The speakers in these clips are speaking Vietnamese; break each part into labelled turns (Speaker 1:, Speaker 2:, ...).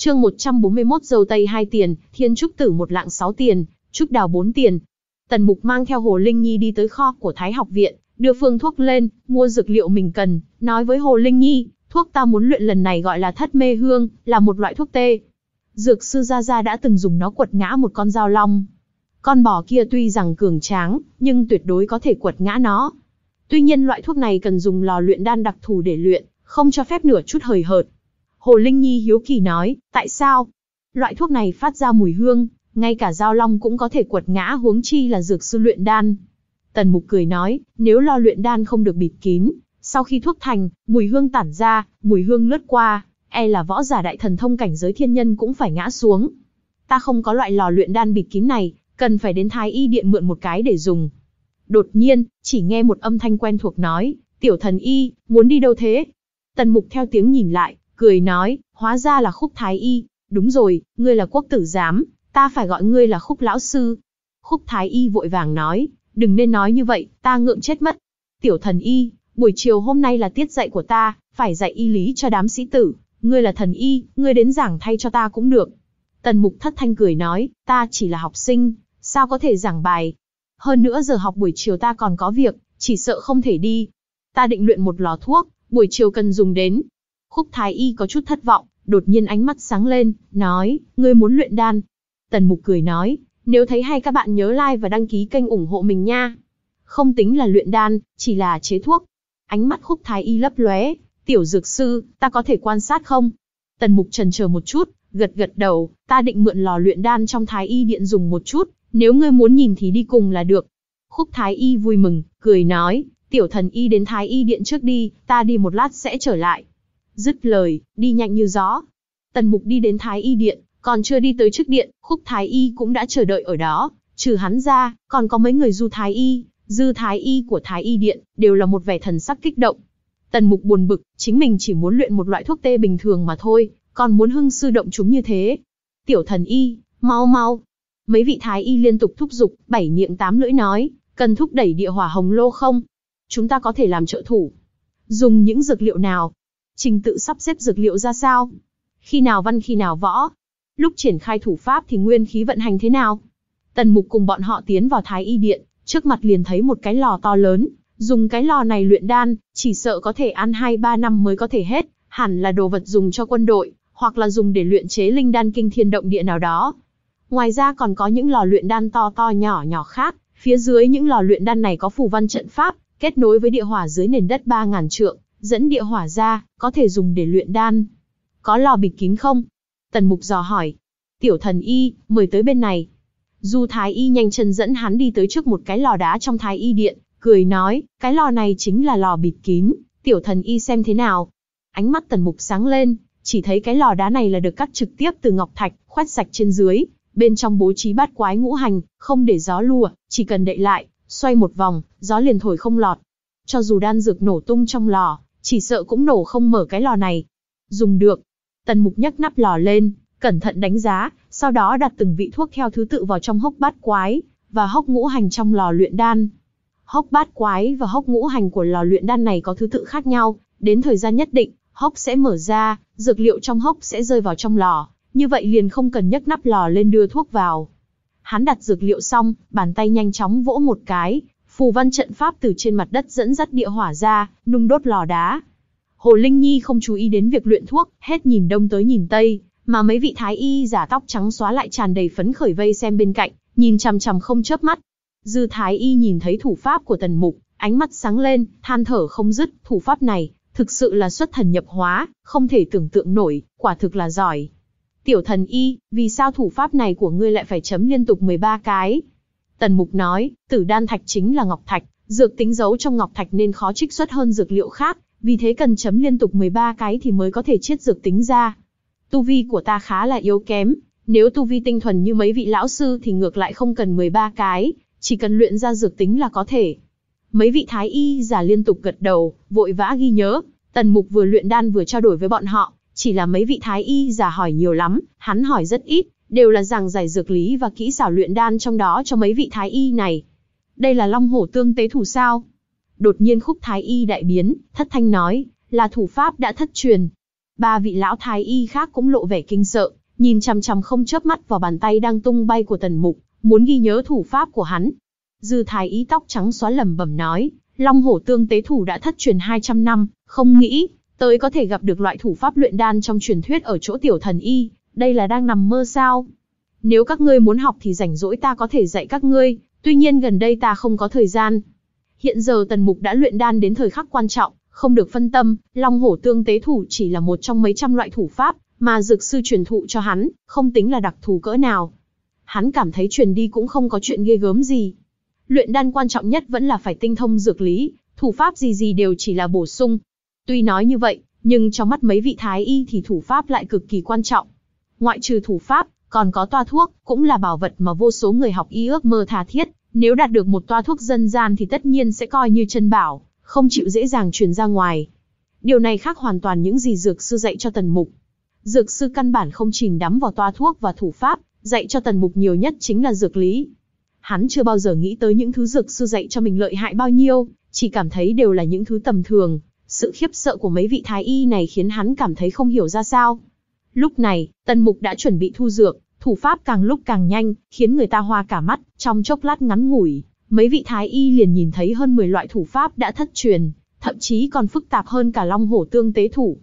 Speaker 1: chương 141 dầu tây 2 tiền, thiên trúc tử một lạng 6 tiền, trúc đào 4 tiền. Tần Mục mang theo Hồ Linh Nhi đi tới kho của Thái học viện, đưa phương thuốc lên, mua dược liệu mình cần, nói với Hồ Linh Nhi, thuốc ta muốn luyện lần này gọi là thất mê hương, là một loại thuốc tê. Dược sư Gia Gia đã từng dùng nó quật ngã một con dao long. Con bò kia tuy rằng cường tráng, nhưng tuyệt đối có thể quật ngã nó. Tuy nhiên loại thuốc này cần dùng lò luyện đan đặc thù để luyện, không cho phép nửa chút hời hợt, Hồ Linh Nhi hiếu kỳ nói, tại sao? Loại thuốc này phát ra mùi hương, ngay cả dao long cũng có thể quật ngã huống chi là dược sư luyện đan. Tần Mục cười nói, nếu lo luyện đan không được bịt kín, sau khi thuốc thành, mùi hương tản ra, mùi hương lướt qua, e là võ giả đại thần thông cảnh giới thiên nhân cũng phải ngã xuống. Ta không có loại lò luyện đan bịt kín này, cần phải đến thái y điện mượn một cái để dùng. Đột nhiên, chỉ nghe một âm thanh quen thuộc nói, tiểu thần y, muốn đi đâu thế? Tần mục theo tiếng nhìn lại, cười nói, hóa ra là khúc thái y, đúng rồi, ngươi là quốc tử giám, ta phải gọi ngươi là khúc lão sư. Khúc thái y vội vàng nói, đừng nên nói như vậy, ta ngượng chết mất. Tiểu thần y, buổi chiều hôm nay là tiết dạy của ta, phải dạy y lý cho đám sĩ tử, ngươi là thần y, ngươi đến giảng thay cho ta cũng được. Tần mục thất thanh cười nói, ta chỉ là học sinh, sao có thể giảng bài. Hơn nữa giờ học buổi chiều ta còn có việc, chỉ sợ không thể đi. Ta định luyện một lò thuốc, buổi chiều cần dùng đến, Khúc Thái Y có chút thất vọng, đột nhiên ánh mắt sáng lên, nói, ngươi muốn luyện đan. Tần Mục cười nói, nếu thấy hay các bạn nhớ like và đăng ký kênh ủng hộ mình nha. Không tính là luyện đan, chỉ là chế thuốc. Ánh mắt Khúc Thái Y lấp lóe, tiểu dược sư, ta có thể quan sát không? Tần Mục trần chờ một chút, gật gật đầu, ta định mượn lò luyện đan trong Thái Y điện dùng một chút, nếu ngươi muốn nhìn thì đi cùng là được. Khúc Thái Y vui mừng, cười nói, tiểu thần y đến Thái Y điện trước đi, ta đi một lát sẽ trở lại. Dứt lời, đi nhanh như gió. Tần mục đi đến thái y điện, còn chưa đi tới trước điện, khúc thái y cũng đã chờ đợi ở đó. Trừ hắn ra, còn có mấy người du thái y, dư thái y của thái y điện, đều là một vẻ thần sắc kích động. Tần mục buồn bực, chính mình chỉ muốn luyện một loại thuốc tê bình thường mà thôi, còn muốn hưng sư động chúng như thế. Tiểu thần y, mau mau. Mấy vị thái y liên tục thúc giục, bảy miệng tám lưỡi nói, cần thúc đẩy địa hỏa hồng lô không? Chúng ta có thể làm trợ thủ. Dùng những dược liệu nào? trình tự sắp xếp dược liệu ra sao? Khi nào văn khi nào võ? Lúc triển khai thủ pháp thì nguyên khí vận hành thế nào? Tần Mục cùng bọn họ tiến vào Thái Y Điện, trước mặt liền thấy một cái lò to lớn, dùng cái lò này luyện đan, chỉ sợ có thể ăn 2-3 năm mới có thể hết, hẳn là đồ vật dùng cho quân đội, hoặc là dùng để luyện chế linh đan kinh thiên động địa nào đó. Ngoài ra còn có những lò luyện đan to to nhỏ nhỏ khác, phía dưới những lò luyện đan này có phù văn trận pháp, kết nối với địa hỏa dưới nền đất 3.000 trượng, dẫn địa hỏa ra, có thể dùng để luyện đan. Có lò bịt kín không? Tần mục dò hỏi. Tiểu thần y, mời tới bên này. Du thái y nhanh chân dẫn hắn đi tới trước một cái lò đá trong thái y điện, cười nói, cái lò này chính là lò bịt kín, tiểu thần y xem thế nào. Ánh mắt tần mục sáng lên, chỉ thấy cái lò đá này là được cắt trực tiếp từ ngọc thạch, khoét sạch trên dưới, bên trong bố trí bát quái ngũ hành, không để gió lùa, chỉ cần đậy lại, xoay một vòng, gió liền thổi không lọt. Cho dù đan dược nổ tung trong lò, chỉ sợ cũng nổ không mở cái lò này. Dùng được. Tần mục nhấc nắp lò lên, cẩn thận đánh giá, sau đó đặt từng vị thuốc theo thứ tự vào trong hốc bát quái, và hốc ngũ hành trong lò luyện đan. Hốc bát quái và hốc ngũ hành của lò luyện đan này có thứ tự khác nhau, đến thời gian nhất định, hốc sẽ mở ra, dược liệu trong hốc sẽ rơi vào trong lò, như vậy liền không cần nhấc nắp lò lên đưa thuốc vào. Hắn đặt dược liệu xong, bàn tay nhanh chóng vỗ một cái, phù văn trận pháp từ trên mặt đất dẫn dắt địa hỏa ra, nung đốt lò đá. Hồ Linh Nhi không chú ý đến việc luyện thuốc, hết nhìn đông tới nhìn tây, mà mấy vị thái y giả tóc trắng xóa lại tràn đầy phấn khởi vây xem bên cạnh, nhìn chằm chằm không chớp mắt. Dư thái y nhìn thấy thủ pháp của tần mục, ánh mắt sáng lên, than thở không dứt, thủ pháp này, thực sự là xuất thần nhập hóa, không thể tưởng tượng nổi, quả thực là giỏi. Tiểu thần y, vì sao thủ pháp này của ngươi lại phải chấm liên tục 13 cái? Tần Mục nói, tử đan thạch chính là ngọc thạch, dược tính giấu trong ngọc thạch nên khó trích xuất hơn dược liệu khác, vì thế cần chấm liên tục 13 cái thì mới có thể chiết dược tính ra. Tu vi của ta khá là yếu kém, nếu tu vi tinh thuần như mấy vị lão sư thì ngược lại không cần 13 cái, chỉ cần luyện ra dược tính là có thể. Mấy vị thái y giả liên tục gật đầu, vội vã ghi nhớ, tần mục vừa luyện đan vừa trao đổi với bọn họ, chỉ là mấy vị thái y giả hỏi nhiều lắm, hắn hỏi rất ít, đều là giảng giải dược lý và kỹ xảo luyện đan trong đó cho mấy vị thái y này. Đây là long hổ tương tế thủ sao? Đột nhiên khúc thái y đại biến, thất thanh nói, là thủ pháp đã thất truyền. Ba vị lão thái y khác cũng lộ vẻ kinh sợ, nhìn chằm chằm không chớp mắt vào bàn tay đang tung bay của tần mục, muốn ghi nhớ thủ pháp của hắn. Dư thái y tóc trắng xóa lầm bẩm nói, long hổ tương tế thủ đã thất truyền 200 năm, không nghĩ, tới có thể gặp được loại thủ pháp luyện đan trong truyền thuyết ở chỗ tiểu thần y, đây là đang nằm mơ sao? Nếu các ngươi muốn học thì rảnh rỗi ta có thể dạy các ngươi, tuy nhiên gần đây ta không có thời gian. Hiện giờ Tần Mục đã luyện đan đến thời khắc quan trọng, không được phân tâm, Long Hổ Tương Tế Thủ chỉ là một trong mấy trăm loại thủ pháp, mà dược sư truyền thụ cho hắn, không tính là đặc thù cỡ nào. Hắn cảm thấy truyền đi cũng không có chuyện ghê gớm gì. Luyện đan quan trọng nhất vẫn là phải tinh thông dược lý, thủ pháp gì gì đều chỉ là bổ sung. Tuy nói như vậy, nhưng trong mắt mấy vị thái y thì thủ pháp lại cực kỳ quan trọng. Ngoại trừ thủ pháp, còn có toa thuốc, cũng là bảo vật mà vô số người học y ước mơ tha thiết. Nếu đạt được một toa thuốc dân gian thì tất nhiên sẽ coi như chân bảo, không chịu dễ dàng truyền ra ngoài. Điều này khác hoàn toàn những gì dược sư dạy cho tần mục. Dược sư căn bản không chìm đắm vào toa thuốc và thủ pháp, dạy cho tần mục nhiều nhất chính là dược lý. Hắn chưa bao giờ nghĩ tới những thứ dược sư dạy cho mình lợi hại bao nhiêu, chỉ cảm thấy đều là những thứ tầm thường. Sự khiếp sợ của mấy vị thái y này khiến hắn cảm thấy không hiểu ra sao. Lúc này, tần mục đã chuẩn bị thu dược, thủ pháp càng lúc càng nhanh, khiến người ta hoa cả mắt, trong chốc lát ngắn ngủi, mấy vị thái y liền nhìn thấy hơn 10 loại thủ pháp đã thất truyền, thậm chí còn phức tạp hơn cả long hổ tương tế thủ.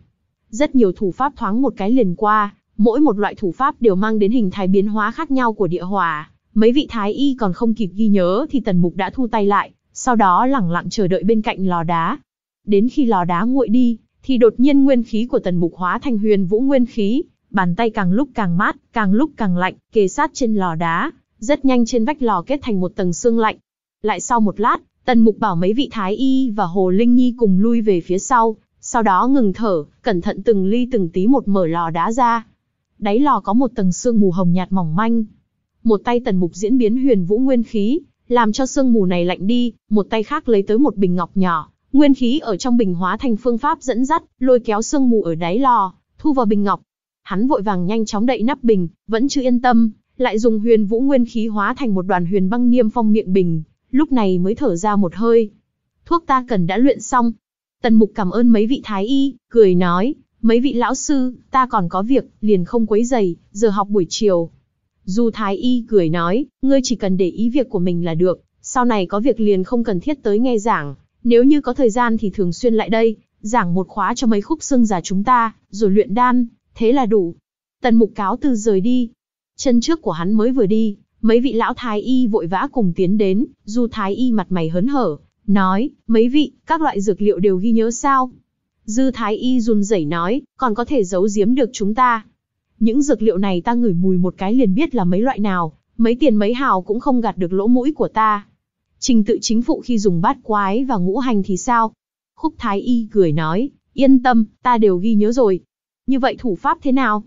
Speaker 1: Rất nhiều thủ pháp thoáng một cái liền qua, mỗi một loại thủ pháp đều mang đến hình thái biến hóa khác nhau của địa hòa. Mấy vị thái y còn không kịp ghi nhớ thì tần mục đã thu tay lại, sau đó lẳng lặng chờ đợi bên cạnh lò đá. Đến khi lò đá nguội đi, thì đột nhiên nguyên khí của tần mục hóa thành huyền vũ nguyên khí, bàn tay càng lúc càng mát, càng lúc càng lạnh, kề sát trên lò đá, rất nhanh trên vách lò kết thành một tầng xương lạnh. Lại sau một lát, tần mục bảo mấy vị thái y và hồ linh nhi cùng lui về phía sau, sau đó ngừng thở, cẩn thận từng ly từng tí một mở lò đá ra. Đáy lò có một tầng sương mù hồng nhạt mỏng manh. Một tay tần mục diễn biến huyền vũ nguyên khí, làm cho sương mù này lạnh đi, một tay khác lấy tới một bình ngọc nhỏ, Nguyên khí ở trong bình hóa thành phương pháp dẫn dắt, lôi kéo sương mù ở đáy lò, thu vào bình ngọc. Hắn vội vàng nhanh chóng đậy nắp bình, vẫn chưa yên tâm, lại dùng huyền vũ nguyên khí hóa thành một đoàn huyền băng niêm phong miệng bình, lúc này mới thở ra một hơi. Thuốc ta cần đã luyện xong. Tần mục cảm ơn mấy vị thái y, cười nói, mấy vị lão sư, ta còn có việc, liền không quấy giày, giờ học buổi chiều. Dù thái y cười nói, ngươi chỉ cần để ý việc của mình là được, sau này có việc liền không cần thiết tới nghe giảng, nếu như có thời gian thì thường xuyên lại đây, giảng một khóa cho mấy khúc xương già chúng ta, rồi luyện đan, thế là đủ. Tần mục cáo từ rời đi. Chân trước của hắn mới vừa đi, mấy vị lão thái y vội vã cùng tiến đến, du thái y mặt mày hớn hở, nói, mấy vị, các loại dược liệu đều ghi nhớ sao? Dư thái y run rẩy nói, còn có thể giấu giếm được chúng ta. Những dược liệu này ta ngửi mùi một cái liền biết là mấy loại nào, mấy tiền mấy hào cũng không gạt được lỗ mũi của ta. Trình tự chính phụ khi dùng bát quái và ngũ hành thì sao? Khúc Thái Y cười nói, yên tâm, ta đều ghi nhớ rồi. Như vậy thủ pháp thế nào?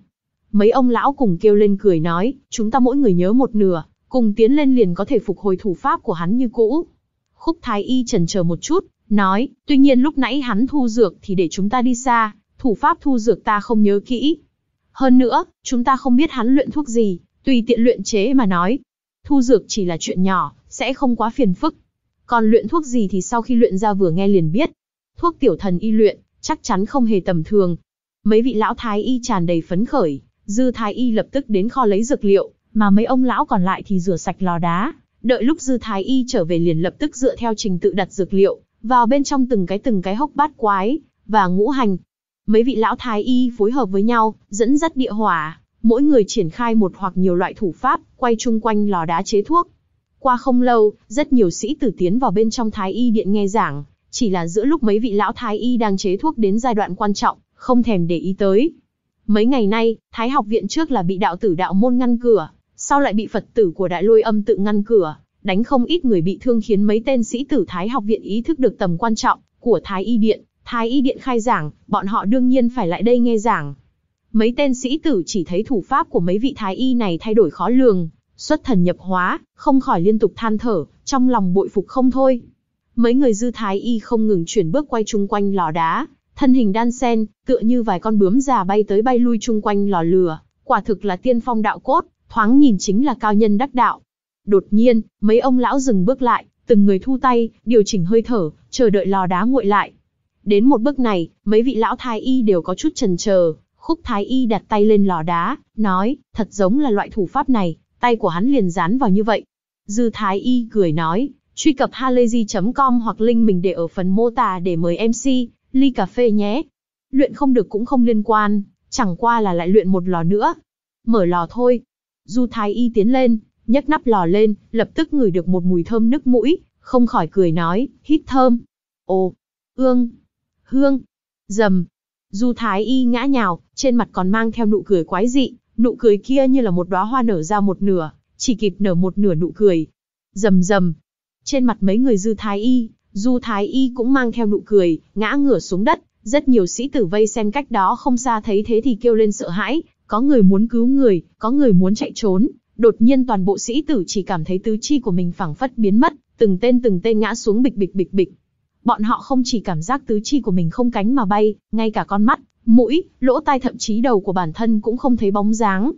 Speaker 1: Mấy ông lão cùng kêu lên cười nói, chúng ta mỗi người nhớ một nửa, cùng tiến lên liền có thể phục hồi thủ pháp của hắn như cũ. Khúc Thái Y chần chờ một chút, nói, tuy nhiên lúc nãy hắn thu dược thì để chúng ta đi xa, thủ pháp thu dược ta không nhớ kỹ. Hơn nữa, chúng ta không biết hắn luyện thuốc gì, tùy tiện luyện chế mà nói, thu dược chỉ là chuyện nhỏ, sẽ không quá phiền phức. Còn luyện thuốc gì thì sau khi luyện ra vừa nghe liền biết. Thuốc tiểu thần y luyện, chắc chắn không hề tầm thường. Mấy vị lão thái y tràn đầy phấn khởi, dư thái y lập tức đến kho lấy dược liệu, mà mấy ông lão còn lại thì rửa sạch lò đá. Đợi lúc dư thái y trở về liền lập tức dựa theo trình tự đặt dược liệu, vào bên trong từng cái từng cái hốc bát quái, và ngũ hành. Mấy vị lão thái y phối hợp với nhau, dẫn dắt địa hỏa, mỗi người triển khai một hoặc nhiều loại thủ pháp, quay chung quanh lò đá chế thuốc. Qua không lâu, rất nhiều sĩ tử tiến vào bên trong thái y điện nghe giảng, chỉ là giữa lúc mấy vị lão thái y đang chế thuốc đến giai đoạn quan trọng, không thèm để ý tới. Mấy ngày nay, thái học viện trước là bị đạo tử đạo môn ngăn cửa, sau lại bị Phật tử của đại lôi âm tự ngăn cửa, đánh không ít người bị thương khiến mấy tên sĩ tử thái học viện ý thức được tầm quan trọng của thái y điện. Thái y điện khai giảng, bọn họ đương nhiên phải lại đây nghe giảng. Mấy tên sĩ tử chỉ thấy thủ pháp của mấy vị thái y này thay đổi khó lường, xuất thần nhập hóa, không khỏi liên tục than thở, trong lòng bội phục không thôi. Mấy người dư thái y không ngừng chuyển bước quay chung quanh lò đá, thân hình đan sen, tựa như vài con bướm già bay tới bay lui chung quanh lò lửa, quả thực là tiên phong đạo cốt, thoáng nhìn chính là cao nhân đắc đạo. Đột nhiên, mấy ông lão dừng bước lại, từng người thu tay, điều chỉnh hơi thở, chờ đợi lò đá nguội lại. Đến một bước này, mấy vị lão thái y đều có chút chần chờ, Khúc Thái Y đặt tay lên lò đá, nói, thật giống là loại thủ pháp này, tay của hắn liền dán vào như vậy. Dư Thái Y cười nói, truy cập halayzi.com hoặc link mình để ở phần mô tả để mời MC, ly cà phê nhé. Luyện không được cũng không liên quan, chẳng qua là lại luyện một lò nữa. Mở lò thôi. Du Thái Y tiến lên, nhấc nắp lò lên, lập tức ngửi được một mùi thơm nức mũi, không khỏi cười nói, hít thơm. Ồ, ương, hương, dầm, Du Thái Y ngã nhào, trên mặt còn mang theo nụ cười quái dị, nụ cười kia như là một đóa hoa nở ra một nửa, chỉ kịp nở một nửa nụ cười. Rầm rầm. Trên mặt mấy người Du Thái Y, Du Thái Y cũng mang theo nụ cười, ngã ngửa xuống đất, rất nhiều sĩ tử vây xem cách đó không xa thấy thế thì kêu lên sợ hãi, có người muốn cứu người, có người muốn chạy trốn, đột nhiên toàn bộ sĩ tử chỉ cảm thấy tứ chi của mình phảng phất biến mất, từng tên từng tên ngã xuống bịch bịch bịch bịch, bọn họ không chỉ cảm giác tứ chi của mình không cánh mà bay, ngay cả con mắt, mũi, lỗ tai thậm chí đầu của bản thân cũng không thấy bóng dáng.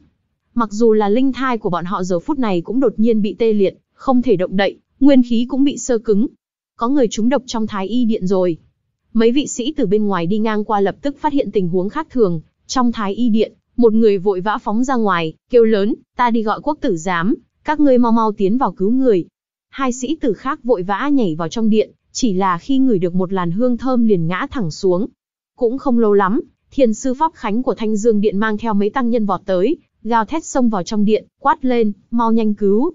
Speaker 1: Mặc dù là linh thai của bọn họ giờ phút này cũng đột nhiên bị tê liệt, không thể động đậy, nguyên khí cũng bị sơ cứng. Có người trúng độc trong thái y điện rồi. Mấy vị sĩ từ bên ngoài đi ngang qua lập tức phát hiện tình huống khác thường, trong thái y điện, một người vội vã phóng ra ngoài, kêu lớn, ta đi gọi quốc tử giám, các ngươi mau mau tiến vào cứu người. Hai sĩ tử khác vội vã nhảy vào trong điện, chỉ là khi ngửi được một làn hương thơm liền ngã thẳng xuống. Cũng không lâu lắm, thiền sư Pháp Khánh của Thanh Dương Điện mang theo mấy tăng nhân vọt tới, gào thét xông vào trong điện, quát lên, mau nhanh cứu.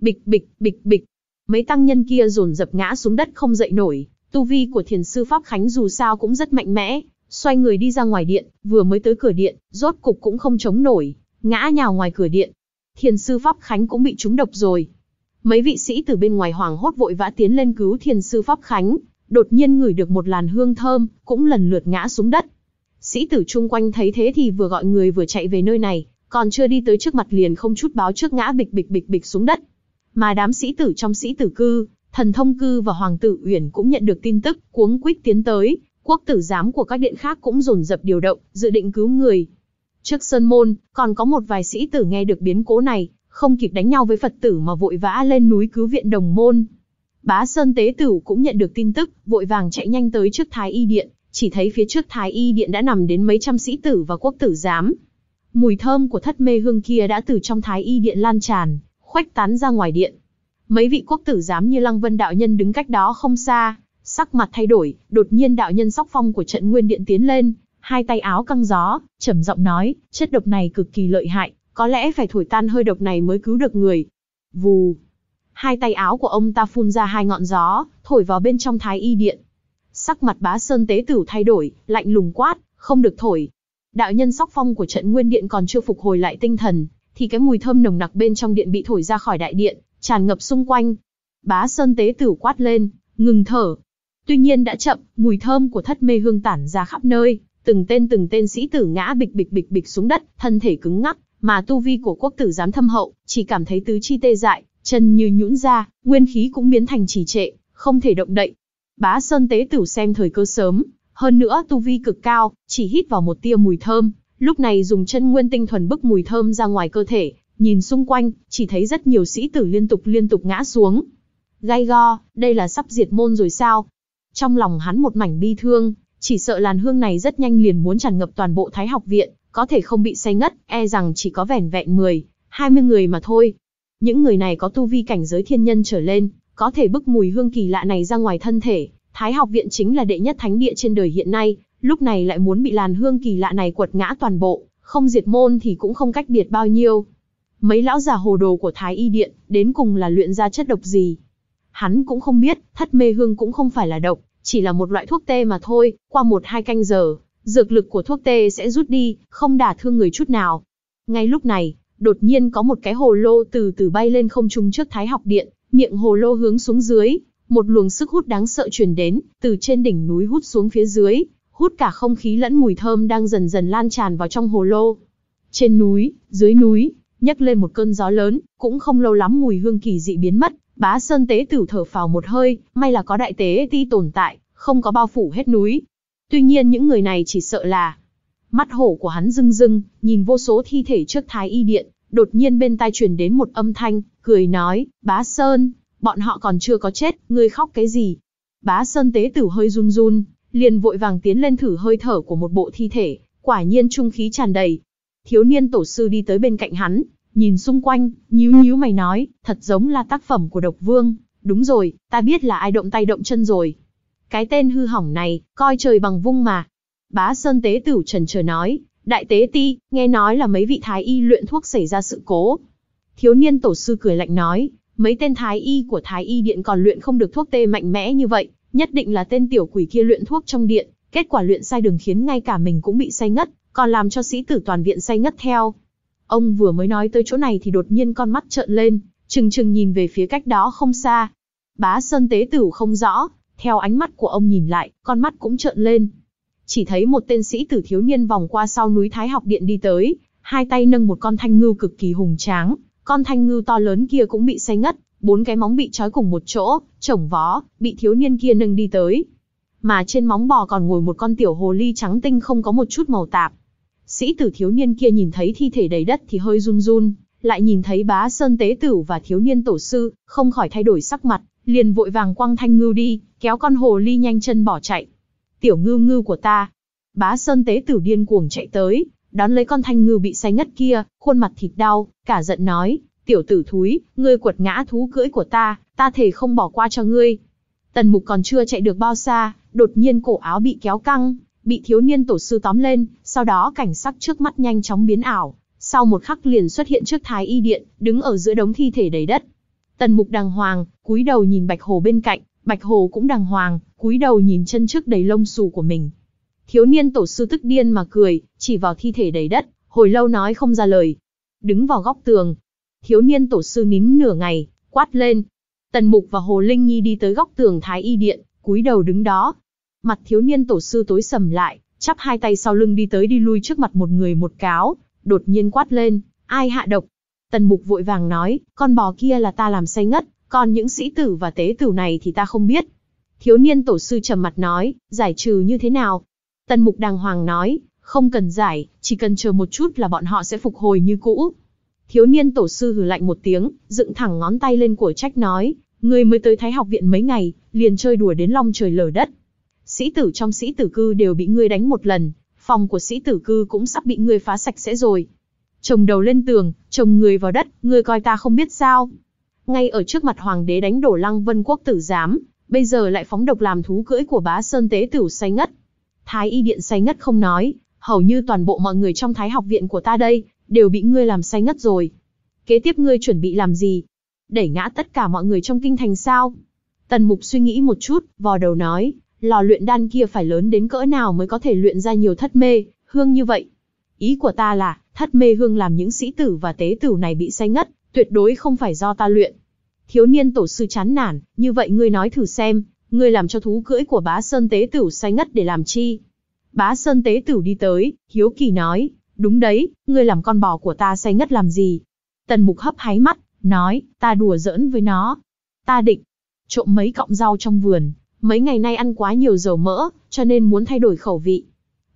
Speaker 1: Bịch bịch, bịch bịch, mấy tăng nhân kia dồn dập ngã xuống đất không dậy nổi, tu vi của thiền sư Pháp Khánh dù sao cũng rất mạnh mẽ, xoay người đi ra ngoài điện, vừa mới tới cửa điện, rốt cục cũng không chống nổi, ngã nhào ngoài cửa điện. Thiền sư Pháp Khánh cũng bị trúng độc rồi. Mấy vị sĩ từ bên ngoài hoàng hốt vội vã tiến lên cứu thiền sư Pháp Khánh, đột nhiên ngửi được một làn hương thơm, cũng lần lượt ngã xuống đất. Sĩ tử chung quanh thấy thế thì vừa gọi người vừa chạy về nơi này, còn chưa đi tới trước mặt liền không chút báo trước ngã bịch bịch bịch bịch xuống đất. Mà đám sĩ tử trong sĩ tử cư, thần thông cư và hoàng tử uyển cũng nhận được tin tức, cuống quýt tiến tới, quốc tử giám của các điện khác cũng dồn dập điều động, dự định cứu người. Trước sơn môn, còn có một vài sĩ tử nghe được biến cố này, không kịp đánh nhau với Phật tử mà vội vã lên núi cứu viện đồng môn. Bá Sơn Tế Tử cũng nhận được tin tức, vội vàng chạy nhanh tới trước Thái Y Điện, chỉ thấy phía trước Thái Y Điện đã nằm đến mấy trăm sĩ tử và quốc tử giám. Mùi thơm của thất mê hương kia đã từ trong Thái Y Điện lan tràn, khoách tán ra ngoài điện. Mấy vị quốc tử giám như Lăng Vân Đạo Nhân đứng cách đó không xa, sắc mặt thay đổi, đột nhiên đạo nhân sóc phong của trận nguyên điện tiến lên, hai tay áo căng gió, trầm giọng nói, chất độc này cực kỳ lợi hại, có lẽ phải thổi tan hơi độc này mới cứu được người. Vù. Hai tay áo của ông ta phun ra hai ngọn gió, thổi vào bên trong thái y điện. Sắc mặt bá sơn tế tử thay đổi, lạnh lùng quát, không được thổi. Đạo nhân sóc phong của trận nguyên điện còn chưa phục hồi lại tinh thần, thì cái mùi thơm nồng nặc bên trong điện bị thổi ra khỏi đại điện, tràn ngập xung quanh. Bá sơn tế tử quát lên, ngừng thở. Tuy nhiên đã chậm, mùi thơm của thất mê hương tản ra khắp nơi, từng tên từng tên sĩ tử ngã bịch bịch bịch bịch xuống đất, thân thể cứng ngắc, mà tu vi của quốc tử giám thâm hậu, chỉ cảm thấy tứ chi tê dại, chân như nhũn ra, nguyên khí cũng biến thành trì trệ, không thể động đậy. Bá Sơn tế tử xem thời cơ sớm, hơn nữa tu vi cực cao, chỉ hít vào một tia mùi thơm, lúc này dùng chân nguyên tinh thuần bức mùi thơm ra ngoài cơ thể, nhìn xung quanh, chỉ thấy rất nhiều sĩ tử liên tục liên tục ngã xuống. Gai go, đây là sắp diệt môn rồi sao? Trong lòng hắn một mảnh bi thương, chỉ sợ làn hương này rất nhanh liền muốn tràn ngập toàn bộ Thái học viện, có thể không bị say ngất, e rằng chỉ có vẻn vẹn 10, 20 người mà thôi. Những người này có tu vi cảnh giới thiên nhân trở lên, có thể bức mùi hương kỳ lạ này ra ngoài thân thể. Thái học viện chính là đệ nhất thánh địa trên đời hiện nay, lúc này lại muốn bị làn hương kỳ lạ này quật ngã toàn bộ, không diệt môn thì cũng không cách biệt bao nhiêu. Mấy lão già hồ đồ của Thái Y Điện, đến cùng là luyện ra chất độc gì? Hắn cũng không biết, thất mê hương cũng không phải là độc, chỉ là một loại thuốc tê mà thôi, qua một hai canh giờ, dược lực của thuốc tê sẽ rút đi, không đả thương người chút nào. Ngay lúc này, đột nhiên có một cái hồ lô từ từ bay lên không trung trước Thái học điện, miệng hồ lô hướng xuống dưới, một luồng sức hút đáng sợ truyền đến, từ trên đỉnh núi hút xuống phía dưới, hút cả không khí lẫn mùi thơm đang dần dần lan tràn vào trong hồ lô. Trên núi, dưới núi, nhấc lên một cơn gió lớn, cũng không lâu lắm mùi hương kỳ dị biến mất, bá sơn tế tử thở phào một hơi, may là có đại tế ti tồn tại, không có bao phủ hết núi, Tuy nhiên những người này chỉ sợ là... Mắt hổ của hắn rưng rưng, nhìn vô số thi thể trước thái y điện, đột nhiên bên tai truyền đến một âm thanh, cười nói, bá Sơn, bọn họ còn chưa có chết, ngươi khóc cái gì? Bá Sơn tế tử hơi run run, liền vội vàng tiến lên thử hơi thở của một bộ thi thể, quả nhiên trung khí tràn đầy. Thiếu niên tổ sư đi tới bên cạnh hắn, nhìn xung quanh, nhíu nhíu mày nói, thật giống là tác phẩm của độc vương. Đúng rồi, ta biết là ai động tay động chân rồi, cái tên hư hỏng này, coi trời bằng vung mà. Bá Sơn Tế Tử trần chờ nói, đại tế ti, nghe nói là mấy vị thái y luyện thuốc xảy ra sự cố. Thiếu niên tổ sư cười lạnh nói, mấy tên thái y của thái y điện còn luyện không được thuốc tê mạnh mẽ như vậy, nhất định là tên tiểu quỷ kia luyện thuốc trong điện, kết quả luyện sai đường khiến ngay cả mình cũng bị say ngất, còn làm cho sĩ tử toàn viện say ngất theo. Ông vừa mới nói tới chỗ này thì đột nhiên con mắt trợn lên, chừng chừng nhìn về phía cách đó không xa. Bá Sơn Tế Tử không rõ, theo ánh mắt của ông nhìn lại, con mắt cũng trợn lên. Chỉ thấy một tên sĩ tử thiếu niên vòng qua sau núi Thái học điện đi tới, hai tay nâng một con thanh ngưu cực kỳ hùng tráng. Con thanh ngưu to lớn kia cũng bị say ngất, bốn cái móng bị trói cùng một chỗ, trổng vó, bị thiếu niên kia nâng đi tới. Mà trên móng bò còn ngồi một con tiểu hồ ly trắng tinh không có một chút màu tạp. Sĩ tử thiếu niên kia nhìn thấy thi thể đầy đất thì hơi run run, lại nhìn thấy bá sơn tế tử và thiếu niên tổ sư, không khỏi thay đổi sắc mặt, liền vội vàng quăng thanh ngưu đi, kéo con hồ ly nhanh chân bỏ chạy. Tiểu ngưu ngưu của ta, bá sơn tế tử điên cuồng chạy tới, đón lấy con thanh ngưu bị say ngất kia, khuôn mặt thịt đau, cả giận nói, tiểu tử thúi, ngươi quật ngã thú cưỡi của ta, ta thể không bỏ qua cho ngươi. Tần mục còn chưa chạy được bao xa, đột nhiên cổ áo bị kéo căng, bị thiếu niên tổ sư tóm lên, sau đó cảnh sắc trước mắt nhanh chóng biến ảo, sau một khắc liền xuất hiện trước thái y điện, đứng ở giữa đống thi thể đầy đất. Tần mục đàng hoàng, cúi đầu nhìn bạch hồ bên cạnh, bạch hồ cũng đàng hoàng, cúi đầu nhìn chân trước đầy lông xù của mình. Thiếu niên tổ sư tức điên mà cười, chỉ vào thi thể đầy đất, hồi lâu nói không ra lời. Đứng vào góc tường. Thiếu niên tổ sư nín nửa ngày, quát lên. Tần mục và hồ linh nhi đi tới góc tường thái y điện, cúi đầu đứng đó. Mặt thiếu niên tổ sư tối sầm lại, chắp hai tay sau lưng đi tới đi lui trước mặt một người một cáo, đột nhiên quát lên, ai hạ độc, Tần Mục vội vàng nói, con bò kia là ta làm say ngất, còn những sĩ tử và tế tử này thì ta không biết. Thiếu niên tổ sư trầm mặt nói, giải trừ như thế nào? Tần Mục đàng hoàng nói, không cần giải, chỉ cần chờ một chút là bọn họ sẽ phục hồi như cũ. Thiếu niên tổ sư hừ lạnh một tiếng, dựng thẳng ngón tay lên của trách nói, người mới tới Thái học viện mấy ngày, liền chơi đùa đến long trời lở đất. Sĩ tử trong sĩ tử cư đều bị ngươi đánh một lần, phòng của sĩ tử cư cũng sắp bị ngươi phá sạch sẽ rồi chồng đầu lên tường, chồng người vào đất, người coi ta không biết sao. Ngay ở trước mặt hoàng đế đánh đổ lăng vân quốc tử giám, bây giờ lại phóng độc làm thú cưỡi của bá sơn tế tử say ngất. Thái y điện say ngất không nói, hầu như toàn bộ mọi người trong thái học viện của ta đây, đều bị ngươi làm say ngất rồi. Kế tiếp ngươi chuẩn bị làm gì? Đẩy ngã tất cả mọi người trong kinh thành sao? Tần mục suy nghĩ một chút, vò đầu nói, lò luyện đan kia phải lớn đến cỡ nào mới có thể luyện ra nhiều thất mê, hương như vậy. Ý của ta là, thất mê hương làm những sĩ tử và tế tử này bị say ngất, tuyệt đối không phải do ta luyện. Thiếu niên tổ sư chán nản, như vậy ngươi nói thử xem, ngươi làm cho thú cưỡi của bá sơn tế tử say ngất để làm chi? Bá sơn tế tử đi tới, hiếu kỳ nói, đúng đấy, ngươi làm con bò của ta say ngất làm gì? Tần mục hấp háy mắt, nói, ta đùa giỡn với nó. Ta định, trộm mấy cọng rau trong vườn, mấy ngày nay ăn quá nhiều dầu mỡ, cho nên muốn thay đổi khẩu vị.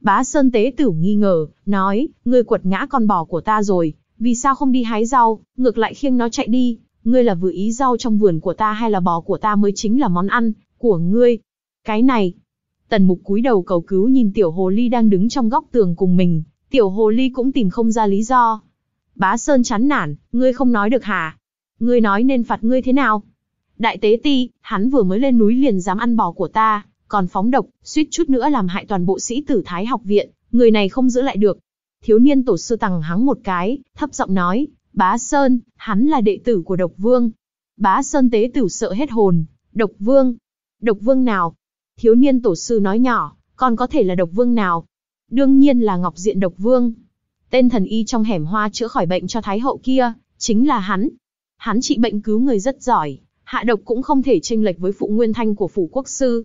Speaker 1: Bá Sơn Tế Tử nghi ngờ, nói, ngươi quật ngã con bò của ta rồi, vì sao không đi hái rau, ngược lại khiêng nó chạy đi, ngươi là vừa ý rau trong vườn của ta hay là bò của ta mới chính là món ăn của ngươi. Cái này, tần mục cúi đầu cầu cứu nhìn tiểu hồ ly đang đứng trong góc tường cùng mình, tiểu hồ ly cũng tìm không ra lý do. Bá Sơn chán nản, ngươi không nói được hả? Ngươi nói nên phạt ngươi thế nào? Đại tế ti, hắn vừa mới lên núi liền dám ăn bò của ta, còn phóng độc, suýt chút nữa làm hại toàn bộ sĩ tử thái học viện, người này không giữ lại được. Thiếu niên tổ sư tằng hắng một cái, thấp giọng nói, bá Sơn, hắn là đệ tử của độc vương. Bá Sơn tế tử sợ hết hồn, độc vương. Độc vương nào? Thiếu niên tổ sư nói nhỏ, còn có thể là độc vương nào? Đương nhiên là Ngọc Diện độc vương. Tên thần y trong hẻm hoa chữa khỏi bệnh cho Thái hậu kia, chính là hắn. Hắn trị bệnh cứu người rất giỏi, hạ độc cũng không thể chênh lệch với phụ nguyên thanh của phủ quốc sư.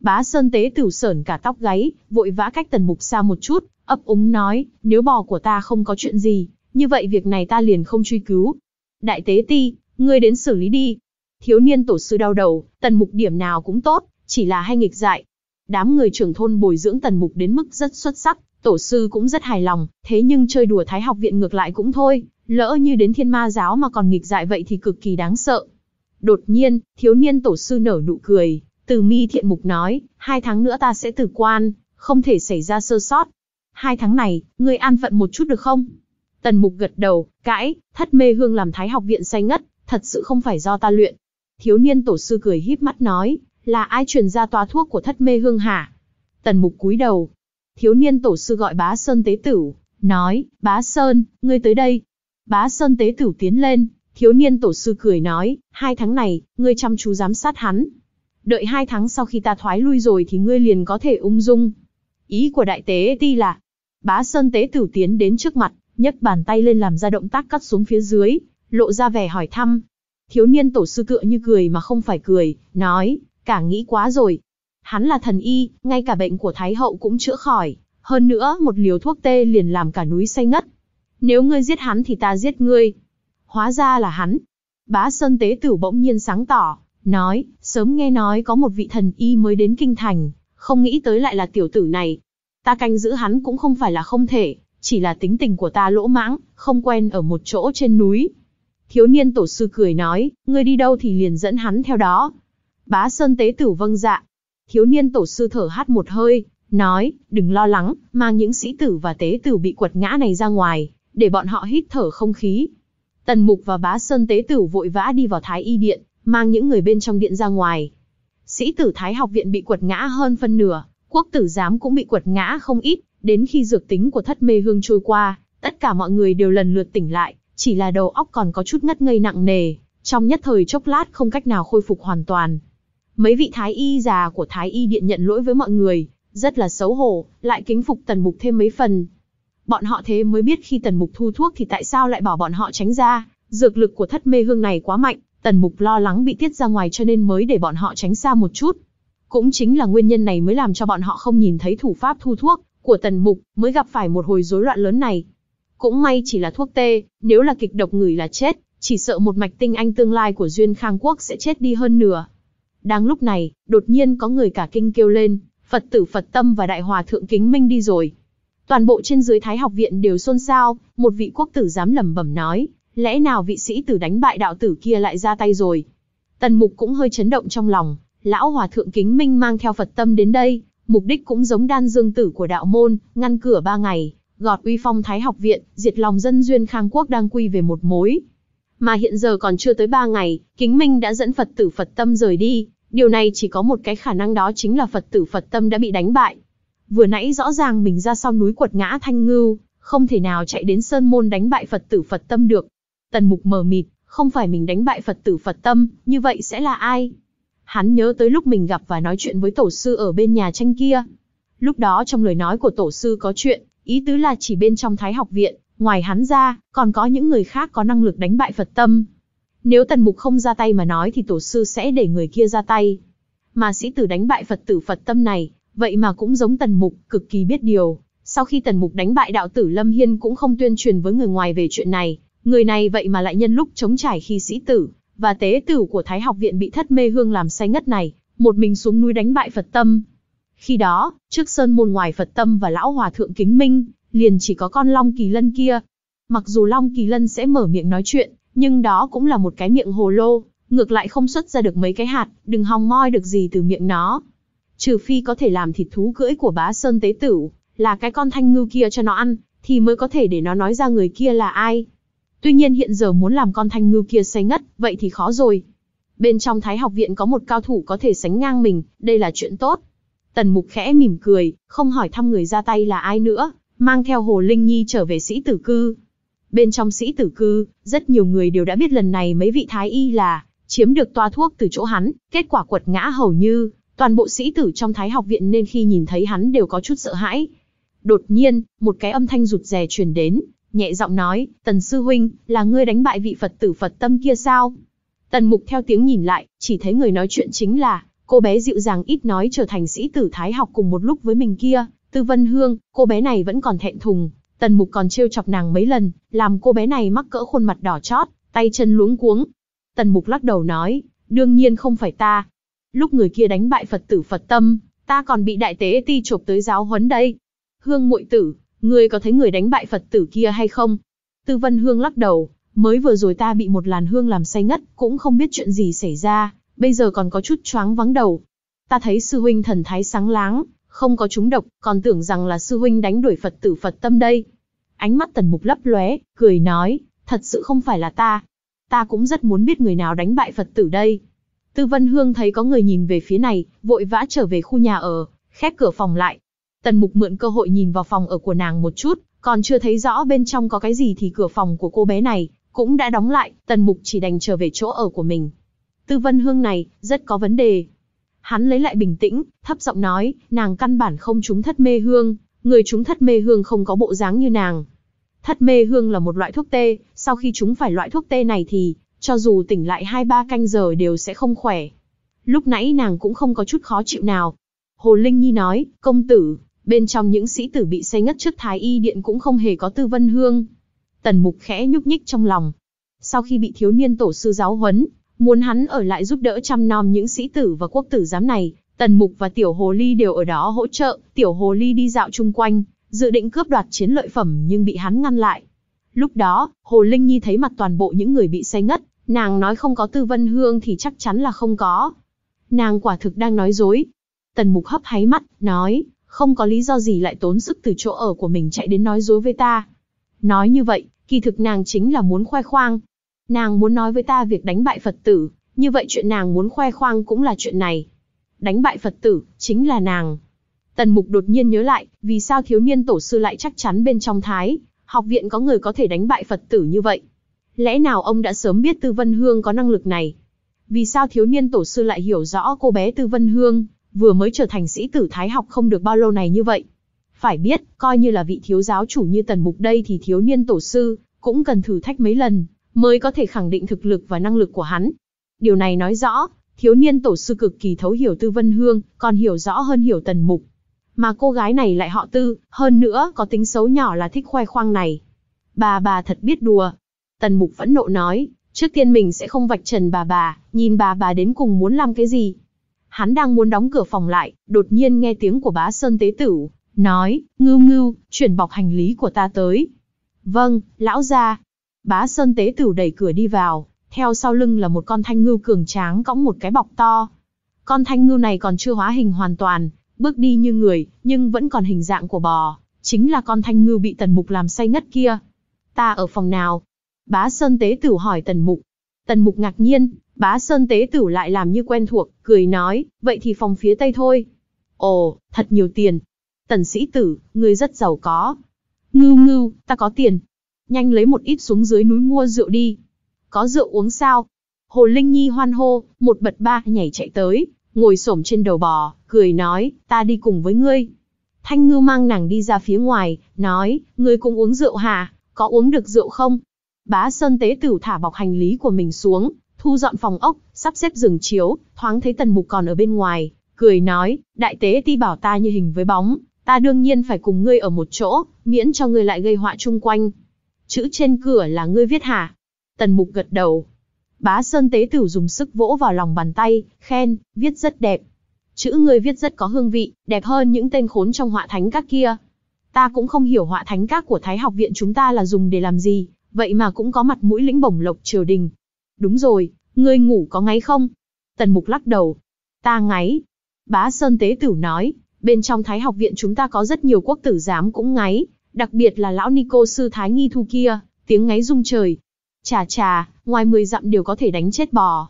Speaker 1: Bá Sơn Tế Tửu sởn cả tóc gáy, vội vã cách Tần Mục xa một chút, ấp úng nói, nếu bò của ta không có chuyện gì, như vậy việc này ta liền không truy cứu. Đại Tế Ti, ngươi đến xử lý đi. Thiếu niên tổ sư đau đầu, Tần Mục điểm nào cũng tốt, chỉ là hay nghịch dại. Đám người trưởng thôn bồi dưỡng Tần Mục đến mức rất xuất sắc, tổ sư cũng rất hài lòng, thế nhưng chơi đùa Thái học viện ngược lại cũng thôi, lỡ như đến thiên ma giáo mà còn nghịch dại vậy thì cực kỳ đáng sợ. Đột nhiên, thiếu niên tổ sư nở nụ cười, từ mi thiện mục nói, hai tháng nữa ta sẽ từ quan, không thể xảy ra sơ sót. Hai tháng này, ngươi an phận một chút được không? Tần mục gật đầu, cãi, thất mê hương làm thái học viện say ngất, thật sự không phải do ta luyện. Thiếu niên tổ sư cười híp mắt nói, là ai truyền ra toa thuốc của thất mê hương hả? Tần mục cúi đầu. Thiếu niên tổ sư gọi bá Sơn tế tử, nói, bá Sơn, ngươi tới đây. Bá Sơn tế tử tiến lên, thiếu niên tổ sư cười nói, hai tháng này, ngươi chăm chú giám sát hắn đợi hai tháng sau khi ta thoái lui rồi thì ngươi liền có thể ung dung. Ý của đại tế ti là, bá sơn tế tử tiến đến trước mặt, nhấc bàn tay lên làm ra động tác cắt xuống phía dưới, lộ ra vẻ hỏi thăm. Thiếu niên tổ sư tựa như cười mà không phải cười, nói, cả nghĩ quá rồi. Hắn là thần y, ngay cả bệnh của Thái hậu cũng chữa khỏi, hơn nữa một liều thuốc tê liền làm cả núi say ngất. Nếu ngươi giết hắn thì ta giết ngươi. Hóa ra là hắn. Bá Sơn Tế Tử bỗng nhiên sáng tỏ, nói, sớm nghe nói có một vị thần y mới đến kinh thành, không nghĩ tới lại là tiểu tử này. Ta canh giữ hắn cũng không phải là không thể, chỉ là tính tình của ta lỗ mãng, không quen ở một chỗ trên núi. Thiếu niên tổ sư cười nói, ngươi đi đâu thì liền dẫn hắn theo đó. Bá Sơn tế tử vâng dạ. Thiếu niên tổ sư thở hắt một hơi, nói, đừng lo lắng, mang những sĩ tử và tế tử bị quật ngã này ra ngoài, để bọn họ hít thở không khí. Tần Mục và Bá Sơn tế tử vội vã đi vào Thái Y Điện, mang những người bên trong điện ra ngoài. Sĩ tử Thái học viện bị quật ngã hơn phân nửa, quốc tử giám cũng bị quật ngã không ít, đến khi dược tính của thất mê hương trôi qua, tất cả mọi người đều lần lượt tỉnh lại, chỉ là đầu óc còn có chút ngất ngây nặng nề, trong nhất thời chốc lát không cách nào khôi phục hoàn toàn. Mấy vị thái y già của thái y điện nhận lỗi với mọi người, rất là xấu hổ, lại kính phục tần mục thêm mấy phần. Bọn họ thế mới biết khi tần mục thu thuốc thì tại sao lại bảo bọn họ tránh ra, dược lực của thất mê hương này quá mạnh, Tần Mục lo lắng bị tiết ra ngoài cho nên mới để bọn họ tránh xa một chút. Cũng chính là nguyên nhân này mới làm cho bọn họ không nhìn thấy thủ pháp thu thuốc của Tần Mục, mới gặp phải một hồi rối loạn lớn này. Cũng may chỉ là thuốc tê, nếu là kịch độc người là chết, chỉ sợ một mạch tinh anh tương lai của Duyên Khang Quốc sẽ chết đi hơn nửa. Đang lúc này, đột nhiên có người cả kinh kêu lên, Phật tử Phật Tâm và Đại Hòa Thượng Kính Minh đi rồi. Toàn bộ trên dưới Thái học viện đều xôn xao, một vị quốc tử dám lẩm bẩm nói, Lẽ nào vị sĩ tử đánh bại đạo tử kia lại ra tay rồi? Tần mục cũng hơi chấn động trong lòng, lão hòa thượng kính minh mang theo Phật tâm đến đây, mục đích cũng giống đan dương tử của đạo môn, ngăn cửa ba ngày, gọt uy phong thái học viện, diệt lòng dân duyên khang quốc đang quy về một mối. Mà hiện giờ còn chưa tới ba ngày, kính minh đã dẫn Phật tử Phật tâm rời đi, điều này chỉ có một cái khả năng đó chính là Phật tử Phật tâm đã bị đánh bại. Vừa nãy rõ ràng mình ra sau núi quật ngã thanh ngưu, không thể nào chạy đến sơn môn đánh bại Phật tử Phật tâm được, Tần mục mờ mịt, không phải mình đánh bại Phật tử Phật tâm, như vậy sẽ là ai? Hắn nhớ tới lúc mình gặp và nói chuyện với tổ sư ở bên nhà tranh kia. Lúc đó trong lời nói của tổ sư có chuyện, ý tứ là chỉ bên trong Thái học viện, ngoài hắn ra, còn có những người khác có năng lực đánh bại Phật tâm. Nếu tần mục không ra tay mà nói thì tổ sư sẽ để người kia ra tay. Mà sĩ tử đánh bại Phật tử Phật tâm này, vậy mà cũng giống tần mục, cực kỳ biết điều. Sau khi tần mục đánh bại đạo tử Lâm Hiên cũng không tuyên truyền với người ngoài về chuyện này, Người này vậy mà lại nhân lúc chống trải khi sĩ tử và tế tử của Thái học viện bị thất mê hương làm say ngất này, một mình xuống núi đánh bại Phật Tâm. Khi đó, trước sơn môn ngoài Phật Tâm và lão hòa thượng Kính Minh, liền chỉ có con Long Kỳ Lân kia. Mặc dù Long Kỳ Lân sẽ mở miệng nói chuyện, nhưng đó cũng là một cái miệng hồ lô, ngược lại không xuất ra được mấy cái hạt, đừng hòng moi được gì từ miệng nó. Trừ phi có thể làm thịt thú cưỡi của bá sơn tế tử, là cái con thanh ngưu kia cho nó ăn, thì mới có thể để nó nói ra người kia là ai. Tuy nhiên hiện giờ muốn làm con thanh ngư kia say ngất, vậy thì khó rồi. Bên trong Thái học viện có một cao thủ có thể sánh ngang mình, đây là chuyện tốt. Tần Mục khẽ mỉm cười, không hỏi thăm người ra tay là ai nữa, mang theo Hồ Linh Nhi trở về sĩ tử cư. Bên trong sĩ tử cư, rất nhiều người đều đã biết lần này mấy vị thái y là chiếm được toa thuốc từ chỗ hắn, kết quả quật ngã hầu như toàn bộ sĩ tử trong thái học viện nên khi nhìn thấy hắn đều có chút sợ hãi. Đột nhiên, một cái âm thanh rụt rè truyền đến, nhẹ giọng nói, tần sư huynh, là ngươi đánh bại vị Phật tử Phật tâm kia sao? Tần mục theo tiếng nhìn lại, chỉ thấy người nói chuyện chính là, cô bé dịu dàng ít nói trở thành sĩ tử thái học cùng một lúc với mình kia, tư vân hương, cô bé này vẫn còn thẹn thùng, tần mục còn trêu chọc nàng mấy lần, làm cô bé này mắc cỡ khuôn mặt đỏ chót, tay chân luống cuống. Tần mục lắc đầu nói, đương nhiên không phải ta. Lúc người kia đánh bại Phật tử Phật tâm, ta còn bị đại tế ti chộp tới giáo huấn đây. Hương muội tử, Ngươi có thấy người đánh bại Phật tử kia hay không? Tư Vân Hương lắc đầu, mới vừa rồi ta bị một làn hương làm say ngất, cũng không biết chuyện gì xảy ra, bây giờ còn có chút choáng vắng đầu. Ta thấy sư huynh thần thái sáng láng, không có trúng độc, còn tưởng rằng là sư huynh đánh đuổi Phật tử Phật tâm đây. Ánh mắt tần mục lấp lóe, cười nói, thật sự không phải là ta. Ta cũng rất muốn biết người nào đánh bại Phật tử đây. Tư Vân Hương thấy có người nhìn về phía này, vội vã trở về khu nhà ở, khép cửa phòng lại, Tần Mục mượn cơ hội nhìn vào phòng ở của nàng một chút, còn chưa thấy rõ bên trong có cái gì thì cửa phòng của cô bé này cũng đã đóng lại, Tần Mục chỉ đành trở về chỗ ở của mình. Tư Vân Hương này rất có vấn đề. Hắn lấy lại bình tĩnh, thấp giọng nói, nàng căn bản không trúng thất mê hương, người trúng thất mê hương không có bộ dáng như nàng. Thất mê hương là một loại thuốc tê, sau khi chúng phải loại thuốc tê này thì, cho dù tỉnh lại 2-3 canh giờ đều sẽ không khỏe. Lúc nãy nàng cũng không có chút khó chịu nào. Hồ Linh Nhi nói, công tử, Bên trong những sĩ tử bị xây ngất trước Thái Y Điện cũng không hề có Tư Vân Hương. Tần Mục khẽ nhúc nhích trong lòng. Sau khi bị thiếu niên tổ sư giáo huấn, muốn hắn ở lại giúp đỡ chăm nom những sĩ tử và quốc tử giám này, Tần Mục và Tiểu Hồ Ly đều ở đó hỗ trợ, Tiểu Hồ Ly đi dạo chung quanh, dự định cướp đoạt chiến lợi phẩm nhưng bị hắn ngăn lại. Lúc đó, Hồ Linh Nhi thấy mặt toàn bộ những người bị say ngất, nàng nói không có tư vân hương thì chắc chắn là không có. Nàng quả thực đang nói dối. Tần Mục hấp háy mắt, nói, không có lý do gì lại tốn sức từ chỗ ở của mình chạy đến nói dối với ta. Nói như vậy, kỳ thực nàng chính là muốn khoe khoang. Nàng muốn nói với ta việc đánh bại Phật tử, như vậy chuyện nàng muốn khoe khoang cũng là chuyện này. Đánh bại Phật tử, chính là nàng. Tần Mục đột nhiên nhớ lại, vì sao thiếu niên tổ sư lại chắc chắn bên trong Thái, học viện có người có thể đánh bại Phật tử như vậy. Lẽ nào ông đã sớm biết Tư Vân Hương có năng lực này? Vì sao thiếu niên tổ sư lại hiểu rõ cô bé Tư Vân Hương vừa mới trở thành sĩ tử thái học không được bao lâu này như vậy. Phải biết, coi như là vị thiếu giáo chủ như tần mục đây thì thiếu niên tổ sư, cũng cần thử thách mấy lần, mới có thể khẳng định thực lực và năng lực của hắn. Điều này nói rõ, thiếu niên tổ sư cực kỳ thấu hiểu tư vân hương, còn hiểu rõ hơn hiểu tần mục. Mà cô gái này lại họ tư, hơn nữa có tính xấu nhỏ là thích khoe khoang này. Bà bà thật biết đùa. Tần mục vẫn nộ nói, trước tiên mình sẽ không vạch trần bà bà, nhìn bà bà đến cùng muốn làm cái gì. Hắn đang muốn đóng cửa phòng lại, đột nhiên nghe tiếng của bá Sơn Tế Tử, nói, ngưu ngưu, chuyển bọc hành lý của ta tới. Vâng, lão gia. Bá Sơn Tế Tử đẩy cửa đi vào, theo sau lưng là một con thanh ngưu cường tráng cõng một cái bọc to. Con thanh ngưu này còn chưa hóa hình hoàn toàn, bước đi như người, nhưng vẫn còn hình dạng của bò, chính là con thanh ngưu bị tần mục làm say ngất kia. Ta ở phòng nào? Bá Sơn Tế Tử hỏi tần mục. Tần mục ngạc nhiên, Bá Sơn tế tử lại làm như quen thuộc, cười nói, vậy thì phòng phía tây thôi. Ồ, thật nhiều tiền. Tần sĩ tử, ngươi rất giàu có. Ngưu ngưu, ta có tiền. Nhanh lấy một ít xuống dưới núi mua rượu đi. Có rượu uống sao? Hồ Linh Nhi hoan hô, một bật ba nhảy chạy tới, ngồi xổm trên đầu bò, cười nói, ta đi cùng với ngươi. Thanh Ngưu mang nàng đi ra phía ngoài, nói, ngươi cùng uống rượu hả, có uống được rượu không? Bá Sơn Tế Tử thả bọc hành lý của mình xuống, thu dọn phòng ốc, sắp xếp giường chiếu, thoáng thấy tần mục còn ở bên ngoài, cười nói, đại tế ti bảo ta như hình với bóng, ta đương nhiên phải cùng ngươi ở một chỗ, miễn cho ngươi lại gây họa chung quanh. Chữ trên cửa là ngươi viết hả? Tần mục gật đầu. Bá Sơn Tế Tử dùng sức vỗ vào lòng bàn tay, khen, viết rất đẹp. Chữ ngươi viết rất có hương vị, đẹp hơn những tên khốn trong họa thánh các kia. Ta cũng không hiểu họa thánh các của Thái học viện chúng ta là dùng để làm gì, vậy mà cũng có mặt mũi lĩnh bổng lộc triều đình, Đúng rồi, ngươi ngủ có ngáy không? Tần mục lắc đầu. Ta ngáy. Bá Sơn Tế Tử nói, bên trong Thái học viện chúng ta có rất nhiều quốc tử giám cũng ngáy, đặc biệt là lão Nico sư Thái Nghi Thu kia, tiếng ngáy rung trời. Chà chà, ngoài 10 dặm đều có thể đánh chết bò.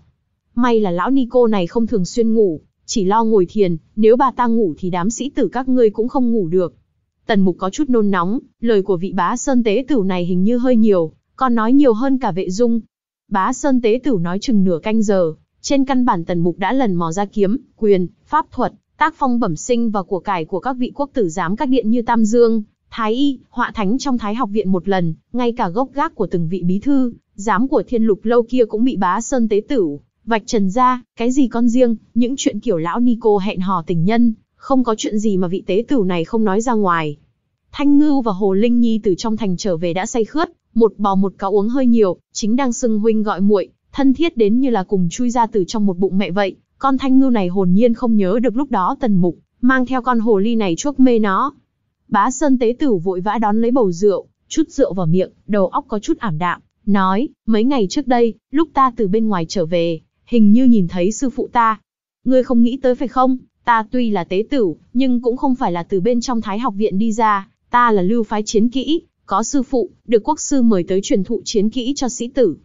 Speaker 1: May là lão Nico này không thường xuyên ngủ, chỉ lo ngồi thiền, nếu bà ta ngủ thì đám sĩ tử các ngươi cũng không ngủ được. Tần mục có chút nôn nóng, lời của vị bá Sơn Tế Tử này hình như hơi nhiều, còn nói nhiều hơn cả vệ dung, Bá Sơn Tế Tửu nói chừng nửa canh giờ, trên căn bản Tần Mục đã lần mò ra kiếm, quyền, pháp thuật, tác phong bẩm sinh và của cải của các vị quốc tử giám các điện như Tam Dương, Thái Y, Họa Thánh trong Thái học viện một lần, ngay cả gốc gác của từng vị bí thư, giám của thiên lục lâu kia cũng bị Bá Sơn Tế Tửu, vạch trần ra, cái gì con riêng, những chuyện kiểu lão Nico hẹn hò tình nhân, không có chuyện gì mà vị tế tửu này không nói ra ngoài. Thanh Ngưu và Hồ Linh Nhi từ trong thành trở về đã say khướt, một bò một cá uống hơi nhiều, chính đang xưng huynh gọi muội, thân thiết đến như là cùng chui ra từ trong một bụng mẹ vậy. Con Thanh Ngưu này hồn nhiên không nhớ được lúc đó Tần Mục mang theo con hồ ly này chuốc mê nó. Bá Sơn Tế Tử vội vã đón lấy bầu rượu, chút rượu vào miệng, đầu óc có chút ảm đạm, nói, mấy ngày trước đây, lúc ta từ bên ngoài trở về, hình như nhìn thấy sư phụ ta. Ngươi không nghĩ tới phải không, ta tuy là tế tử, nhưng cũng không phải là từ bên trong Thái học viện đi ra, Ta là lưu phái chiến kỹ, có sư phụ, được quốc sư mời tới truyền thụ chiến kỹ cho sĩ tử.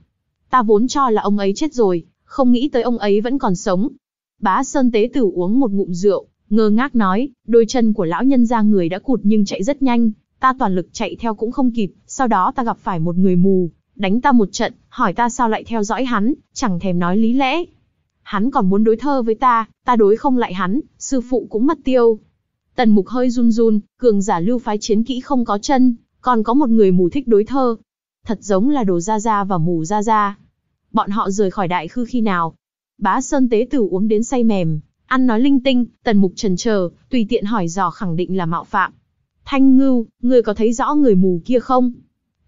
Speaker 1: Ta vốn cho là ông ấy chết rồi, không nghĩ tới ông ấy vẫn còn sống. Bá Sơn Tế Tử uống một ngụm rượu, ngơ ngác nói, đôi chân của lão nhân ra người đã cụt nhưng chạy rất nhanh, ta toàn lực chạy theo cũng không kịp, sau đó ta gặp phải một người mù, đánh ta một trận, hỏi ta sao lại theo dõi hắn, chẳng thèm nói lý lẽ. Hắn còn muốn đối thơ với ta, ta đối không lại hắn, sư phụ cũng mất tiêu. Tần mục hơi run run, cường giả lưu phái chiến kỹ không có chân, còn có một người mù thích đối thơ. Thật giống là đồ ra ra và mù ra ra. Bọn họ rời khỏi đại khư khi nào? Bá Sơn Tế Tử uống đến say mềm, ăn nói linh tinh, tần mục trần chờ, tùy tiện hỏi dò khẳng định là mạo phạm. Thanh Ngưu, ngươi có thấy rõ người mù kia không?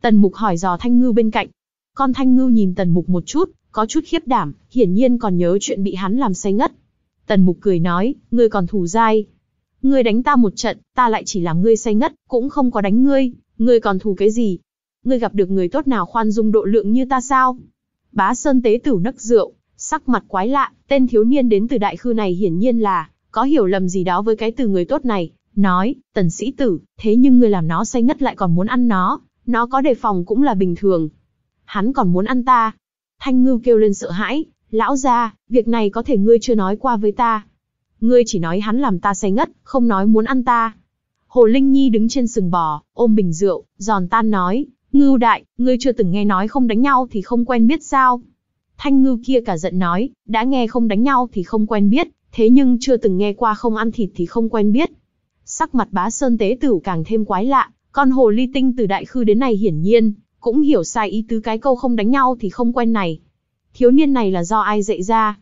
Speaker 1: Tần mục hỏi dò Thanh Ngưu bên cạnh. Con Thanh Ngưu nhìn tần mục một chút, có chút khiếp đảm, hiển nhiên còn nhớ chuyện bị hắn làm say ngất. Tần mục cười nói, ngươi còn thủ dai, Ngươi đánh ta một trận, ta lại chỉ làm ngươi say ngất, cũng không có đánh ngươi, ngươi còn thù cái gì? Ngươi gặp được người tốt nào khoan dung độ lượng như ta sao? Bá Sơn tế tử nấc rượu, sắc mặt quái lạ, tên thiếu niên đến từ đại khư này hiển nhiên là có hiểu lầm gì đó với cái từ người tốt này, nói, tần sĩ tử, thế nhưng ngươi làm nó say ngất lại còn muốn ăn nó, nó có đề phòng cũng là bình thường. Hắn còn muốn ăn ta. Thanh ngưu kêu lên sợ hãi, lão gia, việc này có thể ngươi chưa nói qua với ta, ngươi chỉ nói hắn làm ta say ngất, không nói muốn ăn ta. Hồ Linh Nhi đứng trên sừng bò, ôm bình rượu, giòn tan nói, ngưu đại, ngươi chưa từng nghe nói không đánh nhau thì không quen biết sao. Thanh ngưu kia cả giận nói, đã nghe không đánh nhau thì không quen biết, thế nhưng chưa từng nghe qua không ăn thịt thì không quen biết. Sắc mặt bá sơn tế tử càng thêm quái lạ, con hồ ly tinh từ đại khư đến này hiển nhiên, cũng hiểu sai ý tứ cái câu không đánh nhau thì không quen này. Thiếu niên này là do ai dạy ra?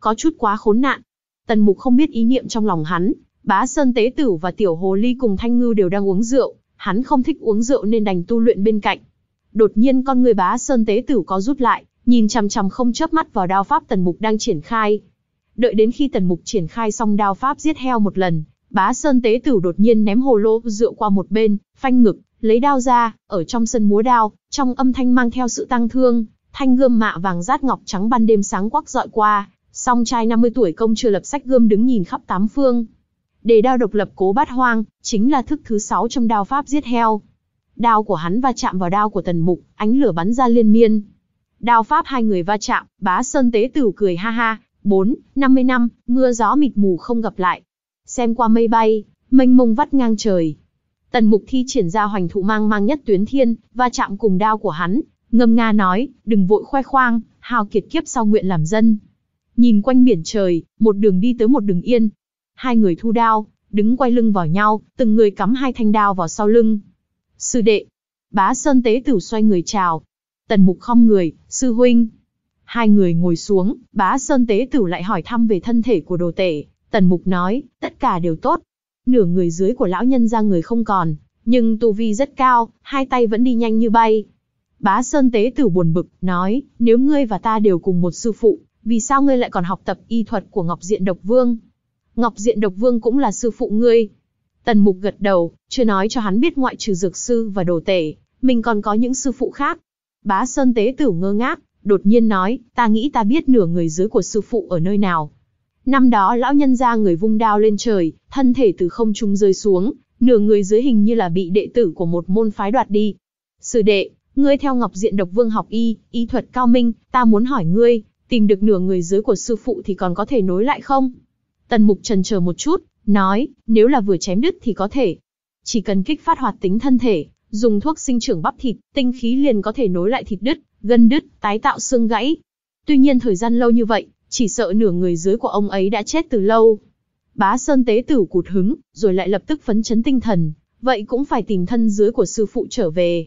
Speaker 1: Có chút quá khốn nạn, Tần Mục không biết ý niệm trong lòng hắn, Bá Sơn Tế Tử và Tiểu Hồ Ly cùng Thanh Ngư đều đang uống rượu, hắn không thích uống rượu nên đành tu luyện bên cạnh. Đột nhiên con người Bá Sơn Tế Tử có rút lại, nhìn chằm chằm không chớp mắt vào đao pháp Tần Mục đang triển khai. Đợi đến khi Tần Mục triển khai xong đao pháp giết heo một lần, Bá Sơn Tế Tử đột nhiên ném hồ lô rượu qua một bên, phanh ngực, lấy đao ra, ở trong sân múa đao, trong âm thanh mang theo sự tăng thương, thanh gươm mạ vàng rát ngọc trắng ban đêm sáng quắc dọi qua, Song trai 50 tuổi công chưa lập sách gươm đứng nhìn khắp tám phương. Để đao độc lập cố bát hoang, chính là thức thứ sáu trong đao pháp giết heo. Đao của hắn va chạm vào đao của tần mục, ánh lửa bắn ra liên miên. Đao pháp hai người va chạm, bá sơn tế tử cười ha ha, bốn, năm mươi năm, mưa gió mịt mù không gặp lại. Xem qua mây bay, mênh mông vắt ngang trời. Tần mục thi triển ra hoành thụ mang mang nhất tuyến thiên, va chạm cùng đao của hắn, ngâm nga nói, đừng vội khoe khoang, hào kiệt kiếp sau nguyện làm dân nhìn quanh biển trời, một đường đi tới một đường yên. Hai người thu đao, đứng quay lưng vào nhau, từng người cắm hai thanh đao vào sau lưng. Sư đệ, bá sơn tế tử xoay người chào. Tần mục không người, sư huynh. Hai người ngồi xuống, bá sơn tế tử lại hỏi thăm về thân thể của đồ tể. Tần mục nói, tất cả đều tốt. Nửa người dưới của lão nhân ra người không còn, nhưng tu vi rất cao, hai tay vẫn đi nhanh như bay. Bá Sơn Tế Tử buồn bực, nói, nếu ngươi và ta đều cùng một sư phụ, vì sao ngươi lại còn học tập y thuật của Ngọc Diện Độc Vương? Ngọc Diện Độc Vương cũng là sư phụ ngươi. Tần Mục gật đầu, chưa nói cho hắn biết ngoại trừ dược sư và đồ tể, mình còn có những sư phụ khác. Bá Sơn Tế Tử ngơ ngác, đột nhiên nói, ta nghĩ ta biết nửa người dưới của sư phụ ở nơi nào. Năm đó lão nhân ra người vung đao lên trời, thân thể từ không trung rơi xuống, nửa người dưới hình như là bị đệ tử của một môn phái đoạt đi. Sư đệ, ngươi theo Ngọc Diện Độc Vương học y, y thuật cao minh, ta muốn hỏi ngươi, tìm được nửa người dưới của sư phụ thì còn có thể nối lại không? Tần mục trần chờ một chút, nói, nếu là vừa chém đứt thì có thể. Chỉ cần kích phát hoạt tính thân thể, dùng thuốc sinh trưởng bắp thịt, tinh khí liền có thể nối lại thịt đứt, gân đứt, tái tạo xương gãy. Tuy nhiên thời gian lâu như vậy, chỉ sợ nửa người dưới của ông ấy đã chết từ lâu. Bá Sơn tế tử cụt hứng, rồi lại lập tức phấn chấn tinh thần, vậy cũng phải tìm thân dưới của sư phụ trở về.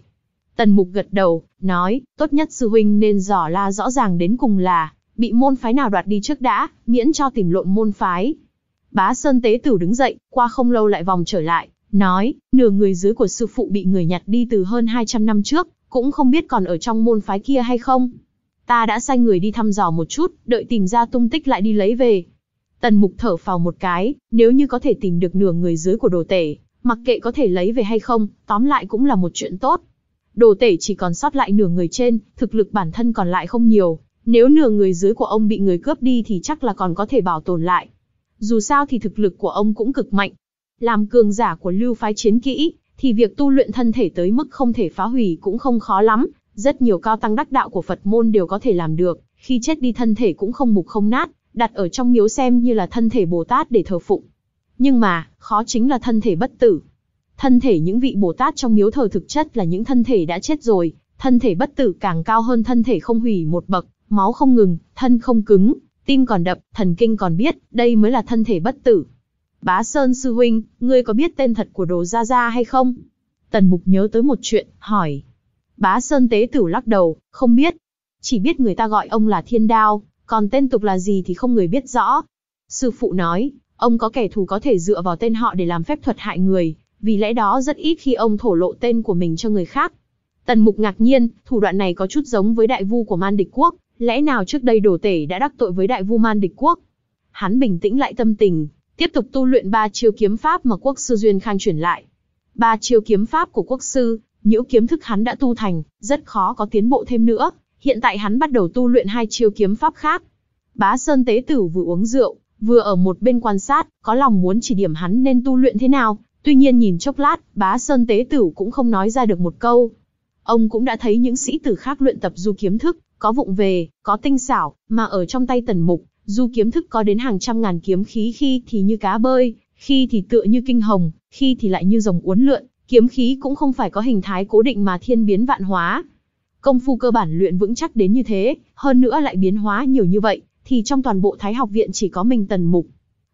Speaker 1: Tần Mục gật đầu, nói, tốt nhất sư huynh nên dò la rõ ràng đến cùng là, bị môn phái nào đoạt đi trước đã, miễn cho tìm lộn môn phái. Bá Sơn Tế Tử đứng dậy, qua không lâu lại vòng trở lại, nói, nửa người dưới của sư phụ bị người nhặt đi từ hơn 200 năm trước, cũng không biết còn ở trong môn phái kia hay không. Ta đã sai người đi thăm dò một chút, đợi tìm ra tung tích lại đi lấy về. Tần mục thở phào một cái, nếu như có thể tìm được nửa người dưới của đồ tể, mặc kệ có thể lấy về hay không, tóm lại cũng là một chuyện tốt. Đồ tể chỉ còn sót lại nửa người trên, thực lực bản thân còn lại không nhiều, nếu nửa người dưới của ông bị người cướp đi thì chắc là còn có thể bảo tồn lại. Dù sao thì thực lực của ông cũng cực mạnh. Làm cường giả của lưu phái chiến kỹ, thì việc tu luyện thân thể tới mức không thể phá hủy cũng không khó lắm. Rất nhiều cao tăng đắc đạo của Phật môn đều có thể làm được, khi chết đi thân thể cũng không mục không nát, đặt ở trong miếu xem như là thân thể Bồ Tát để thờ phụng. Nhưng mà, khó chính là thân thể bất tử. Thân thể những vị Bồ Tát trong miếu thờ thực chất là những thân thể đã chết rồi, thân thể bất tử càng cao hơn thân thể không hủy một bậc, máu không ngừng, thân không cứng, tim còn đập, thần kinh còn biết, đây mới là thân thể bất tử. Bá Sơn Sư Huynh, ngươi có biết tên thật của đồ Gia Gia hay không? Tần Mục nhớ tới một chuyện, hỏi. Bá Sơn Tế Tử lắc đầu, không biết. Chỉ biết người ta gọi ông là Thiên Đao, còn tên tục là gì thì không người biết rõ. Sư phụ nói, ông có kẻ thù có thể dựa vào tên họ để làm phép thuật hại người, vì lẽ đó rất ít khi ông thổ lộ tên của mình cho người khác. Tần Mục ngạc nhiên, thủ đoạn này có chút giống với đại vu của Man Địch Quốc, Lẽ nào trước đây đồ tể đã đắc tội với đại vu man địch quốc? Hắn bình tĩnh lại tâm tình, tiếp tục tu luyện ba chiêu kiếm pháp mà quốc sư Duyên Khang chuyển lại. Ba chiêu kiếm pháp của quốc sư, những kiếm thức hắn đã tu thành, rất khó có tiến bộ thêm nữa. Hiện tại hắn bắt đầu tu luyện hai chiêu kiếm pháp khác. Bá Sơn Tế Tử vừa uống rượu, vừa ở một bên quan sát, có lòng muốn chỉ điểm hắn nên tu luyện thế nào. Tuy nhiên nhìn chốc lát, bá Sơn Tế Tử cũng không nói ra được một câu. Ông cũng đã thấy những sĩ tử khác luyện tập du kiếm thức, có vụng về, có tinh xảo, mà ở trong tay tần mục, du kiếm thức có đến hàng trăm ngàn kiếm khí khi thì như cá bơi, khi thì tựa như kinh hồng, khi thì lại như rồng uốn lượn, kiếm khí cũng không phải có hình thái cố định mà thiên biến vạn hóa. Công phu cơ bản luyện vững chắc đến như thế, hơn nữa lại biến hóa nhiều như vậy, thì trong toàn bộ Thái học viện chỉ có mình tần mục.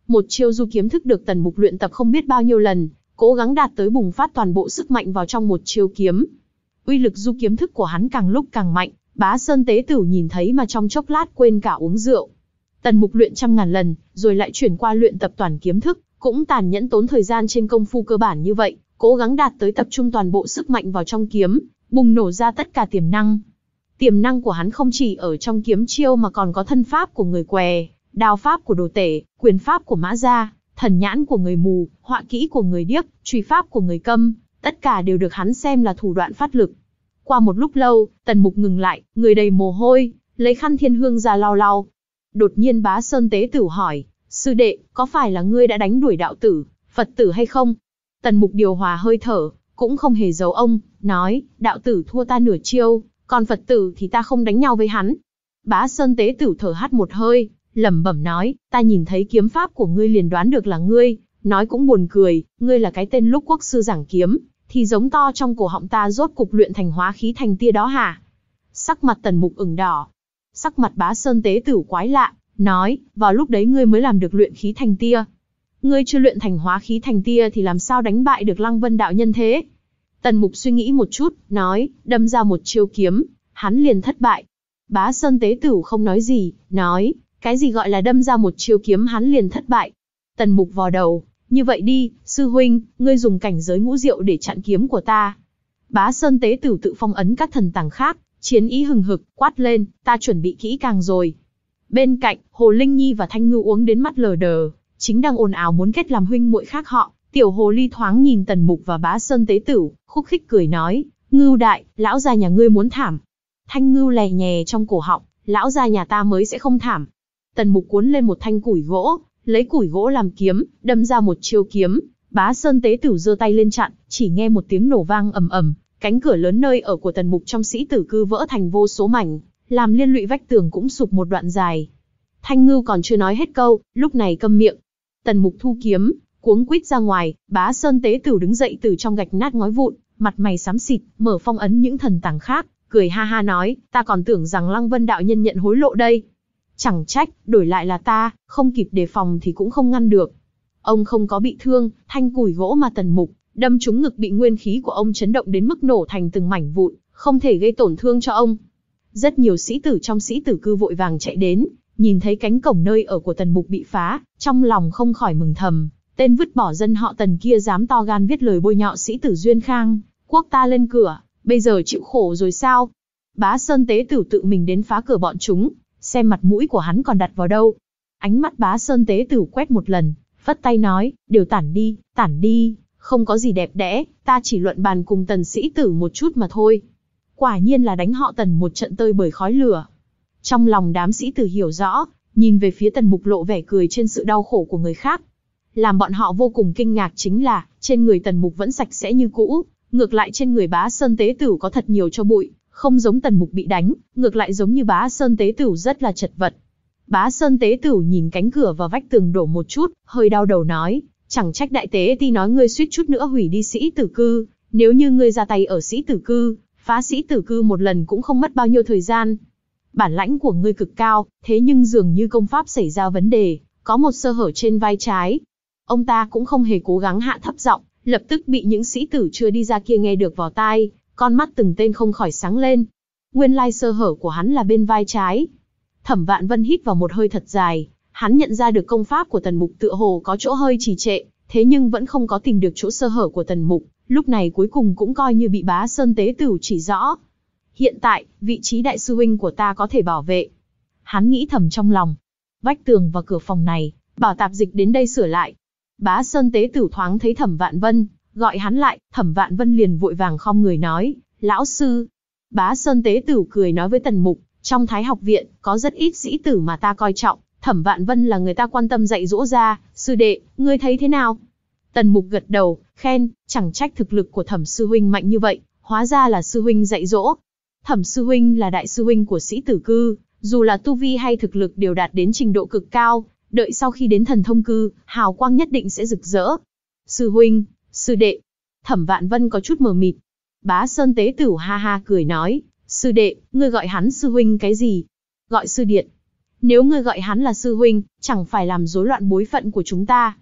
Speaker 1: Một chiêu du kiếm thức được tần mục luyện tập không biết bao nhiêu lần, cố gắng đạt tới bùng phát toàn bộ sức mạnh vào trong một chiêu kiếm. Uy lực du kiếm thức của hắn càng lúc càng mạnh, bá sơn tế tử nhìn thấy mà trong chốc lát quên cả uống rượu. Tần mục luyện trăm ngàn lần, rồi lại chuyển qua luyện tập toàn kiếm thức, cũng tàn nhẫn tốn thời gian trên công phu cơ bản như vậy, cố gắng đạt tới tập trung toàn bộ sức mạnh vào trong kiếm, bùng nổ ra tất cả tiềm năng. Tiềm năng của hắn không chỉ ở trong kiếm chiêu mà còn có thân pháp của người què, đao pháp của đồ tể, quyền pháp của mã gia, thần nhãn của người mù, họa kỹ của người điếc, truy pháp của người câm, tất cả đều được hắn xem là thủ đoạn phát lực. Qua một lúc lâu, tần mục ngừng lại, người đầy mồ hôi, lấy khăn thiên hương ra lau lau. Đột nhiên bá sơn tế tử hỏi, sư đệ, có phải là ngươi đã đánh đuổi đạo tử, Phật tử hay không? Tần mục điều hòa hơi thở, cũng không hề giấu ông, nói, đạo tử thua ta nửa chiêu, còn Phật tử thì ta không đánh nhau với hắn. Bá sơn tế tử thở hắt một hơi, lẩm bẩm nói, ta nhìn thấy kiếm pháp của ngươi liền đoán được là ngươi, nói cũng buồn cười, ngươi là cái tên lúc quốc sư giảng kiếm, thì giống to trong cổ họng ta rốt cục luyện thành hóa khí thành tia đó hả? Sắc mặt tần mục ửng đỏ. Sắc mặt bá sơn tế tử quái lạ, nói, vào lúc đấy ngươi mới làm được luyện khí thành tia. Ngươi chưa luyện thành hóa khí thành tia thì làm sao đánh bại được lăng vân đạo nhân thế? Tần mục suy nghĩ một chút, nói, đâm ra một chiêu kiếm, hắn liền thất bại. Bá sơn tế tử không nói gì, nói, cái gì gọi là đâm ra một chiêu kiếm hắn liền thất bại. Tần mục vò đầu, như vậy đi, sư huynh, ngươi dùng cảnh giới ngũ diệu để chặn kiếm của ta. Bá Sơn Tế Tử tự phong ấn các thần tàng khác, chiến ý hừng hực, quát lên, ta chuẩn bị kỹ càng rồi. Bên cạnh, Hồ Linh Nhi và Thanh Ngư uống đến mắt lờ đờ, chính đang ồn ào muốn kết làm huynh muội khác họ. Tiểu Hồ Ly thoáng nhìn Tần Mục và Bá Sơn Tế Tử, khúc khích cười nói, Ngưu đại, lão gia nhà ngươi muốn thảm. Thanh Ngưu lè nhè trong cổ họng, lão gia nhà ta mới sẽ không thảm. Tần Mục cuốn lên một thanh củi gỗ, lấy củi gỗ làm kiếm, đâm ra một chiêu kiếm, Bá Sơn Tế Tử giơ tay lên chặn, chỉ nghe một tiếng nổ vang ầm ầm, cánh cửa lớn nơi ở của Tần Mục trong sĩ tử cư vỡ thành vô số mảnh, làm liên lụy vách tường cũng sụp một đoạn dài. Thanh ngư còn chưa nói hết câu, lúc này câm miệng. Tần Mục thu kiếm, cuống quýt ra ngoài, Bá Sơn Tế Tử đứng dậy từ trong gạch nát ngói vụn, mặt mày xám xịt, mở phong ấn những thần tàng khác, cười ha ha nói, ta còn tưởng rằng Lăng Vân đạo nhân nhận hối lộ đây, Chẳng trách, đổi lại là ta, không kịp đề phòng thì cũng không ngăn được. Ông không có bị thương, thanh củi gỗ mà tần mục, đâm trúng ngực bị nguyên khí của ông chấn động đến mức nổ thành từng mảnh vụn, không thể gây tổn thương cho ông. Rất nhiều sĩ tử trong sĩ tử cư vội vàng chạy đến, nhìn thấy cánh cổng nơi ở của tần mục bị phá, trong lòng không khỏi mừng thầm, tên vứt bỏ dân họ tần kia dám to gan viết lời bôi nhọ sĩ tử Duyên Khang, quốc ta lên cửa, bây giờ chịu khổ rồi sao? Bá Sơn Tế Tử tự mình đến phá cửa bọn chúng, xem mặt mũi của hắn còn đặt vào đâu. Ánh mắt bá sơn tế tử quét một lần, phất tay nói, đều tản đi, tản đi, không có gì đẹp đẽ, ta chỉ luận bàn cùng tần sĩ tử một chút mà thôi. Quả nhiên là đánh họ tần một trận tơi bởi khói lửa. Trong lòng đám sĩ tử hiểu rõ, nhìn về phía tần mục lộ vẻ cười trên sự đau khổ của người khác. Làm bọn họ vô cùng kinh ngạc chính là, trên người tần mục vẫn sạch sẽ như cũ, ngược lại trên người bá sơn tế tử có thật nhiều cho bụi, không giống tần mục bị đánh, ngược lại giống như bá Sơn Tế Tửu rất là chật vật. Bá Sơn Tế Tửu nhìn cánh cửa và vách tường đổ một chút, hơi đau đầu nói, chẳng trách đại tế ti nói ngươi suýt chút nữa hủy đi sĩ tử cư, nếu như ngươi ra tay ở sĩ tử cư, phá sĩ tử cư một lần cũng không mất bao nhiêu thời gian. Bản lãnh của ngươi cực cao, thế nhưng dường như công pháp xảy ra vấn đề, có một sơ hở trên vai trái. Ông ta cũng không hề cố gắng hạ thấp giọng, lập tức bị những sĩ tử chưa đi ra kia nghe được vào tai, con mắt từng tên không khỏi sáng lên. Nguyên lai sơ hở của hắn là bên vai trái. Thẩm Vạn Vân hít vào một hơi thật dài, hắn nhận ra được công pháp của Tần Mục tựa hồ có chỗ hơi trì trệ, thế nhưng vẫn không có tìm được chỗ sơ hở của Tần Mục, lúc này cuối cùng cũng coi như bị Bá Sơn Tế tử chỉ rõ. Hiện tại, vị trí đại sư huynh của ta có thể bảo vệ. Hắn nghĩ thầm trong lòng. Vách tường và cửa phòng này, bảo tạp dịch đến đây sửa lại. Bá Sơn Tế tử thoáng thấy Thẩm Vạn Vân, Gọi hắn lại, thẩm vạn vân liền vội vàng khom người nói, lão sư. Bá Sơn Tế Tử cười nói với Tần Mục, trong Thái học viện, có rất ít sĩ tử mà ta coi trọng, thẩm vạn vân là người ta quan tâm dạy dỗ ra, sư đệ, ngươi thấy thế nào? Tần Mục gật đầu, khen, chẳng trách thực lực của thẩm sư huynh mạnh như vậy, hóa ra là sư huynh dạy dỗ. Thẩm sư huynh là đại sư huynh của sĩ tử cư, dù là tu vi hay thực lực đều đạt đến trình độ cực cao, đợi sau khi đến thần thông cư, hào quang nhất định sẽ rực rỡ. Sư huynh, sư đệ. Thẩm Vạn Vân có chút mờ mịt. Bá Sơn Tế Tử ha ha cười nói, sư đệ, ngươi gọi hắn sư huynh cái gì? Gọi sư điện. Nếu ngươi gọi hắn là sư huynh, chẳng phải làm rối loạn bối phận của chúng ta.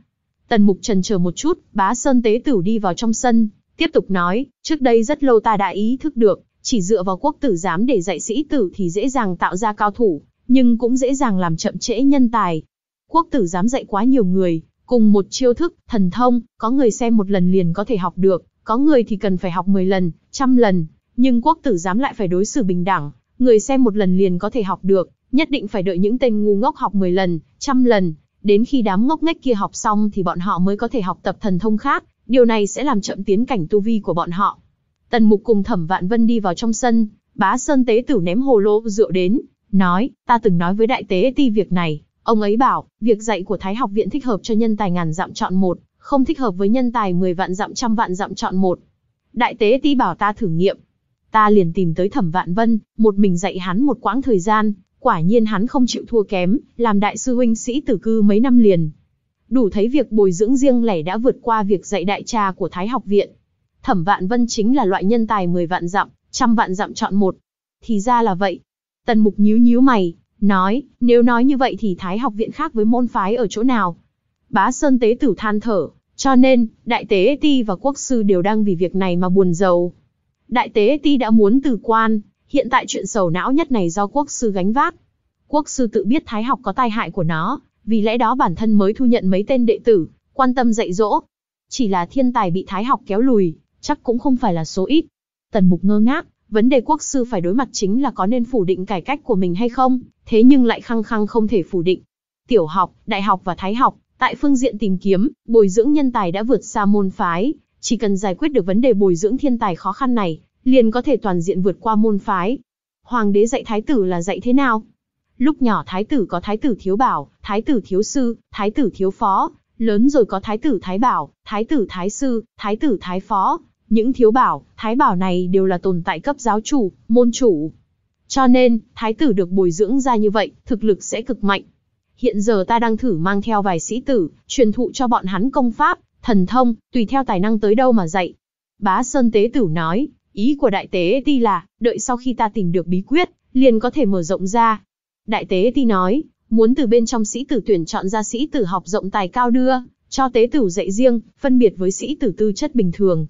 Speaker 1: Tần Mục trần chờ một chút, Bá Sơn Tế Tử đi vào trong sân, tiếp tục nói, trước đây rất lâu ta đã ý thức được, chỉ dựa vào quốc tử giám để dạy sĩ tử thì dễ dàng tạo ra cao thủ, nhưng cũng dễ dàng làm chậm trễ nhân tài. Quốc tử giám dạy quá nhiều người, Cùng một chiêu thức, thần thông, có người xem một lần liền có thể học được, có người thì cần phải học 10 lần, trăm lần, nhưng quốc tử giám lại phải đối xử bình đẳng, người xem một lần liền có thể học được, nhất định phải đợi những tên ngu ngốc học 10 lần, trăm lần, đến khi đám ngốc nghếch kia học xong thì bọn họ mới có thể học tập thần thông khác, điều này sẽ làm chậm tiến cảnh tu vi của bọn họ. Tần Mục cùng Thẩm Vạn Vân đi vào trong sân, Bá Sơn Tế Tử ném hồ lô rượu đến, nói, ta từng nói với Đại Tế Ti việc này, Ông ấy bảo, việc dạy của Thái học viện thích hợp cho nhân tài ngàn dặm chọn một, không thích hợp với nhân tài 10 vạn dặm trăm vạn dặm chọn một. Đại tế ti bảo ta thử nghiệm. Ta liền tìm tới Thẩm Vạn Vân, một mình dạy hắn một quãng thời gian, quả nhiên hắn không chịu thua kém, làm đại sư huynh sĩ tử cư mấy năm liền. Đủ thấy việc bồi dưỡng riêng lẻ đã vượt qua việc dạy đại trà của Thái học viện. Thẩm Vạn Vân chính là loại nhân tài 10 vạn dặm, trăm vạn dặm chọn một. Thì ra là vậy. Tần Mục nhíu nhíu mày, nói, nếu nói như vậy thì Thái học viện khác với môn phái ở chỗ nào? Bá Sơn Tế Tử than thở, cho nên, Đại Tế Ti và Quốc Sư đều đang vì việc này mà buồn giàu. Đại Tế Ti đã muốn từ quan, hiện tại chuyện sầu não nhất này do Quốc Sư gánh vác. Quốc Sư tự biết Thái học có tai hại của nó, vì lẽ đó bản thân mới thu nhận mấy tên đệ tử, quan tâm dạy dỗ. Chỉ là thiên tài bị Thái học kéo lùi, chắc cũng không phải là số ít. Tần Mục ngơ ngác, vấn đề quốc sư phải đối mặt chính là có nên phủ định cải cách của mình hay không, thế nhưng lại khăng khăng không thể phủ định. Tiểu học, đại học và thái học, tại phương diện tìm kiếm, bồi dưỡng nhân tài đã vượt xa môn phái, chỉ cần giải quyết được vấn đề bồi dưỡng thiên tài khó khăn này, liền có thể toàn diện vượt qua môn phái. Hoàng đế dạy thái tử là dạy thế nào? Lúc nhỏ thái tử có thái tử thiếu bảo, thái tử thiếu sư, thái tử thiếu phó, lớn rồi có thái tử thái bảo, thái tử thái sư, thái tử thái phó, những thiếu bảo, thái bảo này đều là tồn tại cấp giáo chủ, môn chủ, cho nên, thái tử được bồi dưỡng ra như vậy, thực lực sẽ cực mạnh. Hiện giờ ta đang thử mang theo vài sĩ tử, truyền thụ cho bọn hắn công pháp, thần thông, tùy theo tài năng tới đâu mà dạy. Bá Sơn Tế Tử nói, ý của Đại Tế Ti là, đợi sau khi ta tìm được bí quyết, liền có thể mở rộng ra. Đại Tế Ti nói, muốn từ bên trong sĩ tử tuyển chọn ra sĩ tử học rộng tài cao đưa, cho Tế Tử dạy riêng, phân biệt với sĩ tử tư chất bình thường.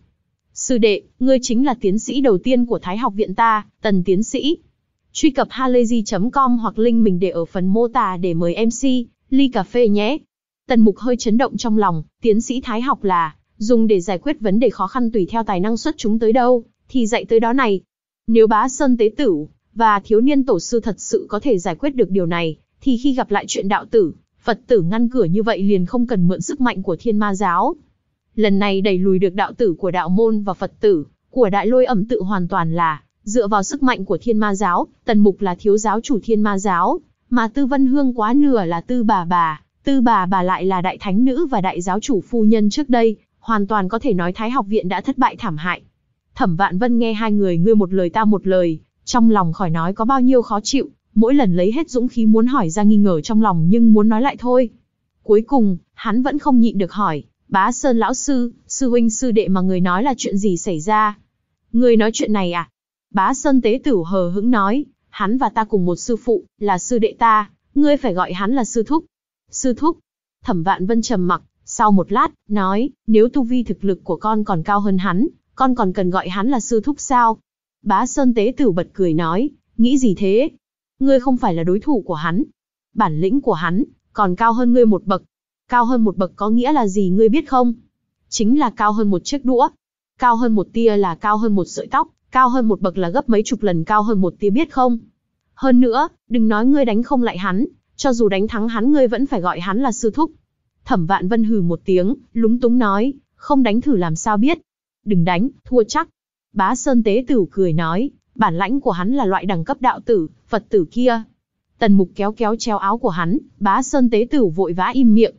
Speaker 1: Sư đệ, ngươi chính là tiến sĩ đầu tiên của Thái học viện ta, tần tiến sĩ. Truy cập halayzi.com hoặc link mình để ở phần mô tả để mời MC, ly cà phê nhé. Tần mục hơi chấn động trong lòng, tiến sĩ thái học là, dùng để giải quyết vấn đề khó khăn tùy theo tài năng xuất chúng tới đâu, thì dạy tới đó này. Nếu bá sơn tế tử, và thiếu niên tổ sư thật sự có thể giải quyết được điều này, thì khi gặp lại chuyện đạo tử, Phật tử ngăn cửa như vậy liền không cần mượn sức mạnh của thiên ma giáo. Lần này đẩy lùi được đạo tử của đạo môn và Phật tử, của đại lôi ẩm tự hoàn toàn là Dựa vào sức mạnh của thiên ma giáo, tần mục là thiếu giáo chủ thiên ma giáo, mà tư vân hương quá nửa là tư bà bà, tư bà bà lại là đại thánh nữ và đại giáo chủ phu nhân trước đây, hoàn toàn có thể nói thái học viện đã thất bại thảm hại. Thẩm vạn vân nghe hai người ngươi một lời ta một lời, trong lòng khỏi nói có bao nhiêu khó chịu, mỗi lần lấy hết dũng khí muốn hỏi ra nghi ngờ trong lòng nhưng muốn nói lại thôi. Cuối cùng, hắn vẫn không nhịn được hỏi, bá sơn lão sư, sư huynh sư đệ mà người nói là chuyện gì xảy ra? Người nói chuyện này à? Bá Sơn Tế Tử hờ hững nói, hắn và ta cùng một sư phụ, là sư đệ ta, ngươi phải gọi hắn là sư thúc. Sư thúc, thẩm vạn vân trầm mặc, sau một lát, nói, nếu tu vi thực lực của con còn cao hơn hắn, con còn cần gọi hắn là sư thúc sao? Bá Sơn Tế Tử bật cười nói, nghĩ gì thế? Ngươi không phải là đối thủ của hắn. Bản lĩnh của hắn, còn cao hơn ngươi một bậc. Cao hơn một bậc có nghĩa là gì ngươi biết không? Chính là cao hơn một chiếc đũa. Cao hơn một tia là cao hơn một sợi tóc, Cao hơn một bậc là gấp mấy chục lần cao hơn một tia biết không? Hơn nữa, đừng nói ngươi đánh không lại hắn, cho dù đánh thắng hắn ngươi vẫn phải gọi hắn là sư thúc. Thẩm Vạn Vân hừ một tiếng, lúng túng nói, không đánh thử làm sao biết. Đừng đánh, thua chắc. Bá Sơn Tế Tử cười nói, bản lãnh của hắn là loại đẳng cấp đạo tử, Phật tử kia. Tần Mục kéo kéo treo áo của hắn, Bá Sơn Tế Tử vội vã im miệng.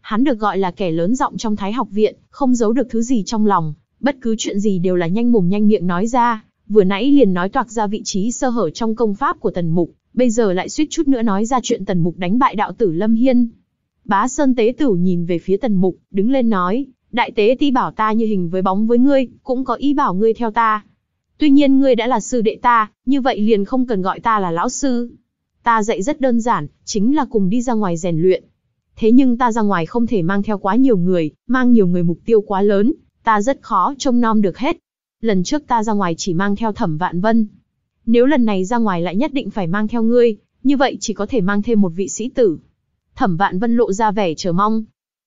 Speaker 1: Hắn được gọi là kẻ lớn giọng trong Thái học viện, không giấu được thứ gì trong lòng, bất cứ chuyện gì đều là nhanh mồm nhanh miệng nói ra, vừa nãy liền nói toạc ra vị trí sơ hở trong công pháp của Tần Mục, bây giờ lại suýt chút nữa nói ra chuyện Tần Mục đánh bại đạo tử Lâm Hiên. Bá Sơn Tế Tử nhìn về phía Tần Mục, đứng lên nói, đại tế ti bảo ta như hình với bóng với ngươi, cũng có ý bảo ngươi theo ta. Tuy nhiên ngươi đã là sư đệ ta, như vậy liền không cần gọi ta là lão sư. Ta dạy rất đơn giản, chính là cùng đi ra ngoài rèn luyện. Thế nhưng ta ra ngoài không thể mang theo quá nhiều người, mang nhiều người mục tiêu quá lớn, Ta rất khó trông nom được hết. Lần trước ta ra ngoài chỉ mang theo thẩm vạn vân. Nếu lần này ra ngoài lại nhất định phải mang theo ngươi, như vậy chỉ có thể mang thêm một vị sĩ tử. Thẩm vạn vân lộ ra vẻ chờ mong.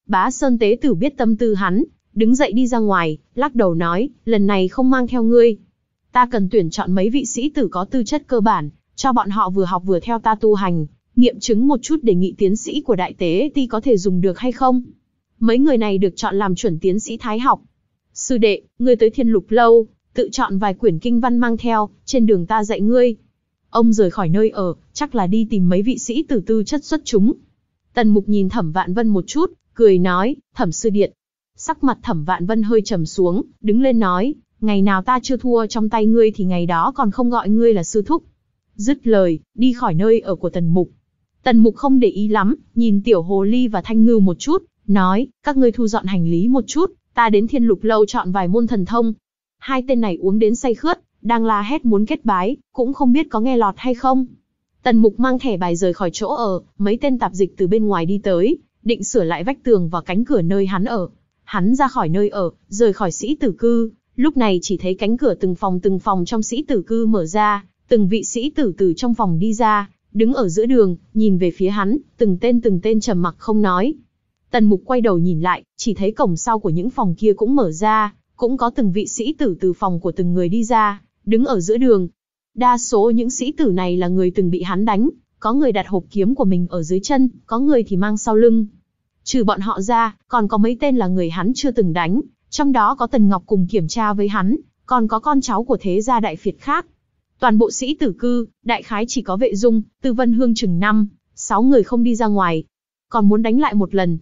Speaker 1: Bá Sơn Tế Tử biết tâm tư hắn, đứng dậy đi ra ngoài, lắc đầu nói, lần này không mang theo ngươi. Ta cần tuyển chọn mấy vị sĩ tử có tư chất cơ bản, cho bọn họ vừa học vừa theo ta tu hành, nghiệm chứng một chút đề nghị tiến sĩ của đại tế ti có thể dùng được hay không. Mấy người này được chọn làm chuẩn tiến sĩ thái học, Sư đệ, ngươi tới thiên lục lâu, tự chọn vài quyển kinh văn mang theo, trên đường ta dạy ngươi. Ông rời khỏi nơi ở, chắc là đi tìm mấy vị sĩ tử tư chất xuất chúng. Tần mục nhìn thẩm vạn vân một chút, cười nói, thẩm sư điện. Sắc mặt thẩm vạn vân hơi trầm xuống, đứng lên nói, ngày nào ta chưa thua trong tay ngươi thì ngày đó còn không gọi ngươi là sư thúc. Dứt lời, đi khỏi nơi ở của tần mục. Tần mục không để ý lắm, nhìn tiểu hồ ly và thanh ngư một chút, nói, các ngươi thu dọn hành lý một chút, ta đến thiên lục lâu chọn vài môn thần thông. Hai tên này uống đến say khướt, đang la hét muốn kết bái, cũng không biết có nghe lọt hay không. Tần mục mang thẻ bài rời khỏi chỗ ở, mấy tên tạp dịch từ bên ngoài đi tới, định sửa lại vách tường và cánh cửa nơi hắn ở. Hắn ra khỏi nơi ở, rời khỏi sĩ tử cư, lúc này chỉ thấy cánh cửa từng phòng từng phòng trong sĩ tử cư mở ra, từng vị sĩ tử từ trong phòng đi ra, đứng ở giữa đường, nhìn về phía hắn, từng tên từng tên trầm mặc không nói, Tần mục quay đầu nhìn lại, chỉ thấy cổng sau của những phòng kia cũng mở ra, cũng có từng vị sĩ tử từ phòng của từng người đi ra, đứng ở giữa đường. Đa số những sĩ tử này là người từng bị hắn đánh, có người đặt hộp kiếm của mình ở dưới chân, có người thì mang sau lưng. Trừ bọn họ ra, còn có mấy tên là người hắn chưa từng đánh, trong đó có Tần Ngọc cùng kiểm tra với hắn, còn có con cháu của thế gia Đại phiệt khác. Toàn bộ sĩ tử cư, đại khái chỉ có vệ dung, tư vân hương chừng năm, sáu người không đi ra ngoài. Còn muốn đánh lại một lần,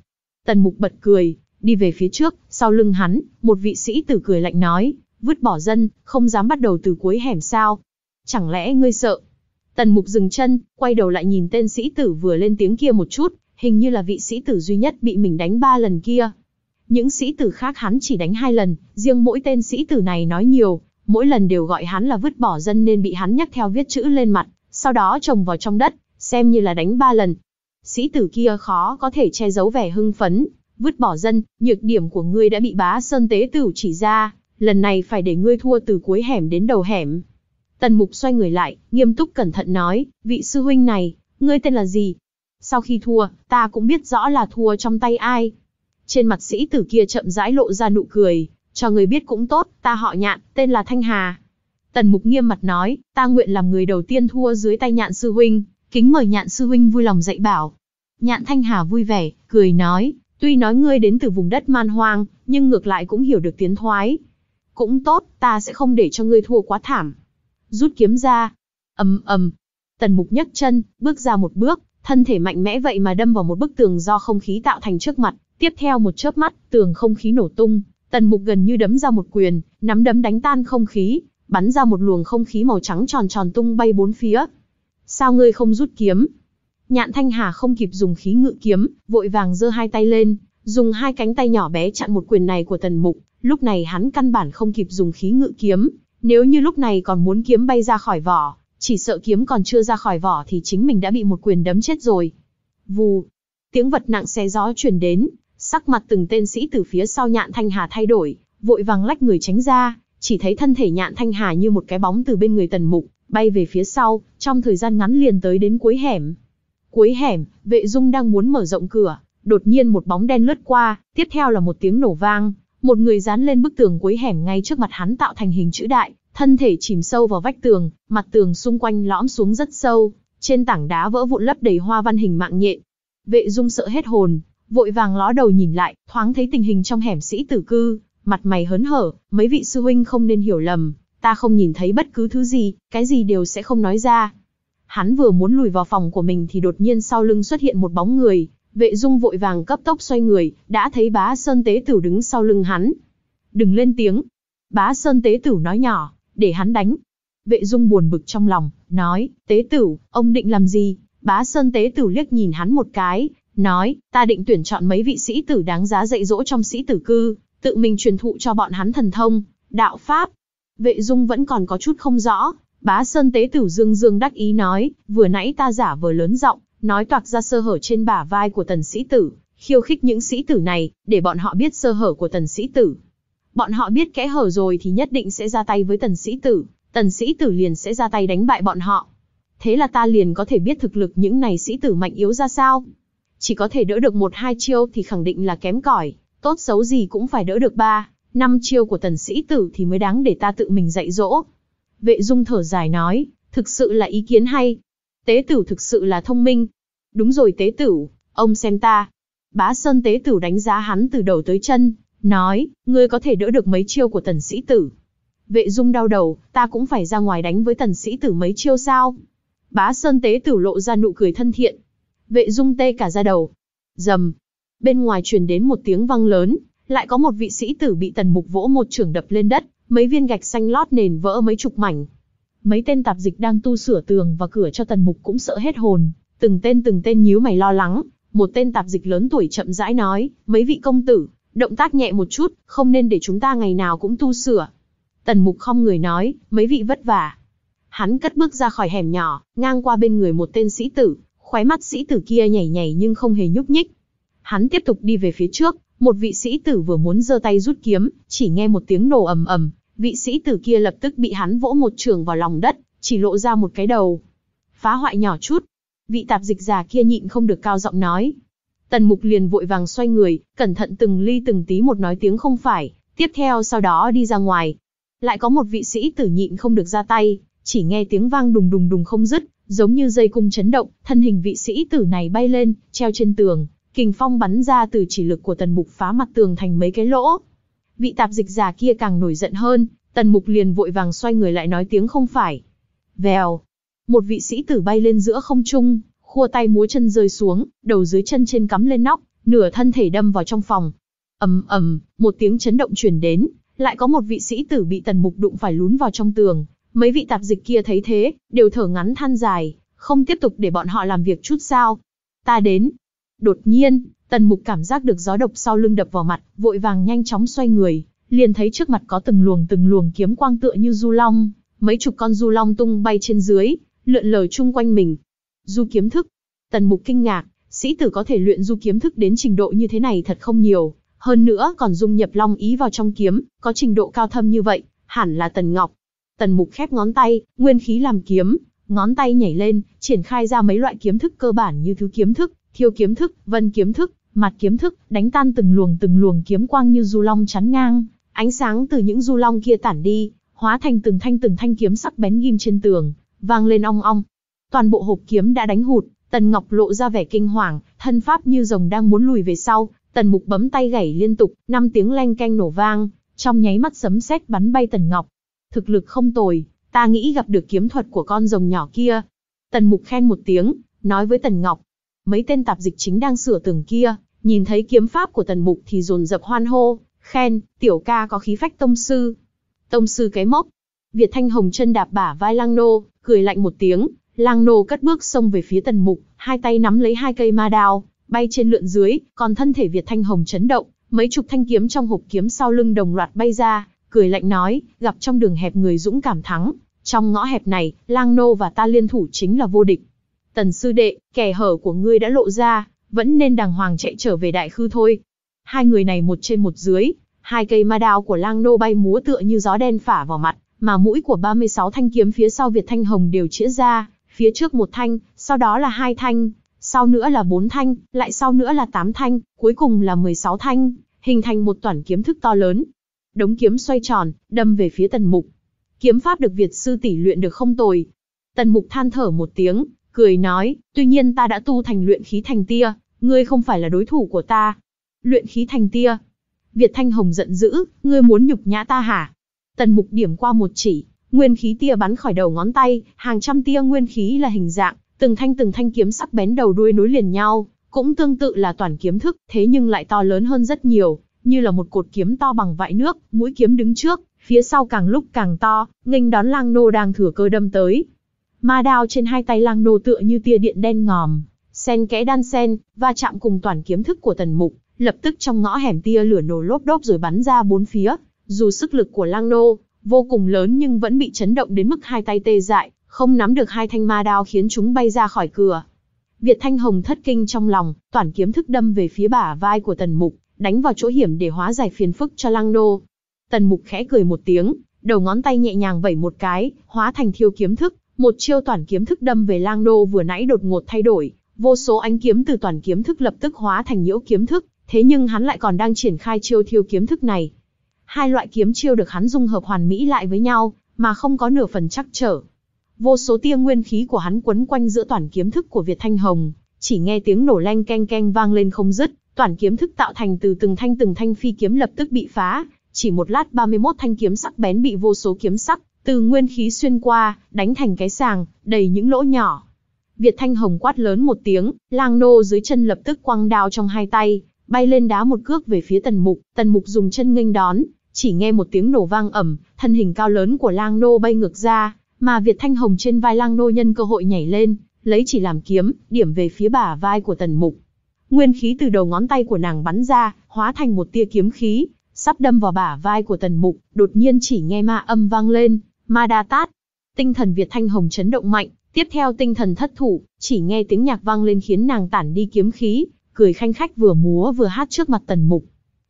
Speaker 1: Tần mục bật cười, đi về phía trước, sau lưng hắn, một vị sĩ tử cười lạnh nói, vứt bỏ dân, không dám bắt đầu từ cuối hẻm sao. Chẳng lẽ ngươi sợ? Tần mục dừng chân, quay đầu lại nhìn tên sĩ tử vừa lên tiếng kia một chút, hình như là vị sĩ tử duy nhất bị mình đánh ba lần kia. Những sĩ tử khác hắn chỉ đánh hai lần, riêng mỗi tên sĩ tử này nói nhiều, mỗi lần đều gọi hắn là vứt bỏ dân nên bị hắn nhắc theo viết chữ lên mặt, sau đó trồng vào trong đất, xem như là đánh ba lần, sĩ tử kia khó có thể che giấu vẻ hưng phấn, vứt bỏ dân, nhược điểm của ngươi đã bị bá sơn tế tử chỉ ra, lần này phải để ngươi thua từ cuối hẻm đến đầu hẻm. Tần mục xoay người lại, nghiêm túc cẩn thận nói, vị sư huynh này, ngươi tên là gì? Sau khi thua, ta cũng biết rõ là thua trong tay ai. Trên mặt sĩ tử kia chậm rãi lộ ra nụ cười, cho người biết cũng tốt, ta họ nhạn, tên là Thanh Hà. Tần mục nghiêm mặt nói, ta nguyện làm người đầu tiên thua dưới tay nhạn sư huynh, kính mời nhạn sư huynh vui lòng dạy bảo. Nhạn Thanh Hà vui vẻ, cười nói, tuy nói ngươi đến từ vùng đất man hoang, nhưng ngược lại cũng hiểu được tiến thoái. Cũng tốt, ta sẽ không để cho ngươi thua quá thảm. Rút kiếm ra. ầm ầm. Tần Mục nhấc chân, bước ra một bước, thân thể mạnh mẽ vậy mà đâm vào một bức tường do không khí tạo thành trước mặt, tiếp theo một chớp mắt, tường không khí nổ tung, Tần Mục gần như đấm ra một quyền, nắm đấm đánh tan không khí, bắn ra một luồng không khí màu trắng tròn tròn tung bay bốn phía. Sao ngươi không rút kiếm? Nhạn Thanh Hà không kịp dùng khí ngự kiếm, vội vàng giơ hai tay lên, dùng hai cánh tay nhỏ bé chặn một quyền này của Tần Mục, lúc này hắn căn bản không kịp dùng khí ngự kiếm, nếu như lúc này còn muốn kiếm bay ra khỏi vỏ, chỉ sợ kiếm còn chưa ra khỏi vỏ thì chính mình đã bị một quyền đấm chết rồi. Vù, tiếng vật nặng xé gió truyền đến, sắc mặt từng tên sĩ từ phía sau Nhạn Thanh Hà thay đổi, vội vàng lách người tránh ra, chỉ thấy thân thể Nhạn Thanh Hà như một cái bóng từ bên người Tần Mục, bay về phía sau, trong thời gian ngắn liền tới đến cuối hẻm. Cuối hẻm, vệ dung đang muốn mở rộng cửa, đột nhiên một bóng đen lướt qua, tiếp theo là một tiếng nổ vang, một người dán lên bức tường cuối hẻm ngay trước mặt hắn tạo thành hình chữ đại, thân thể chìm sâu vào vách tường, mặt tường xung quanh lõm xuống rất sâu, trên tảng đá vỡ vụn lấp đầy hoa văn hình mạng nhện. Vệ Dung sợ hết hồn, vội vàng ló đầu nhìn lại, thoáng thấy tình hình trong hẻm sĩ tử cư, mặt mày hớn hở, mấy vị sư huynh không nên hiểu lầm, ta không nhìn thấy bất cứ thứ gì, cái gì đều sẽ không nói ra. Hắn vừa muốn lùi vào phòng của mình thì đột nhiên sau lưng xuất hiện một bóng người, vệ dung vội vàng cấp tốc xoay người, đã thấy bá Sơn Tế Tử đứng sau lưng hắn. Đừng lên tiếng. Bá Sơn Tế Tử nói nhỏ, để hắn đánh. Vệ dung buồn bực trong lòng, nói, Tế Tử, ông định làm gì? Bá Sơn Tế Tử liếc nhìn hắn một cái, nói, ta định tuyển chọn mấy vị sĩ tử đáng giá dạy dỗ trong sĩ tử cư, tự mình truyền thụ cho bọn hắn thần thông, đạo pháp. Vệ dung vẫn còn có chút không rõ, Bá Sơn Tế Tử Dương Dương đắc ý nói, vừa nãy ta giả vờ lớn giọng, nói toạc ra sơ hở trên bả vai của tần sĩ tử, khiêu khích những sĩ tử này, để bọn họ biết sơ hở của tần sĩ tử. Bọn họ biết kẽ hở rồi thì nhất định sẽ ra tay với tần sĩ tử, tần sĩ tử liền sẽ ra tay đánh bại bọn họ. Thế là ta liền có thể biết thực lực những này sĩ tử mạnh yếu ra sao. Chỉ có thể đỡ được một hai chiêu thì khẳng định là kém cỏi, tốt xấu gì cũng phải đỡ được ba, năm chiêu của tần sĩ tử thì mới đáng để ta tự mình dạy dỗ, Vệ Dung thở dài nói, thực sự là ý kiến hay. Tế tử thực sự là thông minh. Đúng rồi tế tử, ông xem ta. Bá Sơn tế tử đánh giá hắn từ đầu tới chân, nói, ngươi có thể đỡ được mấy chiêu của tần sĩ tử. Vệ Dung đau đầu, ta cũng phải ra ngoài đánh với tần sĩ tử mấy chiêu sao. Bá Sơn tế tử lộ ra nụ cười thân thiện. Vệ Dung tê cả ra đầu. Dầm. Bên ngoài truyền đến một tiếng vang lớn, lại có một vị sĩ tử bị tần mục vỗ một trường đập lên đất, mấy viên gạch xanh lót nền vỡ mấy chục mảnh. Mấy tên tạp dịch đang tu sửa tường và cửa cho tần mục cũng sợ hết hồn, từng tên từng tên nhíu mày lo lắng, một tên tạp dịch lớn tuổi chậm rãi nói, mấy vị công tử, động tác nhẹ một chút, không nên để chúng ta ngày nào cũng tu sửa. Tần mục không người nói, mấy vị vất vả. Hắn cất bước ra khỏi hẻm nhỏ, ngang qua bên người một tên sĩ tử, khóe mắt sĩ tử kia nhảy nhảy nhưng không hề nhúc nhích. Hắn tiếp tục đi về phía trước, một vị sĩ tử vừa muốn giơ tay rút kiếm, chỉ nghe một tiếng nổ ầm ầm, vị sĩ tử kia lập tức bị hắn vỗ một trường vào lòng đất, chỉ lộ ra một cái đầu. Phá hoại nhỏ chút. Vị tạp dịch già kia nhịn không được cao giọng nói. Tần mục liền vội vàng xoay người, cẩn thận từng ly từng tí một nói tiếng không phải, tiếp theo sau đó đi ra ngoài. Lại có một vị sĩ tử nhịn không được ra tay, chỉ nghe tiếng vang đùng đùng đùng không dứt, giống như dây cung chấn động, thân hình vị sĩ tử này bay lên, treo trên tường, kình phong bắn ra từ chỉ lực của tần mục phá mặt tường thành mấy cái lỗ. Vị tạp dịch già kia càng nổi giận hơn, tần mục liền vội vàng xoay người lại nói tiếng không phải. Vèo, một vị sĩ tử bay lên giữa không trung, khua tay múa chân rơi xuống, đầu dưới chân trên cắm lên nóc, nửa thân thể đâm vào trong phòng. ầm ầm, một tiếng chấn động truyền đến, lại có một vị sĩ tử bị tần mục đụng phải lún vào trong tường. Mấy vị tạp dịch kia thấy thế, đều thở ngắn than dài, không tiếp tục để bọn họ làm việc chút sao. Ta đến, Đột nhiên, Tần Mục cảm giác được gió độc sau lưng đập vào mặt, vội vàng nhanh chóng xoay người, liền thấy trước mặt có từng luồng từng luồng kiếm quang tựa như du long, mấy chục con du long tung bay trên dưới, lượn lờ chung quanh mình. Du kiếm thức. Tần Mục kinh ngạc, sĩ tử có thể luyện du kiếm thức đến trình độ như thế này thật không nhiều, hơn nữa còn dung nhập long ý vào trong kiếm, có trình độ cao thâm như vậy, hẳn là Tần Ngọc. Tần Mục khép ngón tay, nguyên khí làm kiếm, ngón tay nhảy lên, triển khai ra mấy loại kiếm thức cơ bản như thứ kiếm thức, Thiêu kiếm thức, vân kiếm thức, mặt kiếm thức, đánh tan từng luồng từng luồng kiếm quang như du long chắn ngang, ánh sáng từ những du long kia tản đi, hóa thành từng thanh từng thanh kiếm sắc bén ghim trên tường, vang lên ong ong. Toàn bộ hộp kiếm đã đánh hụt, Tần Ngọc lộ ra vẻ kinh hoàng, thân pháp như rồng đang muốn lùi về sau, Tần Mục bấm tay gảy liên tục, năm tiếng leng canh nổ vang, trong nháy mắt sấm sét bắn bay Tần Ngọc. Thực lực không tồi, ta nghĩ gặp được kiếm thuật của con rồng nhỏ kia. Tần Mục khen một tiếng, nói với Tần Ngọc, mấy tên tạp dịch chính đang sửa tường kia, nhìn thấy kiếm pháp của tần mục thì dồn dập hoan hô, khen, tiểu ca có khí phách tông sư. Tông sư cái mốc. Việt Thanh Hồng chân đạp bả vai Lang Nô, cười lạnh một tiếng, Lang Nô cất bước xông về phía tần mục, hai tay nắm lấy hai cây ma đao, bay trên lượn dưới, còn thân thể Việt Thanh Hồng chấn động, mấy chục thanh kiếm trong hộp kiếm sau lưng đồng loạt bay ra, cười lạnh nói, gặp trong đường hẹp người dũng cảm thắng, trong ngõ hẹp này, Lang Nô và ta liên thủ chính là vô địch. Tần sư đệ, kẻ hở của ngươi đã lộ ra, vẫn nên đàng hoàng chạy trở về đại khư thôi. Hai người này một trên một dưới, hai cây ma đao của lang nô bay múa tựa như gió đen phả vào mặt, mà mũi của 36 thanh kiếm phía sau Việt Thanh Hồng đều chĩa ra, phía trước một thanh, sau đó là hai thanh, sau nữa là bốn thanh, lại sau nữa là tám thanh, cuối cùng là 16 thanh, hình thành một toàn kiếm thức to lớn. Đống kiếm xoay tròn, đâm về phía tần mục. Kiếm pháp được Việt sư tỷ luyện được không tồi. Tần mục than thở một tiếng, cười nói, tuy nhiên ta đã tu thành luyện khí thành tia, ngươi không phải là đối thủ của ta. Luyện khí thành tia. Việt Thanh Hồng giận dữ, ngươi muốn nhục nhã ta hả? Tần mục điểm qua một chỉ, nguyên khí tia bắn khỏi đầu ngón tay, hàng trăm tia nguyên khí là hình dạng, từng thanh từng thanh kiếm sắc bén đầu đuôi nối liền nhau, cũng tương tự là toàn kiếm thức, thế nhưng lại to lớn hơn rất nhiều, như là một cột kiếm to bằng vại nước, mũi kiếm đứng trước, phía sau càng lúc càng to, nghênh đón lang nô đang thừa cơ đâm tới, Ma đao trên hai tay lang nô tựa như tia điện đen ngòm, sen kẽ đan sen, va chạm cùng toàn kiếm thức của tần mục, lập tức trong ngõ hẻm tia lửa nổ lốp đốp rồi bắn ra bốn phía. Dù sức lực của lang nô vô cùng lớn nhưng vẫn bị chấn động đến mức hai tay tê dại, không nắm được hai thanh ma đao khiến chúng bay ra khỏi cửa. Việt Thanh Hồng thất kinh trong lòng, toàn kiếm thức đâm về phía bả vai của Tần Mục, đánh vào chỗ hiểm để hóa giải phiền phức cho Lang Nô. Tần Mục khẽ cười một tiếng, đầu ngón tay nhẹ nhàng vẩy một cái, hóa thành thiêu kiếm thức, một chiêu toàn kiếm thức đâm về lang đô vừa nãy đột ngột thay đổi, vô số ánh kiếm từ toàn kiếm thức lập tức hóa thành nhiễu kiếm thức, thế nhưng hắn lại còn đang triển khai chiêu thiêu kiếm thức này. Hai loại kiếm chiêu được hắn dung hợp hoàn mỹ lại với nhau, mà không có nửa phần chắc trở. Vô số tia nguyên khí của hắn quấn quanh giữa toàn kiếm thức của Việt Thanh Hồng, chỉ nghe tiếng nổ leng keng keng vang lên không dứt, toàn kiếm thức tạo thành từ từng thanh từng thanh phi kiếm lập tức bị phá, chỉ một lát 31 thanh kiếm sắc bén bị vô số kiếm sắc từ nguyên khí xuyên qua, đánh thành cái sàng, đầy những lỗ nhỏ. Việt Thanh Hồng quát lớn một tiếng, lang nô dưới chân lập tức quăng đao trong hai tay, bay lên đá một cước về phía tần mục, tần mục dùng chân nghênh đón, chỉ nghe một tiếng nổ vang ẩm, thân hình cao lớn của lang nô bay ngược ra, mà Việt Thanh Hồng trên vai lang nô nhân cơ hội nhảy lên, lấy chỉ làm kiếm, điểm về phía bả vai của tần mục. Nguyên khí từ đầu ngón tay của nàng bắn ra, hóa thành một tia kiếm khí, sắp đâm vào bả vai của tần mục, đột nhiên chỉ nghe ma âm vang lên, Madatat, Tinh thần Việt Thanh Hồng chấn động mạnh, tiếp theo tinh thần thất thủ, chỉ nghe tiếng nhạc vang lên khiến nàng tản đi kiếm khí, cười khanh khách vừa múa vừa hát trước mặt tần mục.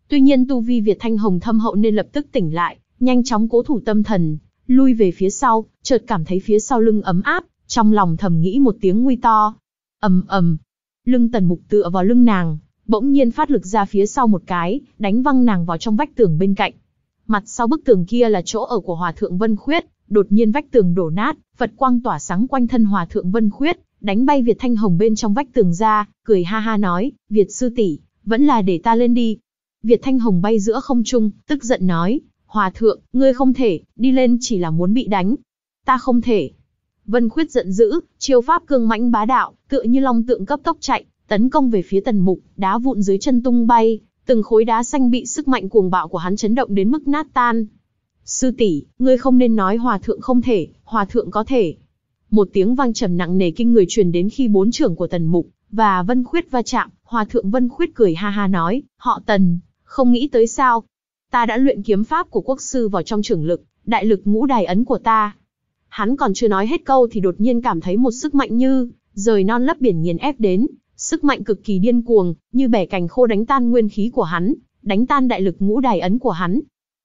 Speaker 1: Tuy nhiên tu vi Việt Thanh Hồng thâm hậu nên lập tức tỉnh lại, nhanh chóng cố thủ tâm thần, lui về phía sau, chợt cảm thấy phía sau lưng ấm áp, trong lòng thầm nghĩ một tiếng nguy to. ầm ầm, lưng tần mục tựa vào lưng nàng, bỗng nhiên phát lực ra phía sau một cái, đánh văng nàng vào trong vách tường bên cạnh. Mặt sau bức tường kia là chỗ ở của Hòa Thượng Vân Khuyết, đột nhiên vách tường đổ nát, Phật quang tỏa sáng quanh thân Hòa Thượng Vân Khuyết, đánh bay Việt Thanh Hồng bên trong vách tường ra, cười ha ha nói, Việt sư tỷ vẫn là để ta lên đi. Việt Thanh Hồng bay giữa không trung, tức giận nói, Hòa Thượng, ngươi không thể, đi lên chỉ là muốn bị đánh. Ta không thể. Vân Khuyết giận dữ, chiêu pháp cương mãnh bá đạo, tựa như long tượng cấp tốc chạy, tấn công về phía tần mục, đá vụn dưới chân tung bay, Từng khối đá xanh bị sức mạnh cuồng bạo của hắn chấn động đến mức nát tan. Sư tỷ, ngươi không nên nói hòa thượng không thể, hòa thượng có thể. Một tiếng vang trầm nặng nề kinh người truyền đến khi bốn trưởng của Tần Mục và Vân Khuyết va chạm, hòa thượng Vân Khuyết cười ha ha nói, họ Tần, không nghĩ tới sao. Ta đã luyện kiếm pháp của quốc sư vào trong trưởng lực, đại lực ngũ đài ấn của ta. Hắn còn chưa nói hết câu thì đột nhiên cảm thấy một sức mạnh như, rời non lấp biển nghiền ép đến, Sức mạnh cực kỳ điên cuồng, như bẻ cành khô đánh tan nguyên khí của hắn, đánh tan đại lực ngũ đài ấn của hắn.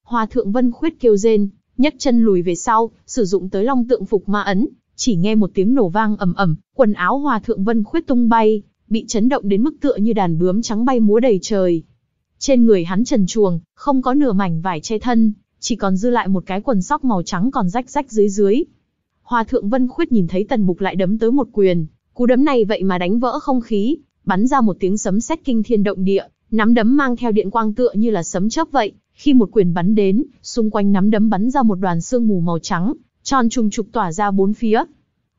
Speaker 1: Hoa thượng Vân Khuyết kêu rên, nhấc chân lùi về sau, sử dụng tới long tượng phục ma ấn, chỉ nghe một tiếng nổ vang ầm ầm, quần áo Hoa thượng Vân Khuyết tung bay, bị chấn động đến mức tựa như đàn bướm trắng bay múa đầy trời. Trên người hắn trần chuồng, không có nửa mảnh vải che thân, chỉ còn dư lại một cái quần sóc màu trắng còn rách rách dưới dưới. Hoa thượng Vân Khuyết nhìn thấy Tần Mục lại đấm tới một quyền, Cú đấm này vậy mà đánh vỡ không khí, bắn ra một tiếng sấm sét kinh thiên động địa, nắm đấm mang theo điện quang tựa như là sấm chớp vậy, khi một quyền bắn đến, xung quanh nắm đấm bắn ra một đoàn sương mù màu trắng, tròn trùng trục tỏa ra bốn phía.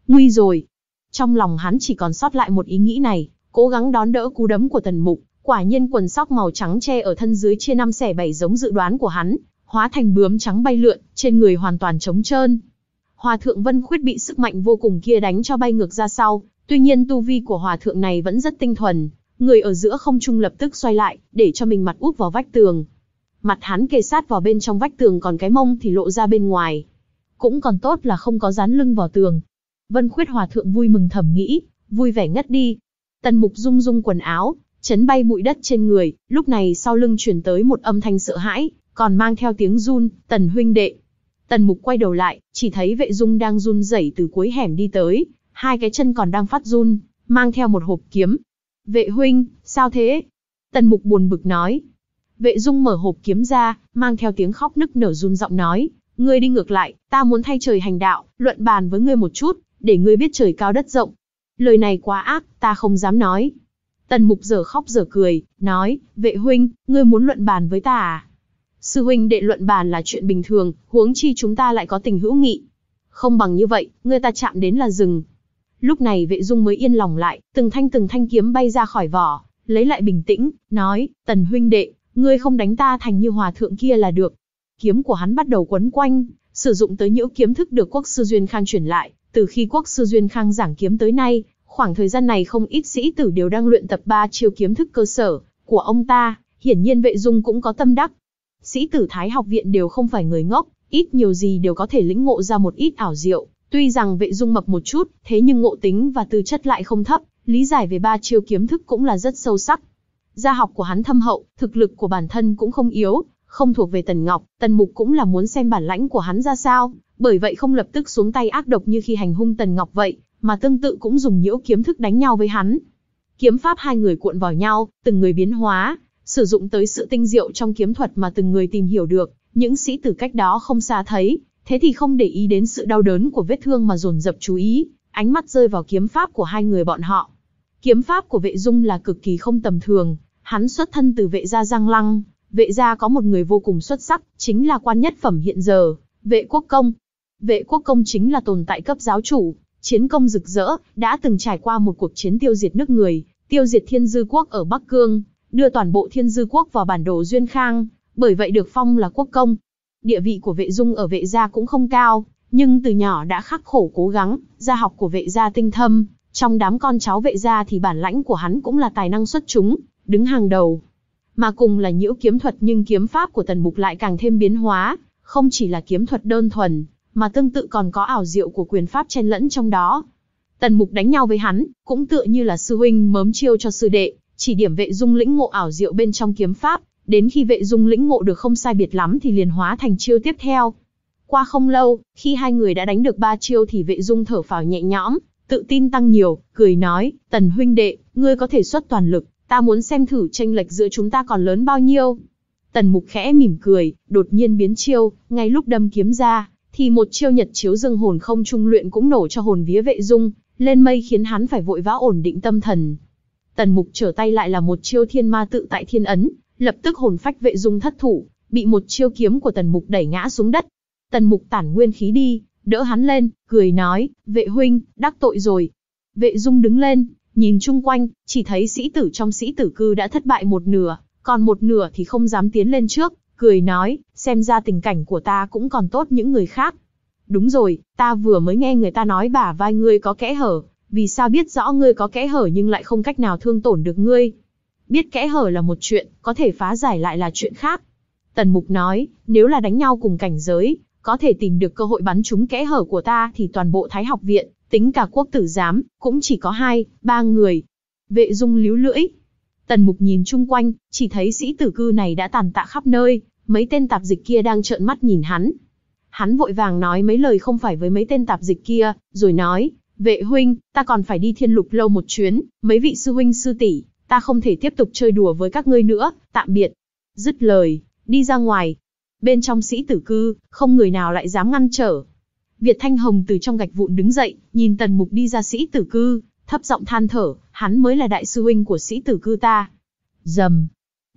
Speaker 1: Nguy rồi. Trong lòng hắn chỉ còn sót lại một ý nghĩ này, cố gắng đón đỡ cú đấm của Tần Mục, quả nhiên quần sóc màu trắng che ở thân dưới chia năm xẻ bảy giống dự đoán của hắn, hóa thành bướm trắng bay lượn, trên người hoàn toàn trống trơn. Hòa thượng Vân Khuyết bị sức mạnh vô cùng kia đánh cho bay ngược ra sau, Tuy nhiên tu vi của hòa thượng này vẫn rất tinh thuần, người ở giữa không trung lập tức xoay lại, để cho mình mặt úp vào vách tường. Mặt hắn kề sát vào bên trong vách tường còn cái mông thì lộ ra bên ngoài. Cũng còn tốt là không có dán lưng vào tường. Vân khuyết hòa thượng vui mừng thầm nghĩ, vui vẻ ngất đi. Tần mục rung rung quần áo, chấn bay bụi đất trên người, lúc này sau lưng truyền tới một âm thanh sợ hãi, còn mang theo tiếng run, tần huynh đệ. Tần mục quay đầu lại, chỉ thấy vệ dung đang run rẩy từ cuối hẻm đi tới, hai cái chân còn đang phát run, mang theo một hộp kiếm. Vệ huynh, sao thế? Tần mục buồn bực nói. Vệ dung mở hộp kiếm ra, mang theo tiếng khóc nức nở run giọng nói. Ngươi đi ngược lại, ta muốn thay trời hành đạo, luận bàn với ngươi một chút, để ngươi biết trời cao đất rộng. Lời này quá ác, ta không dám nói. Tần mục giờ khóc giờ cười, nói, vệ huynh, ngươi muốn luận bàn với ta à? Sư huynh đệ luận bàn là chuyện bình thường, huống chi chúng ta lại có tình hữu nghị. Không bằng như vậy, ngươi ta chạm đến là rừng, Lúc này vệ dung mới yên lòng lại, từng thanh từng thanh kiếm bay ra khỏi vỏ, lấy lại bình tĩnh, nói, tần huynh đệ, ngươi không đánh ta thành như hòa thượng kia là được. Kiếm của hắn bắt đầu quấn quanh, sử dụng tới những kiếm thức được quốc sư Duyên Khang chuyển lại, từ khi quốc sư Duyên Khang giảng kiếm tới nay, khoảng thời gian này không ít sĩ tử đều đang luyện tập ba chiêu kiếm thức cơ sở của ông ta, hiển nhiên vệ dung cũng có tâm đắc. Sĩ tử Thái học viện đều không phải người ngốc, ít nhiều gì đều có thể lĩnh ngộ ra một ít ảo diệu, Tuy rằng vệ dung mập một chút, thế nhưng ngộ tính và tư chất lại không thấp, lý giải về ba chiêu kiếm thức cũng là rất sâu sắc. Gia học của hắn thâm hậu, thực lực của bản thân cũng không yếu, không thuộc về Tần Ngọc, Tần Mục cũng là muốn xem bản lãnh của hắn ra sao, bởi vậy không lập tức xuống tay ác độc như khi hành hung Tần Ngọc vậy, mà tương tự cũng dùng nhiễu kiếm thức đánh nhau với hắn. Kiếm pháp hai người cuộn vào nhau, từng người biến hóa, sử dụng tới sự tinh diệu trong kiếm thuật mà từng người tìm hiểu được, những sĩ tử cách đó không xa thấy, thế thì không để ý đến sự đau đớn của vết thương mà dồn dập chú ý, ánh mắt rơi vào kiếm pháp của hai người bọn họ. Kiếm pháp của vệ dung là cực kỳ không tầm thường, hắn xuất thân từ vệ gia Giang Lăng, vệ gia có một người vô cùng xuất sắc, chính là quan nhất phẩm hiện giờ, vệ quốc công. Vệ quốc công chính là tồn tại cấp giáo chủ, chiến công rực rỡ, đã từng trải qua một cuộc chiến tiêu diệt nước người, tiêu diệt thiên dư quốc ở Bắc Cương, đưa toàn bộ thiên dư quốc vào bản đồ Duyên Khang, bởi vậy được phong là quốc công, Địa vị của vệ dung ở vệ gia cũng không cao, nhưng từ nhỏ đã khắc khổ cố gắng, gia học của vệ gia tinh thâm, trong đám con cháu vệ gia thì bản lãnh của hắn cũng là tài năng xuất chúng, đứng hàng đầu. Mà cùng là nhiễu kiếm thuật nhưng kiếm pháp của tần mục lại càng thêm biến hóa, không chỉ là kiếm thuật đơn thuần, mà tương tự còn có ảo diệu của quyền pháp chen lẫn trong đó. Tần mục đánh nhau với hắn, cũng tựa như là sư huynh mớm chiêu cho sư đệ, chỉ điểm vệ dung lĩnh ngộ ảo diệu bên trong kiếm pháp, đến khi vệ dung lĩnh ngộ được không sai biệt lắm thì liền hóa thành chiêu tiếp theo. Qua không lâu, khi hai người đã đánh được ba chiêu thì vệ dung thở phào nhẹ nhõm, tự tin tăng nhiều, cười nói, tần huynh đệ, ngươi có thể xuất toàn lực, ta muốn xem thử tranh lệch giữa chúng ta còn lớn bao nhiêu. Tần mục khẽ mỉm cười, đột nhiên biến chiêu, ngay lúc đâm kiếm ra, thì một chiêu nhật chiếu dương hồn không trung luyện cũng nổ cho hồn vía vệ dung, lên mây khiến hắn phải vội vã ổn định tâm thần. Tần mục trở tay lại là một chiêu thiên ma tự tại thiên ấn, lập tức hồn phách vệ dung thất thủ, bị một chiêu kiếm của tần mục đẩy ngã xuống đất. Tần mục tản nguyên khí đi, đỡ hắn lên, cười nói, vệ huynh, đắc tội rồi. Vệ dung đứng lên, nhìn chung quanh, chỉ thấy sĩ tử trong sĩ tử cư đã thất bại một nửa, còn một nửa thì không dám tiến lên trước, cười nói, xem ra tình cảnh của ta cũng còn tốt những người khác. Đúng rồi, ta vừa mới nghe người ta nói bả vai ngươi có kẽ hở, vì sao biết rõ ngươi có kẽ hở nhưng lại không cách nào thương tổn được ngươi, biết kẽ hở là một chuyện, có thể phá giải lại là chuyện khác. Tần Mục nói, nếu là đánh nhau cùng cảnh giới, có thể tìm được cơ hội bắn trúng kẽ hở của ta thì toàn bộ Thái học viện, tính cả quốc tử giám, cũng chỉ có hai, ba người. Vệ dung líu lưỡi. Tần Mục nhìn chung quanh, chỉ thấy sĩ tử cư này đã tàn tạ khắp nơi, mấy tên tạp dịch kia đang trợn mắt nhìn hắn. Hắn vội vàng nói mấy lời không phải với mấy tên tạp dịch kia, rồi nói, vệ huynh, ta còn phải đi thiên lục lâu một chuyến, mấy vị sư huynh sư tỷ ta không thể tiếp tục chơi đùa với các ngươi nữa, tạm biệt. Dứt lời, đi ra ngoài. Bên trong sĩ tử cư, không người nào lại dám ngăn trở. Việt Thanh Hồng từ trong gạch vụn đứng dậy, nhìn Tần Mục đi ra sĩ tử cư, thấp giọng than thở, hắn mới là đại sư huynh của sĩ tử cư ta. Dầm.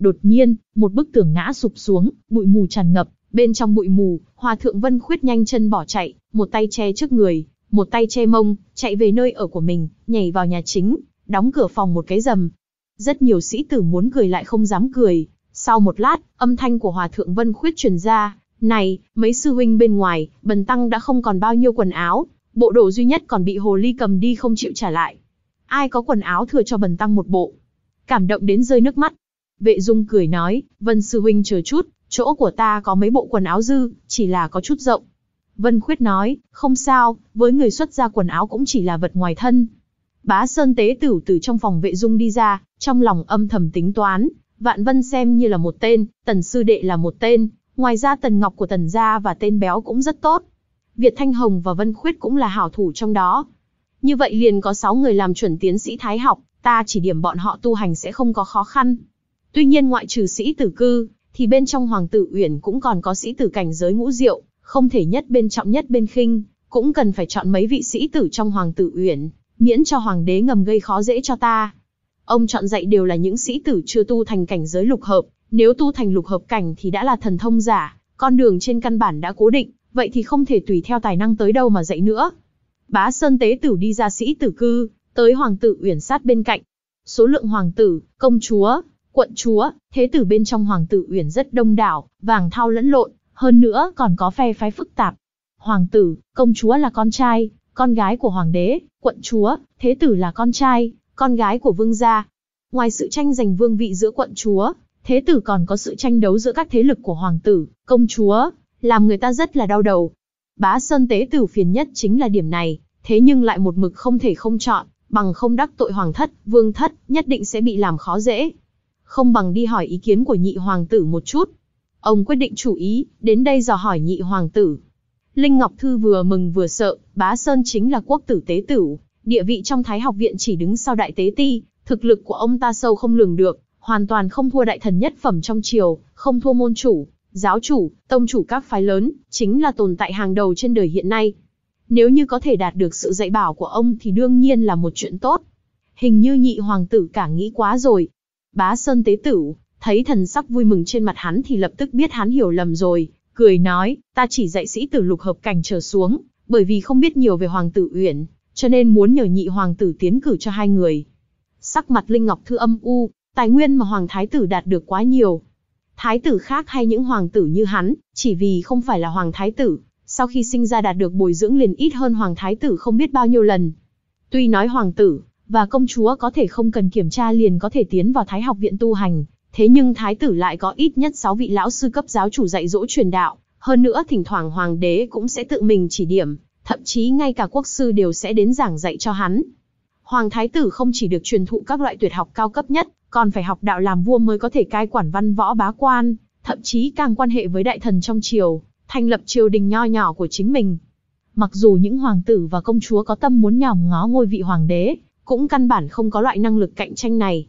Speaker 1: Đột nhiên, một bức tường ngã sụp xuống, bụi mù tràn ngập, bên trong bụi mù, hoa thượng Vân Khuyết nhanh chân bỏ chạy, một tay che trước người, một tay che mông, chạy về nơi ở của mình, nhảy vào nhà chính, đóng cửa phòng một cái rầm, rất nhiều sĩ tử muốn cười lại không dám cười. Sau một lát, âm thanh của Hòa Thượng Vân Khuyết truyền ra. Này, mấy sư huynh bên ngoài, bần tăng đã không còn bao nhiêu quần áo. Bộ đồ duy nhất còn bị hồ ly cầm đi không chịu trả lại. Ai có quần áo thừa cho bần tăng một bộ. Cảm động đến rơi nước mắt. Vệ Dung cười nói, Vân sư huynh chờ chút, chỗ của ta có mấy bộ quần áo dư, chỉ là có chút rộng. Vân Khuyết nói, không sao, với người xuất gia quần áo cũng chỉ là vật ngoài thân, Bá Sơn tế tử từ trong phòng vệ dung đi ra, trong lòng âm thầm tính toán, Vạn Vân xem như là một tên, Tần Sư Đệ là một tên, ngoài ra Tần Ngọc của Tần Gia và tên béo cũng rất tốt. Việt Thanh Hồng và Vân Khuyết cũng là hảo thủ trong đó. Như vậy liền có 6 người làm chuẩn tiến sĩ Thái học, ta chỉ điểm bọn họ tu hành sẽ không có khó khăn. Tuy nhiên ngoại trừ sĩ tử cư, thì bên trong Hoàng tử Uyển cũng còn có sĩ tử cảnh giới ngũ diệu, không thể nhất bên trọng nhất bên khinh, cũng cần phải chọn mấy vị sĩ tử trong Hoàng tử Uyển, miễn cho hoàng đế ngầm gây khó dễ cho ta. Ông chọn dạy đều là những sĩ tử chưa tu thành cảnh giới lục hợp, nếu tu thành lục hợp cảnh thì đã là thần thông giả, con đường trên căn bản đã cố định, vậy thì không thể tùy theo tài năng tới đâu mà dạy nữa. Bá Sơn Tế Tử đi ra sĩ tử cư, tới hoàng tử uyển sát bên cạnh. Số lượng hoàng tử, công chúa, quận chúa, thế tử bên trong hoàng tử uyển rất đông đảo, vàng thao lẫn lộn, hơn nữa còn có phe phái phức tạp. Hoàng tử, công chúa là con trai, con gái của hoàng đế, quận chúa, thế tử là con trai, con gái của vương gia. Ngoài sự tranh giành vương vị giữa quận chúa, thế tử còn có sự tranh đấu giữa các thế lực của hoàng tử, công chúa, làm người ta rất là đau đầu. Bá Sơn tế tử phiền nhất chính là điểm này, thế nhưng lại một mực không thể không chọn, bằng không đắc tội hoàng thất, vương thất, nhất định sẽ bị làm khó dễ. Không bằng đi hỏi ý kiến của nhị hoàng tử một chút. Ông quyết định chủ ý, đến đây dò hỏi nhị hoàng tử, Linh Ngọc Thư vừa mừng vừa sợ, Bá Sơn chính là quốc tử tế tử, địa vị trong Thái học viện chỉ đứng sau đại tế ti, thực lực của ông ta sâu không lường được, hoàn toàn không thua đại thần nhất phẩm trong triều, không thua môn chủ, giáo chủ, tông chủ các phái lớn, chính là tồn tại hàng đầu trên đời hiện nay. Nếu như có thể đạt được sự dạy bảo của ông thì đương nhiên là một chuyện tốt. Hình như nhị hoàng tử cả nghĩ quá rồi. Bá Sơn tế tử, thấy thần sắc vui mừng trên mặt hắn thì lập tức biết hắn hiểu lầm rồi, cười nói, ta chỉ dạy sĩ tử lục hợp cảnh trở xuống, bởi vì không biết nhiều về Hoàng tử Uyển, cho nên muốn nhờ nhị hoàng tử tiến cử cho hai người. Sắc mặt Linh Ngọc Thư âm u, tài nguyên mà Hoàng Thái tử đạt được quá nhiều. Thái tử khác hay những hoàng tử như hắn, chỉ vì không phải là Hoàng Thái tử, sau khi sinh ra đạt được bồi dưỡng liền ít hơn Hoàng Thái tử không biết bao nhiêu lần. Tuy nói Hoàng tử và công chúa có thể không cần kiểm tra liền có thể tiến vào Thái học viện tu hành, Thế nhưng thái tử lại có ít nhất 6 vị lão sư cấp giáo chủ dạy dỗ truyền đạo, hơn nữa thỉnh thoảng hoàng đế cũng sẽ tự mình chỉ điểm, thậm chí ngay cả quốc sư đều sẽ đến giảng dạy cho hắn. Hoàng thái tử không chỉ được truyền thụ các loại tuyệt học cao cấp nhất, còn phải học đạo làm vua mới có thể cai quản văn võ bá quan, thậm chí càng quan hệ với đại thần trong triều, thành lập triều đình nho nhỏ của chính mình. Mặc dù những hoàng tử và công chúa có tâm muốn nhòm ngó ngôi vị hoàng đế, cũng căn bản không có loại năng lực cạnh tranh này.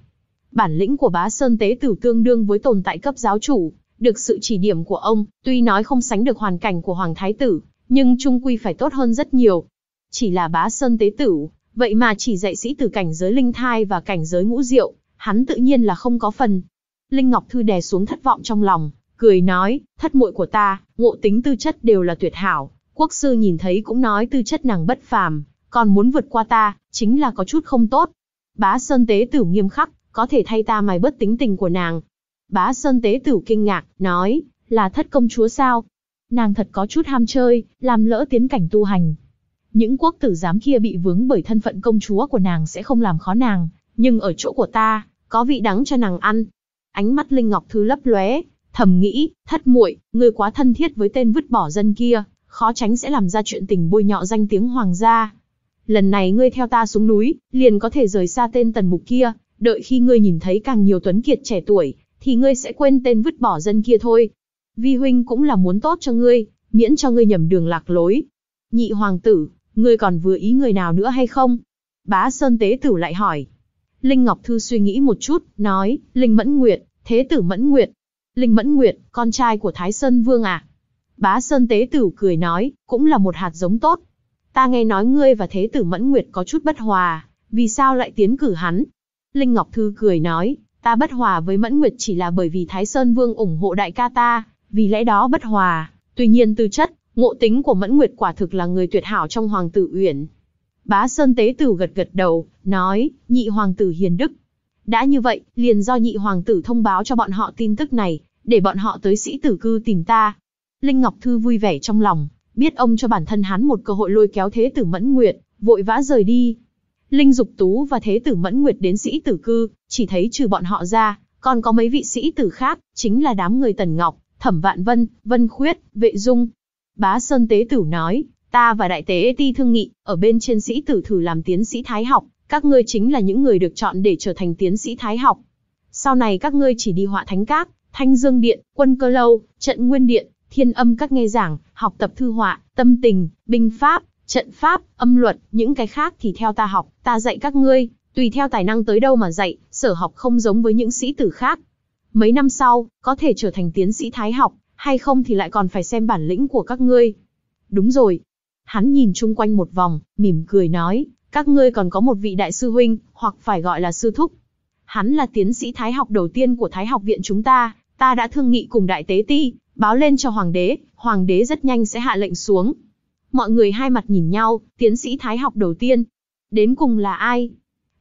Speaker 1: Bản lĩnh của bá Sơn Tế Tử tương đương với tồn tại cấp giáo chủ, được sự chỉ điểm của ông, tuy nói không sánh được hoàn cảnh của Hoàng Thái Tử, nhưng trung quy phải tốt hơn rất nhiều. Chỉ là bá Sơn Tế Tử, vậy mà chỉ dạy sĩ từ cảnh giới linh thai và cảnh giới ngũ diệu, hắn tự nhiên là không có phần. Linh Ngọc Thư đè xuống thất vọng trong lòng, cười nói, thất muội của ta, ngộ tính tư chất đều là tuyệt hảo, quốc sư nhìn thấy cũng nói tư chất nàng bất phàm, còn muốn vượt qua ta, chính là có chút không tốt. Bá Sơn Tế Tử nghiêm khắc, có thể thay ta mài bớt tính tình của nàng. Bá Sơn Tế Tử kinh ngạc, nói, là thất công chúa sao? Nàng thật có chút ham chơi, làm lỡ tiến cảnh tu hành. Những quốc tử giám kia bị vướng bởi thân phận công chúa của nàng sẽ không làm khó nàng, nhưng ở chỗ của ta, có vị đắng cho nàng ăn. Ánh mắt Linh Ngọc Thư lấp lóe, thầm nghĩ, thất muội, người quá thân thiết với tên vứt bỏ dân kia, khó tránh sẽ làm ra chuyện tình bôi nhọ danh tiếng hoàng gia. Lần này ngươi theo ta xuống núi, liền có thể rời xa tên tần mục kia, đợi khi ngươi nhìn thấy càng nhiều tuấn kiệt trẻ tuổi, thì ngươi sẽ quên tên vứt bỏ dân kia thôi. Vi huynh cũng là muốn tốt cho ngươi, miễn cho ngươi nhầm đường lạc lối. Nhị hoàng tử, ngươi còn vừa ý người nào nữa hay không? Bá Sơn Tế Tử lại hỏi. Linh Ngọc Thư suy nghĩ một chút, nói, Linh Mẫn Nguyệt, Thế Tử Mẫn Nguyệt. Linh Mẫn Nguyệt, con trai của Thái Sơn Vương à? Bá Sơn Tế Tử cười nói, cũng là một hạt giống tốt. Ta nghe nói ngươi và Thế Tử Mẫn Nguyệt có chút bất hòa, vì sao lại tiến cử hắn? Linh Ngọc Thư cười nói, ta bất hòa với Mẫn Nguyệt chỉ là bởi vì Thái Sơn Vương ủng hộ đại ca ta, vì lẽ đó bất hòa. Tuy nhiên tư chất, ngộ tính của Mẫn Nguyệt quả thực là người tuyệt hảo trong Hoàng tử Uyển. Bá Sơn Tế Tử gật gật đầu, nói, nhị Hoàng tử hiền đức. Đã như vậy, liền do nhị Hoàng tử thông báo cho bọn họ tin tức này, để bọn họ tới sĩ tử cư tìm ta. Linh Ngọc Thư vui vẻ trong lòng, biết ông cho bản thân hắn một cơ hội lôi kéo thế tử Mẫn Nguyệt, vội vã rời đi, Linh Dục Tú và Thế tử Mẫn Nguyệt đến sĩ tử cư, chỉ thấy trừ bọn họ ra, còn có mấy vị sĩ tử khác, chính là đám người Tần Ngọc, Thẩm Vạn Vân, Vân Khuyết, Vệ Dung. Bá Sơn Tế Tử nói, ta và Đại Tế Ti thương nghị, ở bên trên sĩ tử thử làm tiến sĩ Thái học, các ngươi chính là những người được chọn để trở thành tiến sĩ Thái học. Sau này các ngươi chỉ đi họa thánh các, thanh dương điện, quân cơ lâu, trận nguyên điện, thiên âm các nghe giảng, học tập thư họa, tâm tình, binh pháp, trận pháp, âm luật, những cái khác thì theo ta học, ta dạy các ngươi, tùy theo tài năng tới đâu mà dạy, sở học không giống với những sĩ tử khác. Mấy năm sau, có thể trở thành tiến sĩ thái học, hay không thì lại còn phải xem bản lĩnh của các ngươi. Đúng rồi. Hắn nhìn chung quanh một vòng, mỉm cười nói, các ngươi còn có một vị đại sư huynh, hoặc phải gọi là sư thúc. Hắn là tiến sĩ thái học đầu tiên của thái học viện chúng ta, ta đã thương nghị cùng đại tế ti, báo lên cho hoàng đế, hoàng đế rất nhanh sẽ hạ lệnh xuống, Mọi người hai mặt nhìn nhau, tiến sĩ thái học đầu tiên. Đến cùng là ai?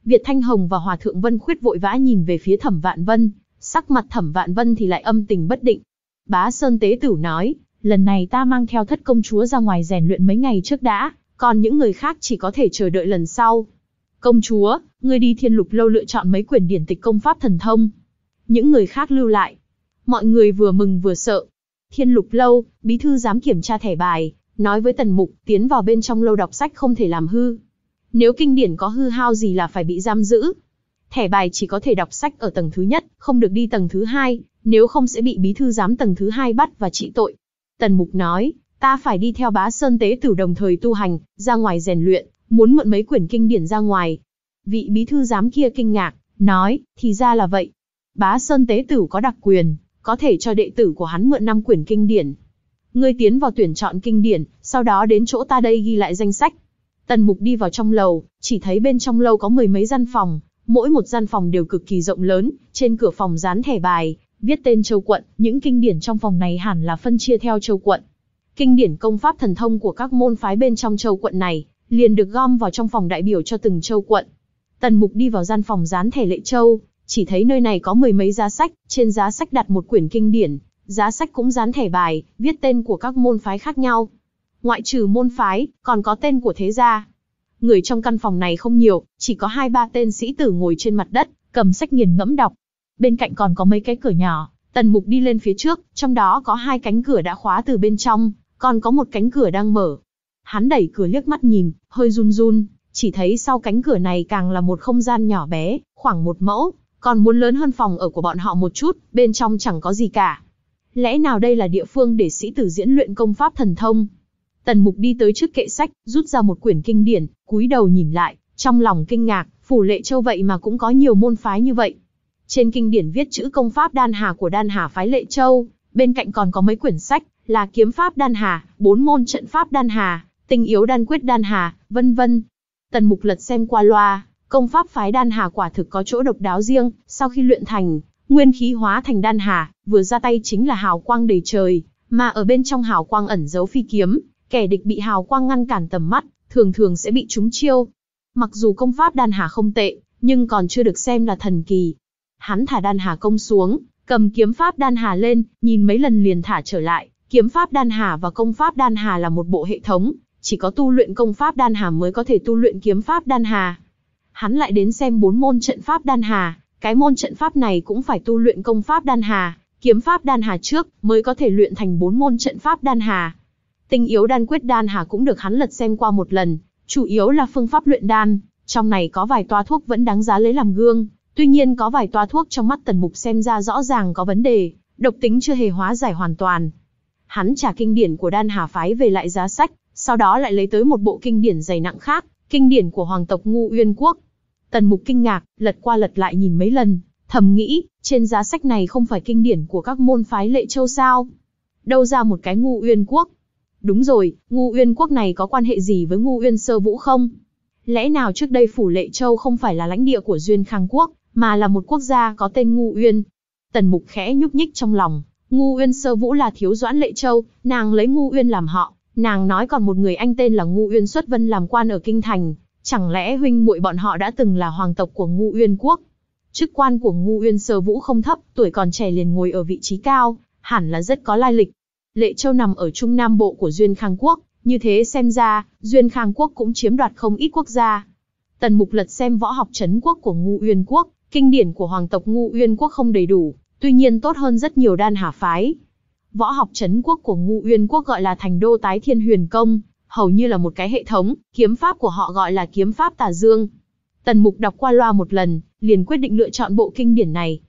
Speaker 1: Việt Thanh Hồng và Hòa Thượng Vân Khuyết vội vã nhìn về phía Thẩm Vạn Vân, sắc mặt Thẩm Vạn Vân thì lại âm tình bất định. Bá Sơn Tế Tử nói, lần này ta mang theo thất công chúa ra ngoài rèn luyện mấy ngày trước đã, còn những người khác chỉ có thể chờ đợi lần sau. Công chúa, ngươi đi thiên lục lâu lựa chọn mấy quyển điển tịch công pháp thần thông. Những người khác lưu lại. Mọi người vừa mừng vừa sợ. Thiên lục lâu, bí thư dám kiểm tra thẻ bài, nói với tần mục, tiến vào bên trong lâu đọc sách không thể làm hư. Nếu kinh điển có hư hao gì là phải bị giam giữ. Thẻ bài chỉ có thể đọc sách ở tầng thứ nhất, không được đi tầng thứ hai, nếu không sẽ bị bí thư giám tầng thứ hai bắt và trị tội. Tần mục nói, ta phải đi theo bá sơn tế tử đồng thời tu hành, ra ngoài rèn luyện, muốn mượn mấy quyển kinh điển ra ngoài. Vị bí thư giám kia kinh ngạc, nói, thì ra là vậy. Bá sơn tế tử có đặc quyền, có thể cho đệ tử của hắn mượn năm quyển kinh điển, ngươi tiến vào tuyển chọn kinh điển, sau đó đến chỗ ta đây ghi lại danh sách. Tần Mục đi vào trong lầu, chỉ thấy bên trong lâu có mười mấy gian phòng, mỗi một gian phòng đều cực kỳ rộng lớn, trên cửa phòng dán thẻ bài, viết tên châu quận, những kinh điển trong phòng này hẳn là phân chia theo châu quận. Kinh điển công pháp thần thông của các môn phái bên trong châu quận này, liền được gom vào trong phòng đại biểu cho từng châu quận. Tần Mục đi vào gian phòng dán thẻ lệ châu, chỉ thấy nơi này có mười mấy giá sách, trên giá sách đặt một quyển kinh điển, giá sách cũng dán thẻ bài, viết tên của các môn phái khác nhau. Ngoại trừ môn phái, còn có tên của thế gia. Người trong căn phòng này không nhiều, chỉ có hai ba tên sĩ tử ngồi trên mặt đất, cầm sách nghiền ngẫm đọc. Bên cạnh còn có mấy cái cửa nhỏ, tần mục đi lên phía trước, trong đó có hai cánh cửa đã khóa từ bên trong, còn có một cánh cửa đang mở. Hắn đẩy cửa liếc mắt nhìn, hơi run run, chỉ thấy sau cánh cửa này càng là một không gian nhỏ bé, khoảng một mẫu, còn muốn lớn hơn phòng ở của bọn họ một chút, bên trong chẳng có gì cả lẽ nào đây là địa phương để sĩ tử diễn luyện công pháp thần thông? Tần Mục đi tới trước kệ sách, rút ra một quyển kinh điển, cúi đầu nhìn lại, trong lòng kinh ngạc, phủ lệ châu vậy mà cũng có nhiều môn phái như vậy. Trên kinh điển viết chữ công pháp đan hà của đan hà phái lệ châu, bên cạnh còn có mấy quyển sách, là kiếm pháp đan hà, bốn môn trận pháp đan hà, tinh yếu đan quyết đan hà, vân vân. Tần Mục lật xem qua loa, công pháp phái đan hà quả thực có chỗ độc đáo riêng, sau khi luyện thành, Nguyên khí hóa thành đan hà, vừa ra tay chính là hào quang đầy trời, mà ở bên trong hào quang ẩn giấu phi kiếm, kẻ địch bị hào quang ngăn cản tầm mắt, thường thường sẽ bị trúng chiêu. Mặc dù công pháp đan hà không tệ, nhưng còn chưa được xem là thần kỳ. Hắn thả đan hà công xuống, cầm kiếm pháp đan hà lên, nhìn mấy lần liền thả trở lại. Kiếm pháp đan hà và công pháp đan hà là một bộ hệ thống, chỉ có tu luyện công pháp đan hà mới có thể tu luyện kiếm pháp đan hà. Hắn lại đến xem bốn môn trận pháp đan hà, cái môn trận pháp này cũng phải tu luyện công pháp đan hà, kiếm pháp đan hà trước mới có thể luyện thành bốn môn trận pháp đan hà. Tinh yếu đan quyết đan hà cũng được hắn lật xem qua một lần, chủ yếu là phương pháp luyện đan, trong này có vài toa thuốc vẫn đáng giá lấy làm gương, tuy nhiên có vài toa thuốc trong mắt Tần Mục xem ra rõ ràng có vấn đề, độc tính chưa hề hóa giải hoàn toàn. Hắn trả kinh điển của đan hà phái về lại giá sách, sau đó lại lấy tới một bộ kinh điển dày nặng khác, kinh điển của hoàng tộc Ngu Uyên Quốc, Tần mục kinh ngạc, lật qua lật lại nhìn mấy lần, thầm nghĩ, trên giá sách này không phải kinh điển của các môn phái lệ châu sao? Đâu ra một cái ngu uyên quốc? Đúng rồi, ngu uyên quốc này có quan hệ gì với ngu uyên sơ vũ không? Lẽ nào trước đây phủ lệ châu không phải là lãnh địa của duyên khang quốc, mà là một quốc gia có tên ngu uyên? Tần mục khẽ nhúc nhích trong lòng, ngu uyên sơ vũ là thiếu doãn lệ châu, nàng lấy ngu uyên làm họ, nàng nói còn một người anh tên là ngu uyên xuất vân làm quan ở kinh thành, Chẳng lẽ huynh muội bọn họ đã từng là hoàng tộc của Ngũ Uyên quốc? Chức quan của Ngũ Uyên Sơ Vũ không thấp, tuổi còn trẻ liền ngồi ở vị trí cao, hẳn là rất có lai lịch. Lệ Châu nằm ở trung nam bộ của Duyên Khang quốc, như thế xem ra, Duyên Khang quốc cũng chiếm đoạt không ít quốc gia. Tần Mục lật xem võ học trấn quốc của Ngũ Uyên quốc, kinh điển của hoàng tộc Ngũ Uyên quốc không đầy đủ, tuy nhiên tốt hơn rất nhiều đan hà phái. Võ học trấn quốc của Ngũ Uyên quốc gọi là Thành Đô Tái Thiên Huyền Công, hầu như là một cái hệ thống, kiếm pháp của họ gọi là kiếm pháp tà dương. Tần Mục đọc qua loa một lần, liền quyết định lựa chọn bộ kinh điển này.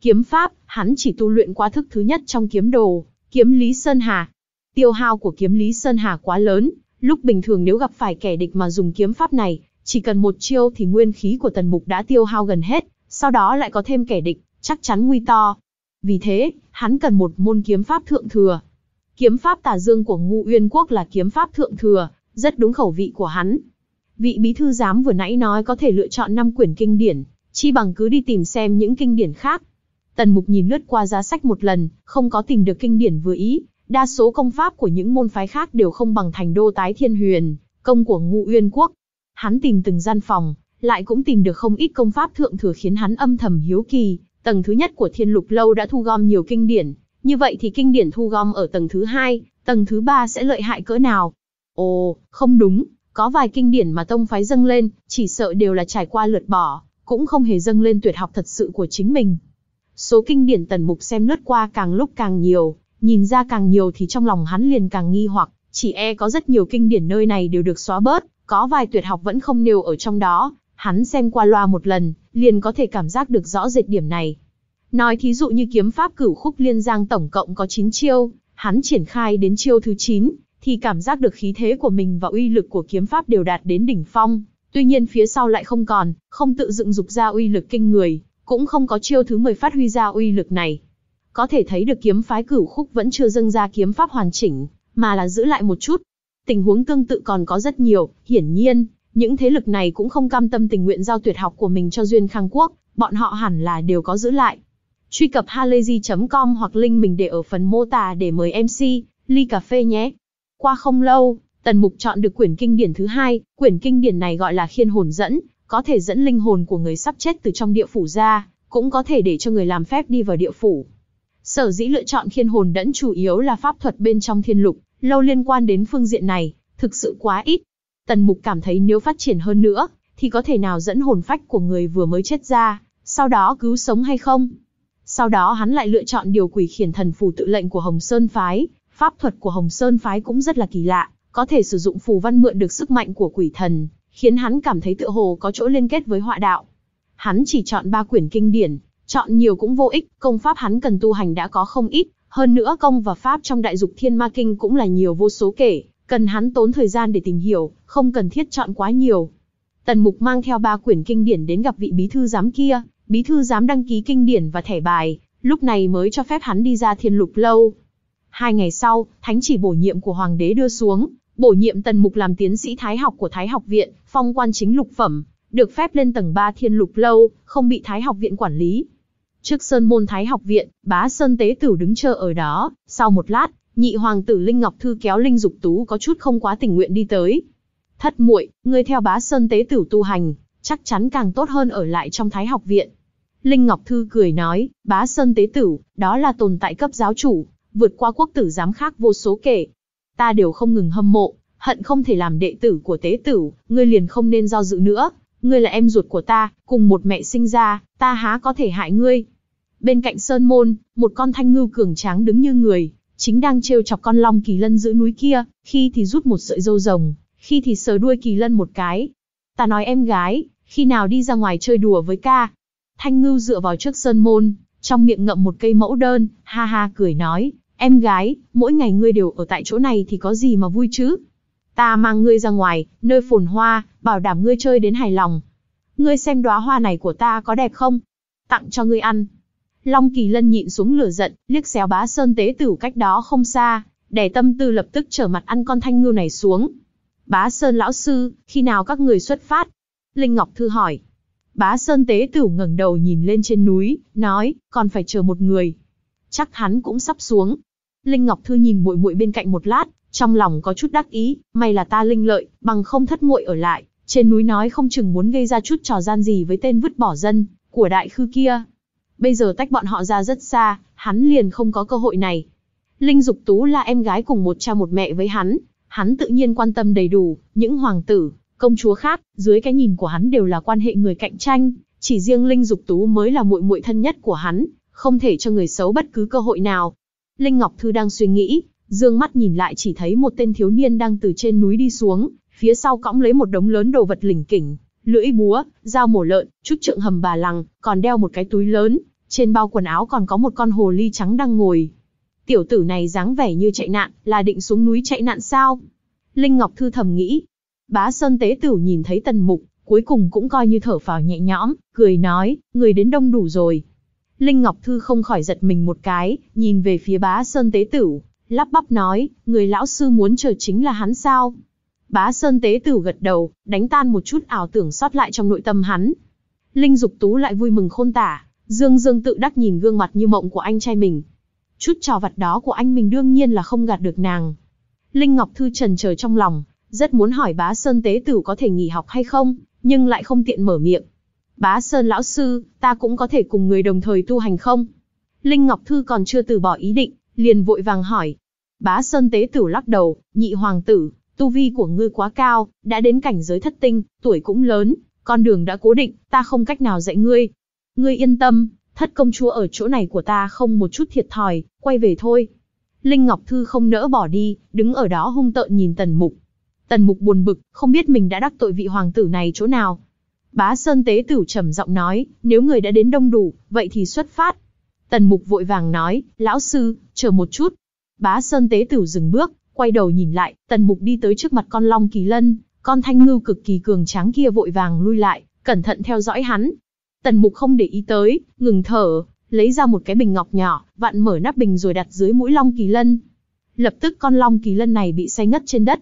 Speaker 1: Kiếm pháp, hắn chỉ tu luyện qua thức thứ nhất trong kiếm đồ, kiếm Lý Sơn Hà. Tiêu hao của kiếm Lý Sơn Hà quá lớn, lúc bình thường nếu gặp phải kẻ địch mà dùng kiếm pháp này, chỉ cần một chiêu thì nguyên khí của Tần Mục đã tiêu hao gần hết, sau đó lại có thêm kẻ địch, chắc chắn nguy to. Vì thế, hắn cần một môn kiếm pháp thượng thừa, Kiếm pháp tà dương của Ngu Uyên Quốc là kiếm pháp thượng thừa, rất đúng khẩu vị của hắn. Vị bí thư giám vừa nãy nói có thể lựa chọn năm quyển kinh điển, chi bằng cứ đi tìm xem những kinh điển khác. Tần Mục nhìn lướt qua giá sách một lần, không có tìm được kinh điển vừa ý. Đa số công pháp của những môn phái khác đều không bằng thành đô tái thiên huyền, công của ngụ uyên quốc. Hắn tìm từng gian phòng, lại cũng tìm được không ít công pháp thượng thừa khiến hắn âm thầm hiếu kỳ. Tầng thứ nhất của thiên lục lâu đã thu gom nhiều kinh điển, như vậy thì kinh điển thu gom ở tầng thứ hai, tầng thứ ba sẽ lợi hại cỡ nào? Ồ, không đúng, có vài kinh điển mà tông phái dâng lên, chỉ sợ đều là trải qua lượt bỏ, cũng không hề dâng lên tuyệt học thật sự của chính mình. Số kinh điển tần mục xem lướt qua càng lúc càng nhiều, nhìn ra càng nhiều thì trong lòng hắn liền càng nghi hoặc, chỉ e có rất nhiều kinh điển nơi này đều được xóa bớt, có vài tuyệt học vẫn không nêu ở trong đó, hắn xem qua loa một lần, liền có thể cảm giác được rõ rệt điểm này. Nói thí dụ như kiếm pháp cửu khúc liên giang tổng cộng có 9 chiêu, hắn triển khai đến chiêu thứ 9, thì cảm giác được khí thế của mình và uy lực của kiếm pháp đều đạt đến đỉnh phong. Tuy nhiên phía sau lại không còn, không tự dựng dục ra uy lực kinh người, cũng không có chiêu thứ 10 phát huy ra uy lực này. Có thể thấy được kiếm phái cửu khúc vẫn chưa dâng ra kiếm pháp hoàn chỉnh, mà là giữ lại một chút. Tình huống tương tự còn có rất nhiều, hiển nhiên, những thế lực này cũng không cam tâm tình nguyện giao tuyệt học của mình cho Duyên Khang Quốc, bọn họ hẳn là đều có giữ lại. Truy cập halayzi.com hoặc link mình để ở phần mô tả để mời MC, ly cà phê nhé. Qua không lâu, Tần Mục chọn được quyển kinh điển thứ hai, quyển kinh điển này gọi là khiên hồn dẫn, có thể dẫn linh hồn của người sắp chết từ trong địa phủ ra, cũng có thể để cho người làm phép đi vào địa phủ. Sở dĩ lựa chọn khiên hồn dẫn chủ yếu là pháp thuật bên trong thiên lục, lâu liên quan đến phương diện này, thực sự quá ít. Tần Mục cảm thấy nếu phát triển hơn nữa, thì có thể nào dẫn hồn phách của người vừa mới chết ra, sau đó cứu sống hay không? Sau đó hắn lại lựa chọn điều quỷ khiển thần phù tự lệnh của Hồng Sơn Phái, pháp thuật của Hồng Sơn Phái cũng rất là kỳ lạ, có thể sử dụng phù văn mượn được sức mạnh của quỷ thần, khiến hắn cảm thấy tựa hồ có chỗ liên kết với họa đạo. Hắn chỉ chọn ba quyển kinh điển, chọn nhiều cũng vô ích, công pháp hắn cần tu hành đã có không ít, hơn nữa công và pháp trong đại dục thiên ma kinh cũng là nhiều vô số kể, cần hắn tốn thời gian để tìm hiểu, không cần thiết chọn quá nhiều. Tần Mục mang theo ba quyển kinh điển đến gặp vị bí thư giám kia, bí thư dám đăng ký kinh điển và thẻ bài, lúc này mới cho phép hắn đi ra thiên lục lâu. Hai ngày sau, thánh chỉ bổ nhiệm của hoàng đế đưa xuống, bổ nhiệm tần mục làm tiến sĩ thái học của thái học viện, phong quan chính lục phẩm, được phép lên tầng 3 thiên lục lâu, không bị thái học viện quản lý. Trước sơn môn thái học viện, bá sơn tế tử đứng chờ ở đó, sau một lát, nhị hoàng tử Linh Ngọc Thư kéo Linh Dục Tú có chút không quá tình nguyện đi tới. Thất muội, ngươi theo bá sơn tế tử tu hành, chắc chắn càng tốt hơn ở lại trong Thái học viện. Linh Ngọc Thư cười nói, bá Sơn Tế Tử, đó là tồn tại cấp giáo chủ, vượt qua quốc tử giám khác vô số kể. Ta đều không ngừng hâm mộ, hận không thể làm đệ tử của Tế Tử, ngươi liền không nên do dự nữa. Ngươi là em ruột của ta, cùng một mẹ sinh ra, ta há có thể hại ngươi. Bên cạnh Sơn Môn, một con thanh ngưu cường tráng đứng như người, chính đang trêu chọc con long kỳ lân giữ núi kia, khi thì rút một sợi dâu rồng, khi thì sờ đuôi kỳ lân một cái. Ta nói em gái, khi nào đi ra ngoài chơi đùa với ca. Thanh Ngưu dựa vào trước sơn môn, trong miệng ngậm một cây mẫu đơn, ha ha cười nói, em gái, mỗi ngày ngươi đều ở tại chỗ này thì có gì mà vui chứ? Ta mang ngươi ra ngoài, nơi phồn hoa, bảo đảm ngươi chơi đến hài lòng. Ngươi xem đóa hoa này của ta có đẹp không? Tặng cho ngươi ăn. Long Kỳ Lân nhịn xuống lửa giận, liếc xéo bá sơn tế tử cách đó không xa, để tâm tư lập tức trở mặt ăn con thanh ngưu này xuống. Bá sơn lão sư, khi nào các người xuất phát, Linh Ngọc Thư hỏi. Bá Sơn Tế Tửu ngẩng đầu nhìn lên trên núi, nói, còn phải chờ một người. Chắc hắn cũng sắp xuống. Linh Ngọc Thư nhìn muội muội bên cạnh một lát, trong lòng có chút đắc ý, may là ta linh lợi, bằng không thất muội ở lại, trên núi nói không chừng muốn gây ra chút trò gian gì với tên vứt bỏ dân của đại khư kia. Bây giờ tách bọn họ ra rất xa, hắn liền không có cơ hội này. Linh Dục Tú là em gái cùng một cha một mẹ với hắn, hắn tự nhiên quan tâm đầy đủ, những hoàng tử, công chúa khác, dưới cái nhìn của hắn đều là quan hệ người cạnh tranh, chỉ riêng Linh Dục Tú mới là muội muội thân nhất của hắn, không thể cho người xấu bất cứ cơ hội nào. Linh Ngọc Thư đang suy nghĩ, dương mắt nhìn lại chỉ thấy một tên thiếu niên đang từ trên núi đi xuống, phía sau cõng lấy một đống lớn đồ vật lỉnh kỉnh, lưỡi búa, dao mổ lợn, trúc trượng hầm bà lằng, còn đeo một cái túi lớn, trên bao quần áo còn có một con hồ ly trắng đang ngồi. Tiểu tử này dáng vẻ như chạy nạn, là định xuống núi chạy nạn sao? Linh Ngọc Thư thầm nghĩ, Bá Sơn Tế Tửu nhìn thấy Tần Mục, cuối cùng cũng coi như thở phào nhẹ nhõm, cười nói, người đến đông đủ rồi. Linh Ngọc Thư không khỏi giật mình một cái, nhìn về phía Bá Sơn Tế Tửu, lắp bắp nói, người lão sư muốn chờ chính là hắn sao? Bá Sơn Tế Tửu gật đầu, đánh tan một chút ảo tưởng sót lại trong nội tâm hắn. Linh Dục Tú lại vui mừng khôn tả, Dương Dương tự đắc nhìn gương mặt như mộng của anh trai mình. Chút trò vặt đó của anh mình đương nhiên là không gạt được nàng. Linh Ngọc Thư trần chờ trong lòng, rất muốn hỏi bá Sơn tế tử có thể nghỉ học hay không, nhưng lại không tiện mở miệng. Bá Sơn lão sư, ta cũng có thể cùng người đồng thời tu hành không? Linh Ngọc Thư còn chưa từ bỏ ý định, liền vội vàng hỏi. Bá Sơn tế tử lắc đầu, nhị hoàng tử, tu vi của ngươi quá cao, đã đến cảnh giới thất tinh, tuổi cũng lớn, con đường đã cố định, ta không cách nào dạy ngươi. Ngươi yên tâm, thất công chúa ở chỗ này của ta không một chút thiệt thòi, quay về thôi. Linh Ngọc Thư không nỡ bỏ đi, đứng ở đó hung tợn nhìn Tần Mục. Tần mục buồn bực, không biết mình đã đắc tội vị hoàng tử này chỗ nào. Bá Sơn Tế Tử trầm giọng nói, nếu người đã đến đông đủ, vậy thì xuất phát. Tần mục vội vàng nói, lão sư, chờ một chút. Bá Sơn Tế Tử dừng bước, quay đầu nhìn lại, tần mục đi tới trước mặt con long kỳ lân, con thanh ngưu cực kỳ cường tráng kia vội vàng lui lại, cẩn thận theo dõi hắn. Tần mục không để ý tới, ngừng thở, lấy ra một cái bình ngọc nhỏ, vặn mở nắp bình rồi đặt dưới mũi long kỳ lân. Lập tức con long kỳ lân này bị say ngất trên đất,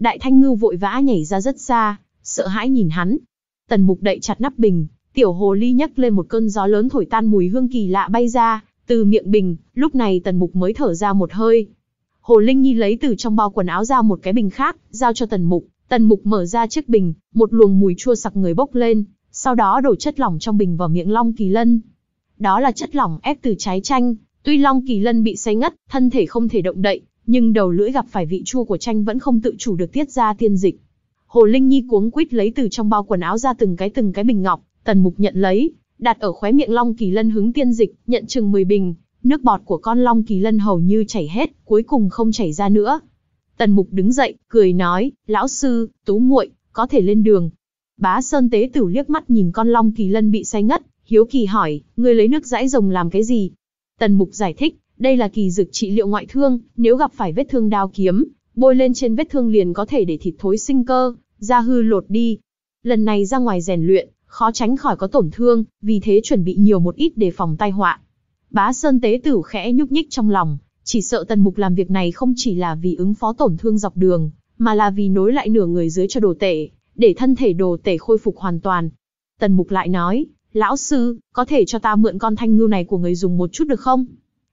Speaker 1: Đại Thanh Ngư vội vã nhảy ra rất xa, sợ hãi nhìn hắn. Tần Mục đậy chặt nắp bình, tiểu hồ ly nhấc lên một cơn gió lớn thổi tan mùi hương kỳ lạ bay ra, từ miệng bình, lúc này Tần Mục mới thở ra một hơi. Hồ Linh Nhi lấy từ trong bao quần áo ra một cái bình khác, giao cho Tần Mục, Tần Mục mở ra chiếc bình, một luồng mùi chua sặc người bốc lên, sau đó đổ chất lỏng trong bình vào miệng Long Kỳ Lân. Đó là chất lỏng ép từ trái chanh, tuy Long Kỳ Lân bị say ngất, thân thể không thể động đậy, nhưng đầu lưỡi gặp phải vị chua của chanh vẫn không tự chủ được tiết ra tiên dịch. Hồ Linh Nhi cuống quýt lấy từ trong bao quần áo ra từng cái từng cái bình ngọc, Tần Mục nhận lấy, đặt ở khóe miệng Long Kỳ Lân hứng tiên dịch, nhận chừng 10 bình, nước bọt của con Long Kỳ Lân hầu như chảy hết, cuối cùng không chảy ra nữa. Tần Mục đứng dậy, cười nói, "Lão sư, Tú muội, có thể lên đường." Bá Sơn Tế Tử liếc mắt nhìn con Long Kỳ Lân bị say ngất, hiếu kỳ hỏi, "Ngươi lấy nước dãi rồng làm cái gì?" Tần Mục giải thích, đây là kỳ dược trị liệu ngoại thương, nếu gặp phải vết thương đao kiếm, bôi lên trên vết thương liền có thể để thịt thối sinh cơ, da hư lột đi. Lần này ra ngoài rèn luyện, khó tránh khỏi có tổn thương, vì thế chuẩn bị nhiều một ít để phòng tai họa. Bá Sơn Tế Tử khẽ nhúc nhích trong lòng, chỉ sợ Tần Mục làm việc này không chỉ là vì ứng phó tổn thương dọc đường, mà là vì nối lại nửa người dưới cho đồ tể, để thân thể đồ tể khôi phục hoàn toàn. Tần Mục lại nói, lão sư, có thể cho ta mượn con thanh ngưu này của người dùng một chút được không?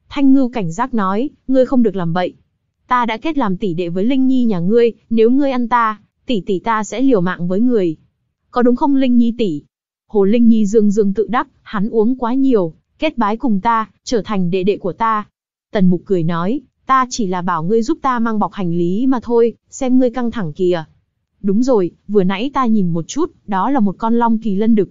Speaker 1: Thanh Ngưu cảnh giác nói, ngươi không được làm bậy. Ta đã kết làm tỷ đệ với Linh Nhi nhà ngươi, nếu ngươi ăn ta, tỷ tỷ ta sẽ liều mạng với người. Có đúng không Linh Nhi tỷ? Hồ Linh Nhi dương dương tự đắc, hắn uống quá nhiều, kết bái cùng ta, trở thành đệ đệ của ta. Tần Mục cười nói, ta chỉ là bảo ngươi giúp ta mang bọc hành lý mà thôi, xem ngươi căng thẳng kìa. Đúng rồi, vừa nãy ta nhìn một chút, đó là một con long kỳ lân đực.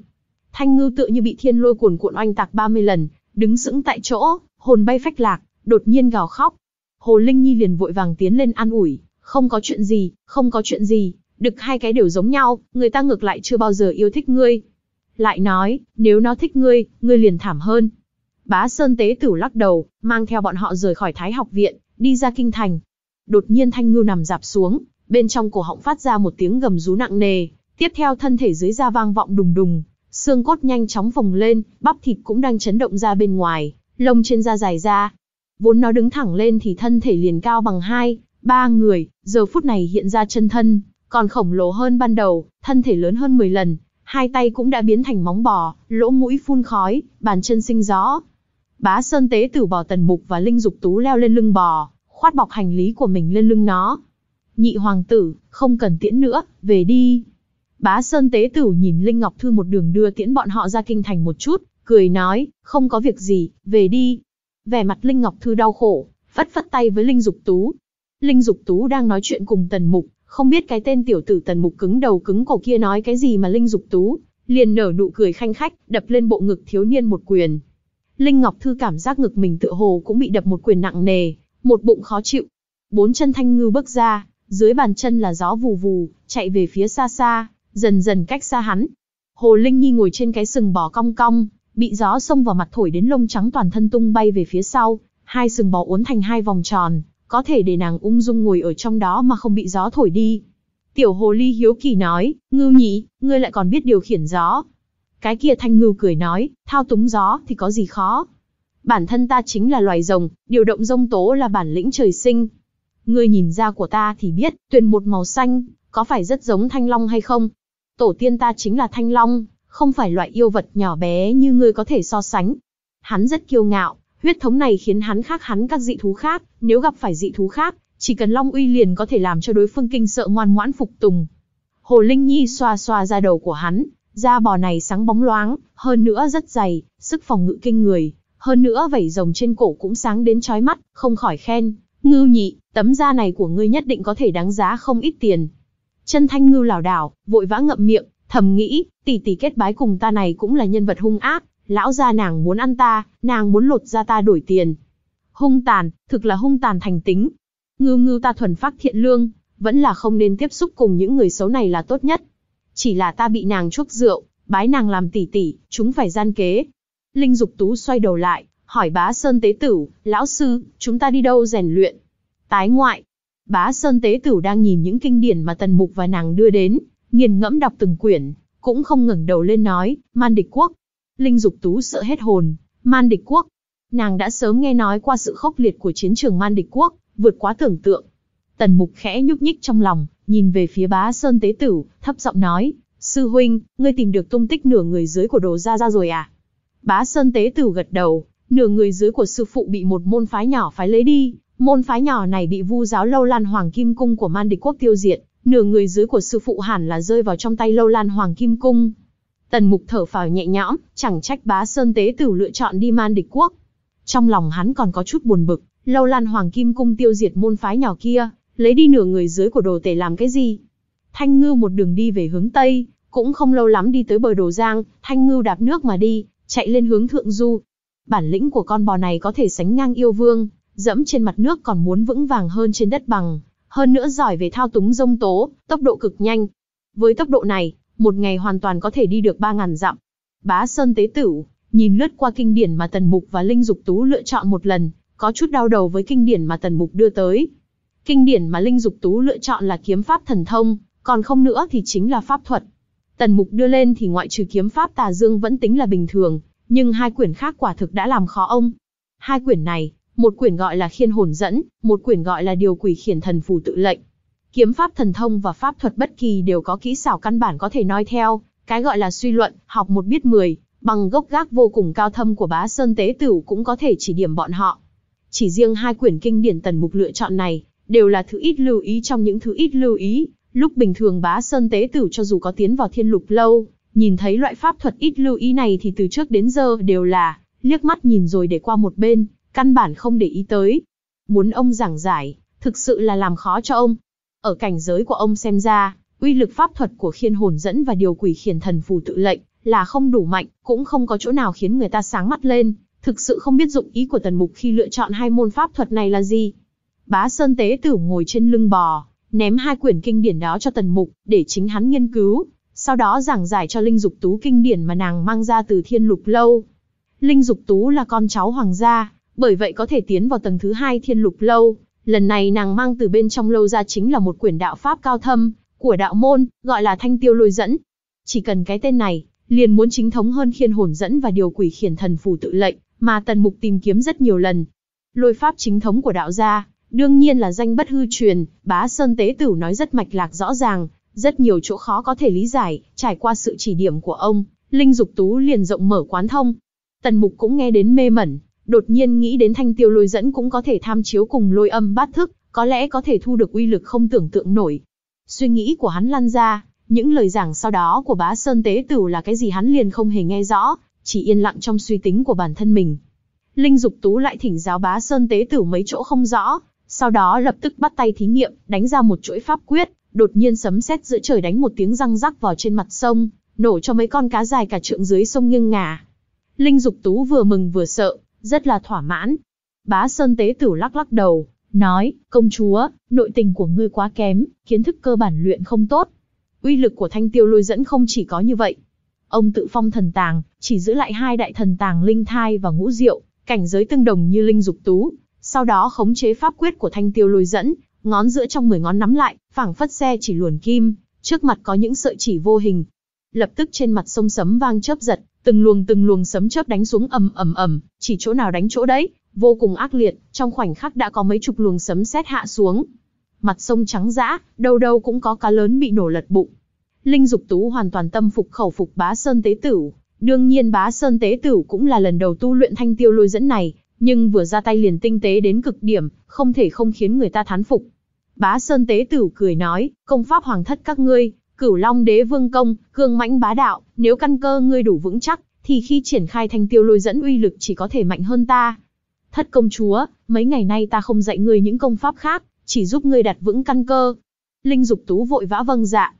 Speaker 1: Thanh ngư tựa như bị thiên lôi cuồn cuộn oanh tạc 30 lần, đứng sững tại chỗ, hồn bay phách lạc, đột nhiên gào khóc. Hồ Linh Nhi liền vội vàng tiến lên an ủi, không có chuyện gì, không có chuyện gì, được hai cái đều giống nhau, người ta ngược lại chưa bao giờ yêu thích ngươi. Lại nói, nếu nó thích ngươi, ngươi liền thảm hơn. Bá Sơn Tế Tử lắc đầu, mang theo bọn họ rời khỏi Thái học viện, đi ra kinh thành. Đột nhiên Thanh Ngưu nằm dạp xuống, bên trong cổ họng phát ra một tiếng gầm rú nặng nề, tiếp theo thân thể dưới da vang vọng đùng đùng, xương cốt nhanh chóng phồng lên, bắp thịt cũng đang chấn động ra bên ngoài, lông trên da dài ra. Vốn nó đứng thẳng lên thì thân thể liền cao bằng hai, ba người, giờ phút này hiện ra chân thân, còn khổng lồ hơn ban đầu, thân thể lớn hơn 10 lần, hai tay cũng đã biến thành móng bò, lỗ mũi phun khói, bàn chân sinh gió. Bá Sơn Tế Tử bỏ Tần Mục và Linh Dục Tú leo lên lưng bò, khoát bọc hành lý của mình lên lưng nó. Nhị hoàng tử, không cần tiễn nữa, về đi. Bá Sơn Tế Tử nhìn Linh Ngọc Thư một đường đưa tiễn bọn họ ra kinh thành một chút, cười nói, không có việc gì, về đi. Vẻ mặt Linh Ngọc Thư đau khổ, vắt vắt tay với Linh Dục Tú. Linh Dục Tú đang nói chuyện cùng Tần Mục, không biết cái tên tiểu tử Tần Mục cứng đầu cứng cổ kia nói cái gì mà Linh Dục Tú liền nở nụ cười khanh khách, đập lên bộ ngực thiếu niên một quyền. Linh Ngọc Thư cảm giác ngực mình tựa hồ cũng bị đập một quyền nặng nề, một bụng khó chịu. Bốn chân thanh ngư bước ra, dưới bàn chân là gió vù vù, chạy về phía xa xa, dần dần cách xa hắn. Hồ Linh Nhi ngồi trên cái sừng bò cong cong, bị gió xông vào mặt thổi đến lông trắng toàn thân tung bay về phía sau, hai sừng bò uốn thành hai vòng tròn, có thể để nàng ung dung ngồi ở trong đó mà không bị gió thổi đi. Tiểu hồ ly hiếu kỳ nói, ngưu nhị, ngươi lại còn biết điều khiển gió. Cái kia thanh ngưu cười nói, thao túng gió thì có gì khó. Bản thân ta chính là loài rồng, điều động rông tố là bản lĩnh trời sinh. Ngươi nhìn ra của ta thì biết, tuyền một màu xanh, có phải rất giống thanh long hay không? Tổ tiên ta chính là thanh long, không phải loại yêu vật nhỏ bé như ngươi có thể so sánh. Hắn rất kiêu ngạo, huyết thống này khiến hắn khác hắn các dị thú khác, nếu gặp phải dị thú khác, chỉ cần Long Uy liền có thể làm cho đối phương kinh sợ ngoan ngoãn phục tùng. Hồ Linh Nhi xoa xoa da đầu của hắn, da bò này sáng bóng loáng, hơn nữa rất dày, sức phòng ngự kinh người, hơn nữa vảy rồng trên cổ cũng sáng đến chói mắt, không khỏi khen, ngưu nhị, tấm da này của ngươi nhất định có thể đáng giá không ít tiền. Chân thanh ngưu lảo đảo, vội vã ngậm miệng, thầm nghĩ, tỷ tỷ kết bái cùng ta này cũng là nhân vật hung ác, lão gia nàng muốn ăn ta, nàng muốn lột ra ta đổi tiền. Hung tàn, thực là hung tàn thành tính. Ngưu ngưu ta thuần phát thiện lương, vẫn là không nên tiếp xúc cùng những người xấu này là tốt nhất. Chỉ là ta bị nàng chuốc rượu, bái nàng làm tỷ tỷ, chúng phải gian kế. Linh Dục Tú xoay đầu lại, hỏi Bá Sơn Tế Tử, lão sư, chúng ta đi đâu rèn luyện? Tái ngoại. Bá Sơn Tế Tử đang nhìn những kinh điển mà Tần Mục và nàng đưa đến, nghiền ngẫm đọc từng quyển, cũng không ngẩng đầu lên nói, man địch quốc. Linh Dục Tú sợ hết hồn, man địch quốc. Nàng đã sớm nghe nói qua sự khốc liệt của chiến trường man địch quốc, vượt quá tưởng tượng. Tần Mục khẽ nhúc nhích trong lòng, nhìn về phía Bá Sơn Tế Tử, thấp giọng nói, sư huynh, ngươi tìm được tung tích nửa người dưới của đồ gia gia rồi à? Bá Sơn Tế Tử gật đầu, nửa người dưới của sư phụ bị một môn phái nhỏ phái lấy đi, môn phái nhỏ này bị vu giáo lâu lan hoàng kim cung của man địch quốc tiêu diệt, nửa người dưới của sư phụ hẳn là rơi vào trong tay lâu lan hoàng kim cung. Tần mục thở phào nhẹ nhõm, chẳng trách bá sơn tế tử lựa chọn đi man địch quốc. Trong lòng hắn còn có chút buồn bực, lâu lan hoàng kim cung tiêu diệt môn phái nhỏ kia, lấy đi nửa người dưới của đồ tể làm cái gì. Thanh ngư một đường đi về hướng Tây, cũng không lâu lắm đi tới bờ đồ giang, thanh ngư đạp nước mà đi, chạy lên hướng thượng du. Bản lĩnh của con bò này có thể sánh ngang yêu vương, dẫm trên mặt nước còn muốn vững vàng hơn trên đất bằng, hơn nữa giỏi về thao túng rông tố, tốc độ cực nhanh. Với tốc độ này, một ngày hoàn toàn có thể đi được 3.000 dặm. Bá Sơn Tế Tử, nhìn lướt qua kinh điển mà Tần Mục và Linh Dục Tú lựa chọn một lần, có chút đau đầu với kinh điển mà Tần Mục đưa tới. Kinh điển mà Linh Dục Tú lựa chọn là kiếm pháp thần thông, còn không nữa thì chính là pháp thuật. Tần Mục đưa lên thì ngoại trừ kiếm pháp Tà Dương vẫn tính là bình thường, nhưng hai quyển khác quả thực đã làm khó ông. Hai quyển này, một quyển gọi là khiên hồn dẫn, một quyển gọi là điều quỷ khiển thần phù tự lệnh. Kiếm pháp thần thông và pháp thuật bất kỳ đều có kỹ xảo căn bản có thể nói theo, cái gọi là suy luận, học một biết mười, bằng gốc gác vô cùng cao thâm của bá sơn tế tửu cũng có thể chỉ điểm bọn họ. Chỉ riêng hai quyển kinh điển tần mục lựa chọn này, đều là thứ ít lưu ý trong những thứ ít lưu ý, lúc bình thường bá sơn tế tửu cho dù có tiến vào thiên lục lâu, nhìn thấy loại pháp thuật ít lưu ý này thì từ trước đến giờ đều là liếc mắt nhìn rồi để qua một bên, căn bản không để ý tới. Muốn ông giảng giải, thực sự là làm khó cho ông. Ở cảnh giới của ông xem ra, uy lực pháp thuật của khiên hồn dẫn và điều quỷ khiển thần phù tự lệnh là không đủ mạnh, cũng không có chỗ nào khiến người ta sáng mắt lên, thực sự không biết dụng ý của tần mục khi lựa chọn hai môn pháp thuật này là gì. Bá Sơn Tế Tử ngồi trên lưng bò, ném hai quyển kinh điển đó cho tần mục, để chính hắn nghiên cứu, sau đó giảng giải cho Linh Dục Tú kinh điển mà nàng mang ra từ thiên lục lâu. Linh Dục Tú là con cháu hoàng gia, bởi vậy có thể tiến vào tầng thứ hai thiên lục lâu. Lần này nàng mang từ bên trong lâu ra chính là một quyển đạo pháp cao thâm của đạo môn, gọi là thanh tiêu lôi dẫn. Chỉ cần cái tên này, liền muốn chính thống hơn khiên hồn dẫn và điều quỷ khiển thần phù tự lệnh, mà tần mục tìm kiếm rất nhiều lần. Lôi pháp chính thống của đạo gia, đương nhiên là danh bất hư truyền, bá sơn tế tử nói rất mạch lạc rõ ràng, rất nhiều chỗ khó có thể lý giải, trải qua sự chỉ điểm của ông, Linh Dục Tú liền rộng mở quán thông. Tần Mục cũng nghe đến mê mẩn, đột nhiên nghĩ đến thanh tiêu lôi dẫn cũng có thể tham chiếu cùng lôi âm bát thức, có lẽ có thể thu được uy lực không tưởng tượng nổi. Suy nghĩ của hắn lăn ra, những lời giảng sau đó của bá Sơn Tế Tửu là cái gì hắn liền không hề nghe rõ, chỉ yên lặng trong suy tính của bản thân mình. Linh Dục Tú lại thỉnh giáo bá Sơn Tế Tửu mấy chỗ không rõ, sau đó lập tức bắt tay thí nghiệm, đánh ra một chuỗi pháp quyết, đột nhiên sấm sét giữa trời đánh một tiếng răng rắc vào trên mặt sông, nổ cho mấy con cá dài cả trượng dưới sông nghiêng ngả. Linh Dục Tú vừa mừng vừa sợ, rất là thỏa mãn. Bá Sơn Tế Tử lắc lắc đầu, nói, công chúa, nội tình của ngươi quá kém, kiến thức cơ bản luyện không tốt. Uy lực của thanh tiêu lôi dẫn không chỉ có như vậy. Ông tự phong thần tàng, chỉ giữ lại hai đại thần tàng linh thai và ngũ diệu, cảnh giới tương đồng như linh dục tú. Sau đó khống chế pháp quyết của thanh tiêu lôi dẫn, ngón giữa trong 10 ngón nắm lại, phảng phất xe chỉ luồn kim, trước mặt có những sợi chỉ vô hình. Lập tức trên mặt sông sấm vang chớp giật, Từng luồng từng luồng sấm chớp đánh xuống ầm ầm ầm, chỉ chỗ nào đánh chỗ đấy, vô cùng ác liệt, trong khoảnh khắc đã có mấy chục luồng sấm sét hạ xuống. Mặt sông trắng dã, đâu đâu cũng có cá lớn bị nổ lật bụng. Linh Dục Tú hoàn toàn tâm phục khẩu phục Bá Sơn Tế Tử, đương nhiên Bá Sơn Tế Tử cũng là lần đầu tu luyện thanh tiêu lôi dẫn này, nhưng vừa ra tay liền tinh tế đến cực điểm, không thể không khiến người ta thán phục. Bá Sơn Tế Tử cười nói, công pháp hoàng thất các ngươi, Cửu Long Đế Vương công, cương mãnh bá đạo, nếu căn cơ ngươi đủ vững chắc, thì khi triển khai thanh tiêu lôi dẫn uy lực chỉ có thể mạnh hơn ta. Thất công chúa, mấy ngày nay ta không dạy ngươi những công pháp khác, chỉ giúp ngươi đặt vững căn cơ. Linh Dục Tú vội vã vâng dạ.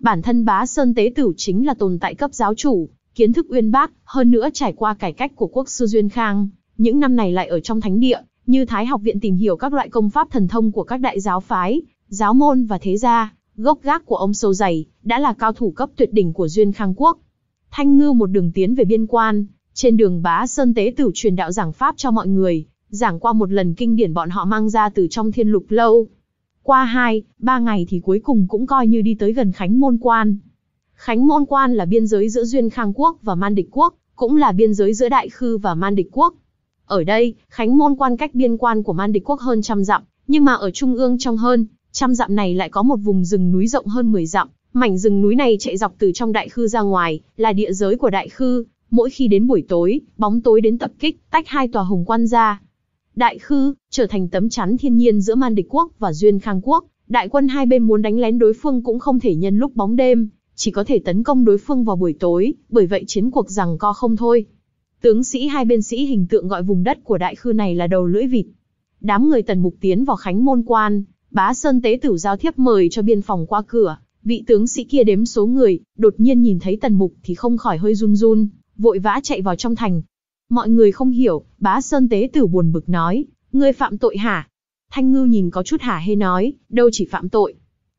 Speaker 1: Bản thân Bá Sơn Tế Tử chính là tồn tại cấp giáo chủ, kiến thức uyên bác, hơn nữa trải qua cải cách của quốc sư Duyên Khang, những năm này lại ở trong thánh địa, như Thái học viện tìm hiểu các loại công pháp thần thông của các đại giáo phái, giáo môn và thế gia, gốc gác của ông sâu dày, đã là cao thủ cấp tuyệt đỉnh của Duyên Khang Quốc. Thanh Ngư một đường tiến về biên quan, trên đường bá Sơn Tế Tử truyền đạo giảng Pháp cho mọi người, giảng qua một lần kinh điển bọn họ mang ra từ trong thiên lục lâu. Qua hai, ba ngày thì cuối cùng cũng coi như đi tới gần Khánh Môn Quan. Khánh Môn Quan là biên giới giữa Duyên Khang Quốc và Man Địch Quốc, cũng là biên giới giữa Đại Khư và Man Địch Quốc. Ở đây, Khánh Môn Quan cách biên quan của Man Địch Quốc hơn trăm dặm, nhưng mà ở trung ương trong hơn Trăm dặm này lại có một vùng rừng núi rộng hơn 10 dặm, mảnh rừng núi này chạy dọc từ trong đại khư ra ngoài, là địa giới của đại khư, mỗi khi đến buổi tối, bóng tối đến tập kích, tách hai tòa hùng quan ra. Đại khư trở thành tấm chắn thiên nhiên giữa Man Địch quốc và Duyên Khang quốc, đại quân hai bên muốn đánh lén đối phương cũng không thể nhân lúc bóng đêm, chỉ có thể tấn công đối phương vào buổi tối, bởi vậy chiến cuộc rằng co không thôi. Tướng sĩ hai bên sĩ hình tượng gọi vùng đất của đại khư này là đầu lưỡi vịt. Đám người Tần Mục tiến vào Khánh Môn Quan, Bá Sơn tế tử giao thiếp mời cho biên phòng qua cửa, vị tướng sĩ kia đếm số người, đột nhiên nhìn thấy tần mục thì không khỏi hơi run run, vội vã chạy vào trong thành. Mọi người không hiểu, bá Sơn tế tử buồn bực nói, ngươi phạm tội hả? Thanh ngư nhìn có chút hả hê nói, đâu chỉ phạm tội.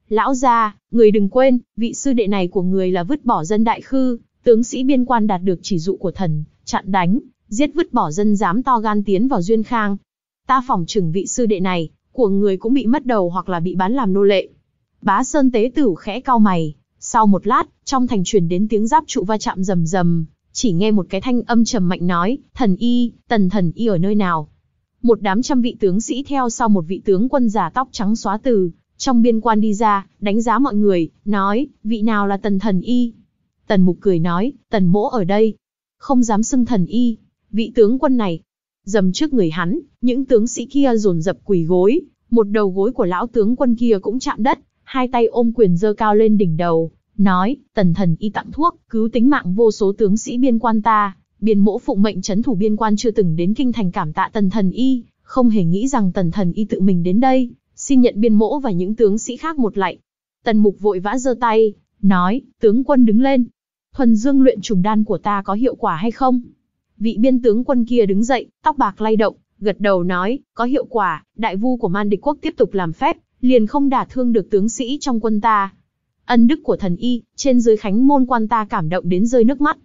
Speaker 1: Lão gia, người đừng quên, vị sư đệ này của người là vứt bỏ dân đại khư, tướng sĩ biên quan đạt được chỉ dụ của thần, chặn đánh, giết vứt bỏ dân dám to gan tiến vào duyên khang. Ta phỏng chừng vị sư đệ này, của người cũng bị mất đầu hoặc là bị bán làm nô lệ. Bá Sơn tế tử khẽ cau mày, sau một lát, trong thành truyền đến tiếng giáp trụ va chạm rầm rầm, chỉ nghe một cái thanh âm trầm mạnh nói, thần y, tần thần y ở nơi nào? Một đám trăm vị tướng sĩ theo sau một vị tướng quân giả tóc trắng xóa từ, trong biên quan đi ra, đánh giá mọi người, nói, vị nào là tần thần y? Tần mục cười nói, tần mỗ ở đây, không dám xưng thần y. Vị tướng quân này, dầm trước người hắn, những tướng sĩ kia dồn dập quỳ gối, một đầu gối của lão tướng quân kia cũng chạm đất, hai tay ôm quyền dơ cao lên đỉnh đầu, nói, tần thần y tặng thuốc, cứu tính mạng vô số tướng sĩ biên quan ta, biên mỗ phụng mệnh chấn thủ biên quan chưa từng đến kinh thành cảm tạ tần thần y, không hề nghĩ rằng tần thần y tự mình đến đây, xin nhận biên mỗ và những tướng sĩ khác một lạy. Tần mục vội vã giơ tay, nói, tướng quân đứng lên. Thuần dương luyện trùng đan của ta có hiệu quả hay không? Vị biên tướng quân kia đứng dậy, tóc bạc lay động, gật đầu nói, có hiệu quả, đại vu của man địch quốc tiếp tục làm phép, liền không đả thương được tướng sĩ trong quân ta. Ân đức của thần y, trên dưới khánh môn quan ta cảm động đến rơi nước mắt.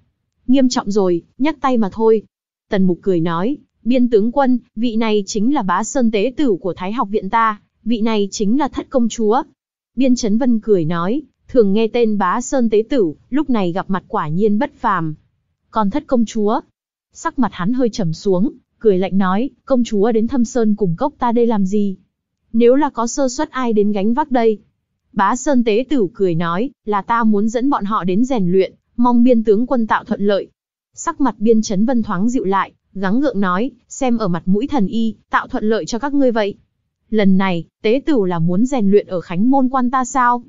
Speaker 1: Nghiêm trọng rồi, nhắc tay mà thôi. Tần mục cười nói, biên tướng quân, vị này chính là bá sơn tế tử của Thái học viện ta, vị này chính là thất công chúa. Biên Trấn Vân cười nói, thường nghe tên bá sơn tế tử, lúc này gặp mặt quả nhiên bất phàm. Còn thất công chúa, Sắc mặt hắn hơi trầm xuống, cười lạnh nói, công chúa đến thâm sơn cùng cốc ta đây làm gì? Nếu là có sơ suất ai đến gánh vác đây? Bá Sơn Tế Tử cười nói, là ta muốn dẫn bọn họ đến rèn luyện, mong biên tướng quân tạo thuận lợi. Sắc mặt biên chấn vân thoáng dịu lại, gắng gượng nói, xem ở mặt mũi thần y, tạo thuận lợi cho các ngươi vậy. Lần này, Tế Tử là muốn rèn luyện ở Khánh Môn quan ta sao?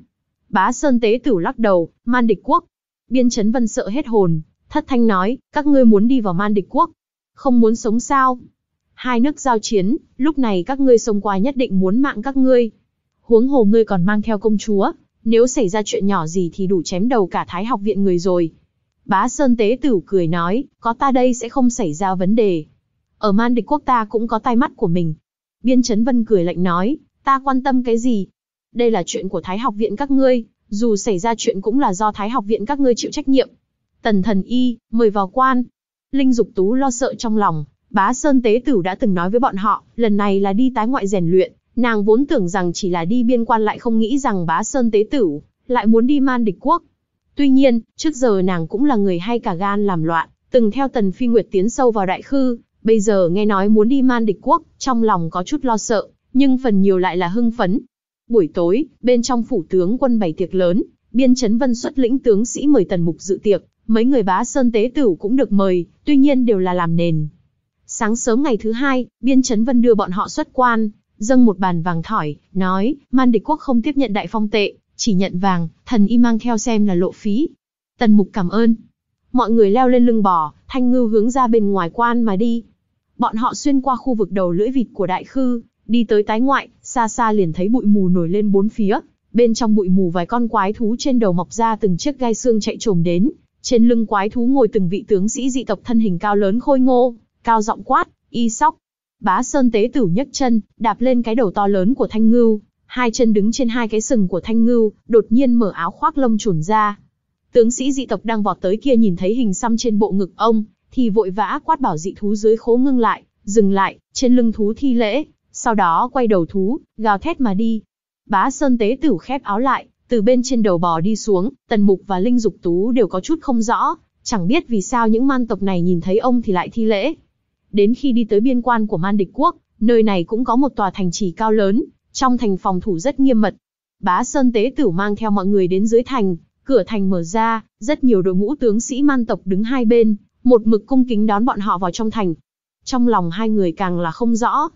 Speaker 1: Bá Sơn Tế Tử lắc đầu, man địch quốc. Biên chấn vân sợ hết hồn, Thất Thanh nói, các ngươi muốn đi vào man địch quốc, không muốn sống sao? Hai nước giao chiến, lúc này các ngươi xông qua nhất định muốn mạng các ngươi. Huống hồ ngươi còn mang theo công chúa, nếu xảy ra chuyện nhỏ gì thì đủ chém đầu cả thái học viện người rồi. Bá Sơn Tế Tử cười nói, có ta đây sẽ không xảy ra vấn đề. Ở man địch quốc ta cũng có tai mắt của mình. Biên Trấn Vân cười lạnh nói, ta quan tâm cái gì? Đây là chuyện của thái học viện các ngươi, dù xảy ra chuyện cũng là do thái học viện các ngươi chịu trách nhiệm. Tần thần y, mời vào quan. Linh Dục Tú lo sợ trong lòng, bá Sơn Tế Tử đã từng nói với bọn họ, lần này là đi tái ngoại rèn luyện, nàng vốn tưởng rằng chỉ là đi biên quan lại không nghĩ rằng bá Sơn Tế Tử lại muốn đi man địch quốc. Tuy nhiên, trước giờ nàng cũng là người hay cả gan làm loạn, từng theo Tần Phi Nguyệt tiến sâu vào đại khư, bây giờ nghe nói muốn đi man địch quốc, trong lòng có chút lo sợ, nhưng phần nhiều lại là hưng phấn. Buổi tối, bên trong phủ tướng quân bày tiệc lớn, biên chấn vân xuất lĩnh tướng sĩ mời tần mục dự tiệc, mấy người bá sơn tế tử cũng được mời, tuy nhiên đều là làm nền. Sáng sớm ngày thứ hai, biên chấn vân đưa bọn họ xuất quan, dâng một bàn vàng thỏi, nói, man địch quốc không tiếp nhận đại phong tệ, chỉ nhận vàng, thần y mang theo xem là lộ phí. Tần mục cảm ơn. Mọi người leo lên lưng bò, thanh ngư hướng ra bên ngoài quan mà đi. Bọn họ xuyên qua khu vực đầu lưỡi vịt của đại khư, đi tới tái ngoại, xa xa liền thấy bụi mù nổi lên bốn phía. Bên trong bụi mù vài con quái thú trên đầu mọc ra từng chiếc gai xương chạy trồm đến, trên lưng quái thú ngồi từng vị tướng sĩ dị tộc thân hình cao lớn khôi ngô, cao giọng quát, y sóc. Bá Sơn tế tử nhấc chân, đạp lên cái đầu to lớn của Thanh Ngưu, hai chân đứng trên hai cái sừng của Thanh Ngưu, đột nhiên mở áo khoác lông trùn ra. Tướng sĩ dị tộc đang vọt tới kia nhìn thấy hình xăm trên bộ ngực ông, thì vội vã quát bảo dị thú dưới khố ngưng lại, dừng lại, trên lưng thú thi lễ, sau đó quay đầu thú, gào thét mà đi. Bá Sơn tế tử khép áo lại, từ bên trên đầu bò đi xuống, Tần Mục và Linh Dục Tú đều có chút không rõ, chẳng biết vì sao những man tộc này nhìn thấy ông thì lại thi lễ. Đến khi đi tới biên quan của man địch quốc, nơi này cũng có một tòa thành trì cao lớn, trong thành phòng thủ rất nghiêm mật. Bá Sơn Tế Tử mang theo mọi người đến dưới thành, cửa thành mở ra, rất nhiều đội ngũ tướng sĩ man tộc đứng hai bên, một mực cung kính đón bọn họ vào trong thành. Trong lòng hai người càng là không rõ.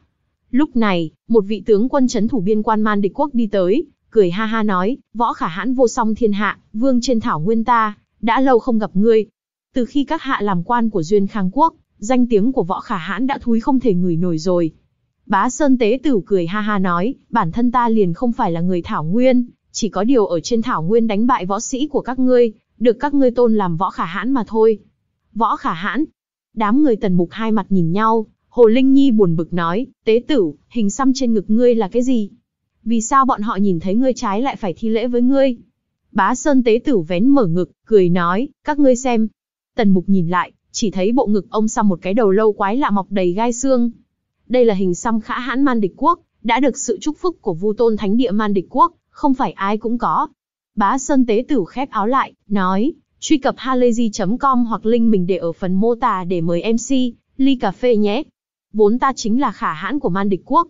Speaker 1: Lúc này, một vị tướng quân chấn thủ biên quan man địch quốc đi tới, cười ha ha nói, võ khả hãn vô song thiên hạ, vương trên thảo nguyên ta, đã lâu không gặp ngươi. Từ khi các hạ làm quan của Duyên Khang Quốc, danh tiếng của võ khả hãn đã thúi không thể ngửi nổi rồi. Bá Sơn Tế Tử cười ha ha nói, bản thân ta liền không phải là người thảo nguyên, chỉ có điều ở trên thảo nguyên đánh bại võ sĩ của các ngươi, được các ngươi tôn làm võ khả hãn mà thôi. Võ khả hãn. Đám người tần mục hai mặt nhìn nhau, Hồ Linh Nhi buồn bực nói, tế tử, hình xăm trên ngực ngươi là cái gì? vì sao bọn họ nhìn thấy ngươi trái lại phải thi lễ với ngươi? Bá Sơn tế tử vén mở ngực, cười nói, các ngươi xem. Tần mục nhìn lại, chỉ thấy bộ ngực ông xăm một cái đầu lâu quái lạ mọc đầy gai xương. Đây là hình xăm khả hãn man địch quốc, đã được sự chúc phúc của vu tôn thánh địa man địch quốc, không phải ai cũng có. Bá Sơn tế tử khép áo lại, nói, truy cập halayzi.com hoặc link mình để ở phần mô tả để mời MC, ly cà phê nhé. Vốn ta chính là khả hãn của man địch quốc,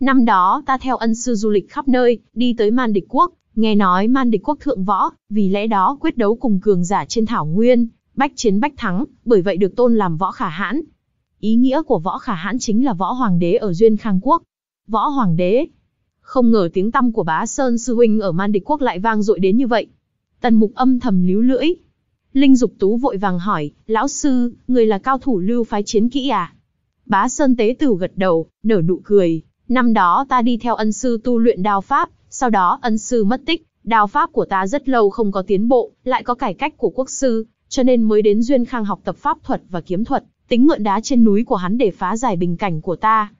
Speaker 1: Năm đó, ta theo ân sư du lịch khắp nơi, đi tới Man Địch Quốc, nghe nói Man Địch Quốc thượng võ, vì lẽ đó quyết đấu cùng cường giả trên thảo nguyên, bách chiến bách thắng, bởi vậy được tôn làm võ khả hãn. Ý nghĩa của võ khả hãn chính là võ hoàng đế ở Duyên Khang Quốc. Võ hoàng đế. Không ngờ tiếng tăm của bá Sơn Sư Huynh ở Man Địch Quốc lại vang dội đến như vậy. Tần mục âm thầm líu lưỡi. Linh Dục Tú vội vàng hỏi, lão sư, người là cao thủ lưu phái chiến kỹ à? Bá Sơn Tế Tử gật đầu, nở nụ cười, Năm đó ta đi theo ân sư tu luyện đao pháp, sau đó ân sư mất tích, đao pháp của ta rất lâu không có tiến bộ, lại có cải cách của quốc sư, cho nên mới đến Duyên Khang học tập pháp thuật và kiếm thuật, tính mượn đá trên núi của hắn để phá giải bình cảnh của ta.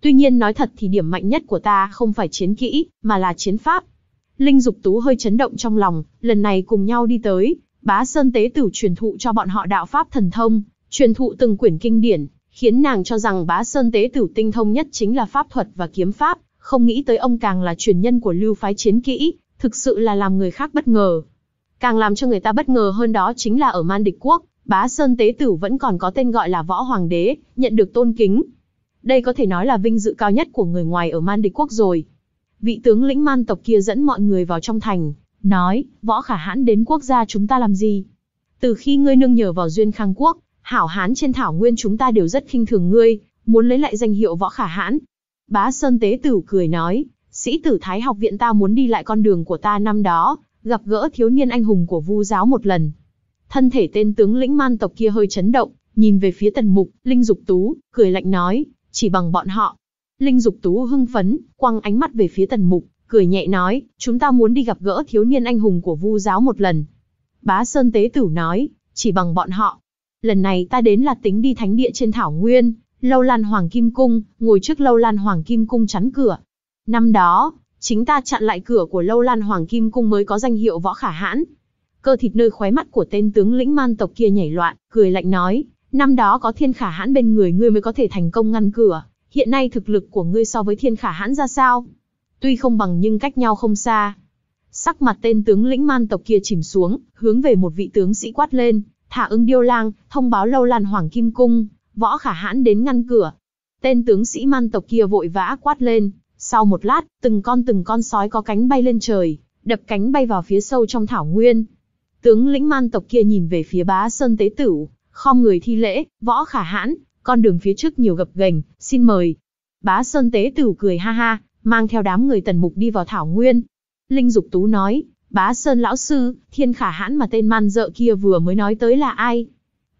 Speaker 1: Tuy nhiên nói thật thì điểm mạnh nhất của ta không phải chiến kỹ, mà là chiến pháp. Linh Dục Tú hơi chấn động trong lòng, lần này cùng nhau đi tới, bá sơn tế tử truyền thụ cho bọn họ đạo pháp thần thông, truyền thụ từng quyển kinh điển, khiến nàng cho rằng bá sơn tế tử tinh thông nhất chính là pháp thuật và kiếm pháp, không nghĩ tới ông càng là truyền nhân của lưu phái chiến kỹ, thực sự là làm người khác bất ngờ. Càng làm cho người ta bất ngờ hơn đó chính là ở Man Địch Quốc, bá sơn tế tử vẫn còn có tên gọi là võ hoàng đế, nhận được tôn kính. Đây có thể nói là vinh dự cao nhất của người ngoài ở Man Địch Quốc rồi. Vị tướng lĩnh man tộc kia dẫn mọi người vào trong thành, nói, võ khả hãn đến quốc gia chúng ta làm gì? Từ khi ngươi nương nhờ vào duyên khang quốc, hảo hán trên thảo nguyên chúng ta đều rất khinh thường ngươi, muốn lấy lại danh hiệu võ khả hãn. Bá Sơn Tế Tử cười nói, sĩ tử Thái học viện ta muốn đi lại con đường của ta năm đó, gặp gỡ thiếu niên anh hùng của vu giáo một lần. Thân thể tên tướng lĩnh man tộc kia hơi chấn động, nhìn về phía tần mục, Linh Dục Tú, cười lạnh nói, chỉ bằng bọn họ. Linh Dục Tú hưng phấn, quăng ánh mắt về phía tần mục, cười nhẹ nói, chúng ta muốn đi gặp gỡ thiếu niên anh hùng của vu giáo một lần. Bá Sơn Tế Tử nói, chỉ bằng bọn họ, lần này ta đến là tính đi thánh địa trên thảo nguyên, lâu lan hoàng kim cung, ngồi trước lâu lan hoàng kim cung chắn cửa. Năm đó, chính ta chặn lại cửa của lâu lan hoàng kim cung mới có danh hiệu võ khả hãn. Cơ thịt nơi khóe mắt của tên tướng lĩnh man tộc kia nhảy loạn, cười lạnh nói, năm đó có thiên khả hãn bên người ngươi mới có thể thành công ngăn cửa, hiện nay thực lực của ngươi so với thiên khả hãn ra sao? Tuy không bằng nhưng cách nhau không xa. Sắc mặt tên tướng lĩnh man tộc kia chìm xuống, hướng về một vị tướng sĩ quát lên, Hạ ưng điêu lang, thông báo lâu lan hoàng kim cung, võ khả hãn đến ngăn cửa. Tên tướng sĩ man tộc kia vội vã quát lên, sau một lát, từng con từng con sói có cánh bay lên trời, đập cánh bay vào phía sâu trong thảo nguyên. Tướng lĩnh man tộc kia nhìn về phía bá sơn tế tử, khom người thi lễ, võ khả hãn, con đường phía trước nhiều gập ghềnh, xin mời. Bá sơn tế tử cười ha ha, mang theo đám người tần mục đi vào thảo nguyên. Linh Dục Tú nói, Bá Sơn lão sư, thiên khả hãn mà tên man dợ kia vừa mới nói tới là ai?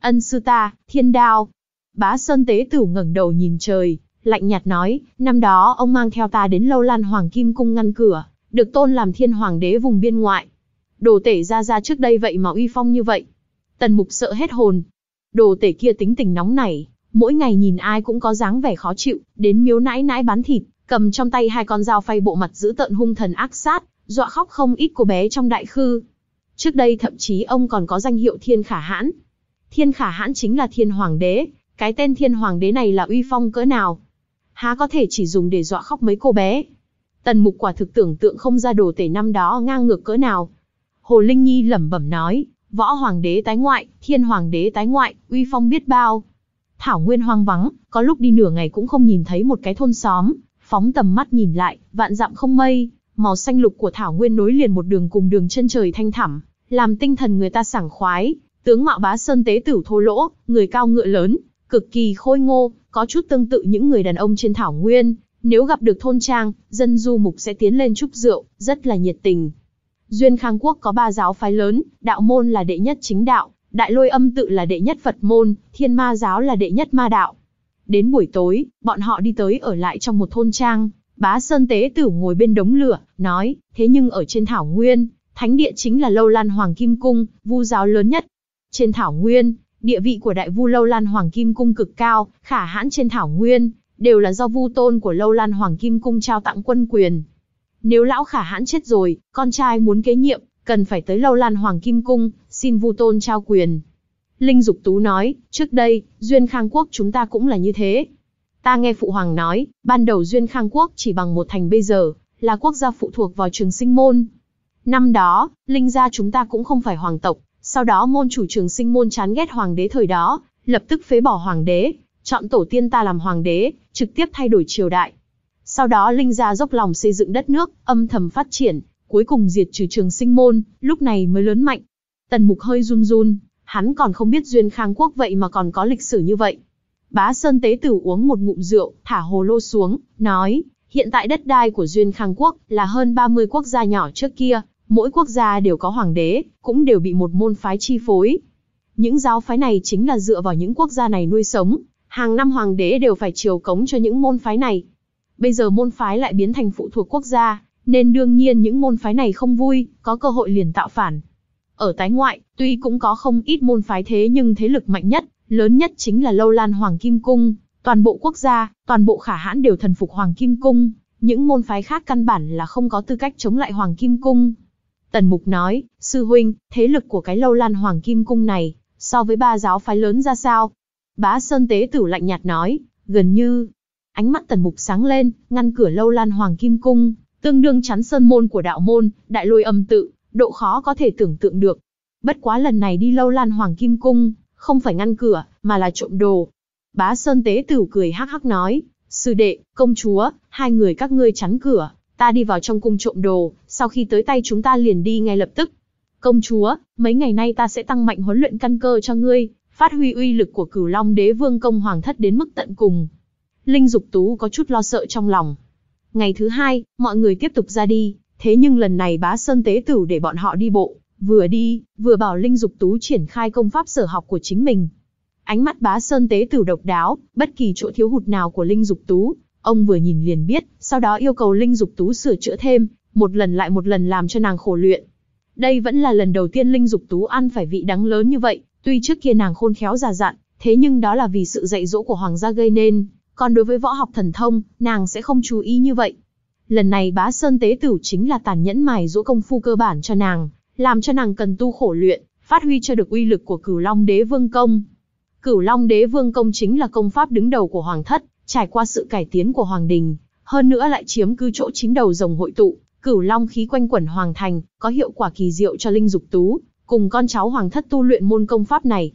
Speaker 1: Ân sư ta, thiên đao. Bá Sơn tế tử ngẩng đầu nhìn trời, lạnh nhạt nói, năm đó ông mang theo ta đến lâu lan hoàng kim cung ngăn cửa, được tôn làm thiên hoàng đế vùng biên ngoại. Đồ tể ra ra trước đây vậy mà uy phong như vậy. Tần mục sợ hết hồn. Đồ tể kia tính tình nóng nảy, mỗi ngày nhìn ai cũng có dáng vẻ khó chịu, đến miếu nãi nãi bán thịt, cầm trong tay hai con dao phay bộ mặt giữ tợn hung thần ác sát, dọa khóc không ít cô bé trong đại khư. Trước đây thậm chí ông còn có danh hiệu Thiên Khả Hãn. Thiên Khả Hãn chính là Thiên Hoàng đế, cái tên Thiên Hoàng đế này là uy phong cỡ nào. Há có thể chỉ dùng để dọa khóc mấy cô bé. Tần mục quả thực tưởng tượng không ra đồ tể năm đó ngang ngược cỡ nào. Hồ Linh Nhi lẩm bẩm nói, võ hoàng đế tái ngoại, thiên hoàng đế tái ngoại, uy phong biết bao. Thảo nguyên hoang vắng, có lúc đi nửa ngày cũng không nhìn thấy một cái thôn xóm, phóng tầm mắt nhìn lại, vạn dặm không mây, màu xanh lục của thảo nguyên nối liền một đường cùng đường chân trời thanh thẳm, làm tinh thần người ta sảng khoái, tướng mạo bá sơn tế tử thô lỗ, người cao ngựa lớn, cực kỳ khôi ngô, có chút tương tự những người đàn ông trên thảo nguyên, nếu gặp được thôn trang, dân du mục sẽ tiến lên chúc rượu, rất là nhiệt tình. Duyên Khang Quốc có ba giáo phái lớn, đạo môn là đệ nhất chính đạo, đại lôi âm tự là đệ nhất Phật môn, thiên ma giáo là đệ nhất ma đạo. Đến buổi tối, bọn họ đi tới ở lại trong một thôn trang, Bá Sơn Tế Tử ngồi bên đống lửa, nói, thế nhưng ở trên Thảo Nguyên, thánh địa chính là Lâu Lan Hoàng Kim Cung, vu giáo lớn nhất. Trên Thảo Nguyên, địa vị của đại vu Lâu Lan Hoàng Kim Cung cực cao, khả hãn trên Thảo Nguyên, đều là do vu tôn của Lâu Lan Hoàng Kim Cung trao tặng quân quyền. Nếu lão khả hãn chết rồi, con trai muốn kế nhiệm, cần phải tới Lâu Lan Hoàng Kim Cung, xin vu tôn trao quyền. Linh Dục Tú nói, trước đây, Duyên Khang Quốc chúng ta cũng là như thế. Ta nghe Phụ Hoàng nói, ban đầu Duyên Khang Quốc chỉ bằng một thành bây giờ, là quốc gia phụ thuộc vào trường sinh môn. Năm đó, Linh gia chúng ta cũng không phải hoàng tộc, sau đó môn chủ trường sinh môn chán ghét hoàng đế thời đó, lập tức phế bỏ hoàng đế, chọn tổ tiên ta làm hoàng đế, trực tiếp thay đổi triều đại. Sau đó Linh gia dốc lòng xây dựng đất nước, âm thầm phát triển, cuối cùng diệt trừ trường sinh môn, lúc này mới lớn mạnh. Tần mục hơi run run, hắn còn không biết duyên khang quốc vậy mà còn có lịch sử như vậy. Bá Sơn Tế Tử uống một ngụm rượu, thả hồ lô xuống, nói, hiện tại đất đai của Duyên Khang Quốc là hơn 30 quốc gia nhỏ trước kia, mỗi quốc gia đều có hoàng đế, cũng đều bị một môn phái chi phối. Những giáo phái này chính là dựa vào những quốc gia này nuôi sống, hàng năm hoàng đế đều phải chiều cống cho những môn phái này. Bây giờ môn phái lại biến thành phụ thuộc quốc gia, nên đương nhiên những môn phái này không vui, có cơ hội liền tạo phản. Ở tái ngoại, tuy cũng có không ít môn phái thế nhưng thế lực mạnh nhất Lớn nhất chính là lâu lan Hoàng Kim Cung, toàn bộ quốc gia, toàn bộ khả hãn đều thần phục Hoàng Kim Cung, những môn phái khác căn bản là không có tư cách chống lại Hoàng Kim Cung. Tần Mục nói, sư huynh, thế lực của cái lâu lan Hoàng Kim Cung này, so với ba giáo phái lớn ra sao? Bá Sơn Tế Tử lạnh nhạt nói, gần như, ánh mắt Tần Mục sáng lên, ngăn cửa lâu lan Hoàng Kim Cung, tương đương chắn sơn môn của đạo môn, đại lôi âm tự, độ khó có thể tưởng tượng được. Bất quá lần này đi lâu lan Hoàng Kim Cung, không phải ngăn cửa, mà là trộm đồ. Bá Sơn Tế Tử cười hắc hắc nói, sư đệ, công chúa, hai người các ngươi chắn cửa, ta đi vào trong cung trộm đồ, sau khi tới tay chúng ta liền đi ngay lập tức. Công chúa, mấy ngày nay ta sẽ tăng mạnh huấn luyện căn cơ cho ngươi, phát huy uy lực của cửu long đế vương công hoàng thất đến mức tận cùng. Linh Dục Tú có chút lo sợ trong lòng. Ngày thứ hai, mọi người tiếp tục ra đi, thế nhưng lần này bá sơn tế tử để bọn họ đi bộ, Vừa đi, vừa bảo Linh Dục Tú triển khai công pháp sở học của chính mình. Ánh mắt bá sơn tế tử độc đáo, bất kỳ chỗ thiếu hụt nào của Linh Dục Tú, ông vừa nhìn liền biết, sau đó yêu cầu Linh Dục Tú sửa chữa thêm, một lần lại một lần làm cho nàng khổ luyện. Đây vẫn là lần đầu tiên Linh Dục Tú ăn phải vị đắng lớn như vậy, tuy trước kia nàng khôn khéo già dặn, thế nhưng đó là vì sự dạy dỗ của hoàng gia gây nên, còn đối với võ học thần thông, nàng sẽ không chú ý như vậy. Lần này bá sơn tế tử chính là tàn nhẫn mài dỗ công phu cơ bản cho nàng, làm cho nàng cần tu khổ luyện, phát huy cho được uy lực của Cửu Long Đế Vương công. Cửu Long Đế Vương công chính là công pháp đứng đầu của hoàng thất, trải qua sự cải tiến của hoàng đình, hơn nữa lại chiếm cứ chỗ chính đầu rồng hội tụ, Cửu Long khí quanh quẩn hoàng thành, có hiệu quả kỳ diệu cho Linh Dục Tú, cùng con cháu hoàng thất tu luyện môn công pháp này.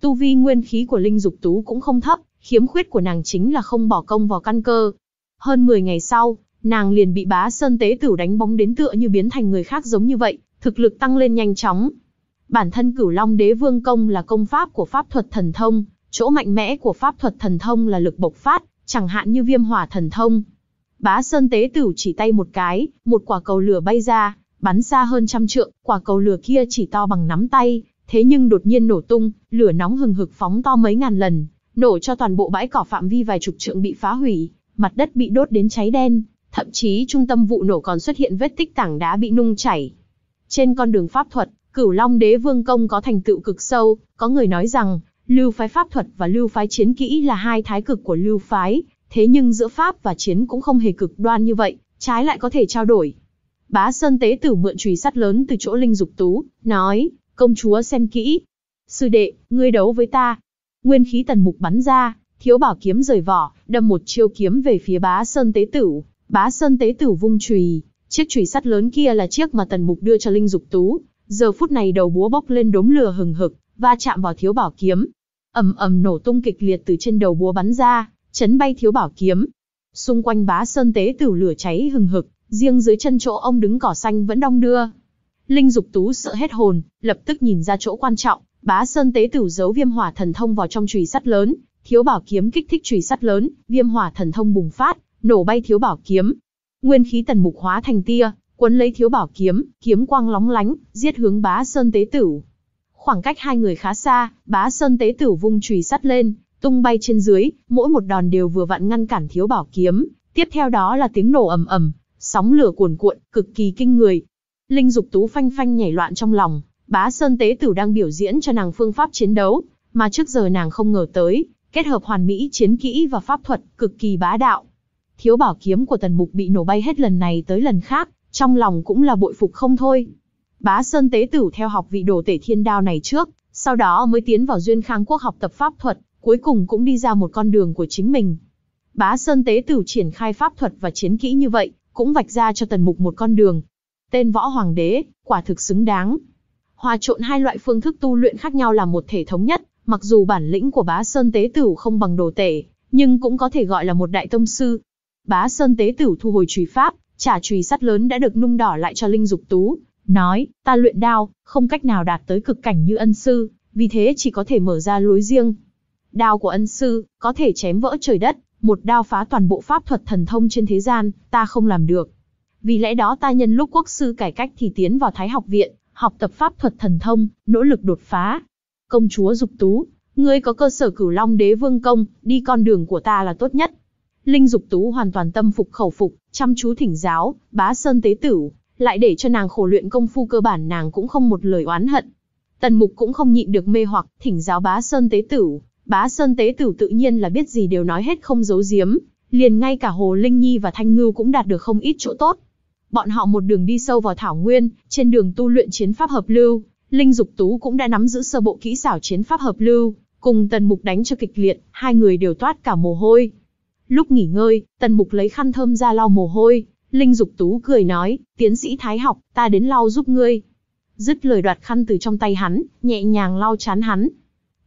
Speaker 1: Tu vi nguyên khí của Linh Dục Tú cũng không thấp, khiếm khuyết của nàng chính là không bỏ công vào căn cơ. Hơn 10 ngày sau, nàng liền bị bá sơn tế tử đánh bóng đến tựa như biến thành người khác giống như vậy, thực lực tăng lên nhanh chóng. Bản thân Cửu Long Đế Vương công là công pháp của pháp thuật thần thông, chỗ mạnh mẽ của pháp thuật thần thông là lực bộc phát, chẳng hạn như Viêm Hỏa thần thông. Bá Sơn Tế Tử chỉ tay một cái, một quả cầu lửa bay ra, bắn xa hơn trăm trượng, quả cầu lửa kia chỉ to bằng nắm tay, thế nhưng đột nhiên nổ tung, lửa nóng hừng hực phóng to mấy ngàn lần, nổ cho toàn bộ bãi cỏ phạm vi vài chục trượng bị phá hủy, mặt đất bị đốt đến cháy đen, thậm chí trung tâm vụ nổ còn xuất hiện vết tích tảng đá bị nung chảy. Trên con đường pháp thuật, cửu long đế vương công có thành tựu cực sâu, có người nói rằng, lưu phái pháp thuật và lưu phái chiến kỹ là hai thái cực của lưu phái, thế nhưng giữa pháp và chiến cũng không hề cực đoan như vậy, trái lại có thể trao đổi. Bá Sơn Tế Tử mượn chùy sắt lớn từ chỗ Linh Dục Tú, nói, công chúa xem kỹ. Sư đệ, ngươi đấu với ta. Nguyên khí tần mục bắn ra, thiếu bảo kiếm rời vỏ, đâm một chiêu kiếm về phía bá Sơn Tế Tử. Bá Sơn Tế Tử vung chùy, Chiếc chùy sắt lớn kia là chiếc mà Tần Mục đưa cho Linh Dục Tú, giờ phút này đầu búa bốc lên đốm lửa hừng hực, va chạm vào thiếu bảo kiếm. Ầm ầm nổ tung kịch liệt từ trên đầu búa bắn ra, chấn bay thiếu bảo kiếm. Xung quanh Bá Sơn tế tử lửa cháy hừng hực, riêng dưới chân chỗ ông đứng cỏ xanh vẫn đong đưa. Linh Dục Tú sợ hết hồn, lập tức nhìn ra chỗ quan trọng, Bá Sơn tế tử giấu viêm hỏa thần thông vào trong chùy sắt lớn, thiếu bảo kiếm kích thích chùy sắt lớn, viêm hỏa thần thông bùng phát, nổ bay thiếu bảo kiếm, Nguyên khí tần mục hóa thành tia, quấn lấy thiếu bảo kiếm, kiếm quang lóng lánh, giết hướng bá sơn tế tử. Khoảng cách hai người khá xa, bá sơn tế tử vung chùy sắt lên, tung bay trên dưới, mỗi một đòn đều vừa vặn ngăn cản thiếu bảo kiếm. Tiếp theo đó là tiếng nổ ầm ầm, sóng lửa cuồn cuộn, cực kỳ kinh người. Linh dục tú phanh phanh nhảy loạn trong lòng, bá sơn tế tử đang biểu diễn cho nàng phương pháp chiến đấu, mà trước giờ nàng không ngờ tới, kết hợp hoàn mỹ chiến kỹ và pháp thuật, cực kỳ bá đạo. Thiếu bảo kiếm của tần mục bị nổ bay hết lần này tới lần khác, trong lòng cũng là bội phục không thôi. Bá Sơn Tế Tử theo học vị đồ tể thiên đao này trước, sau đó mới tiến vào Duyên Khang Quốc học tập pháp thuật, cuối cùng cũng đi ra một con đường của chính mình. Bá Sơn Tế Tử triển khai pháp thuật và chiến kỹ như vậy, cũng vạch ra cho tần mục một con đường. Tên võ hoàng đế, quả thực xứng đáng. Hòa trộn hai loại phương thức tu luyện khác nhau là một thể thống nhất, mặc dù bản lĩnh của bá Sơn Tế Tử không bằng đồ tể, nhưng cũng có thể gọi là một đại tông sư, Bá Sơn tế tử thu hồi trùy pháp, trả trùy sắt lớn đã được nung đỏ lại cho Linh Dục Tú, nói, ta luyện đao, không cách nào đạt tới cực cảnh như ân sư, vì thế chỉ có thể mở ra lối riêng. Đao của ân sư, có thể chém vỡ trời đất, một đao phá toàn bộ pháp thuật thần thông trên thế gian, ta không làm được. Vì lẽ đó ta nhân lúc quốc sư cải cách thì tiến vào Thái học viện, học tập pháp thuật thần thông, nỗ lực đột phá. Công chúa Dục Tú, ngươi có cơ sở cửu long đế vương công, đi con đường của ta là tốt nhất. Linh Dục Tú hoàn toàn tâm phục khẩu phục, chăm chú thỉnh giáo, bá sơn tế tử, lại để cho nàng khổ luyện công phu cơ bản nàng cũng không một lời oán hận. Tần mục cũng không nhịn được mê hoặc, thỉnh giáo bá sơn tế tử, bá sơn tế tử tự nhiên là biết gì đều nói hết không giấu giếm, liền ngay cả Hồ Linh Nhi và Thanh Ngưu cũng đạt được không ít chỗ tốt. Bọn họ một đường đi sâu vào Thảo Nguyên, trên đường tu luyện chiến pháp hợp lưu, Linh Dục Tú cũng đã nắm giữ sơ bộ kỹ xảo chiến pháp hợp lưu, cùng tần mục đánh cho kịch liệt, hai người đều toát cả mồ hôi. Lúc nghỉ ngơi, Tần Mục lấy khăn thơm ra lau mồ hôi, Linh Dục Tú cười nói, tiến sĩ Thái học, ta đến lau giúp ngươi. Dứt lời đoạt khăn từ trong tay hắn, nhẹ nhàng lau chán hắn.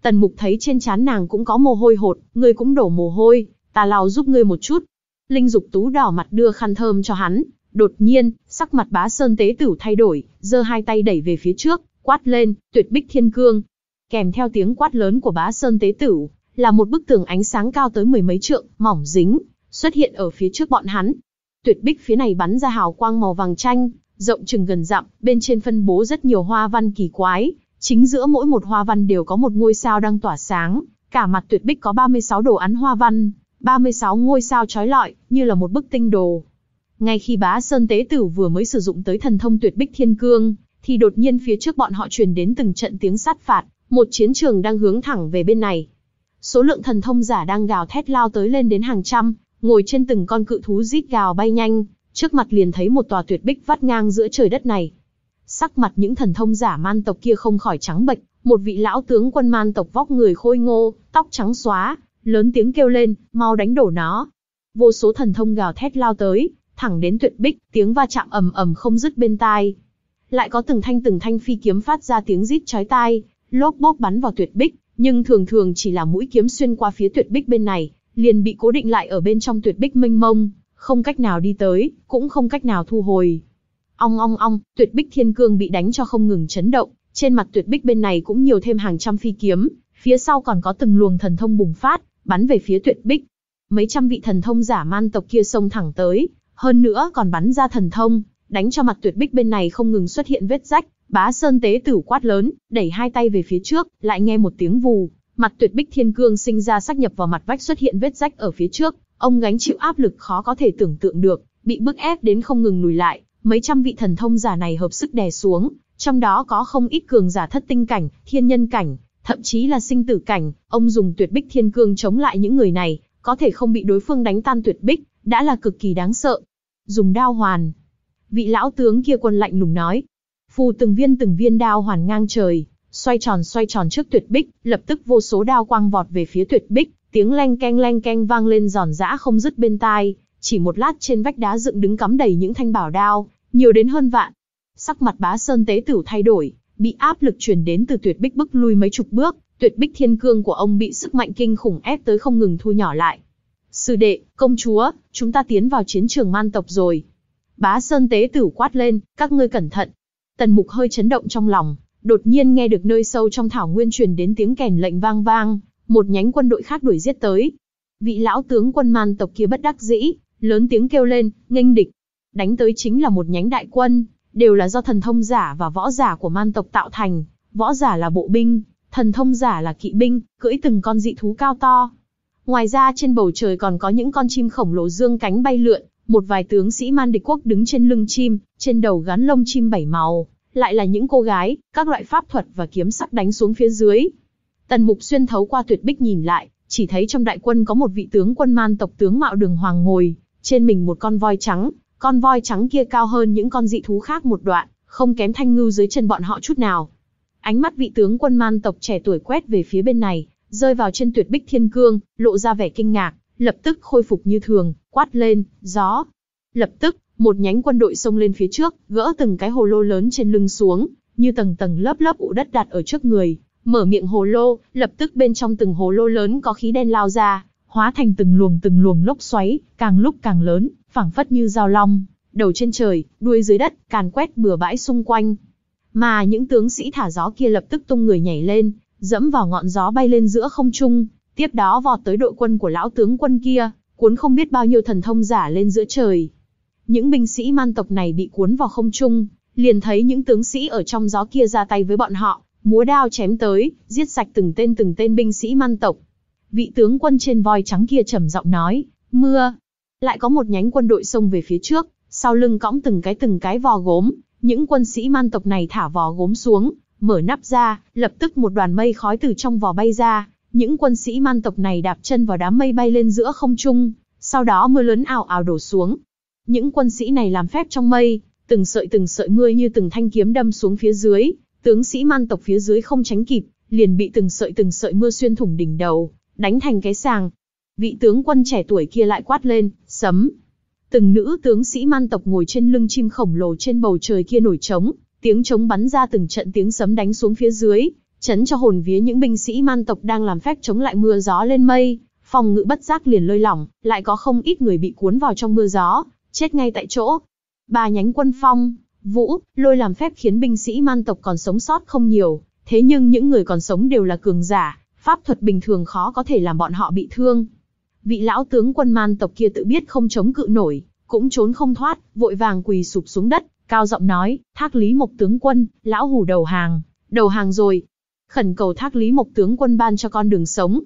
Speaker 1: Tần Mục thấy trên chán nàng cũng có mồ hôi hột, ngươi cũng đổ mồ hôi, ta lau giúp ngươi một chút. Linh Dục Tú đỏ mặt đưa khăn thơm cho hắn, đột nhiên, sắc mặt bá sơn tế tửu thay đổi, giơ hai tay đẩy về phía trước, quát lên, tuyệt bích thiên cương. Kèm theo tiếng quát lớn của bá sơn tế tửu, là một bức tường ánh sáng cao tới mười mấy trượng, mỏng dính, xuất hiện ở phía trước bọn hắn. Tuyệt bích phía này bắn ra hào quang màu vàng chanh, rộng chừng gần dặm, bên trên phân bố rất nhiều hoa văn kỳ quái, chính giữa mỗi một hoa văn đều có một ngôi sao đang tỏa sáng, cả mặt tuyệt bích có 36 đồ án hoa văn, 36 ngôi sao trói lọi, như là một bức tinh đồ. Ngay khi bá Sơn Tế Tử vừa mới sử dụng tới thần thông tuyệt bích thiên cương, thì đột nhiên phía trước bọn họ truyền đến từng trận tiếng sát phạt, một chiến trường đang hướng thẳng về bên này, Số lượng thần thông giả đang gào thét lao tới lên đến hàng trăm, ngồi trên từng con cự thú rít gào bay nhanh, trước mặt liền thấy một tòa tuyệt bích vắt ngang giữa trời đất này. Sắc mặt những thần thông giả man tộc kia không khỏi trắng bệch, một vị lão tướng quân man tộc vóc người khôi ngô, tóc trắng xóa, lớn tiếng kêu lên, mau đánh đổ nó. Vô số thần thông gào thét lao tới, thẳng đến tuyệt bích, tiếng va chạm ầm ầm không dứt bên tai. Lại có từng thanh từng thanh phi kiếm phát ra tiếng rít chói tai, lốp bốp bắn vào tuyệt bích, nhưng thường thường chỉ là mũi kiếm xuyên qua phía tuyệt bích bên này, liền bị cố định lại ở bên trong tuyệt bích mênh mông, không cách nào đi tới, cũng không cách nào thu hồi. Ong ong ong, tuyệt bích thiên cương bị đánh cho không ngừng chấn động, trên mặt tuyệt bích bên này cũng nhiều thêm hàng trăm phi kiếm, phía sau còn có từng luồng thần thông bùng phát, bắn về phía tuyệt bích. Mấy trăm vị thần thông giả man tộc kia xông thẳng tới, hơn nữa còn bắn ra thần thông, đánh cho mặt tuyệt bích bên này không ngừng xuất hiện vết rách, Bá Sơn tế tử quát lớn, đẩy hai tay về phía trước, lại nghe một tiếng vù, mặt tuyệt bích thiên cương sinh ra sắc nhập vào mặt vách xuất hiện vết rách ở phía trước, ông gánh chịu áp lực khó có thể tưởng tượng được, bị bức ép đến không ngừng lùi lại, mấy trăm vị thần thông giả này hợp sức đè xuống, trong đó có không ít cường giả thất tinh cảnh, thiên nhân cảnh, thậm chí là sinh tử cảnh, ông dùng tuyệt bích thiên cương chống lại những người này, có thể không bị đối phương đánh tan tuyệt bích, đã là cực kỳ đáng sợ. Dùng đao hoàn. Vị lão tướng kia quân lạnh lùng nói, phù từng viên từng viên đao hoàn ngang trời, xoay tròn xoay tròn trước tuyệt bích, lập tức vô số đao quang vọt về phía tuyệt bích, tiếng leng keng leng keng vang lên giòn giã không dứt bên tai, chỉ một lát trên vách đá dựng đứng cắm đầy những thanh bảo đao, nhiều đến hơn vạn. Sắc mặt Bá Sơn Tế Tử thay đổi, bị áp lực truyền đến từ tuyệt bích bức lui mấy chục bước, tuyệt bích thiên cương của ông bị sức mạnh kinh khủng ép tới không ngừng thu nhỏ lại. Sư đệ, công chúa, chúng ta tiến vào chiến trường man tộc rồi. Bá Sơn Tế Tử quát lên, các ngươi cẩn thận, Tần mục hơi chấn động trong lòng, đột nhiên nghe được nơi sâu trong thảo nguyên truyền đến tiếng kèn lệnh vang vang, một nhánh quân đội khác đuổi giết tới. Vị lão tướng quân man tộc kia bất đắc dĩ, lớn tiếng kêu lên, nghênh địch. Đánh tới chính là một nhánh đại quân, đều là do thần thông giả và võ giả của man tộc tạo thành, võ giả là bộ binh, thần thông giả là kỵ binh, cưỡi từng con dị thú cao to. Ngoài ra trên bầu trời còn có những con chim khổng lồ dương cánh bay lượn, một vài tướng sĩ man địch quốc đứng trên lưng chim, trên đầu gắn lông chim bảy màu, lại là những cô gái, các loại pháp thuật và kiếm sắc đánh xuống phía dưới. Tần Mục xuyên thấu qua tuyệt bích nhìn lại, chỉ thấy trong đại quân có một vị tướng quân man tộc tướng mạo đường hoàng ngồi, trên mình một con voi trắng, con voi trắng kia cao hơn những con dị thú khác một đoạn, không kém thanh ngưu dưới chân bọn họ chút nào. Ánh mắt vị tướng quân man tộc trẻ tuổi quét về phía bên này, rơi vào trên tuyệt bích thiên cương, lộ ra vẻ kinh ngạc, lập tức khôi phục như thường quát lên, gió. Lập tức, một nhánh quân đội xông lên phía trước, gỡ từng cái hồ lô lớn trên lưng xuống, như tầng tầng lớp lớp ụ đất đặt ở trước người, mở miệng hồ lô, lập tức bên trong từng hồ lô lớn có khí đen lao ra, hóa thành từng luồng từng luồng lốc xoáy, càng lúc càng lớn, phảng phất như dao long, đầu trên trời, đuôi dưới đất, càn quét bừa bãi xung quanh. Mà những tướng sĩ thả gió kia lập tức tung người nhảy lên, dẫm vào ngọn gió bay lên giữa không trung, tiếp đó vọt tới đội quân của lão tướng quân kia cuốn không biết bao nhiêu thần thông giả lên giữa trời. Những binh sĩ man tộc này bị cuốn vào không trung, liền thấy những tướng sĩ ở trong gió kia ra tay với bọn họ, múa đao chém tới, giết sạch từng tên từng tên binh sĩ man tộc. Vị tướng quân trên voi trắng kia trầm giọng nói, mưa. Lại có một nhánh quân đội xông về phía trước, sau lưng cõng từng cái từng cái vò gốm, những quân sĩ man tộc này thả vò gốm xuống, mở nắp ra, lập tức một đoàn mây khói từ trong vò bay ra, những quân sĩ man tộc này đạp chân vào đám mây bay lên giữa không trung, sau đó mưa lớn ảo ảo đổ xuống. Những quân sĩ này làm phép trong mây, từng sợi từng sợi mưa như từng thanh kiếm đâm xuống phía dưới, tướng sĩ man tộc phía dưới không tránh kịp, liền bị từng sợi từng sợi mưa xuyên thủng đỉnh đầu, đánh thành cái sàng. Vị tướng quân trẻ tuổi kia lại quát lên, sấm. Từng nữ tướng sĩ man tộc ngồi trên lưng chim khổng lồ trên bầu trời kia nổi trống, tiếng trống bắn ra từng trận tiếng sấm đánh xuống phía dưới, chấn cho hồn vía những binh sĩ man tộc đang làm phép chống lại mưa gió lên mây, phòng ngự bất giác liền lơi lỏng, lại có không ít người bị cuốn vào trong mưa gió, chết ngay tại chỗ. Ba nhánh quân phong, vũ, lôi làm phép khiến binh sĩ man tộc còn sống sót không nhiều, thế nhưng những người còn sống đều là cường giả, pháp thuật bình thường khó có thể làm bọn họ bị thương. Vị lão tướng quân man tộc kia tự biết không chống cự nổi, cũng trốn không thoát, vội vàng quỳ sụp xuống đất, cao giọng nói, thác lý mộc tướng quân, lão hủ đầu hàng, đầu hàng rồi, khẩn cầu thác Lý Mộc tướng quân ban cho con đường sống.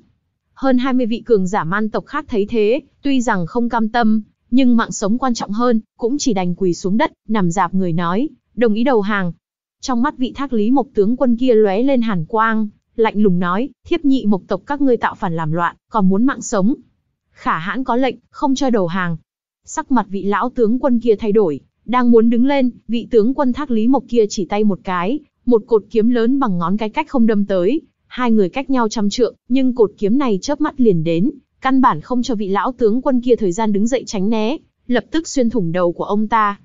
Speaker 1: Hơn 20 vị cường giả man tộc khác thấy thế, tuy rằng không cam tâm, nhưng mạng sống quan trọng hơn, cũng chỉ đành quỳ xuống đất, nằm dạp người nói, đồng ý đầu hàng. Trong mắt vị thác Lý Mộc tướng quân kia lóe lên hàn quang, lạnh lùng nói, thiếp nhị mộc tộc các ngươi tạo phản làm loạn, còn muốn mạng sống. Khả hãn có lệnh, không cho đầu hàng. Sắc mặt vị lão tướng quân kia thay đổi, đang muốn đứng lên, vị tướng quân thác Lý Mộc kia chỉ tay một cái, một cột kiếm lớn bằng ngón cái cách không đâm tới, hai người cách nhau trăm trượng, nhưng cột kiếm này chớp mắt liền đến, căn bản không cho vị lão tướng quân kia thời gian đứng dậy tránh né, lập tức xuyên thủng đầu của ông ta.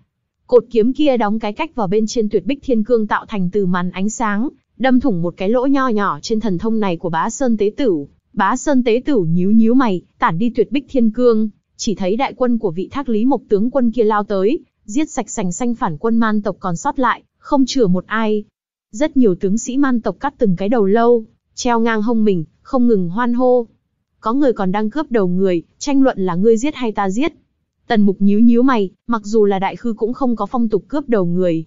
Speaker 1: Cột kiếm kia đóng cái cách vào bên trên tuyệt bích thiên cương tạo thành từ màn ánh sáng, đâm thủng một cái lỗ nho nhỏ trên thần thông này của bá Sơn Tế Tửu. Bá Sơn Tế Tửu nhíu nhíu mày, tản đi tuyệt bích thiên cương, chỉ thấy đại quân của vị thác lý mộc tướng quân kia lao tới, giết sạch sành xanh phản quân man tộc còn sót lại, không chừa một ai. Rất nhiều tướng sĩ man tộc cắt từng cái đầu lâu, treo ngang hông mình, không ngừng hoan hô. Có người còn đang cướp đầu người, tranh luận là ngươi giết hay ta giết. Tần mục nhíu nhíu mày, mặc dù là đại khư cũng không có phong tục cướp đầu người.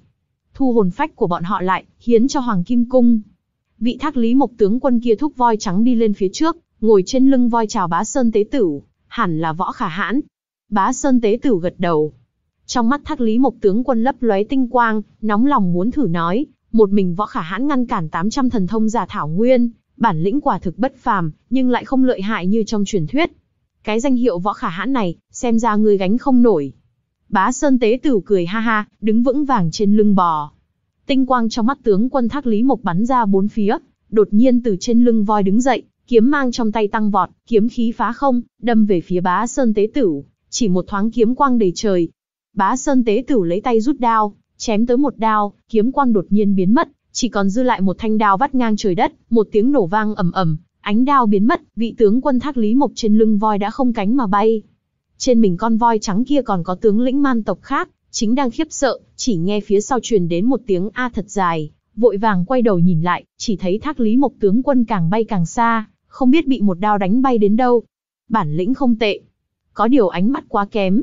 Speaker 1: Thu hồn phách của bọn họ lại, hiến cho Hoàng Kim Cung. Vị thác lý mộc tướng quân kia thúc voi trắng đi lên phía trước, ngồi trên lưng voi chào bá sơn tế tử, hẳn là võ khả hãn. Bá sơn tế tử gật đầu. Trong mắt thác lý mộc tướng quân lấp lóe tinh quang, nóng lòng muốn thử nói, một mình võ khả hãn ngăn cản 800 thần thông giả thảo nguyên, bản lĩnh quả thực bất phàm, nhưng lại không lợi hại như trong truyền thuyết. Cái danh hiệu võ khả hãn này, xem ra ngươi gánh không nổi. Bá Sơn Tế Tử cười ha ha, đứng vững vàng trên lưng bò. Tinh quang trong mắt tướng quân Thác Lý Mộc bắn ra bốn phía, đột nhiên từ trên lưng voi đứng dậy, kiếm mang trong tay tăng vọt, kiếm khí phá không, đâm về phía Bá Sơn Tế Tử, chỉ một thoáng kiếm quang đầy trời. Bá Sơn Tế Tử lấy tay rút đao, chém tới một đao, kiếm quang đột nhiên biến mất, chỉ còn dư lại một thanh đao vắt ngang trời đất, một tiếng nổ vang ầm ầm, ánh đao biến mất, vị tướng quân Thác Lý Mộc trên lưng voi đã không cánh mà bay. Trên mình con voi trắng kia còn có tướng lĩnh man tộc khác, chính đang khiếp sợ, chỉ nghe phía sau truyền đến một tiếng a thật dài, vội vàng quay đầu nhìn lại, chỉ thấy Thác Lý Mộc tướng quân càng bay càng xa, không biết bị một đao đánh bay đến đâu. Bản lĩnh không tệ, có điều ánh mắt quá kém.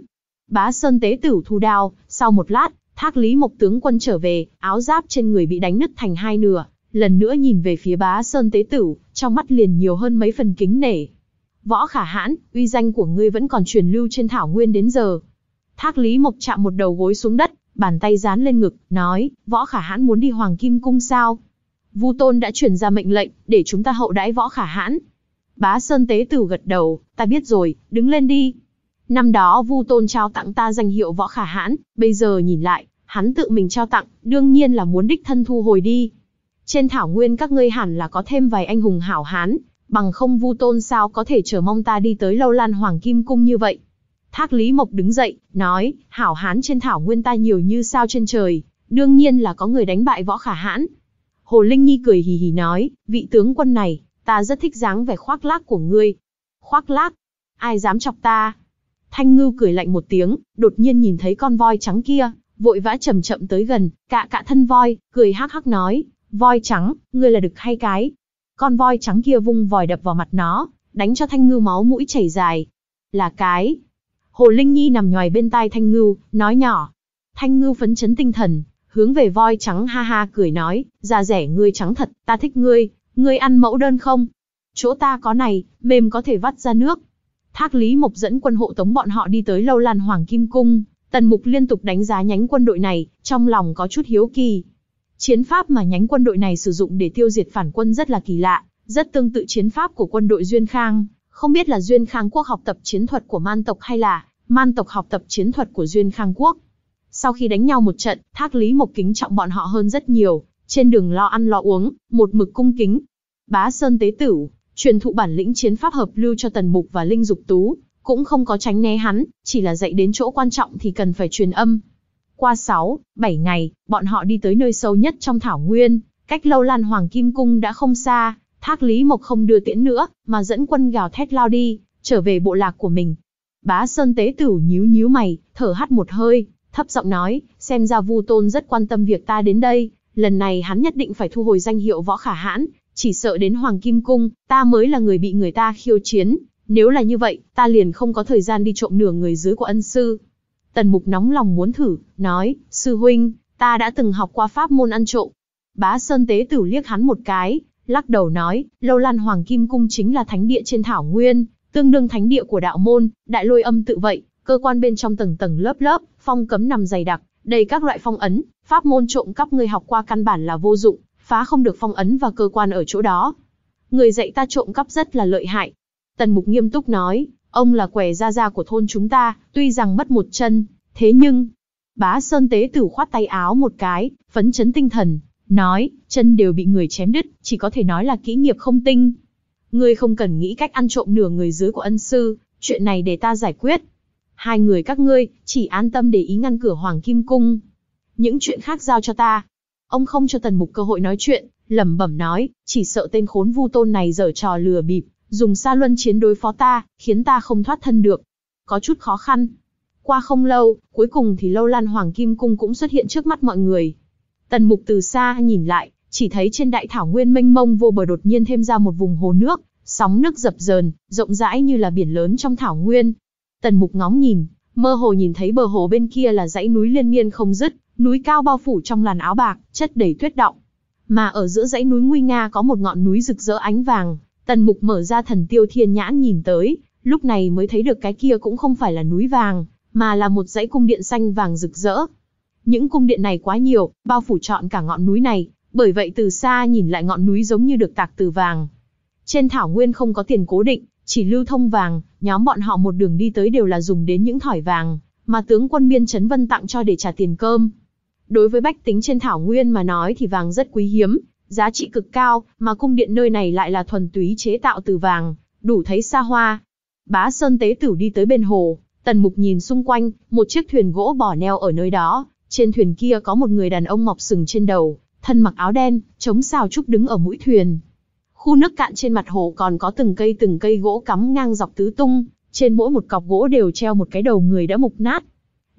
Speaker 1: Bá Sơn tế tử thu đao, sau một lát, Thác Lý Mộc tướng quân trở về, áo giáp trên người bị đánh nứt thành hai nửa, lần nữa nhìn về phía Bá Sơn Tế Tử, trong mắt liền nhiều hơn mấy phần kính nể. Võ Khả Hãn, uy danh của ngươi vẫn còn truyền lưu trên thảo nguyên đến giờ. Thác Lý Mộc chạm một đầu gối xuống đất, bàn tay dán lên ngực, nói, Võ Khả Hãn muốn đi Hoàng Kim Cung sao? Vu Tôn đã truyền ra mệnh lệnh, để chúng ta hậu đãi Võ Khả Hãn. Bá Sơn Tế Tử gật đầu, ta biết rồi, đứng lên đi. Năm đó Vu Tôn trao tặng ta danh hiệu võ khả hãn, bây giờ nhìn lại, hắn tự mình trao tặng, đương nhiên là muốn đích thân thu hồi đi. Trên thảo nguyên các ngươi hẳn là có thêm vài anh hùng hảo hán, bằng không Vu Tôn sao có thể chờ mong ta đi tới lâu lan hoàng kim cung như vậy. Thác Lý Mộc đứng dậy, nói, hảo hán trên thảo nguyên ta nhiều như sao trên trời, đương nhiên là có người đánh bại võ khả hãn. Hồ Linh Nhi cười hì hì nói, vị tướng quân này, ta rất thích dáng vẻ khoác lác của ngươi. Khoác lác? Ai dám chọc ta? Thanh Ngưu cười lạnh một tiếng, đột nhiên nhìn thấy con voi trắng kia, vội vã chậm chậm tới gần, cạ cạ thân voi, cười hắc hắc nói, voi trắng, ngươi là đực hay cái? Con voi trắng kia vung vòi đập vào mặt nó, đánh cho thanh Ngưu máu mũi chảy dài. Là cái. Hồ Linh Nhi nằm nhòi bên tai thanh Ngưu, nói nhỏ. Thanh Ngưu phấn chấn tinh thần, hướng về voi trắng ha ha cười nói, da rẻ ngươi trắng thật, ta thích ngươi, ngươi ăn mẫu đơn không? Chỗ ta có này, mềm có thể vắt ra nước, Thác Lý Mộc dẫn quân hộ tống bọn họ đi tới lâu lan Hoàng Kim Cung, Tần Mục liên tục đánh giá nhánh quân đội này, trong lòng có chút hiếu kỳ. Chiến pháp mà nhánh quân đội này sử dụng để tiêu diệt phản quân rất là kỳ lạ, rất tương tự chiến pháp của quân đội Duyên Khang, không biết là Duyên Khang quốc học tập chiến thuật của man tộc hay là man tộc học tập chiến thuật của Duyên Khang quốc. Sau khi đánh nhau một trận, Thác Lý Mộc kính trọng bọn họ hơn rất nhiều, trên đường lo ăn lo uống, một mực cung kính. Bá Sơn Tế Tửu, truyền thụ bản lĩnh chiến pháp hợp lưu cho Tần Mục và Linh Dục Tú, cũng không có tránh né hắn, chỉ là dạy đến chỗ quan trọng thì cần phải truyền âm. Qua sáu bảy ngày, bọn họ đi tới nơi sâu nhất trong thảo nguyên, cách lâu lan hoàng kim cung đã không xa, thác Lý Mộc không đưa tiễn nữa, mà dẫn quân gào thét lao đi, trở về bộ lạc của mình. Bá Sơn Tế Tử nhíu nhíu mày, thở hắt một hơi, thấp giọng nói, xem ra Vu Tôn rất quan tâm việc ta đến đây, lần này hắn nhất định phải thu hồi danh hiệu võ khả hãn, chỉ sợ đến Hoàng Kim Cung, ta mới là người bị người ta khiêu chiến, nếu là như vậy, ta liền không có thời gian đi trộm nửa người dưới của ân sư. Tần mục nóng lòng muốn thử, nói, sư huynh, ta đã từng học qua pháp môn ăn trộm. Bá Sơn Tế Tử liếc hắn một cái, lắc đầu nói, lâu lan Hoàng Kim Cung chính là thánh địa trên Thảo Nguyên, tương đương thánh địa của đạo môn, đại lôi âm tự vậy, cơ quan bên trong tầng tầng lớp lớp, phong cấm nằm dày đặc, đầy các loại phong ấn, pháp môn trộm cắp người học qua căn bản là vô dụng, phá không được phong ấn và cơ quan ở chỗ đó. Người dạy ta trộm cắp rất là lợi hại. Tần Mục nghiêm túc nói, ông là quẻ gia gia của thôn chúng ta, tuy rằng mất một chân, thế nhưng... Bá Sơn Tế Tử khoát tay áo một cái, phấn chấn tinh thần, nói, chân đều bị người chém đứt, chỉ có thể nói là kỹ nghiệp không tinh. Ngươi không cần nghĩ cách ăn trộm nửa người dưới của ân sư, chuyện này để ta giải quyết. Hai người các ngươi, chỉ an tâm để ý ngăn cửa Hoàng Kim Cung. Những chuyện khác giao cho ta, Ông không cho Tần Mục cơ hội nói chuyện, lẩm bẩm nói, chỉ sợ tên khốn vu tôn này dở trò lừa bịp, dùng xa luân chiến đối phó ta, khiến ta không thoát thân được. Có chút khó khăn. Qua không lâu, cuối cùng thì lâu lan hoàng kim cung cũng xuất hiện trước mắt mọi người. Tần mục từ xa nhìn lại, chỉ thấy trên đại thảo nguyên mênh mông vô bờ đột nhiên thêm ra một vùng hồ nước, sóng nước dập dờn, rộng rãi như là biển lớn trong thảo nguyên. Tần mục ngóng nhìn, mơ hồ nhìn thấy bờ hồ bên kia là dãy núi liên miên không dứt, núi cao bao phủ trong làn áo bạc, chất đầy tuyết động. Mà ở giữa dãy núi nguy nga có một ngọn núi rực rỡ ánh vàng, Tần Mục mở ra thần tiêu thiên nhãn nhìn tới, lúc này mới thấy được cái kia cũng không phải là núi vàng, mà là một dãy cung điện xanh vàng rực rỡ. Những cung điện này quá nhiều, bao phủ trọn cả ngọn núi này, bởi vậy từ xa nhìn lại ngọn núi giống như được tạc từ vàng. Trên thảo nguyên không có tiền cố định, chỉ lưu thông vàng, nhóm bọn họ một đường đi tới đều là dùng đến những thỏi vàng, mà tướng quân biên Trấn Vân tặng cho để trả tiền cơm. Đối với bách tính trên thảo nguyên mà nói thì vàng rất quý hiếm, giá trị cực cao, mà cung điện nơi này lại là thuần túy chế tạo từ vàng, đủ thấy xa hoa. Bá Sơn Tế tử đi tới bên hồ, Tần Mục nhìn xung quanh, một chiếc thuyền gỗ bỏ neo ở nơi đó, trên thuyền kia có một người đàn ông mọc sừng trên đầu, thân mặc áo đen, chống xào trúc đứng ở mũi thuyền. Khu nước cạn trên mặt hồ còn có từng cây từng cây gỗ cắm ngang dọc tứ tung, trên mỗi một cọc gỗ đều treo một cái đầu người đã mục nát,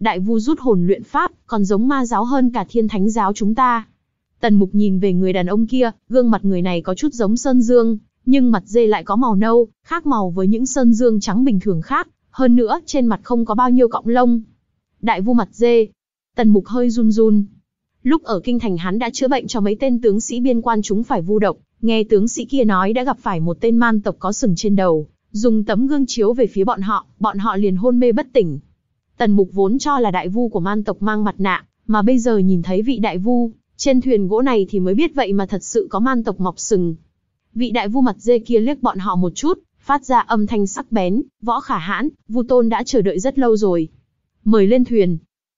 Speaker 1: đại vu rút hồn luyện pháp, còn giống ma giáo hơn cả thiên thánh giáo chúng ta. Tần mục nhìn về người đàn ông kia, gương mặt người này có chút giống sơn dương, nhưng mặt dê lại có màu nâu, khác màu với những sơn dương trắng bình thường khác, hơn nữa trên mặt không có bao nhiêu cọng lông. Đại vu mặt dê, tần mục hơi run run. Lúc ở kinh thành hắn đã chữa bệnh cho mấy tên tướng sĩ biên quan chúng phải vu độc, nghe tướng sĩ kia nói đã gặp phải một tên man tộc có sừng trên đầu, dùng tấm gương chiếu về phía bọn họ, bọn họ liền hôn mê bất tỉnh. Tần Mục vốn cho là đại vu của man tộc mang mặt nạ, mà bây giờ nhìn thấy vị đại vu trên thuyền gỗ này thì mới biết vậy mà thật sự có man tộc mọc sừng. Vị đại vu mặt dê kia liếc bọn họ một chút, phát ra âm thanh sắc bén, võ khả hãn, vu tôn đã chờ đợi rất lâu rồi. Mời lên thuyền.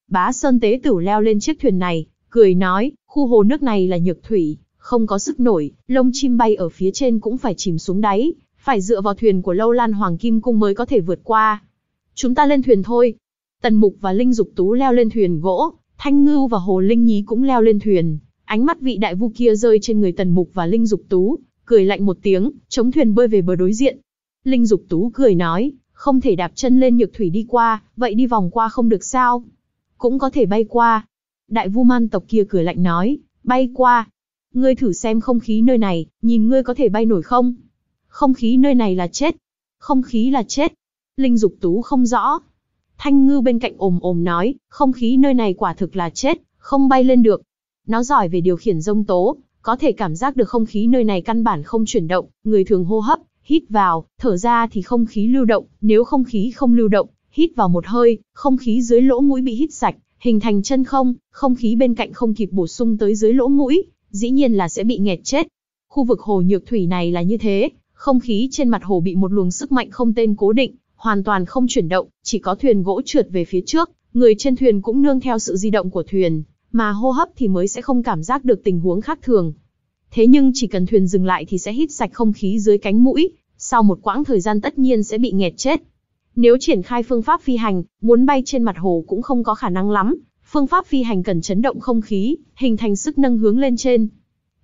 Speaker 1: Bá Sơn Tế Tửu leo lên chiếc thuyền này, cười nói, khu hồ nước này là nhược thủy, không có sức nổi, lông chim bay ở phía trên cũng phải chìm xuống đáy, phải dựa vào thuyền của lâu lan hoàng kim cung mới có thể vượt qua. Chúng ta lên thuyền thôi, Tần Mục và Linh Dục Tú leo lên thuyền gỗ, Thanh Ngưu và Hồ Linh Nhí cũng leo lên thuyền. Ánh mắt vị đại vu kia rơi trên người Tần Mục và Linh Dục Tú, cười lạnh một tiếng, chống thuyền bơi về bờ đối diện. Linh Dục Tú cười nói, không thể đạp chân lên nhược thủy đi qua, vậy đi vòng qua không được sao? Cũng có thể bay qua. Đại vu man tộc kia cười lạnh nói, bay qua. Ngươi thử xem không khí nơi này, nhìn ngươi có thể bay nổi không? Không khí nơi này là chết. Không khí là chết. Linh Dục Tú không rõ, Thanh ngư bên cạnh ồm ồm nói, không khí nơi này quả thực là chết, không bay lên được. Nó giỏi về điều khiển rông tố, có thể cảm giác được không khí nơi này căn bản không chuyển động, người thường hô hấp, hít vào, thở ra thì không khí lưu động, nếu không khí không lưu động, hít vào một hơi, không khí dưới lỗ mũi bị hít sạch, hình thành chân không, không khí bên cạnh không kịp bổ sung tới dưới lỗ mũi, dĩ nhiên là sẽ bị nghẹt chết. Khu vực hồ nhược thủy này là như thế, không khí trên mặt hồ bị một luồng sức mạnh không tên cố định, hoàn toàn không chuyển động, chỉ có thuyền gỗ trượt về phía trước, người trên thuyền cũng nương theo sự di động của thuyền, mà hô hấp thì mới sẽ không cảm giác được tình huống khác thường. Thế nhưng chỉ cần thuyền dừng lại thì sẽ hít sạch không khí dưới cánh mũi, sau một quãng thời gian tất nhiên sẽ bị nghẹt chết. Nếu triển khai phương pháp phi hành, muốn bay trên mặt hồ cũng không có khả năng lắm, phương pháp phi hành cần chấn động không khí, hình thành sức nâng hướng lên trên.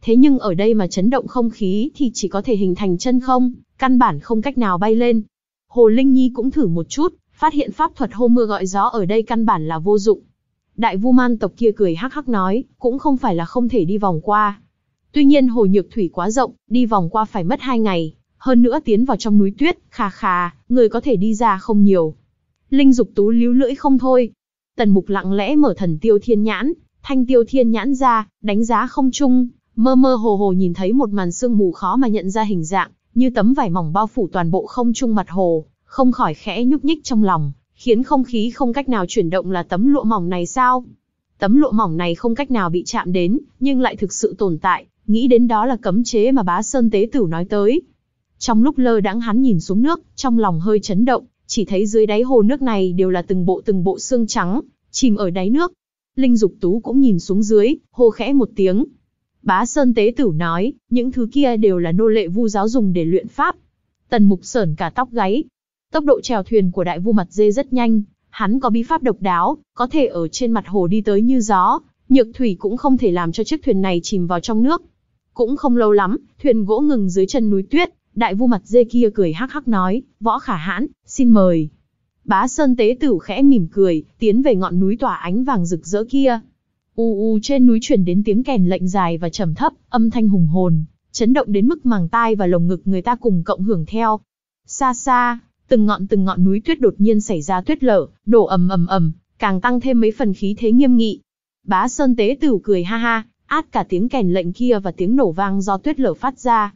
Speaker 1: Thế nhưng ở đây mà chấn động không khí thì chỉ có thể hình thành chân không, căn bản không cách nào bay lên, Hồ Linh Nhi cũng thử một chút, phát hiện pháp thuật hô mưa gọi gió ở đây căn bản là vô dụng. Đại vu man tộc kia cười hắc hắc nói, cũng không phải là không thể đi vòng qua. Tuy nhiên hồ nhược thủy quá rộng, đi vòng qua phải mất hai ngày, hơn nữa tiến vào trong núi tuyết, khà khà, người có thể đi ra không nhiều. Linh dục tú líu lưỡi không thôi. Tần mục lặng lẽ mở thần tiêu thiên nhãn, thanh tiêu thiên nhãn ra, đánh giá không chung, mơ mơ hồ hồ nhìn thấy một màn sương mù khó mà nhận ra hình dạng, như tấm vải mỏng bao phủ toàn bộ không trung mặt hồ, không khỏi khẽ nhúc nhích trong lòng, khiến không khí không cách nào chuyển động là tấm lụa mỏng này sao? Tấm lụa mỏng này không cách nào bị chạm đến, nhưng lại thực sự tồn tại, nghĩ đến đó là cấm chế mà bá Sơn Tế Tử nói tới. Trong lúc lơ đãng hắn nhìn xuống nước, trong lòng hơi chấn động, chỉ thấy dưới đáy hồ nước này đều là từng bộ từng bộ xương trắng, chìm ở đáy nước. Linh Dục Tú cũng nhìn xuống dưới, hô khẽ một tiếng, Bá Sơn Tế Tử nói, những thứ kia đều là nô lệ vu giáo dùng để luyện pháp. Tần Mục sởn cả tóc gáy. Tốc độ trèo thuyền của đại vu mặt dê rất nhanh, hắn có bí pháp độc đáo, có thể ở trên mặt hồ đi tới như gió, nhược thủy cũng không thể làm cho chiếc thuyền này chìm vào trong nước. Cũng không lâu lắm, thuyền gỗ ngừng dưới chân núi tuyết, đại vu mặt dê kia cười hắc hắc nói, võ khả hãn, xin mời. Bá Sơn Tế Tử khẽ mỉm cười, tiến về ngọn núi tỏa ánh vàng rực rỡ kia. U u trên núi chuyển đến tiếng kèn lệnh dài và trầm thấp, âm thanh hùng hồn, chấn động đến mức màng tai và lồng ngực người ta cùng cộng hưởng theo. Xa xa, từng ngọn từng ngọn núi tuyết đột nhiên xảy ra tuyết lở, đổ ầm ầm ầm, càng tăng thêm mấy phần khí thế nghiêm nghị. Bá Sơn Tế Tửu cười ha ha, át cả tiếng kèn lệnh kia và tiếng nổ vang do tuyết lở phát ra.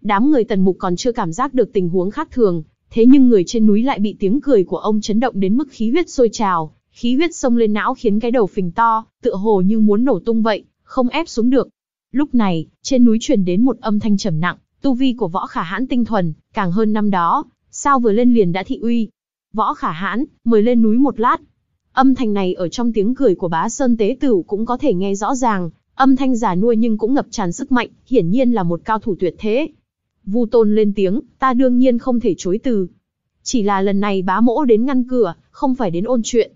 Speaker 1: Đám người tần mục còn chưa cảm giác được tình huống khác thường, thế nhưng người trên núi lại bị tiếng cười của ông chấn động đến mức khí huyết sôi trào, khí huyết xông lên não khiến cái đầu phình to, tựa hồ như muốn nổ tung vậy, không ép xuống được. Lúc này, trên núi truyền đến một âm thanh trầm nặng, tu vi của võ khả hãn tinh thuần, càng hơn năm đó, sao vừa lên liền đã thị uy. Võ khả hãn, mời lên núi một lát. Âm thanh này ở trong tiếng cười của bá Sơn Tế Tử cũng có thể nghe rõ ràng, âm thanh giả nuôi nhưng cũng ngập tràn sức mạnh, hiển nhiên là một cao thủ tuyệt thế. Vu Tôn lên tiếng, ta đương nhiên không thể chối từ. Chỉ là lần này bá mỗ đến ngăn cửa, không phải đến ôn chuyện.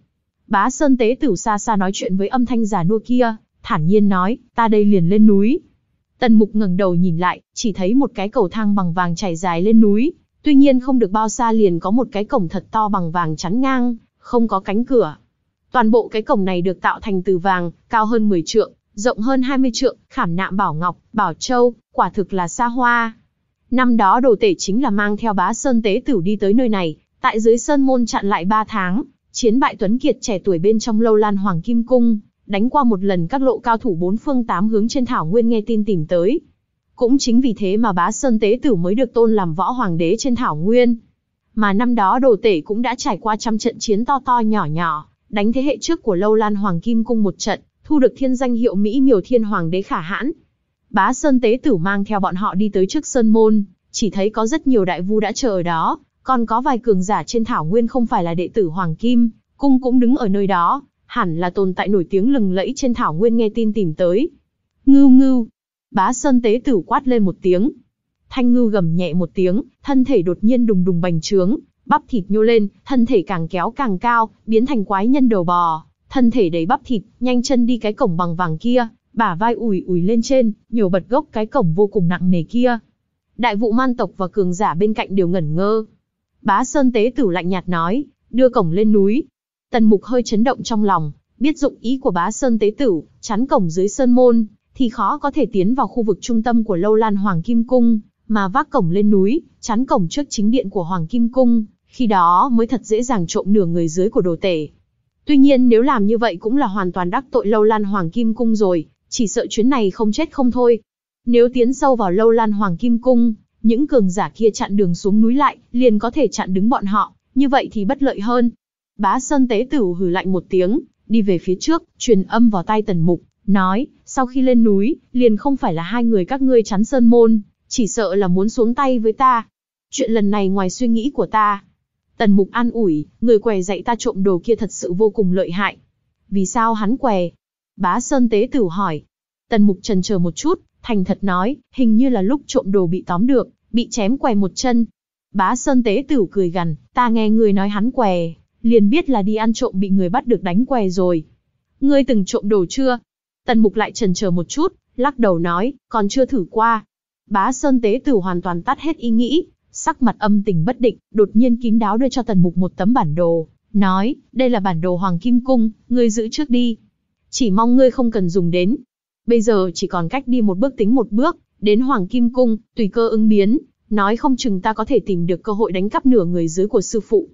Speaker 1: Bá Sơn tế tử xa xa nói chuyện với âm thanh giả nua kia, thản nhiên nói, ta đây liền lên núi. Tần mục ngẩng đầu nhìn lại, chỉ thấy một cái cầu thang bằng vàng chảy dài lên núi, tuy nhiên không được bao xa liền có một cái cổng thật to bằng vàng chắn ngang, không có cánh cửa. Toàn bộ cái cổng này được tạo thành từ vàng, cao hơn 10 trượng, rộng hơn 20 trượng, khảm nạm bảo ngọc, bảo châu, quả thực là xa hoa. Năm đó đồ tể chính là mang theo bá sơn tế tử đi tới nơi này, tại dưới sơn môn chặn lại 3 tháng, chiến bại Tuấn Kiệt trẻ tuổi bên trong lâu lan Hoàng Kim Cung, đánh qua một lần các lộ cao thủ bốn phương tám hướng trên thảo nguyên nghe tin tìm tới. Cũng chính vì thế mà bá Sơn Tế Tử mới được tôn làm võ hoàng đế trên thảo nguyên. Mà năm đó đồ tể cũng đã trải qua trăm trận chiến to to nhỏ nhỏ, đánh thế hệ trước của lâu lan Hoàng Kim Cung một trận, thu được thiên danh hiệu Mỹ miều thiên hoàng đế khả hãn. Bá Sơn Tế Tử mang theo bọn họ đi tới trước Sơn Môn, chỉ thấy có rất nhiều đại vu đã chờ ở đó, còn có vài cường giả trên thảo nguyên không phải là đệ tử Hoàng Kim, cung cũng đứng ở nơi đó, hẳn là tồn tại nổi tiếng lừng lẫy trên thảo nguyên nghe tin tìm tới. Ngưu ngưu. Bá Sơn tế tử quát lên một tiếng. Thanh ngưu gầm nhẹ một tiếng, thân thể đột nhiên đùng đùng bành trướng, bắp thịt nhô lên, thân thể càng kéo càng cao, biến thành quái nhân đầu bò, thân thể đầy bắp thịt, nhanh chân đi cái cổng bằng vàng kia, bả vai ủi ủi lên trên, nhiều bật gốc cái cổng vô cùng nặng nề kia. Đại vụ man tộc và cường giả bên cạnh đều ngẩn ngơ, Bá Sơn Tế Tử lạnh nhạt nói, đưa cổng lên núi. Tần Mục hơi chấn động trong lòng, biết dụng ý của Bá Sơn Tế Tử, chắn cổng dưới sơn môn, thì khó có thể tiến vào khu vực trung tâm của Lâu Lan Hoàng Kim Cung, mà vác cổng lên núi, chắn cổng trước chính điện của Hoàng Kim Cung, khi đó mới thật dễ dàng trộm nửa người dưới của đồ tể. Tuy nhiên nếu làm như vậy cũng là hoàn toàn đắc tội Lâu Lan Hoàng Kim Cung rồi, chỉ sợ chuyến này không chết không thôi. Nếu tiến sâu vào Lâu Lan Hoàng Kim Cung, những cường giả kia chặn đường xuống núi lại, liền có thể chặn đứng bọn họ, như vậy thì bất lợi hơn. Bá Sơn Tế Tử hừ lạnh một tiếng, đi về phía trước, truyền âm vào tai Tần Mục, nói, sau khi lên núi, liền không phải là hai người các ngươi chắn Sơn Môn, chỉ sợ là muốn xuống tay với ta. Chuyện lần này ngoài suy nghĩ của ta. Tần Mục an ủi, người què dạy ta trộm đồ kia thật sự vô cùng lợi hại. Vì sao hắn què? Bá Sơn Tế Tử hỏi. Tần Mục trần chờ một chút, thành thật nói, hình như là lúc trộm đồ bị tóm được, bị chém què một chân. Bá Sơn Tế Tửu cười gằn, ta nghe người nói hắn què, liền biết là đi ăn trộm bị người bắt được đánh què rồi. Ngươi từng trộm đồ chưa? Tần Mục lại chần chờ một chút, lắc đầu nói, còn chưa thử qua. Bá Sơn Tế Tửu hoàn toàn tắt hết ý nghĩ, sắc mặt âm tình bất định, đột nhiên kín đáo đưa cho Tần Mục một tấm bản đồ, nói, đây là bản đồ Hoàng Kim Cung, ngươi giữ trước đi. Chỉ mong ngươi không cần dùng đến. Bây giờ chỉ còn cách đi một bước tính một bước, đến Hoàng Kim Cung, tùy cơ ứng biến, nói không chừng ta có thể tìm được cơ hội đánh cắp nửa người dưới của sư phụ.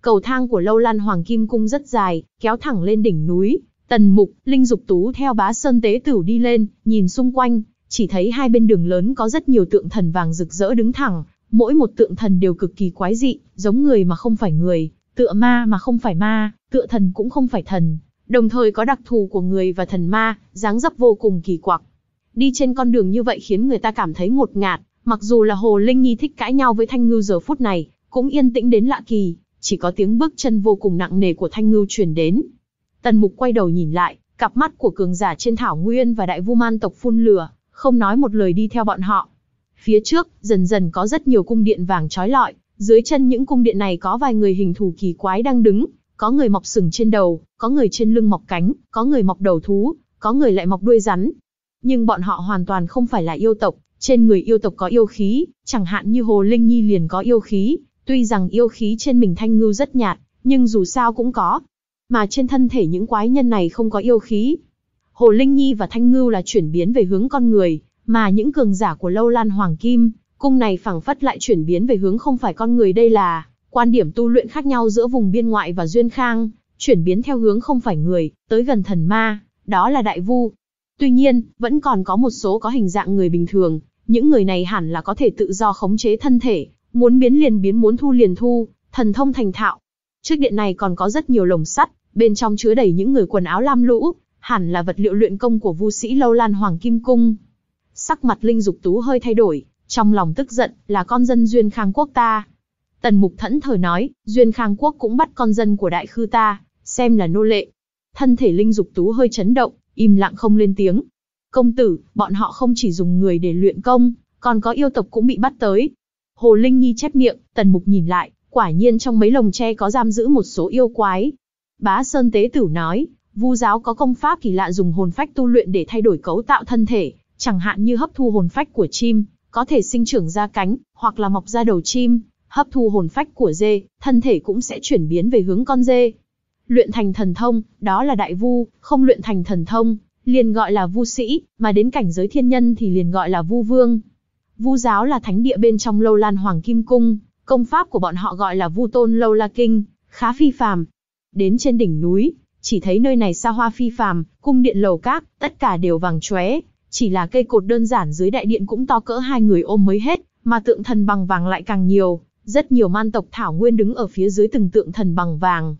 Speaker 1: Cầu thang của lâu lan Hoàng Kim Cung rất dài, kéo thẳng lên đỉnh núi, tần mục, linh dục tú theo bá sơn tế tửu đi lên, nhìn xung quanh, chỉ thấy hai bên đường lớn có rất nhiều tượng thần vàng rực rỡ đứng thẳng, mỗi một tượng thần đều cực kỳ quái dị, giống người mà không phải người, tựa ma mà không phải ma, tựa thần cũng không phải thần, đồng thời có đặc thù của người và thần ma, dáng dấp vô cùng kỳ quặc. Đi trên con đường như vậy khiến người ta cảm thấy ngột ngạt, mặc dù là Hồ Linh Nhi thích cãi nhau với Thanh Ngưu giờ phút này, cũng yên tĩnh đến lạ kỳ, chỉ có tiếng bước chân vô cùng nặng nề của Thanh Ngưu truyền đến. Tần Mục quay đầu nhìn lại, cặp mắt của cường giả trên thảo nguyên và đại vu man tộc phun lửa, không nói một lời đi theo bọn họ. Phía trước, dần dần có rất nhiều cung điện vàng trói lọi, dưới chân những cung điện này có vài người hình thù kỳ quái đang đứng, có người mọc sừng trên đầu, có người trên lưng mọc cánh, có người mọc đầu thú, có người lại mọc đuôi rắn, nhưng bọn họ hoàn toàn không phải là yêu tộc, trên người yêu tộc có yêu khí, chẳng hạn như Hồ Linh Nhi liền có yêu khí, tuy rằng yêu khí trên mình Thanh Ngưu rất nhạt, nhưng dù sao cũng có. Mà trên thân thể những quái nhân này không có yêu khí. Hồ Linh Nhi và Thanh Ngưu là chuyển biến về hướng con người, mà những cường giả của Lâu Lan Hoàng Kim, cung này phảng phất lại chuyển biến về hướng không phải con người đây là quan điểm tu luyện khác nhau giữa vùng biên ngoại và duyên khang, chuyển biến theo hướng không phải người, tới gần thần ma, đó là đại vu, Tuy nhiên, vẫn còn có một số có hình dạng người bình thường, những người này hẳn là có thể tự do khống chế thân thể, muốn biến liền biến muốn thu liền thu, thần thông thành thạo. Trước điện này còn có rất nhiều lồng sắt, bên trong chứa đầy những người quần áo lam lũ, hẳn là vật liệu luyện công của vu sĩ Lâu Lan Hoàng Kim Cung. Sắc mặt Linh Dục Tú hơi thay đổi, trong lòng tức giận là con dân Duyên Khang Quốc ta. Tần Mục Thẫn thờ nói, Duyên Khang Quốc cũng bắt con dân của Đại Khư ta, xem là nô lệ. Thân thể Linh Dục Tú hơi chấn động, im lặng không lên tiếng. Công tử, bọn họ không chỉ dùng người để luyện công, còn có yêu tộc cũng bị bắt tới. Hồ Linh Nhi chép miệng, tần mục nhìn lại, quả nhiên trong mấy lồng tre có giam giữ một số yêu quái. Bá Sơn Tế Tử nói, vu giáo có công pháp kỳ lạ dùng hồn phách tu luyện để thay đổi cấu tạo thân thể, chẳng hạn như hấp thu hồn phách của chim, có thể sinh trưởng ra cánh, hoặc là mọc ra đầu chim, hấp thu hồn phách của dê, thân thể cũng sẽ chuyển biến về hướng con dê, Luyện thành thần thông, đó là đại vu, không luyện thành thần thông, liền gọi là vu sĩ, mà đến cảnh giới thiên nhân thì liền gọi là vu vương. Vu giáo là thánh địa bên trong Lâu Lan Hoàng Kim Cung, công pháp của bọn họ gọi là Vu Tôn Lâu La Kinh, khá phi phàm. Đến trên đỉnh núi, chỉ thấy nơi này xa hoa phi phàm, cung điện lầu các, tất cả đều vàng chóe, chỉ là cây cột đơn giản dưới đại điện cũng to cỡ hai người ôm mới hết, mà tượng thần bằng vàng lại càng nhiều, rất nhiều man tộc thảo nguyên đứng ở phía dưới từng tượng thần bằng vàng,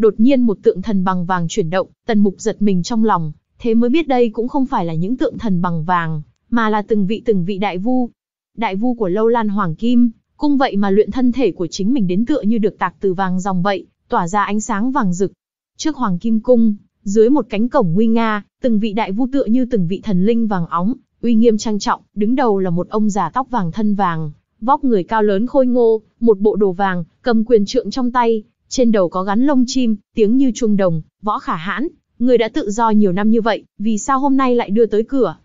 Speaker 1: Đột nhiên một tượng thần bằng vàng chuyển động, tần mục giật mình trong lòng, thế mới biết đây cũng không phải là những tượng thần bằng vàng, mà là từng vị từng vị đại vu. Đại vu của lâu lan hoàng kim, cung vậy mà luyện thân thể của chính mình đến tựa như được tạc từ vàng dòng vậy, tỏa ra ánh sáng vàng rực. Trước hoàng kim cung, dưới một cánh cổng nguy nga, từng vị đại vu tựa như từng vị thần linh vàng óng, uy nghiêm trang trọng, đứng đầu là một ông già tóc vàng thân vàng, vóc người cao lớn khôi ngô, một bộ đồ vàng, cầm quyền trượng trong tay, trên đầu có gắn lông chim, tiếng như chuông đồng, võ khả hãn, người đã tự do nhiều năm như vậy, vì sao hôm nay lại đưa tới cửa?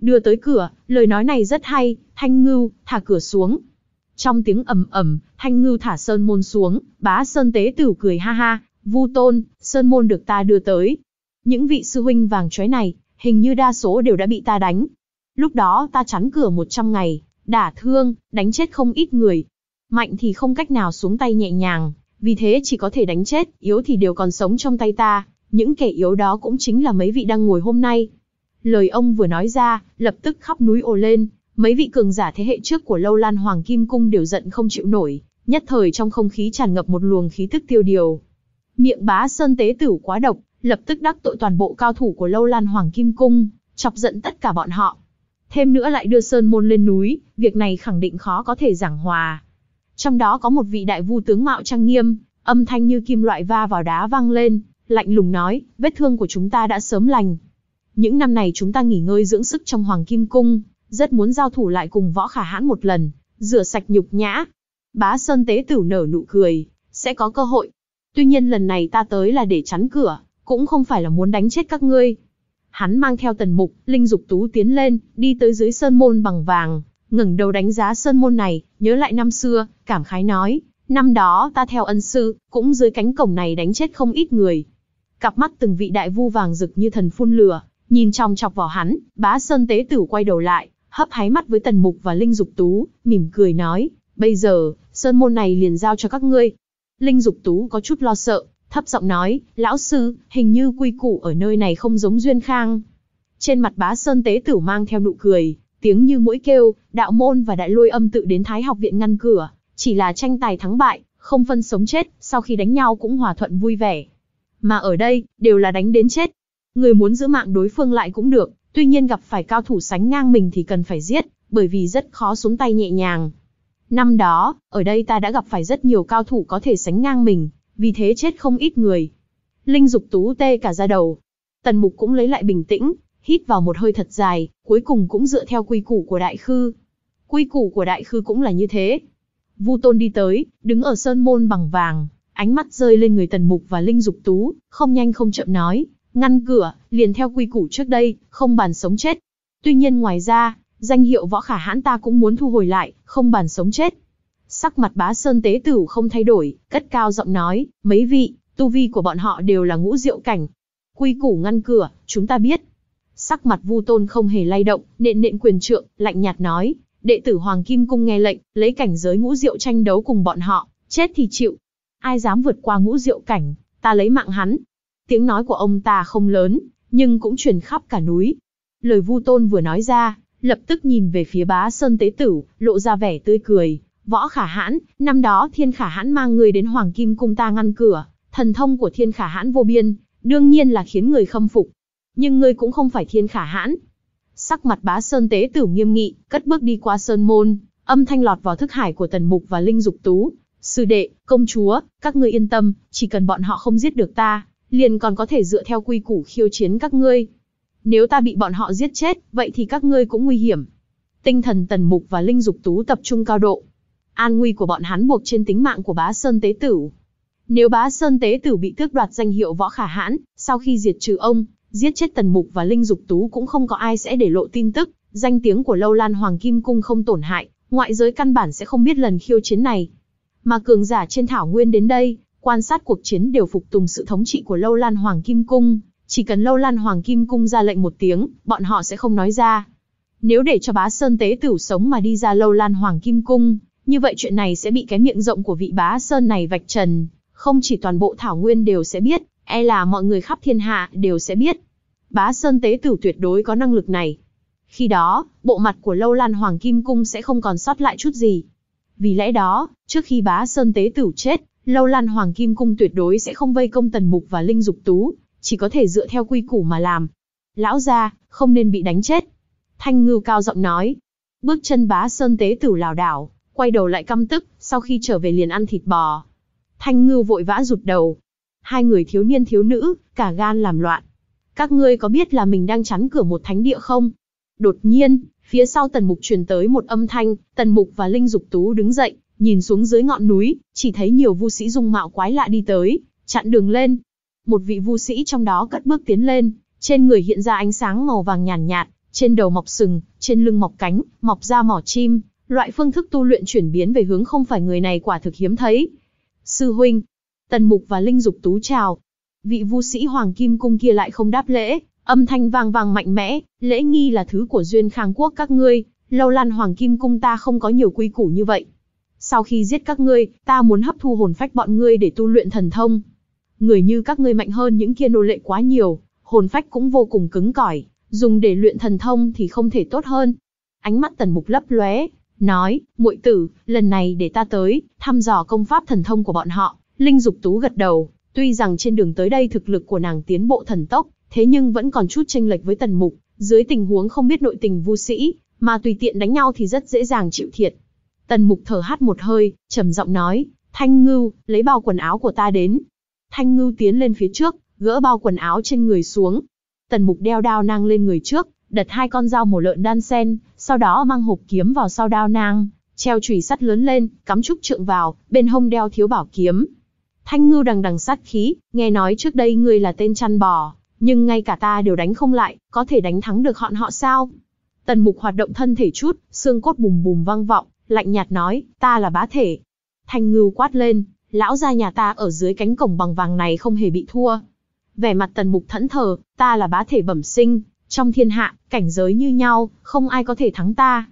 Speaker 1: Đưa tới cửa, lời nói này rất hay, thanh ngưu, thả cửa xuống. Trong tiếng ầm ầm, thanh ngưu thả sơn môn xuống, bá sơn tế tử cười ha ha, vu tôn, sơn môn được ta đưa tới. Những vị sư huynh vàng trói này, hình như đa số đều đã bị ta đánh. Lúc đó ta chắn cửa 100 ngày, đả thương, đánh chết không ít người. Mạnh thì không cách nào xuống tay nhẹ nhàng, vì thế chỉ có thể đánh chết, yếu thì đều còn sống trong tay ta, những kẻ yếu đó cũng chính là mấy vị đang ngồi hôm nay. Lời ông vừa nói ra, lập tức khắp núi ồ lên, mấy vị cường giả thế hệ trước của lâu lan hoàng kim cung đều giận không chịu nổi, nhất thời trong không khí tràn ngập một luồng khí tức tiêu điều. Miệng bá sơn tế tử quá độc, lập tức đắc tội toàn bộ cao thủ của lâu lan hoàng kim cung, chọc giận tất cả bọn họ. Thêm nữa lại đưa sơn môn lên núi, việc này khẳng định khó có thể giảng hòa. Trong đó có một vị đại vu tướng mạo trang nghiêm, âm thanh như kim loại va vào đá vang lên, lạnh lùng nói, vết thương của chúng ta đã sớm lành. Những năm này chúng ta nghỉ ngơi dưỡng sức trong Hoàng Kim Cung, rất muốn giao thủ lại cùng võ khả hãn một lần, rửa sạch nhục nhã. Bá Sơn Tế Tử nở nụ cười, sẽ có cơ hội. Tuy nhiên lần này ta tới là để chắn cửa, cũng không phải là muốn đánh chết các ngươi. Hắn mang theo tần mục, linh dục tú tiến lên, đi tới dưới sơn môn bằng vàng, ngẩng đầu đánh giá sơn môn này, nhớ lại năm xưa, cảm khái nói, năm đó ta theo ân sư, cũng dưới cánh cổng này đánh chết không ít người. Cặp mắt từng vị đại vu vàng rực như thần phun lửa, nhìn trong chọc vào hắn, bá sơn tế tử quay đầu lại, hấp hái mắt với tần mục và linh dục tú, mỉm cười nói, bây giờ, sơn môn này liền giao cho các ngươi. Linh dục tú có chút lo sợ, thấp giọng nói, lão sư, hình như quy củ ở nơi này không giống duyên khang. Trên mặt bá sơn tế tử mang theo nụ cười, Tiếng như mũi kêu, đạo môn và đại lôi âm tự đến Thái học viện ngăn cửa, chỉ là tranh tài thắng bại, không phân sống chết, sau khi đánh nhau cũng hòa thuận vui vẻ. Mà ở đây, đều là đánh đến chết. Người muốn giữ mạng đối phương lại cũng được, tuy nhiên gặp phải cao thủ sánh ngang mình thì cần phải giết, bởi vì rất khó xuống tay nhẹ nhàng. Năm đó, ở đây ta đã gặp phải rất nhiều cao thủ có thể sánh ngang mình, vì thế chết không ít người. Linh dục tú tê cả ra đầu. Tần mục cũng lấy lại bình tĩnh, hít vào một hơi thật dài, cuối cùng cũng dựa theo quy củ của đại khư. Quy củ của đại khư cũng là như thế. Vu Tôn đi tới, đứng ở sơn môn bằng vàng, ánh mắt rơi lên người Tần Mục và Linh Dục Tú, không nhanh không chậm nói, ngăn cửa, liền theo quy củ trước đây, không bàn sống chết. Tuy nhiên ngoài ra, danh hiệu võ khả hãn ta cũng muốn thu hồi lại, không bàn sống chết. Sắc mặt bá sơn tế tử không thay đổi, cất cao giọng nói, mấy vị, tu vi của bọn họ đều là ngũ diệu cảnh. Quy củ ngăn cửa, chúng ta biết. Sắc mặt Vu Tôn không hề lay động, nện nện quyền trượng, lạnh nhạt nói, đệ tử Hoàng Kim Cung nghe lệnh, lấy cảnh giới ngũ diệu tranh đấu cùng bọn họ, chết thì chịu. Ai dám vượt qua ngũ diệu cảnh, ta lấy mạng hắn. Tiếng nói của ông ta không lớn, nhưng cũng truyền khắp cả núi. Lời Vu Tôn vừa nói ra, lập tức nhìn về phía Bá Sơn Tế Tử, lộ ra vẻ tươi cười. Võ Khả Hãn, năm đó Thiên Khả Hãn mang người đến Hoàng Kim Cung ta ngăn cửa, thần thông của Thiên Khả Hãn vô biên, đương nhiên là khiến người khâm phục nhưng ngươi cũng không phải thiên khả hãn. Sắc mặt bá sơn tế tử nghiêm nghị, cất bước đi qua sơn môn, âm thanh lọt vào thức hải của tần mục và linh dục tú. Sư đệ, công chúa, các ngươi yên tâm, chỉ cần bọn họ không giết được ta, liền còn có thể dựa theo quy củ khiêu chiến các ngươi. Nếu ta bị bọn họ giết chết, vậy thì các ngươi cũng nguy hiểm. Tinh thần tần mục và linh dục tú tập trung cao độ. An nguy của bọn hắn buộc trên tính mạng của bá sơn tế tử. Nếu bá sơn tế tử bị tước đoạt danh hiệu võ khả hãn, sau khi diệt trừ ông, Giết chết Tần Mục và Linh Dục Tú cũng không có ai sẽ để lộ tin tức, danh tiếng của Lâu Lan Hoàng Kim Cung không tổn hại, ngoại giới căn bản sẽ không biết lần khiêu chiến này. Mà cường giả trên thảo nguyên đến đây, quan sát cuộc chiến đều phục tùng sự thống trị của Lâu Lan Hoàng Kim Cung, chỉ cần Lâu Lan Hoàng Kim Cung ra lệnh một tiếng, bọn họ sẽ không nói ra. Nếu để cho bá Sơn Tế Tử sống mà đi ra Lâu Lan Hoàng Kim Cung, như vậy chuyện này sẽ bị cái miệng rộng của vị bá Sơn này vạch trần, không chỉ toàn bộ thảo nguyên đều sẽ biết, e là mọi người khắp thiên hạ đều sẽ biết. Bá Sơn Tế Tử tuyệt đối có năng lực này. Khi đó, bộ mặt của Lâu Lan Hoàng Kim Cung sẽ không còn sót lại chút gì. Vì lẽ đó, trước khi Bá Sơn Tế Tử chết, Lâu Lan Hoàng Kim Cung tuyệt đối sẽ không vây công Tần Mục và Linh Dục Tú, chỉ có thể dựa theo quy củ mà làm. Lão gia, không nên bị đánh chết. Thanh Ngưu cao giọng nói. Bước chân Bá Sơn Tế Tử lảo đảo, quay đầu lại căm tức, sau khi trở về liền ăn thịt bò. Thanh Ngưu vội vã rụt đầu, hai người thiếu niên thiếu nữ, cả gan làm loạn. Các ngươi có biết là mình đang chắn cửa một thánh địa không? Đột nhiên, phía sau tần mục truyền tới một âm thanh, tần mục và Linh Dục Tú đứng dậy, nhìn xuống dưới ngọn núi, chỉ thấy nhiều vu sĩ dung mạo quái lạ đi tới, chặn đường lên. Một vị vu sĩ trong đó cất bước tiến lên, trên người hiện ra ánh sáng màu vàng nhàn nhạt, nhạt, trên đầu mọc sừng, trên lưng mọc cánh, mọc ra mỏ chim, loại phương thức tu luyện chuyển biến về hướng không phải người này quả thực hiếm thấy. Sư huynh, Tần Mục và Linh Dục Tú chào. Vị vu sĩ Hoàng Kim Cung kia lại không đáp lễ, âm thanh vang vang mạnh mẽ, lễ nghi là thứ của duyên khang quốc các ngươi, lâu lan Hoàng Kim Cung ta không có nhiều quy củ như vậy. Sau khi giết các ngươi, ta muốn hấp thu hồn phách bọn ngươi để tu luyện thần thông. Người như các ngươi mạnh hơn những kia nô lệ quá nhiều, hồn phách cũng vô cùng cứng cỏi, dùng để luyện thần thông thì không thể tốt hơn. Ánh mắt Tần Mục lấp lóe, nói, muội tử, lần này để ta tới, thăm dò công pháp thần thông của bọn họ, Linh Dục Tú gật đầu, tuy rằng trên đường tới đây thực lực của nàng tiến bộ thần tốc, thế nhưng vẫn còn chút tranh lệch với Tần Mục, dưới tình huống không biết nội tình vu sĩ, mà tùy tiện đánh nhau thì rất dễ dàng chịu thiệt. Tần Mục thở hắt một hơi, trầm giọng nói, "Thanh Ngưu, lấy bao quần áo của ta đến." Thanh Ngưu tiến lên phía trước, gỡ bao quần áo trên người xuống. Tần Mục đeo đao nang lên người trước, đặt hai con dao mổ lợn đan sen, sau đó mang hộp kiếm vào sau đao nang, treo chùy sắt lớn lên, cắm trúc trượng vào, bên hông đeo thiếu bảo kiếm. Thanh ngưu đằng đằng sát khí, nghe nói trước đây ngươi là tên chăn bò, nhưng ngay cả ta đều đánh không lại, có thể đánh thắng được họn họ sao? Tần mục hoạt động thân thể chút, xương cốt bùm bùm vang vọng, lạnh nhạt nói, ta là bá thể. Thanh ngưu quát lên, lão gia nhà ta ở dưới cánh cổng bằng vàng này không hề bị thua. Vẻ mặt tần mục thẫn thờ, ta là bá thể bẩm sinh, trong thiên hạ, cảnh giới như nhau, không ai có thể thắng ta.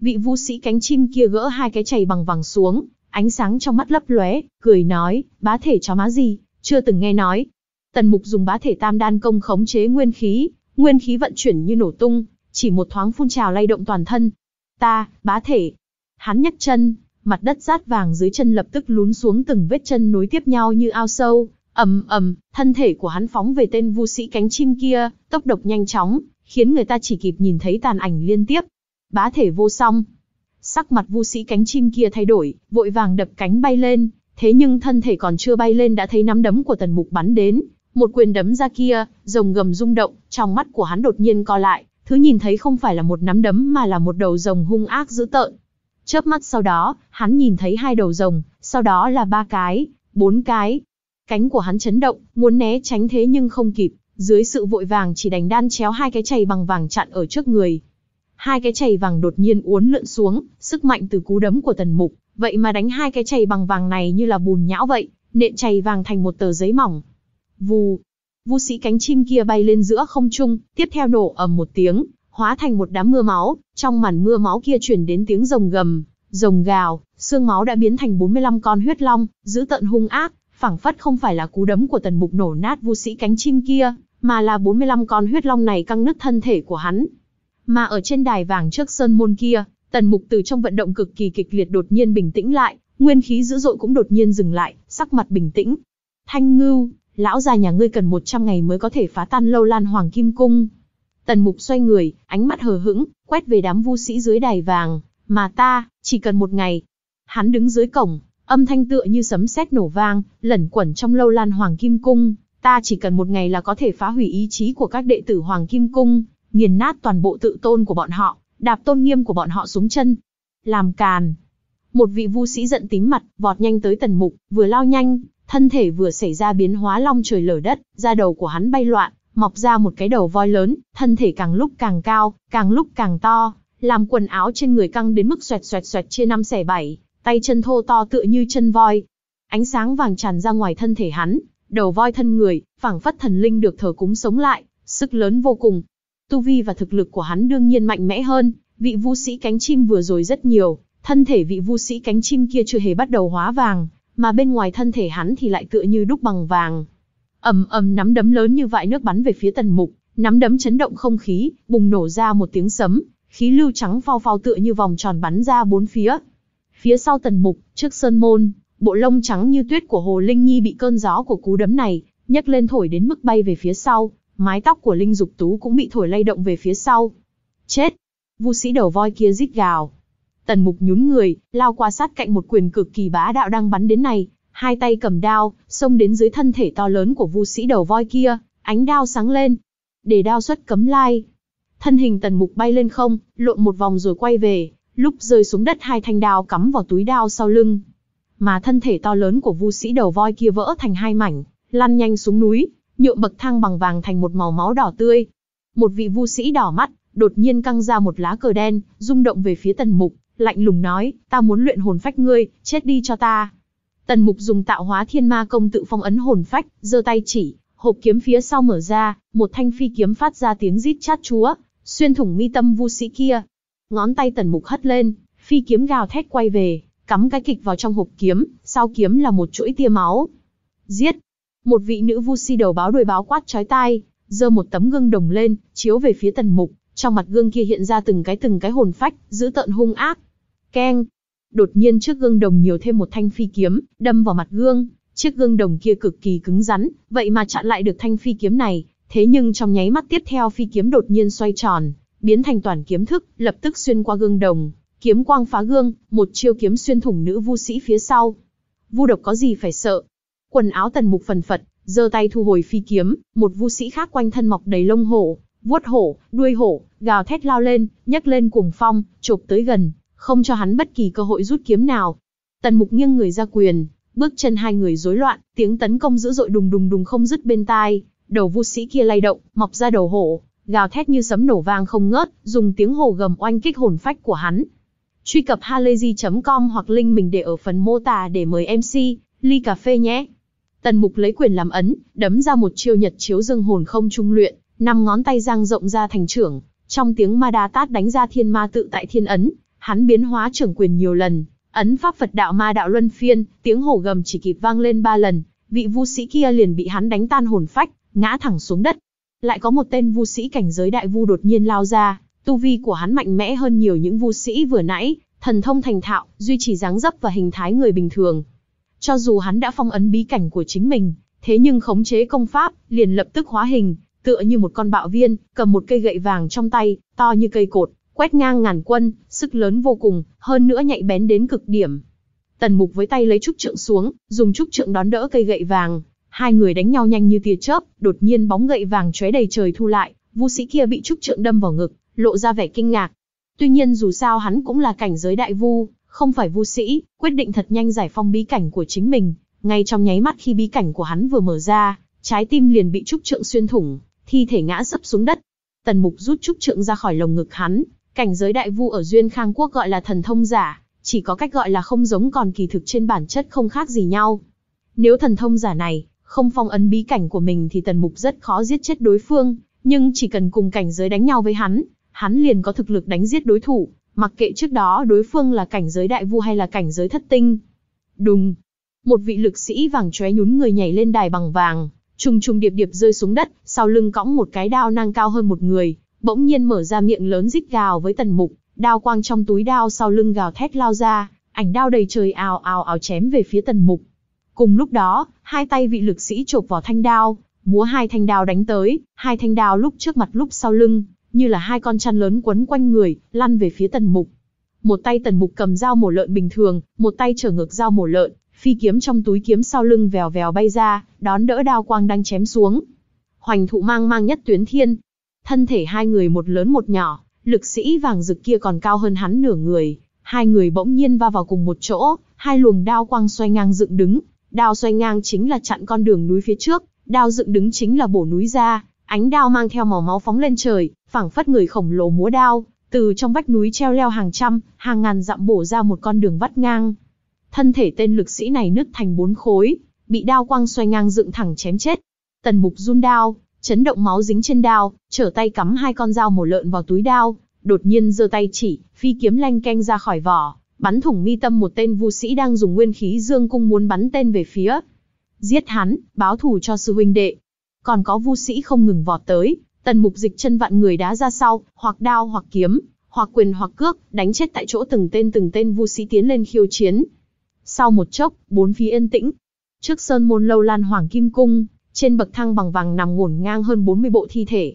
Speaker 1: Vị vũ sĩ cánh chim kia gỡ hai cái chày bằng vàng xuống, ánh sáng trong mắt lấp lóe, cười nói, bá thể chó má gì, chưa từng nghe nói. Tần mục dùng bá thể tam đan công khống chế nguyên khí, nguyên khí vận chuyển như nổ tung, chỉ một thoáng phun trào lay động toàn thân. Ta, bá thể. Hắn nhấc chân, mặt đất rát vàng dưới chân lập tức lún xuống từng vết chân nối tiếp nhau như ao sâu, ầm ầm, thân thể của hắn phóng về tên vu sĩ cánh chim kia, tốc độc nhanh chóng, khiến người ta chỉ kịp nhìn thấy tàn ảnh liên tiếp. Bá thể vô song, Sắc mặt vu sĩ cánh chim kia thay đổi, vội vàng đập cánh bay lên, thế nhưng thân thể còn chưa bay lên đã thấy nắm đấm của tần mục bắn đến. Một quyền đấm ra kia, rồng gầm rung động, trong mắt của hắn đột nhiên co lại, thứ nhìn thấy không phải là một nắm đấm mà là một đầu rồng hung ác dữ tợn. Chớp mắt sau đó, hắn nhìn thấy hai đầu rồng, sau đó là ba cái, bốn cái. Cánh của hắn chấn động, muốn né tránh thế nhưng không kịp, dưới sự vội vàng chỉ đánh đan chéo hai cái chày bằng vàng chặn ở trước người, Hai cái chày vàng đột nhiên uốn lượn xuống, sức mạnh từ cú đấm của tần mục, vậy mà đánh hai cái chày bằng vàng này như là bùn nhão vậy, nện chày vàng thành một tờ giấy mỏng. Vù, vũ sĩ cánh chim kia bay lên giữa không trung, tiếp theo nổ ầm một tiếng, hóa thành một đám mưa máu, trong màn mưa máu kia truyền đến tiếng rồng gầm, rồng gào, xương máu đã biến thành 45 con huyết long, giữ tận hung ác, phảng phất không phải là cú đấm của tần mục nổ nát vũ sĩ cánh chim kia, mà là 45 con huyết long này căng nứt thân thể của hắn, mà ở trên đài vàng trước sơn môn kia, tần mục từ trong vận động cực kỳ kịch liệt đột nhiên bình tĩnh lại, nguyên khí dữ dội cũng đột nhiên dừng lại, sắc mặt bình tĩnh. Thanh ngưu, lão già nhà ngươi cần một trăm ngày mới có thể phá tan lâu lan hoàng kim cung. Tần mục xoay người, ánh mắt hờ hững, quét về đám vu sĩ dưới đài vàng, mà ta, chỉ cần một ngày. Hắn đứng dưới cổng, âm thanh tựa như sấm sét nổ vang, lẩn quẩn trong lâu lan hoàng kim cung. Ta chỉ cần một ngày là có thể phá hủy ý chí của các đệ tử hoàng kim cung, nghiền nát toàn bộ tự tôn của bọn họ, đạp tôn nghiêm của bọn họ xuống chân. Làm càn. Một vị vu sĩ giận tím mặt, vọt nhanh tới tần mục, vừa lao nhanh, thân thể vừa xảy ra biến hóa long trời lở đất, da đầu của hắn bay loạn, mọc ra một cái đầu voi lớn, thân thể càng lúc càng cao, càng lúc càng to, làm quần áo trên người căng đến mức xoẹt xoẹt xoẹt chia năm xẻ bảy, tay chân thô to tựa như chân voi. Ánh sáng vàng tràn ra ngoài thân thể hắn, đầu voi thân người, phảng phất thần linh được thờ cúng sống lại, sức lớn vô cùng, Tu vi và thực lực của hắn đương nhiên mạnh mẽ hơn, vị vu sĩ cánh chim vừa rồi rất nhiều, thân thể vị vu sĩ cánh chim kia chưa hề bắt đầu hóa vàng, mà bên ngoài thân thể hắn thì lại tựa như đúc bằng vàng. Ầm ầm nắm đấm lớn như vại nước bắn về phía Tần Mục, nắm đấm chấn động không khí, bùng nổ ra một tiếng sấm, khí lưu trắng phao phao tựa như vòng tròn bắn ra bốn phía. Phía sau Tần Mục, trước sơn môn, bộ lông trắng như tuyết của Hồ Linh Nhi bị cơn gió của cú đấm này nhấc lên thổi đến mức bay về phía sau, mái tóc của Linh Dục Tú cũng bị thổi lay động về phía sau. Chết! Vu sĩ đầu voi kia rít gào. Tần Mục nhún người, lao qua sát cạnh một quyền cực kỳ bá đạo đang bắn đến này, hai tay cầm đao, xông đến dưới thân thể to lớn của Vu sĩ đầu voi kia, ánh đao sáng lên. Để đao xuất cấm lai. Thân hình Tần Mục bay lên không, lộn một vòng rồi quay về, lúc rơi xuống đất hai thanh đao cắm vào túi đao sau lưng. Mà thân thể to lớn của Vu sĩ đầu voi kia vỡ thành hai mảnh, lăn nhanh xuống núi, nhuộm bậc thang bằng vàng thành một màu máu đỏ tươi. Một vị vu sĩ đỏ mắt, đột nhiên căng ra một lá cờ đen, rung động về phía tần mục, lạnh lùng nói, ta muốn luyện hồn phách ngươi, chết đi cho ta. Tần mục dùng tạo hóa thiên ma công tự phong ấn hồn phách, giơ tay chỉ, hộp kiếm phía sau mở ra, một thanh phi kiếm phát ra tiếng rít chát chúa, xuyên thủng mi tâm vu sĩ kia. Ngón tay tần mục hất lên, phi kiếm gào thét quay về, cắm cái kịch vào trong hộp kiếm, sau kiếm là một chuỗi tia máu. Giết, một vị nữ vu si đầu báo đuôi báo quát chói tai, giơ một tấm gương đồng lên, chiếu về phía tần mục, trong mặt gương kia hiện ra từng cái từng cái hồn phách, giữ tợn hung ác. Keng! Đột nhiên trước gương đồng nhiều thêm một thanh phi kiếm, đâm vào mặt gương, chiếc gương đồng kia cực kỳ cứng rắn, vậy mà chặn lại được thanh phi kiếm này, thế nhưng trong nháy mắt tiếp theo phi kiếm đột nhiên xoay tròn, biến thành toàn kiếm thức, lập tức xuyên qua gương đồng, kiếm quang phá gương, một chiêu kiếm xuyên thủng nữ vu sĩ phía sau. Vu độc có gì phải sợ, Quần áo tần mục phần phật, giơ tay thu hồi phi kiếm, một vu sĩ khác quanh thân mọc đầy lông hổ, vuốt hổ, đuôi hổ, gào thét lao lên, nhấc lên cuồng phong, chộp tới gần, không cho hắn bất kỳ cơ hội rút kiếm nào. Tần mục nghiêng người ra quyền, bước chân hai người rối loạn, tiếng tấn công dữ dội đùng đùng đùng không dứt bên tai, đầu vu sĩ kia lay động, mọc ra đầu hổ, gào thét như sấm nổ vang không ngớt, dùng tiếng hổ gầm oanh kích hồn phách của hắn. Truy cập halayzi.com hoặc link mình để ở phần mô tả để mời MC, ly cà phê nhé. Tần mục lấy quyền làm ấn, đấm ra một chiêu nhật chiếu dương hồn không trung luyện, năm ngón tay giang rộng ra thành trưởng, trong tiếng ma đa tát đánh ra thiên ma tự tại thiên ấn, hắn biến hóa trưởng quyền nhiều lần, ấn pháp Phật đạo ma đạo luân phiên, tiếng hổ gầm chỉ kịp vang lên ba lần, vị vu sĩ kia liền bị hắn đánh tan hồn phách, ngã thẳng xuống đất. Lại có một tên vu sĩ cảnh giới đại vu đột nhiên lao ra, tu vi của hắn mạnh mẽ hơn nhiều những vu sĩ vừa nãy, thần thông thành thạo, duy trì dáng dấp và hình thái người bình thường, cho dù hắn đã phong ấn bí cảnh của chính mình, thế nhưng khống chế công pháp, liền lập tức hóa hình, tựa như một con bạo viên, cầm một cây gậy vàng trong tay, to như cây cột, quét ngang ngàn quân, sức lớn vô cùng, hơn nữa nhạy bén đến cực điểm. Tần Mục với tay lấy trúc trượng xuống, dùng trúc trượng đón đỡ cây gậy vàng, hai người đánh nhau nhanh như tia chớp, đột nhiên bóng gậy vàng chóe đầy trời thu lại, Vu sĩ kia bị trúc trượng đâm vào ngực, lộ ra vẻ kinh ngạc. Tuy nhiên dù sao hắn cũng là cảnh giới đại vu, không phải vu sĩ, quyết định thật nhanh giải phong bí cảnh của chính mình. Ngay trong nháy mắt khi bí cảnh của hắn vừa mở ra, trái tim liền bị trúc trượng xuyên thủng, thi thể ngã sấp xuống đất. Tần mục rút trúc trượng ra khỏi lồng ngực hắn, cảnh giới đại vu ở Duyên Khang Quốc gọi là thần thông giả, chỉ có cách gọi là không giống còn kỳ thực trên bản chất không khác gì nhau. Nếu thần thông giả này không phong ấn bí cảnh của mình thì tần mục rất khó giết chết đối phương, nhưng chỉ cần cùng cảnh giới đánh nhau với hắn, hắn liền có thực lực đánh giết đối thủ, Mặc kệ trước đó đối phương là cảnh giới đại vu hay là cảnh giới thất tinh. Đùng. Một vị lực sĩ vàng chóe nhún người nhảy lên đài bằng vàng, trùng trùng điệp điệp rơi xuống đất, sau lưng cõng một cái đao nang cao hơn một người, bỗng nhiên mở ra miệng lớn rít gào với tần mục, đao quang trong túi đao sau lưng gào thét lao ra, ảnh đao đầy trời ào ào ào chém về phía tần mục. Cùng lúc đó, hai tay vị lực sĩ chộp vào thanh đao, múa hai thanh đao đánh tới, hai thanh đao lúc trước mặt lúc sau lưng, như là hai con chăn lớn quấn quanh người, lăn về phía tần mục. Một tay tần mục cầm dao mổ lợn bình thường, một tay trở ngược dao mổ lợn, phi kiếm trong túi kiếm sau lưng vèo vèo bay ra, đón đỡ đao quang đang chém xuống. Hoành thụ mang mang nhất tuyến thiên. Thân thể hai người một lớn một nhỏ, lực sĩ vàng rực kia còn cao hơn hắn nửa người. Hai người bỗng nhiên va vào cùng một chỗ, hai luồng đao quang xoay ngang dựng đứng. Đao xoay ngang chính là chặn con đường núi phía trước, đao dựng đứng chính là bổ núi ra, ánh đao mang theo màu máu phóng lên trời, phảng phất người khổng lồ múa đao, từ trong vách núi treo leo hàng trăm, hàng ngàn dặm bổ ra một con đường vắt ngang. Thân thể tên lực sĩ này nứt thành bốn khối, bị đao quang xoay ngang dựng thẳng chém chết. Tần mục run đao, chấn động máu dính trên đao, trở tay cắm hai con dao mổ lợn vào túi đao, đột nhiên giơ tay chỉ, phi kiếm lanh canh ra khỏi vỏ, bắn thủng mi tâm một tên vu sĩ đang dùng nguyên khí dương cung muốn bắn tên về phía. Giết hắn, báo thù cho sư huynh đệ. Còn có vu sĩ không ngừng vọt tới, Tần mục dịch chân vạn người đá ra sau, hoặc đao hoặc kiếm, hoặc quyền hoặc cước, đánh chết tại chỗ từng tên từng tên vu sĩ tiến lên khiêu chiến. Sau một chốc, bốn phía yên tĩnh. Trước sơn môn lâu lan hoàng kim cung, trên bậc thang bằng vàng nằm ngổn ngang hơn 40 bộ thi thể.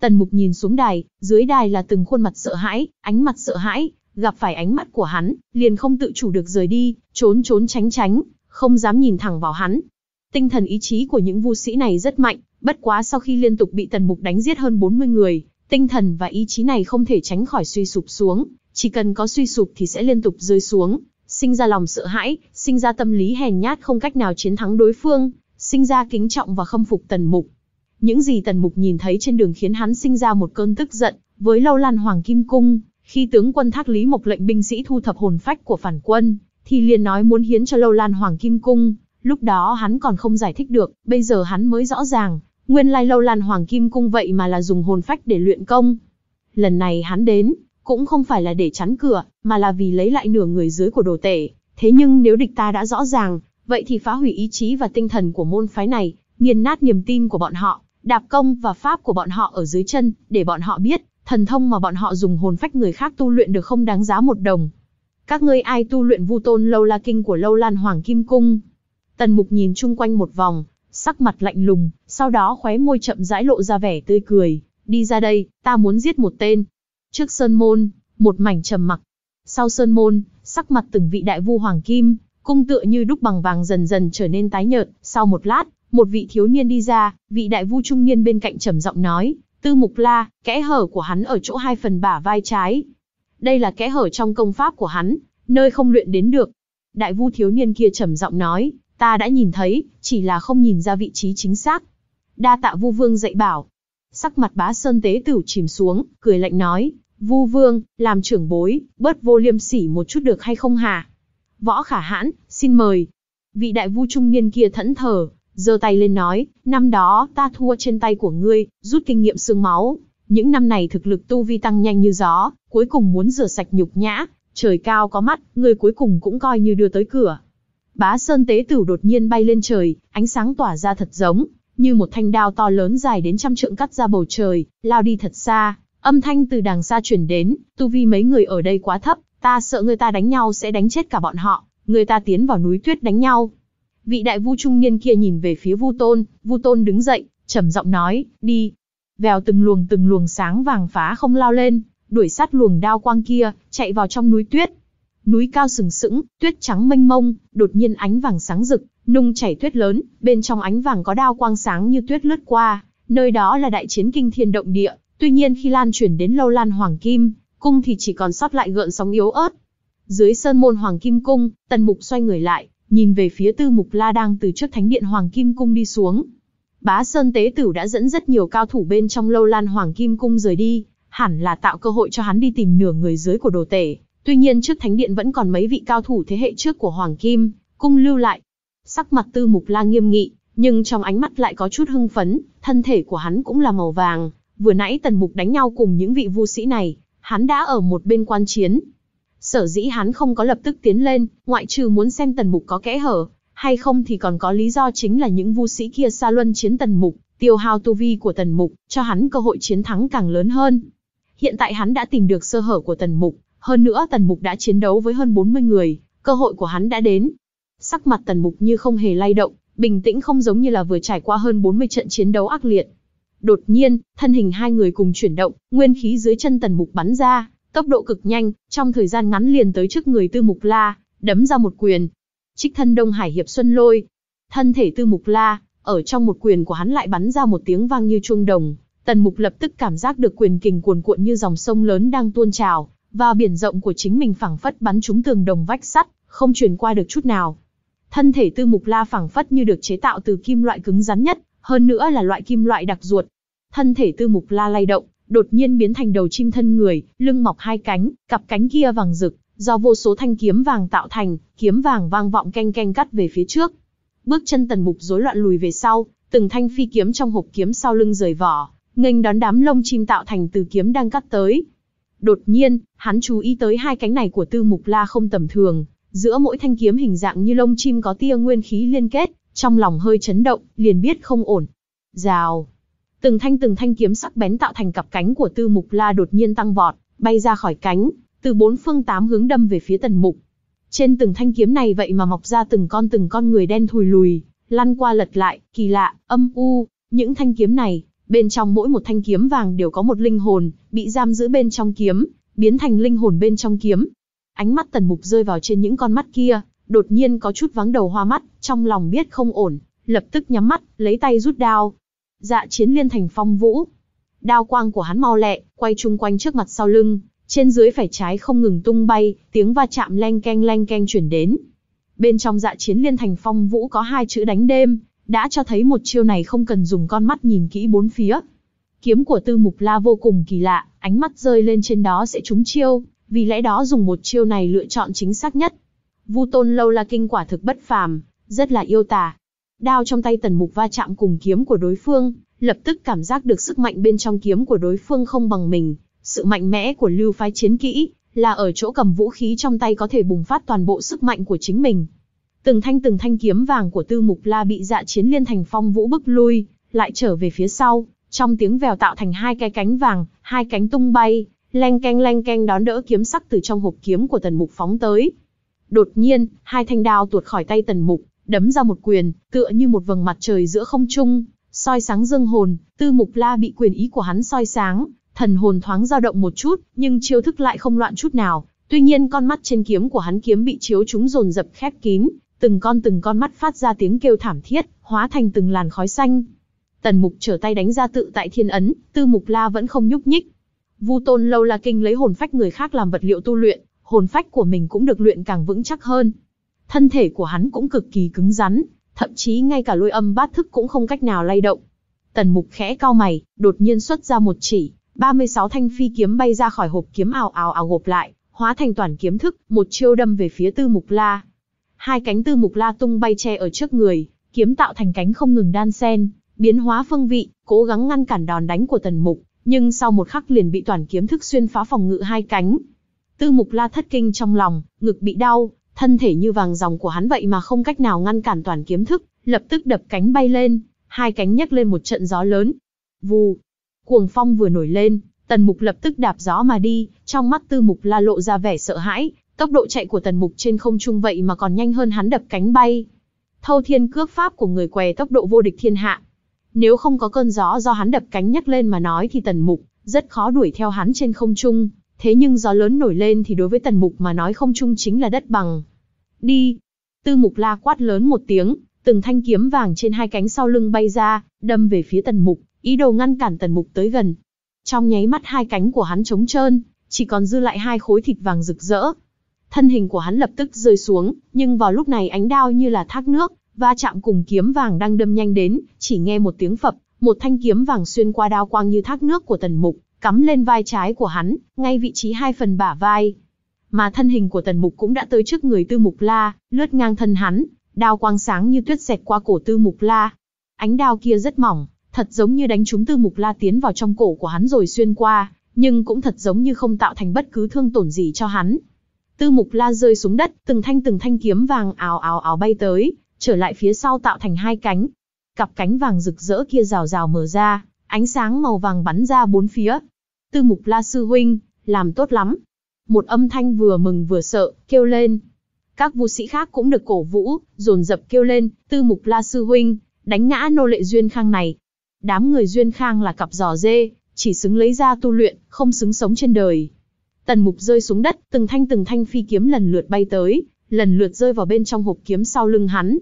Speaker 1: Tần mục nhìn xuống đài, dưới đài là từng khuôn mặt sợ hãi, ánh mặt sợ hãi, gặp phải ánh mắt của hắn, liền không tự chủ được rời đi, trốn trốn tránh tránh, không dám nhìn thẳng vào hắn. Tinh thần ý chí của những vu sĩ này rất mạnh, Bất quá sau khi liên tục bị tần mục đánh giết hơn 40 người, tinh thần và ý chí này không thể tránh khỏi suy sụp xuống, chỉ cần có suy sụp thì sẽ liên tục rơi xuống, sinh ra lòng sợ hãi, sinh ra tâm lý hèn nhát không cách nào chiến thắng đối phương, sinh ra kính trọng và khâm phục tần mục. Những gì tần mục nhìn thấy trên đường khiến hắn sinh ra một cơn tức giận, với lâu lan hoàng kim cung, khi tướng quân thác lý mộc lệnh binh sĩ thu thập hồn phách của phản quân, thì liền nói muốn hiến cho lâu lan hoàng kim cung, lúc đó hắn còn không giải thích được, bây giờ hắn mới rõ ràng, Nguyên lai lâu lan hoàng kim cung vậy mà là dùng hồn phách để luyện công. Lần này hắn đến, cũng không phải là để chắn cửa, mà là vì lấy lại nửa người dưới của đồ tể. Thế nhưng nếu địch ta đã rõ ràng, vậy thì phá hủy ý chí và tinh thần của môn phái này, nghiền nát niềm tin của bọn họ, đạp công và pháp của bọn họ ở dưới chân, để bọn họ biết, thần thông mà bọn họ dùng hồn phách người khác tu luyện được không đáng giá một đồng. Các ngươi ai tu luyện vu tôn lâu la kinh của lâu lan hoàng kim cung? Tần mục nhìn chung quanh một vòng, sắc mặt lạnh lùng, sau đó khóe môi chậm rãi lộ ra vẻ tươi cười, đi ra đây, ta muốn giết một tên. Trước sơn môn, một mảnh trầm mặc. Sau sơn môn, sắc mặt từng vị đại vu hoàng kim, cung tựa như đúc bằng vàng dần dần trở nên tái nhợt, sau một lát, một vị thiếu niên đi ra, vị đại vu trung niên bên cạnh trầm giọng nói, Tư Mục La, kẽ hở của hắn ở chỗ hai phần bả vai trái. Đây là kẽ hở trong công pháp của hắn, nơi không luyện đến được. Đại vu thiếu niên kia trầm giọng nói, Ta đã nhìn thấy, chỉ là không nhìn ra vị trí chính xác. Đa tạ Vu Vương dạy bảo. Sắc mặt bá sơn tế tử chìm xuống, cười lạnh nói, Vu Vương, làm trưởng bối, bớt vô liêm sỉ một chút được hay không hả? Võ khả hãn, xin mời. Vị đại vu trung niên kia thẫn thờ, giơ tay lên nói, năm đó ta thua trên tay của ngươi, rút kinh nghiệm xương máu. Những năm này thực lực tu vi tăng nhanh như gió, cuối cùng muốn rửa sạch nhục nhã, trời cao có mắt, ngươi cuối cùng cũng coi như đưa tới cửa. Bá Sơn Tế Tử đột nhiên bay lên trời, ánh sáng tỏa ra thật giống, như một thanh đao to lớn dài đến trăm trượng cắt ra bầu trời, lao đi thật xa, âm thanh từ đằng xa chuyển đến, tu vi mấy người ở đây quá thấp, ta sợ người ta đánh nhau sẽ đánh chết cả bọn họ, người ta tiến vào núi tuyết đánh nhau. Vị đại vu trung niên kia nhìn về phía Vu Tôn, Vu Tôn đứng dậy, trầm giọng nói, đi. Vèo từng luồng từng luồng sáng vàng phá không lao lên, đuổi sát luồng đao quang kia, chạy vào trong núi tuyết núi cao sừng sững, tuyết trắng mênh mông, đột nhiên ánh vàng sáng rực, nung chảy tuyết lớn, bên trong ánh vàng có đao quang sáng như tuyết lướt qua, nơi đó là đại chiến kinh thiên động địa, tuy nhiên khi lan truyền đến lâu lan hoàng kim, cung thì chỉ còn sót lại gợn sóng yếu ớt. Dưới sơn môn hoàng kim cung, tần mục xoay người lại, nhìn về phía tư mục la đang từ trước thánh điện hoàng kim cung đi xuống. Bá Sơn Tế Tử đã dẫn rất nhiều cao thủ bên trong lâu lan hoàng kim cung rời đi, hẳn là tạo cơ hội cho hắn đi tìm nửa người dưới của đồ tể, Tuy nhiên trước thánh điện vẫn còn mấy vị cao thủ thế hệ trước của Hoàng Kim, cung lưu lại. Sắc mặt tư mục la nghiêm nghị, nhưng trong ánh mắt lại có chút hưng phấn, thân thể của hắn cũng là màu vàng. Vừa nãy tần mục đánh nhau cùng những vị vu sĩ này, hắn đã ở một bên quan chiến. Sở dĩ hắn không có lập tức tiến lên, ngoại trừ muốn xem tần mục có kẽ hở, hay không thì còn có lý do chính là những vu sĩ kia xa luân chiến tần mục, tiêu hao tu vi của tần mục, cho hắn cơ hội chiến thắng càng lớn hơn. Hiện tại hắn đã tìm được sơ hở của tần mục, hơn nữa Tần Mục đã chiến đấu với hơn 40 người, cơ hội của hắn đã đến. Sắc mặt Tần Mục như không hề lay động, bình tĩnh không giống như là vừa trải qua hơn 40 trận chiến đấu ác liệt. Đột nhiên, thân hình hai người cùng chuyển động, nguyên khí dưới chân Tần Mục bắn ra, tốc độ cực nhanh, trong thời gian ngắn liền tới trước người Tư Mục La, đấm ra một quyền. Trích thân Đông Hải hiệp Xuân Lôi, thân thể Tư Mục La, ở trong một quyền của hắn lại bắn ra một tiếng vang như chuông đồng, Tần Mục lập tức cảm giác được quyền kình cuồn cuộn như dòng sông lớn đang tuôn trào, và biển rộng của chính mình phẳng phất bắn trúng tường đồng vách sắt, không truyền qua được chút nào. Thân thể Tư Mục La phẳng phất như được chế tạo từ kim loại cứng rắn nhất, hơn nữa là loại kim loại đặc ruột. Thân thể Tư Mục La lay động, đột nhiên biến thành đầu chim thân người, lưng mọc hai cánh, cặp cánh kia vàng rực, do vô số thanh kiếm vàng tạo thành, kiếm vàng vang vọng canh canh cắt về phía trước. Bước chân Tần Mục rối loạn lùi về sau, từng thanh phi kiếm trong hộp kiếm sau lưng rời vỏ, nghênh đón đám lông chim tạo thành từ kiếm đang cắt tới, Đột nhiên, hắn chú ý tới hai cánh này của Tư Mục La không tầm thường, giữa mỗi thanh kiếm hình dạng như lông chim có tia nguyên khí liên kết, trong lòng hơi chấn động, liền biết không ổn. Rào. Từng thanh từng thanh kiếm sắc bén tạo thành cặp cánh của Tư Mục La đột nhiên tăng vọt, bay ra khỏi cánh, từ bốn phương tám hướng đâm về phía Tần Mục. Trên từng thanh kiếm này vậy mà mọc ra từng con từng con người đen thùi lùi, lăn qua lật lại, kỳ lạ, âm u, những thanh kiếm này bên trong mỗi một thanh kiếm vàng đều có một linh hồn, bị giam giữ bên trong kiếm, biến thành linh hồn bên trong kiếm. Ánh mắt tần mục rơi vào trên những con mắt kia, đột nhiên có chút vắng đầu hoa mắt, trong lòng biết không ổn, lập tức nhắm mắt, lấy tay rút đao. Dạ chiến liên thành phong vũ. Đao quang của hắn mau lẹ, quay chung quanh trước mặt sau lưng, trên dưới phải trái không ngừng tung bay, tiếng va chạm leng keng leng keng chuyển đến. Bên trong dạ chiến liên thành phong vũ có hai chữ đánh đêm, đã cho thấy một chiêu này không cần dùng con mắt nhìn kỹ bốn phía. Kiếm của Tư Mục La vô cùng kỳ lạ, ánh mắt rơi lên trên đó sẽ trúng chiêu, vì lẽ đó dùng một chiêu này lựa chọn chính xác nhất. Vu Tôn Lâu La Kinh quả thực bất phàm, rất là yêu tà. Đao trong tay Tần Mục va chạm cùng kiếm của đối phương, lập tức cảm giác được sức mạnh bên trong kiếm của đối phương không bằng mình. Sự mạnh mẽ của lưu phái chiến kỹ là ở chỗ cầm vũ khí trong tay có thể bùng phát toàn bộ sức mạnh của chính mình. Từng thanh từng thanh kiếm vàng của Tư Mục La bị dạ chiến liên thành phong vũ bức lui, lại trở về phía sau, trong tiếng vèo tạo thành hai cái cánh vàng, hai cánh tung bay, leng keng leng keng đón đỡ kiếm sắc từ trong hộp kiếm của Tần Mục phóng tới. Đột nhiên, hai thanh đao tuột khỏi tay Tần Mục, đấm ra một quyền, tựa như một vầng mặt trời giữa không trung, soi sáng dương hồn, Tư Mục La bị quyền ý của hắn soi sáng, thần hồn thoáng dao động một chút, nhưng chiêu thức lại không loạn chút nào. Tuy nhiên con mắt trên kiếm của hắn kiếm bị chiếu chúng dồn dập khép kín, Từng con từng con mắt phát ra tiếng kêu thảm thiết, hóa thành từng làn khói xanh. Tần mục trở tay đánh ra tự tại thiên ấn, tư mục la vẫn không nhúc nhích. Vu tôn lâu la kinh lấy hồn phách người khác làm vật liệu tu luyện, hồn phách của mình cũng được luyện càng vững chắc hơn. Thân thể của hắn cũng cực kỳ cứng rắn, thậm chí ngay cả lôi âm bát thức cũng không cách nào lay động. Tần mục khẽ cao mày, đột nhiên xuất ra một chỉ, 36 thanh phi kiếm bay ra khỏi hộp kiếm ảo ảo ảo gộp lại, hóa thành toàn kiếm thức, một chiêu đâm về phía tư mục la hai cánh tư mục la tung bay che ở trước người, kiếm tạo thành cánh không ngừng đan sen, biến hóa phương vị, cố gắng ngăn cản đòn đánh của tần mục, nhưng sau một khắc liền bị toàn kiếm thức xuyên phá phòng ngự hai cánh. Tư mục la thất kinh trong lòng, ngực bị đau, thân thể như vàng dòng của hắn vậy mà không cách nào ngăn cản toàn kiếm thức, lập tức đập cánh bay lên, hai cánh nhấc lên một trận gió lớn. Vù, cuồng phong vừa nổi lên, tần mục lập tức đạp gió mà đi, trong mắt tư mục la lộ ra vẻ sợ hãi, Tốc độ chạy của tần mục trên không trung vậy mà còn nhanh hơn hắn đập cánh bay. Thâu thiên cước pháp của người què tốc độ vô địch thiên hạ. Nếu không có cơn gió do hắn đập cánh nhắc lên mà nói thì tần mục rất khó đuổi theo hắn trên không trung. Thế nhưng gió lớn nổi lên thì đối với tần mục mà nói không trung chính là đất bằng. Đi! Tư mục la quát lớn một tiếng, từng thanh kiếm vàng trên hai cánh sau lưng bay ra, đâm về phía tần mục, ý đồ ngăn cản tần mục tới gần. Trong nháy mắt hai cánh của hắn trống trơn, chỉ còn dư lại hai khối thịt vàng rực rỡ, thân hình của hắn lập tức rơi xuống, nhưng vào lúc này ánh đao như là thác nước, va chạm cùng kiếm vàng đang đâm nhanh đến, chỉ nghe một tiếng phập, một thanh kiếm vàng xuyên qua đao quang như thác nước của tần mục, cắm lên vai trái của hắn, ngay vị trí hai phần bả vai. Mà thân hình của tần mục cũng đã tới trước người tư mục la, lướt ngang thân hắn, đao quang sáng như tuyết xẹt qua cổ tư mục la. Ánh đao kia rất mỏng, thật giống như đánh trúng tư mục la tiến vào trong cổ của hắn rồi xuyên qua, nhưng cũng thật giống như không tạo thành bất cứ thương tổn gì cho hắn, Tư mục la rơi xuống đất, từng thanh từng thanh kiếm vàng ào ào ào bay tới, trở lại phía sau tạo thành hai cánh. Cặp cánh vàng rực rỡ kia rào rào mở ra, ánh sáng màu vàng bắn ra bốn phía. Tư mục la sư huynh, làm tốt lắm. Một âm thanh vừa mừng vừa sợ, kêu lên. Các vũ sĩ khác cũng được cổ vũ, dồn dập kêu lên, tư mục la sư huynh, đánh ngã nô lệ duyên khang này. Đám người duyên khang là cặp giò dê, chỉ xứng lấy ra tu luyện, không xứng sống trên đời. Tần mục rơi xuống đất, từng thanh từng thanh phi kiếm lần lượt bay tới, lần lượt rơi vào bên trong hộp kiếm sau lưng hắn.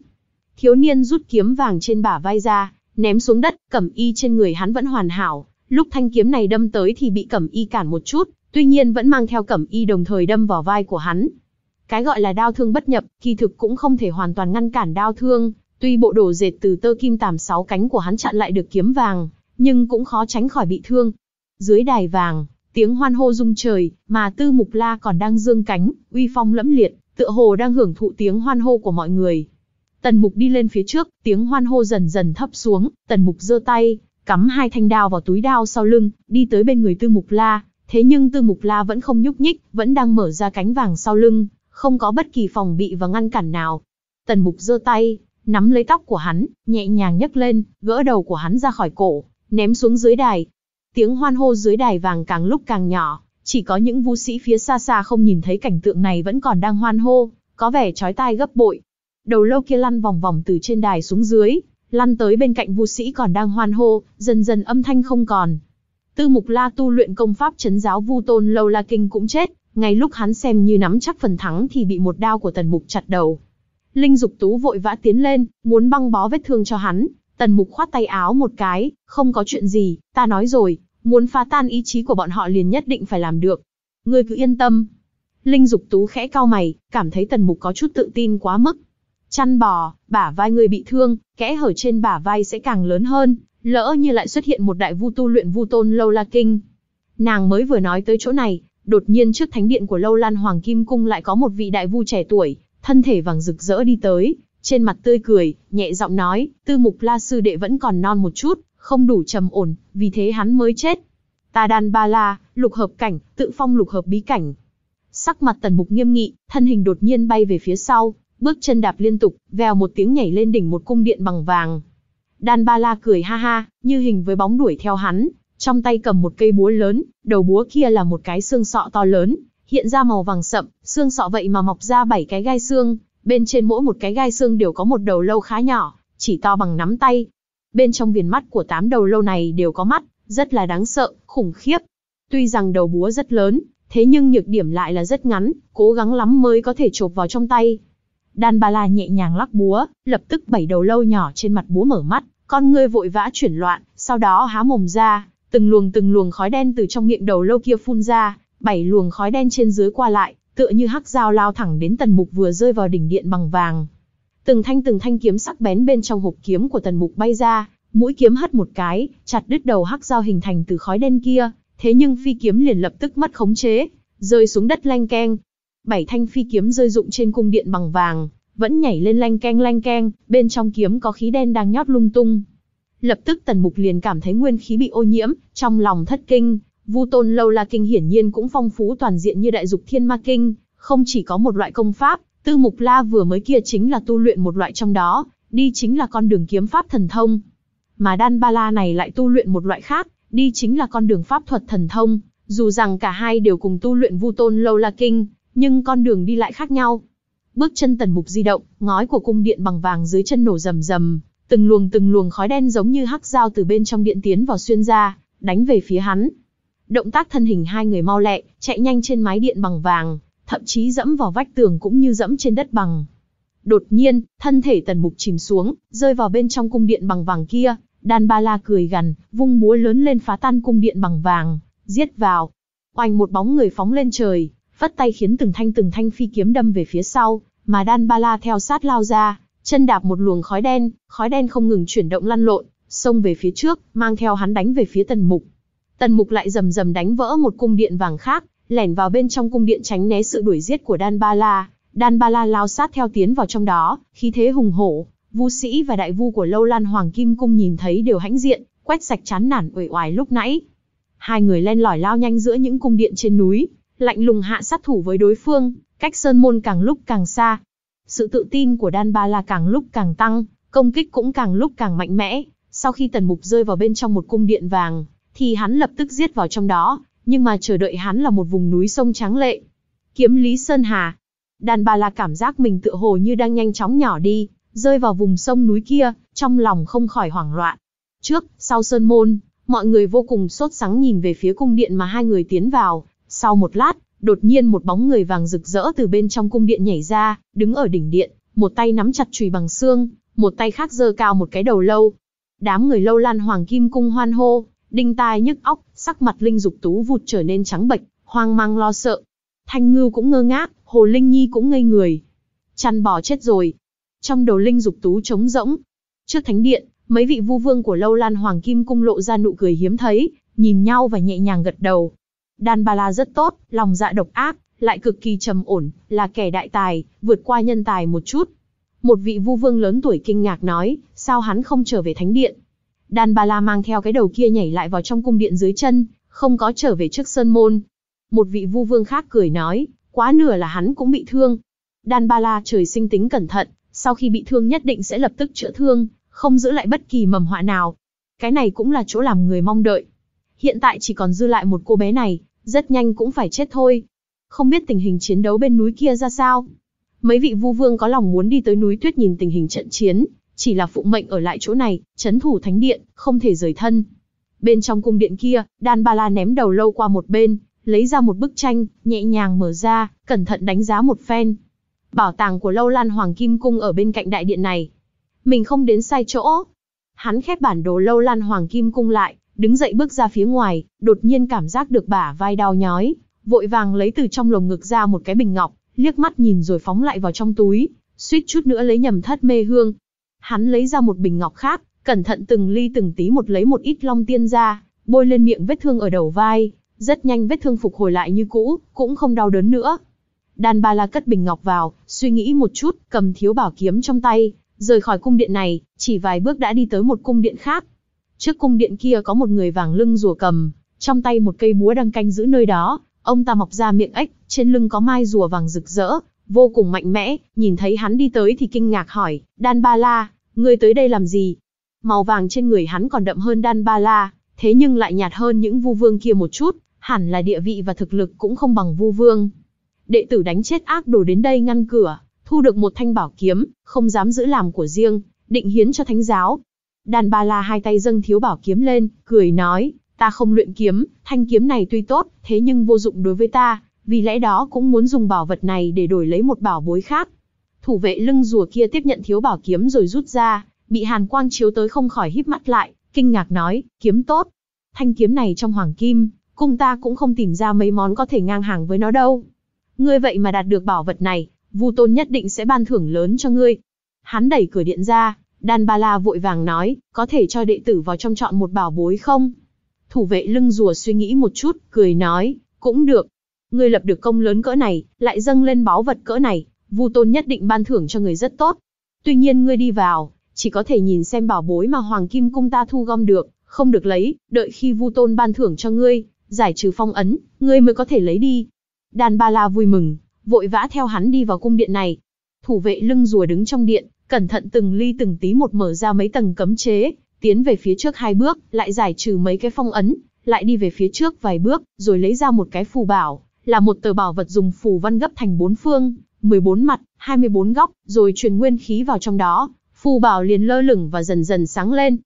Speaker 1: Thiếu niên rút kiếm vàng trên bả vai ra, ném xuống đất, cẩm y trên người hắn vẫn hoàn hảo. Lúc thanh kiếm này đâm tới thì bị cẩm y cản một chút, tuy nhiên vẫn mang theo cẩm y đồng thời đâm vào vai của hắn. Cái gọi là đao thương bất nhập, kỳ thực cũng không thể hoàn toàn ngăn cản đao thương, tuy bộ đồ dệt từ tơ kim tàm sáu cánh của hắn chặn lại được kiếm vàng, nhưng cũng khó tránh khỏi bị thương. Dưới đài vàng, Tiếng hoan hô rung trời, mà Tư Mục La còn đang dương cánh, uy phong lẫm liệt, tựa hồ đang hưởng thụ tiếng hoan hô của mọi người. Tần Mục đi lên phía trước, tiếng hoan hô dần dần thấp xuống, Tần Mục giơ tay, cắm hai thanh đao vào túi đao sau lưng, đi tới bên người Tư Mục La, thế nhưng Tư Mục La vẫn không nhúc nhích, vẫn đang mở ra cánh vàng sau lưng, không có bất kỳ phòng bị và ngăn cản nào. Tần Mục giơ tay, nắm lấy tóc của hắn, nhẹ nhàng nhấc lên, gỡ đầu của hắn ra khỏi cổ, ném xuống dưới đài, Tiếng hoan hô dưới đài vàng càng lúc càng nhỏ, chỉ có những vũ sĩ phía xa xa không nhìn thấy cảnh tượng này vẫn còn đang hoan hô, có vẻ chói tai gấp bội. Đầu lâu kia lăn vòng vòng từ trên đài xuống dưới, lăn tới bên cạnh vũ sĩ còn đang hoan hô, dần dần âm thanh không còn. Tư mục la tu luyện công pháp chấn giáo vu tôn lâu la kinh cũng chết, ngay lúc hắn xem như nắm chắc phần thắng thì bị một đao của tần mục chặt đầu. Linh Dục Tú vội vã tiến lên, muốn băng bó vết thương cho hắn, Tần mục khoát tay áo một cái, không có chuyện gì, ta nói rồi, muốn phá tan ý chí của bọn họ liền nhất định phải làm được. Ngươi cứ yên tâm. Linh dục tú khẽ cao mày, cảm thấy tần mục có chút tự tin quá mức. Chăn bò, bả vai người bị thương, kẽ hở trên bả vai sẽ càng lớn hơn, lỡ như lại xuất hiện một đại vu tu luyện vu tôn Lâu La Kinh. Nàng mới vừa nói tới chỗ này, đột nhiên trước thánh điện của Lâu Lan Hoàng Kim Cung lại có một vị đại vu trẻ tuổi, thân thể vàng rực rỡ đi tới, trên mặt tươi cười, nhẹ giọng nói, tư mục la sư đệ vẫn còn non một chút, không đủ trầm ổn, vì thế hắn mới chết. Ta đan ba la, lục hợp cảnh, tự phong lục hợp bí cảnh. Sắc mặt tần mục nghiêm nghị, thân hình đột nhiên bay về phía sau, bước chân đạp liên tục, vèo một tiếng nhảy lên đỉnh một cung điện bằng vàng. Đan ba la cười ha ha, như hình với bóng đuổi theo hắn, trong tay cầm một cây búa lớn, đầu búa kia là một cái xương sọ to lớn, hiện ra màu vàng sậm, xương sọ vậy mà mọc ra bảy cái gai xương, bên trên mỗi một cái gai xương đều có một đầu lâu khá nhỏ, chỉ to bằng nắm tay. Bên trong viền mắt của tám đầu lâu này đều có mắt, rất là đáng sợ, khủng khiếp. Tuy rằng đầu búa rất lớn, thế nhưng nhược điểm lại là rất ngắn, cố gắng lắm mới có thể chộp vào trong tay. Đan ba la nhẹ nhàng lắc búa, lập tức bảy đầu lâu nhỏ trên mặt búa mở mắt, con ngươi vội vã chuyển loạn, sau đó há mồm ra, từng luồng từng luồng khói đen từ trong miệng đầu lâu kia phun ra, bảy luồng khói đen trên dưới qua lại, tựa như hắc dao lao thẳng đến tần mục vừa rơi vào đỉnh điện bằng vàng. Từng thanh từng thanh kiếm sắc bén bên trong hộp kiếm của tần mục bay ra, mũi kiếm hất một cái, chặt đứt đầu hắc dao hình thành từ khói đen kia, thế nhưng phi kiếm liền lập tức mất khống chế, rơi xuống đất lanh keng. Bảy thanh phi kiếm rơi rụng trên cung điện bằng vàng, vẫn nhảy lên lanh keng lanh keng, bên trong kiếm có khí đen đang nhót lung tung. Lập tức tần mục liền cảm thấy nguyên khí bị ô nhiễm, trong lòng thất kinh, Vu Tôn Lâu La Kinh hiển nhiên cũng phong phú toàn diện như Đại Dục Thiên Ma Kinh, không chỉ có một loại công pháp, Tư Mục La vừa mới kia chính là tu luyện một loại trong đó, đi chính là con đường kiếm pháp thần thông. Mà Đan Ba La này lại tu luyện một loại khác, đi chính là con đường pháp thuật thần thông, dù rằng cả hai đều cùng tu luyện Vu Tôn Lâu La Kinh, nhưng con đường đi lại khác nhau. Bước chân Tần Mục di động, ngói của cung điện bằng vàng dưới chân nổ rầm rầm, từng luồng từng luồng khói đen giống như hắc dao từ bên trong điện tiến vào xuyên ra, đánh về phía hắn, Động tác thân hình hai người mau lẹ, chạy nhanh trên mái điện bằng vàng, thậm chí dẫm vào vách tường cũng như dẫm trên đất bằng. Đột nhiên, thân thể tần mục chìm xuống, rơi vào bên trong cung điện bằng vàng kia. Đan ba la cười gằn, vung búa lớn lên phá tan cung điện bằng vàng, giết vào. Oanh một bóng người phóng lên trời, vất tay khiến từng thanh từng thanh phi kiếm đâm về phía sau, mà đan ba la theo sát lao ra, chân đạp một luồng khói đen, khói đen không ngừng chuyển động lăn lộn, xông về phía trước, mang theo hắn đánh về phía tần mục. Tần Mục lại rầm rầm đánh vỡ một cung điện vàng khác, lẻn vào bên trong cung điện tránh né sự đuổi giết của Đan Ba La. Đan Ba La lao sát theo tiến vào trong đó, khí thế hùng hổ. Vu sĩ và đại vu của Lâu Lan Hoàng Kim Cung nhìn thấy đều hãnh diện, quét sạch chán nản uể oải lúc nãy. Hai người len lỏi lao nhanh giữa những cung điện trên núi, lạnh lùng hạ sát thủ với đối phương, cách sơn môn càng lúc càng xa. Sự tự tin của Đan Ba La càng lúc càng tăng, công kích cũng càng lúc càng mạnh mẽ. Sau khi Tần Mục rơi vào bên trong một cung điện vàng, thì hắn lập tức giết vào trong đó, nhưng mà chờ đợi hắn là một vùng núi sông trắng lệ. Kiếm Lý Sơn Hà. Đàn bà là cảm giác mình tựa hồ như đang nhanh chóng nhỏ đi, rơi vào vùng sông núi kia, trong lòng không khỏi hoảng loạn. Trước, sau Sơn Môn, mọi người vô cùng sốt sắng nhìn về phía cung điện mà hai người tiến vào. Sau một lát, đột nhiên một bóng người vàng rực rỡ từ bên trong cung điện nhảy ra, đứng ở đỉnh điện, một tay nắm chặt chùy bằng xương, một tay khác giơ cao một cái đầu lâu. Đám người lâu lan hoàng kim cung hoan hô, đinh tai nhức óc, sắc mặt Linh Dục Tú vụt trở nên trắng bệch, hoang mang lo sợ. Thanh Ngưu cũng ngơ ngác, Hồ Linh Nhi cũng ngây người. Chăn bò chết rồi. Trong đầu Linh Dục Tú trống rỗng. Trước thánh điện, mấy vị vu vương của Lâu Lan Hoàng Kim cung lộ ra nụ cười hiếm thấy, nhìn nhau và nhẹ nhàng gật đầu. Đan Ba La rất tốt, lòng dạ độc ác, lại cực kỳ trầm ổn, là kẻ đại tài, vượt qua nhân tài một chút. Một vị vu vương lớn tuổi kinh ngạc nói, sao hắn không trở về thánh điện? Đan Ba La mang theo cái đầu kia nhảy lại vào trong cung điện dưới chân, không có trở về trước sơn môn. Một vị vu vương khác cười nói, quá nửa là hắn cũng bị thương. Đan Ba La trời sinh tính cẩn thận, sau khi bị thương nhất định sẽ lập tức chữa thương, không giữ lại bất kỳ mầm họa nào. Cái này cũng là chỗ làm người mong đợi. Hiện tại chỉ còn dư lại một cô bé này, rất nhanh cũng phải chết thôi. Không biết tình hình chiến đấu bên núi kia ra sao. Mấy vị vu vương có lòng muốn đi tới núi tuyết nhìn tình hình trận chiến, chỉ là phụ mệnh ở lại chỗ này, chấn thủ thánh điện, không thể rời thân. Bên trong cung điện kia, Đan Ba La ném đầu lâu qua một bên, lấy ra một bức tranh, nhẹ nhàng mở ra, cẩn thận đánh giá một phen. Bảo tàng của Lâu Lan Hoàng Kim Cung ở bên cạnh đại điện này. Mình không đến sai chỗ. Hắn khép bản đồ Lâu Lan Hoàng Kim Cung lại, đứng dậy bước ra phía ngoài, đột nhiên cảm giác được bả vai đau nhói, vội vàng lấy từ trong lồng ngực ra một cái bình ngọc, liếc mắt nhìn rồi phóng lại vào trong túi, suýt chút nữa lấy nhầm thất mê hương, Hắn lấy ra một bình ngọc khác, cẩn thận từng ly từng tí một lấy một ít long tiên ra, bôi lên miệng vết thương ở đầu vai, rất nhanh vết thương phục hồi lại như cũ, cũng không đau đớn nữa. đàn Ba La cất bình ngọc vào, suy nghĩ một chút, cầm thiếu bảo kiếm trong tay, rời khỏi cung điện này, chỉ vài bước đã đi tới một cung điện khác. Trước cung điện kia có một người vàng lưng rùa cầm, trong tay một cây búa đang canh giữ nơi đó, ông ta mọc ra miệng ếch, trên lưng có mai rùa vàng rực rỡ, vô cùng mạnh mẽ, nhìn thấy hắn đi tới thì kinh ngạc hỏi, Đan Ba La, ngươi tới đây làm gì? Màu vàng trên người hắn còn đậm hơn Đan Ba La, thế nhưng lại nhạt hơn những vu vương kia một chút, hẳn là địa vị và thực lực cũng không bằng vu vương. Đệ tử đánh chết ác đồ đến đây ngăn cửa, thu được một thanh bảo kiếm, không dám giữ làm của riêng, định hiến cho thánh giáo. Đan Ba La hai tay dâng thiếu bảo kiếm lên, cười nói, ta không luyện kiếm, thanh kiếm này tuy tốt, thế nhưng vô dụng đối với ta, vì lẽ đó cũng muốn dùng bảo vật này để đổi lấy một bảo bối khác. Thủ vệ lưng rùa kia tiếp nhận thiếu bảo kiếm rồi rút ra, bị hàn quang chiếu tới không khỏi híp mắt lại, kinh ngạc nói, kiếm tốt. Thanh kiếm này trong hoàng kim, cung ta cũng không tìm ra mấy món có thể ngang hàng với nó đâu. Ngươi vậy mà đạt được bảo vật này, Vu Tôn nhất định sẽ ban thưởng lớn cho ngươi. Hắn đẩy cửa điện ra, Đan Ba La vội vàng nói, có thể cho đệ tử vào trong chọn một bảo bối không? Thủ vệ lưng rùa suy nghĩ một chút, cười nói, cũng được, Ngươi lập được công lớn cỡ này, lại dâng lên báu vật cỡ này, Vu Tôn nhất định ban thưởng cho người rất tốt. Tuy nhiên ngươi đi vào, chỉ có thể nhìn xem bảo bối mà Hoàng Kim cung ta thu gom được, không được lấy, đợi khi Vu Tôn ban thưởng cho ngươi, giải trừ phong ấn, ngươi mới có thể lấy đi. Đan Ba La vui mừng, vội vã theo hắn đi vào cung điện này. Thủ vệ lưng rùa đứng trong điện, cẩn thận từng ly từng tí một mở ra mấy tầng cấm chế, tiến về phía trước hai bước, lại giải trừ mấy cái phong ấn, lại đi về phía trước vài bước, rồi lấy ra một cái phù bảo, là một tờ bảo vật dùng phù văn gấp thành bốn phương, 14 mặt, 24 góc, rồi truyền nguyên khí vào trong đó, phù bảo liền lơ lửng và dần dần sáng lên.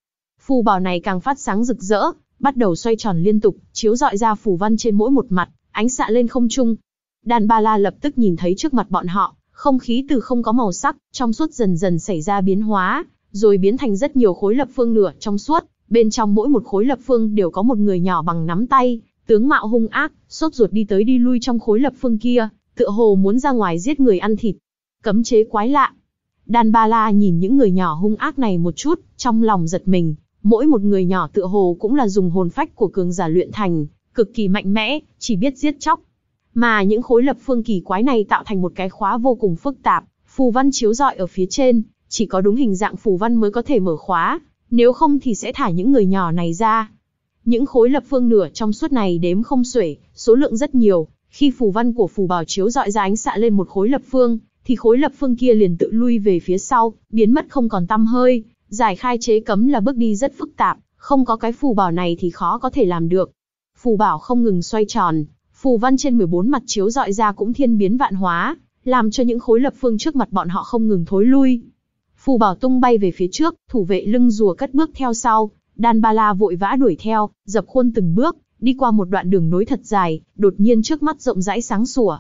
Speaker 1: Phù bảo này càng phát sáng rực rỡ, bắt đầu xoay tròn liên tục, chiếu rọi ra phù văn trên mỗi một mặt, ánh xạ lên không trung. Đàn Ba La lập tức nhìn thấy trước mặt bọn họ, không khí từ không có màu sắc, trong suốt dần dần xảy ra biến hóa, rồi biến thành rất nhiều khối lập phương nửa trong suốt, bên trong mỗi một khối lập phương đều có một người nhỏ bằng nắm tay, Tướng mạo hung ác, sốt ruột đi tới đi lui trong khối lập phương kia, tựa hồ muốn ra ngoài giết người ăn thịt. Cấm chế quái lạ. Đan Ba La nhìn những người nhỏ hung ác này một chút, trong lòng giật mình. Mỗi một người nhỏ tựa hồ cũng là dùng hồn phách của cường giả luyện thành, cực kỳ mạnh mẽ, chỉ biết giết chóc. Mà những khối lập phương kỳ quái này tạo thành một cái khóa vô cùng phức tạp, phù văn chiếu rọi ở phía trên, chỉ có đúng hình dạng phù văn mới có thể mở khóa, nếu không thì sẽ thả những người nhỏ này ra. Những khối lập phương nửa trong suốt này đếm không xuể, số lượng rất nhiều, khi phù văn của phù bảo chiếu dọi ra ánh xạ lên một khối lập phương, thì khối lập phương kia liền tự lui về phía sau, biến mất không còn tăm hơi. Giải khai chế cấm là bước đi rất phức tạp, không có cái phù bảo này thì khó có thể làm được. Phù bảo không ngừng xoay tròn, phù văn trên 14 mặt chiếu dọi ra cũng thiên biến vạn hóa, làm cho những khối lập phương trước mặt bọn họ không ngừng thối lui. Phù bảo tung bay về phía trước, thủ vệ lưng rùa cất bước theo sau, Đan Ba La vội vã đuổi theo, dập khuôn từng bước, đi qua một đoạn đường nối thật dài, đột nhiên trước mắt rộng rãi sáng sủa.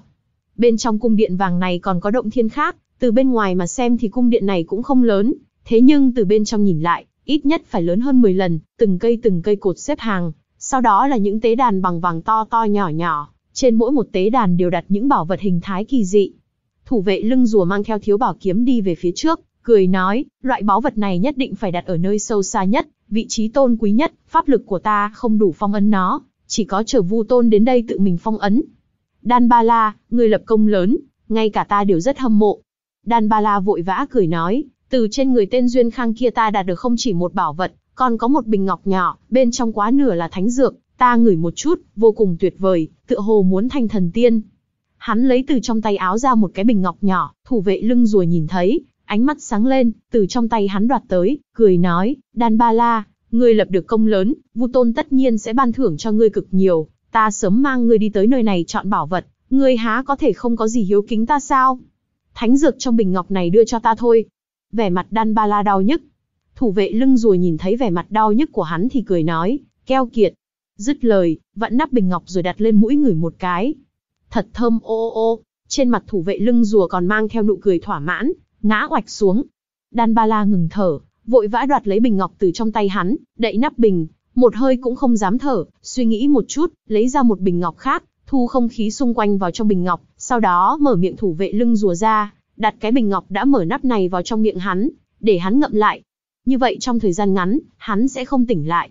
Speaker 1: Bên trong cung điện vàng này còn có động thiên khác, từ bên ngoài mà xem thì cung điện này cũng không lớn, thế nhưng từ bên trong nhìn lại, ít nhất phải lớn hơn 10 lần, từng cây từng cây cột xếp hàng, sau đó là những tế đàn bằng vàng to to nhỏ nhỏ, trên mỗi một tế đàn đều đặt những bảo vật hình thái kỳ dị. Thủ vệ lưng rùa mang theo thiếu bảo kiếm đi về phía trước, cười nói, loại báu vật này nhất định phải đặt ở nơi sâu xa nhất, vị trí tôn quý nhất, pháp lực của ta không đủ phong ấn nó, chỉ có chờ vu tôn đến đây tự mình phong ấn. Đan Ba La, người lập công lớn, ngay cả ta đều rất hâm mộ. Đan Ba La vội vã cười nói, từ trên người tên Duyên Khang kia ta đạt được không chỉ một bảo vật, còn có một bình ngọc nhỏ, bên trong quá nửa là thánh dược, ta ngửi một chút, vô cùng tuyệt vời, tựa hồ muốn thành thần tiên. Hắn lấy từ trong tay áo ra một cái bình ngọc nhỏ, thủ vệ lưng rùa nhìn thấy, Ánh mắt sáng lên, từ trong tay hắn đoạt tới, cười nói, đàn ba la, ngươi lập được công lớn, vu tôn tất nhiên sẽ ban thưởng cho ngươi cực nhiều, ta sớm mang ngươi đi tới nơi này chọn bảo vật, ngươi há có thể không có gì hiếu kính ta sao? Thánh dược trong bình ngọc này đưa cho ta thôi. Vẻ mặt đan ba la đau nhức. Thủ vệ lưng rùa nhìn thấy vẻ mặt đau nhức của hắn thì cười nói, keo kiệt. Dứt lời, vẫn nắp bình ngọc rồi đặt lên mũi người một cái. Thật thơm ô ô ô, trên mặt thủ vệ lưng rùa còn mang theo nụ cười thỏa mãn, ngã oạch xuống. Đan ba la ngừng thở, vội vã đoạt lấy bình ngọc từ trong tay hắn, đậy nắp bình, một hơi cũng không dám thở, suy nghĩ một chút, lấy ra một bình ngọc khác, thu không khí xung quanh vào trong bình ngọc, sau đó mở miệng thủ vệ lưng rùa ra, đặt cái bình ngọc đã mở nắp này vào trong miệng hắn, để hắn ngậm lại. Như vậy trong thời gian ngắn, hắn sẽ không tỉnh lại.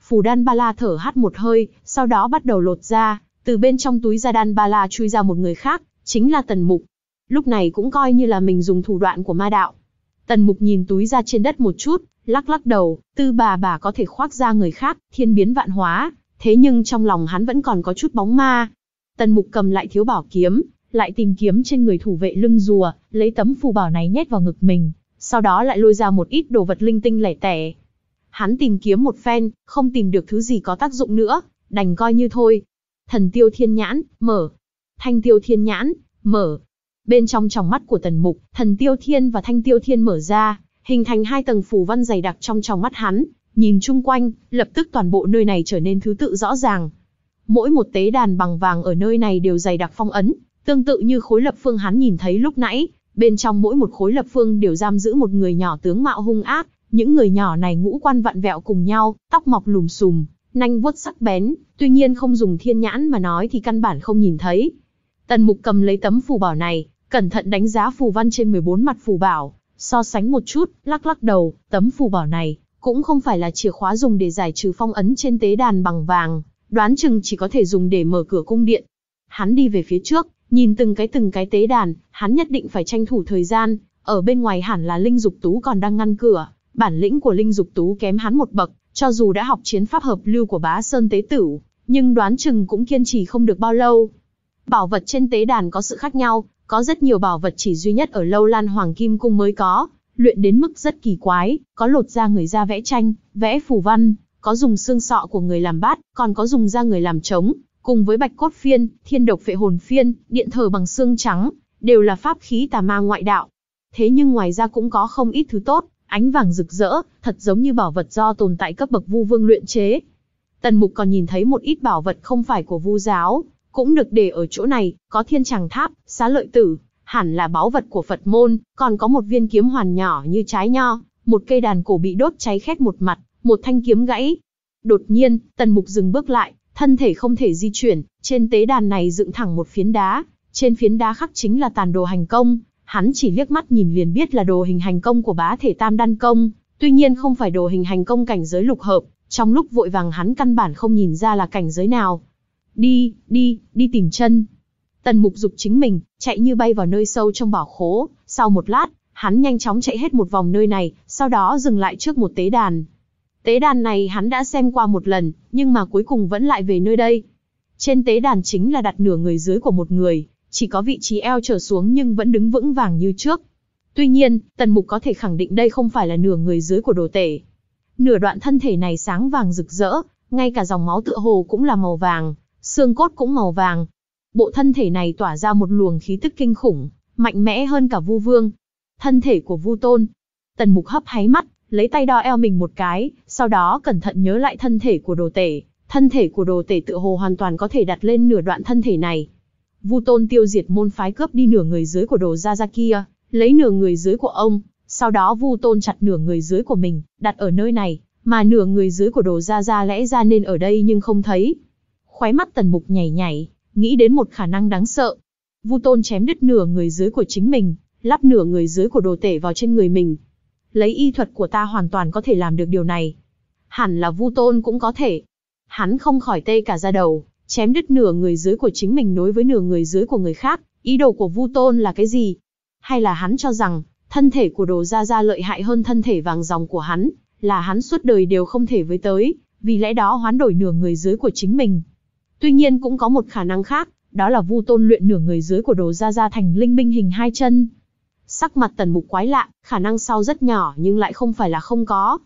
Speaker 1: Phù Đan Ba La thở hắt một hơi, sau đó bắt đầu lột ra, từ bên trong túi ra Đan Ba La chui ra một người khác, chính là Tần Mục lúc này cũng coi như là mình dùng thủ đoạn của ma đạo. Tần mục nhìn túi ra trên đất một chút, lắc lắc đầu, tư bà bà có thể khoác ra người khác, thiên biến vạn hóa, thế nhưng trong lòng hắn vẫn còn có chút bóng ma. Tần mục cầm lại thiếu bảo kiếm, lại tìm kiếm trên người thủ vệ lưng rùa, lấy tấm phù bảo này nhét vào ngực mình, sau đó lại lôi ra một ít đồ vật linh tinh lẻ tẻ. Hắn tìm kiếm một phen, không tìm được thứ gì có tác dụng nữa, đành coi như thôi. Thần tiêu thiên nhãn, mở. Thanh tiêu thiên nhãn, mở, bên trong tròng mắt của tần mục, thần tiêu thiên và thanh tiêu thiên mở ra, hình thành hai tầng phù văn dày đặc trong tròng mắt hắn, nhìn chung quanh, lập tức toàn bộ nơi này trở nên thứ tự rõ ràng. Mỗi một tế đàn bằng vàng ở nơi này đều dày đặc phong ấn, tương tự như khối lập phương hắn nhìn thấy lúc nãy, bên trong mỗi một khối lập phương đều giam giữ một người nhỏ tướng mạo hung ác, những người nhỏ này ngũ quan vặn vẹo cùng nhau, tóc mọc lùm xùm, nanh vuốt sắc bén, tuy nhiên không dùng thiên nhãn mà nói thì căn bản không nhìn thấy. Tần Mục cầm lấy tấm phù bảo này, Cẩn thận đánh giá phù văn trên 14 mặt phù bảo, so sánh một chút, lắc lắc đầu, tấm phù bảo này cũng không phải là chìa khóa dùng để giải trừ phong ấn trên tế đàn bằng vàng, đoán chừng chỉ có thể dùng để mở cửa cung điện. Hắn đi về phía trước, nhìn từng cái từng cái tế đàn, hắn nhất định phải tranh thủ thời gian, ở bên ngoài hẳn là Linh Dục Tú còn đang ngăn cửa, bản lĩnh của Linh Dục Tú kém hắn một bậc, cho dù đã học chiến pháp hợp lưu của bá Sơn Tế Tử, nhưng đoán chừng cũng kiên trì không được bao lâu. Bảo vật trên tế đàn có sự khác nhau, có rất nhiều bảo vật chỉ duy nhất ở lâu lan hoàng kim cung mới có, luyện đến mức rất kỳ quái, có lột da người ra vẽ tranh, vẽ phù văn, có dùng xương sọ của người làm bát, còn có dùng da người làm trống, cùng với bạch cốt phiên, thiên độc phệ hồn phiên, điện thờ bằng xương trắng, đều là pháp khí tà ma ngoại đạo. Thế nhưng ngoài ra cũng có không ít thứ tốt, ánh vàng rực rỡ, thật giống như bảo vật do tồn tại cấp bậc vu vương luyện chế. Tần Mục còn nhìn thấy một ít bảo vật không phải của vu giáo, cũng được để ở chỗ này, có thiên tràng tháp, xá lợi tử, hẳn là báu vật của Phật môn, còn có một viên kiếm hoàn nhỏ như trái nho, một cây đàn cổ bị đốt cháy khét một mặt, một thanh kiếm gãy. Đột nhiên, tần mục dừng bước lại, thân thể không thể di chuyển, trên tế đàn này dựng thẳng một phiến đá, trên phiến đá khắc chính là tàn đồ hành công, hắn chỉ liếc mắt nhìn liền biết là đồ hình hành công của bá thể tam đan công, tuy nhiên không phải đồ hình hành công cảnh giới lục hợp, trong lúc vội vàng hắn căn bản không nhìn ra là cảnh giới nào, Đi, đi, đi tìm chân. Tần mục dục chính mình, chạy như bay vào nơi sâu trong bảo khố. Sau một lát, hắn nhanh chóng chạy hết một vòng nơi này, sau đó dừng lại trước một tế đàn. Tế đàn này hắn đã xem qua một lần, nhưng mà cuối cùng vẫn lại về nơi đây. Trên tế đàn chính là đặt nửa người dưới của một người, chỉ có vị trí eo trở xuống nhưng vẫn đứng vững vàng như trước. Tuy nhiên, tần mục có thể khẳng định đây không phải là nửa người dưới của đồ tể. Nửa đoạn thân thể này sáng vàng rực rỡ, ngay cả dòng máu tựa hồ cũng là màu vàng, xương cốt cũng màu vàng. Bộ thân thể này tỏa ra một luồng khí tức kinh khủng, mạnh mẽ hơn cả Vu Vương. Thân thể của Vu Tôn. Tần Mục hấp háy mắt, lấy tay đo eo mình một cái, sau đó cẩn thận nhớ lại thân thể của Đồ Tể, thân thể của Đồ Tể tự hồ hoàn toàn có thể đặt lên nửa đoạn thân thể này. Vu Tôn tiêu diệt môn phái cướp đi nửa người dưới của Đồ Gia Gia kia, lấy nửa người dưới của ông, sau đó Vu Tôn chặt nửa người dưới của mình, đặt ở nơi này, mà nửa người dưới của Đồ Gia Gia lẽ ra nên ở đây nhưng không thấy. Khoái mắt tần mục nhảy nhảy, nghĩ đến một khả năng đáng sợ. Vu Tôn chém đứt nửa người dưới của chính mình, lắp nửa người dưới của đồ tể vào trên người mình. Lấy y thuật của ta hoàn toàn có thể làm được điều này. Hẳn là Vu Tôn cũng có thể. Hắn không khỏi tê cả ra đầu, chém đứt nửa người dưới của chính mình nối với nửa người dưới của người khác, ý đồ của Vu Tôn là cái gì? Hay là hắn cho rằng, thân thể của đồ Gia Gia lợi hại hơn thân thể vàng dòng của hắn, là hắn suốt đời đều không thể với tới, vì lẽ đó hoán đổi nửa người dưới của chính mình, Tuy nhiên cũng có một khả năng khác, đó là Vu Tôn luyện nửa người dưới của Đồ Gia Gia thành linh binh hình hai chân. Sắc mặt Tần Mục quái lạ, khả năng sau rất nhỏ nhưng lại không phải là không có.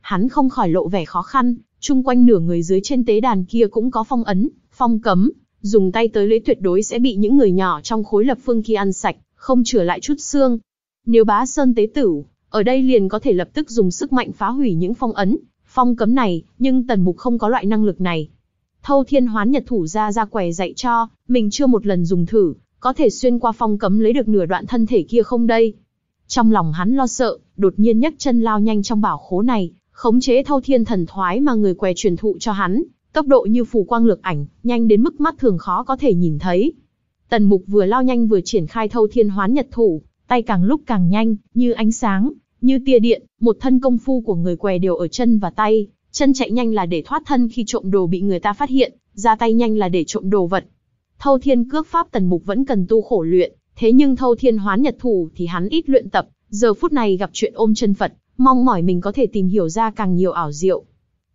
Speaker 1: Hắn không khỏi lộ vẻ khó khăn, chung quanh nửa người dưới trên tế đàn kia cũng có phong ấn, phong cấm, dùng tay tới lấy tuyệt đối sẽ bị những người nhỏ trong khối lập phương kia ăn sạch, không trở lại chút xương. Nếu Bá Sơn tế tử, ở đây liền có thể lập tức dùng sức mạnh phá hủy những phong ấn, phong cấm này, nhưng Tần Mục không có loại năng lực này, Thâu Thiên Hoán Nhật thủ ra ra quẻ dạy cho, mình chưa một lần dùng thử, có thể xuyên qua phong cấm lấy được nửa đoạn thân thể kia không đây? Trong lòng hắn lo sợ, đột nhiên nhấc chân lao nhanh trong bảo khố này, khống chế Thâu Thiên thần thoái mà người què truyền thụ cho hắn, tốc độ như phù quang lược ảnh, nhanh đến mức mắt thường khó có thể nhìn thấy. Tần Mục vừa lao nhanh vừa triển khai Thâu Thiên Hoán Nhật thủ, tay càng lúc càng nhanh, như ánh sáng, như tia điện, một thân công phu của người què đều ở chân và tay, Chân chạy nhanh là để thoát thân khi trộm đồ bị người ta phát hiện, ra tay nhanh là để trộm đồ vật. Thâu thiên cước pháp tần mục vẫn cần tu khổ luyện, thế nhưng thâu thiên hoán nhật thủ thì hắn ít luyện tập, giờ phút này gặp chuyện ôm chân Phật, mong mỏi mình có thể tìm hiểu ra càng nhiều ảo diệu.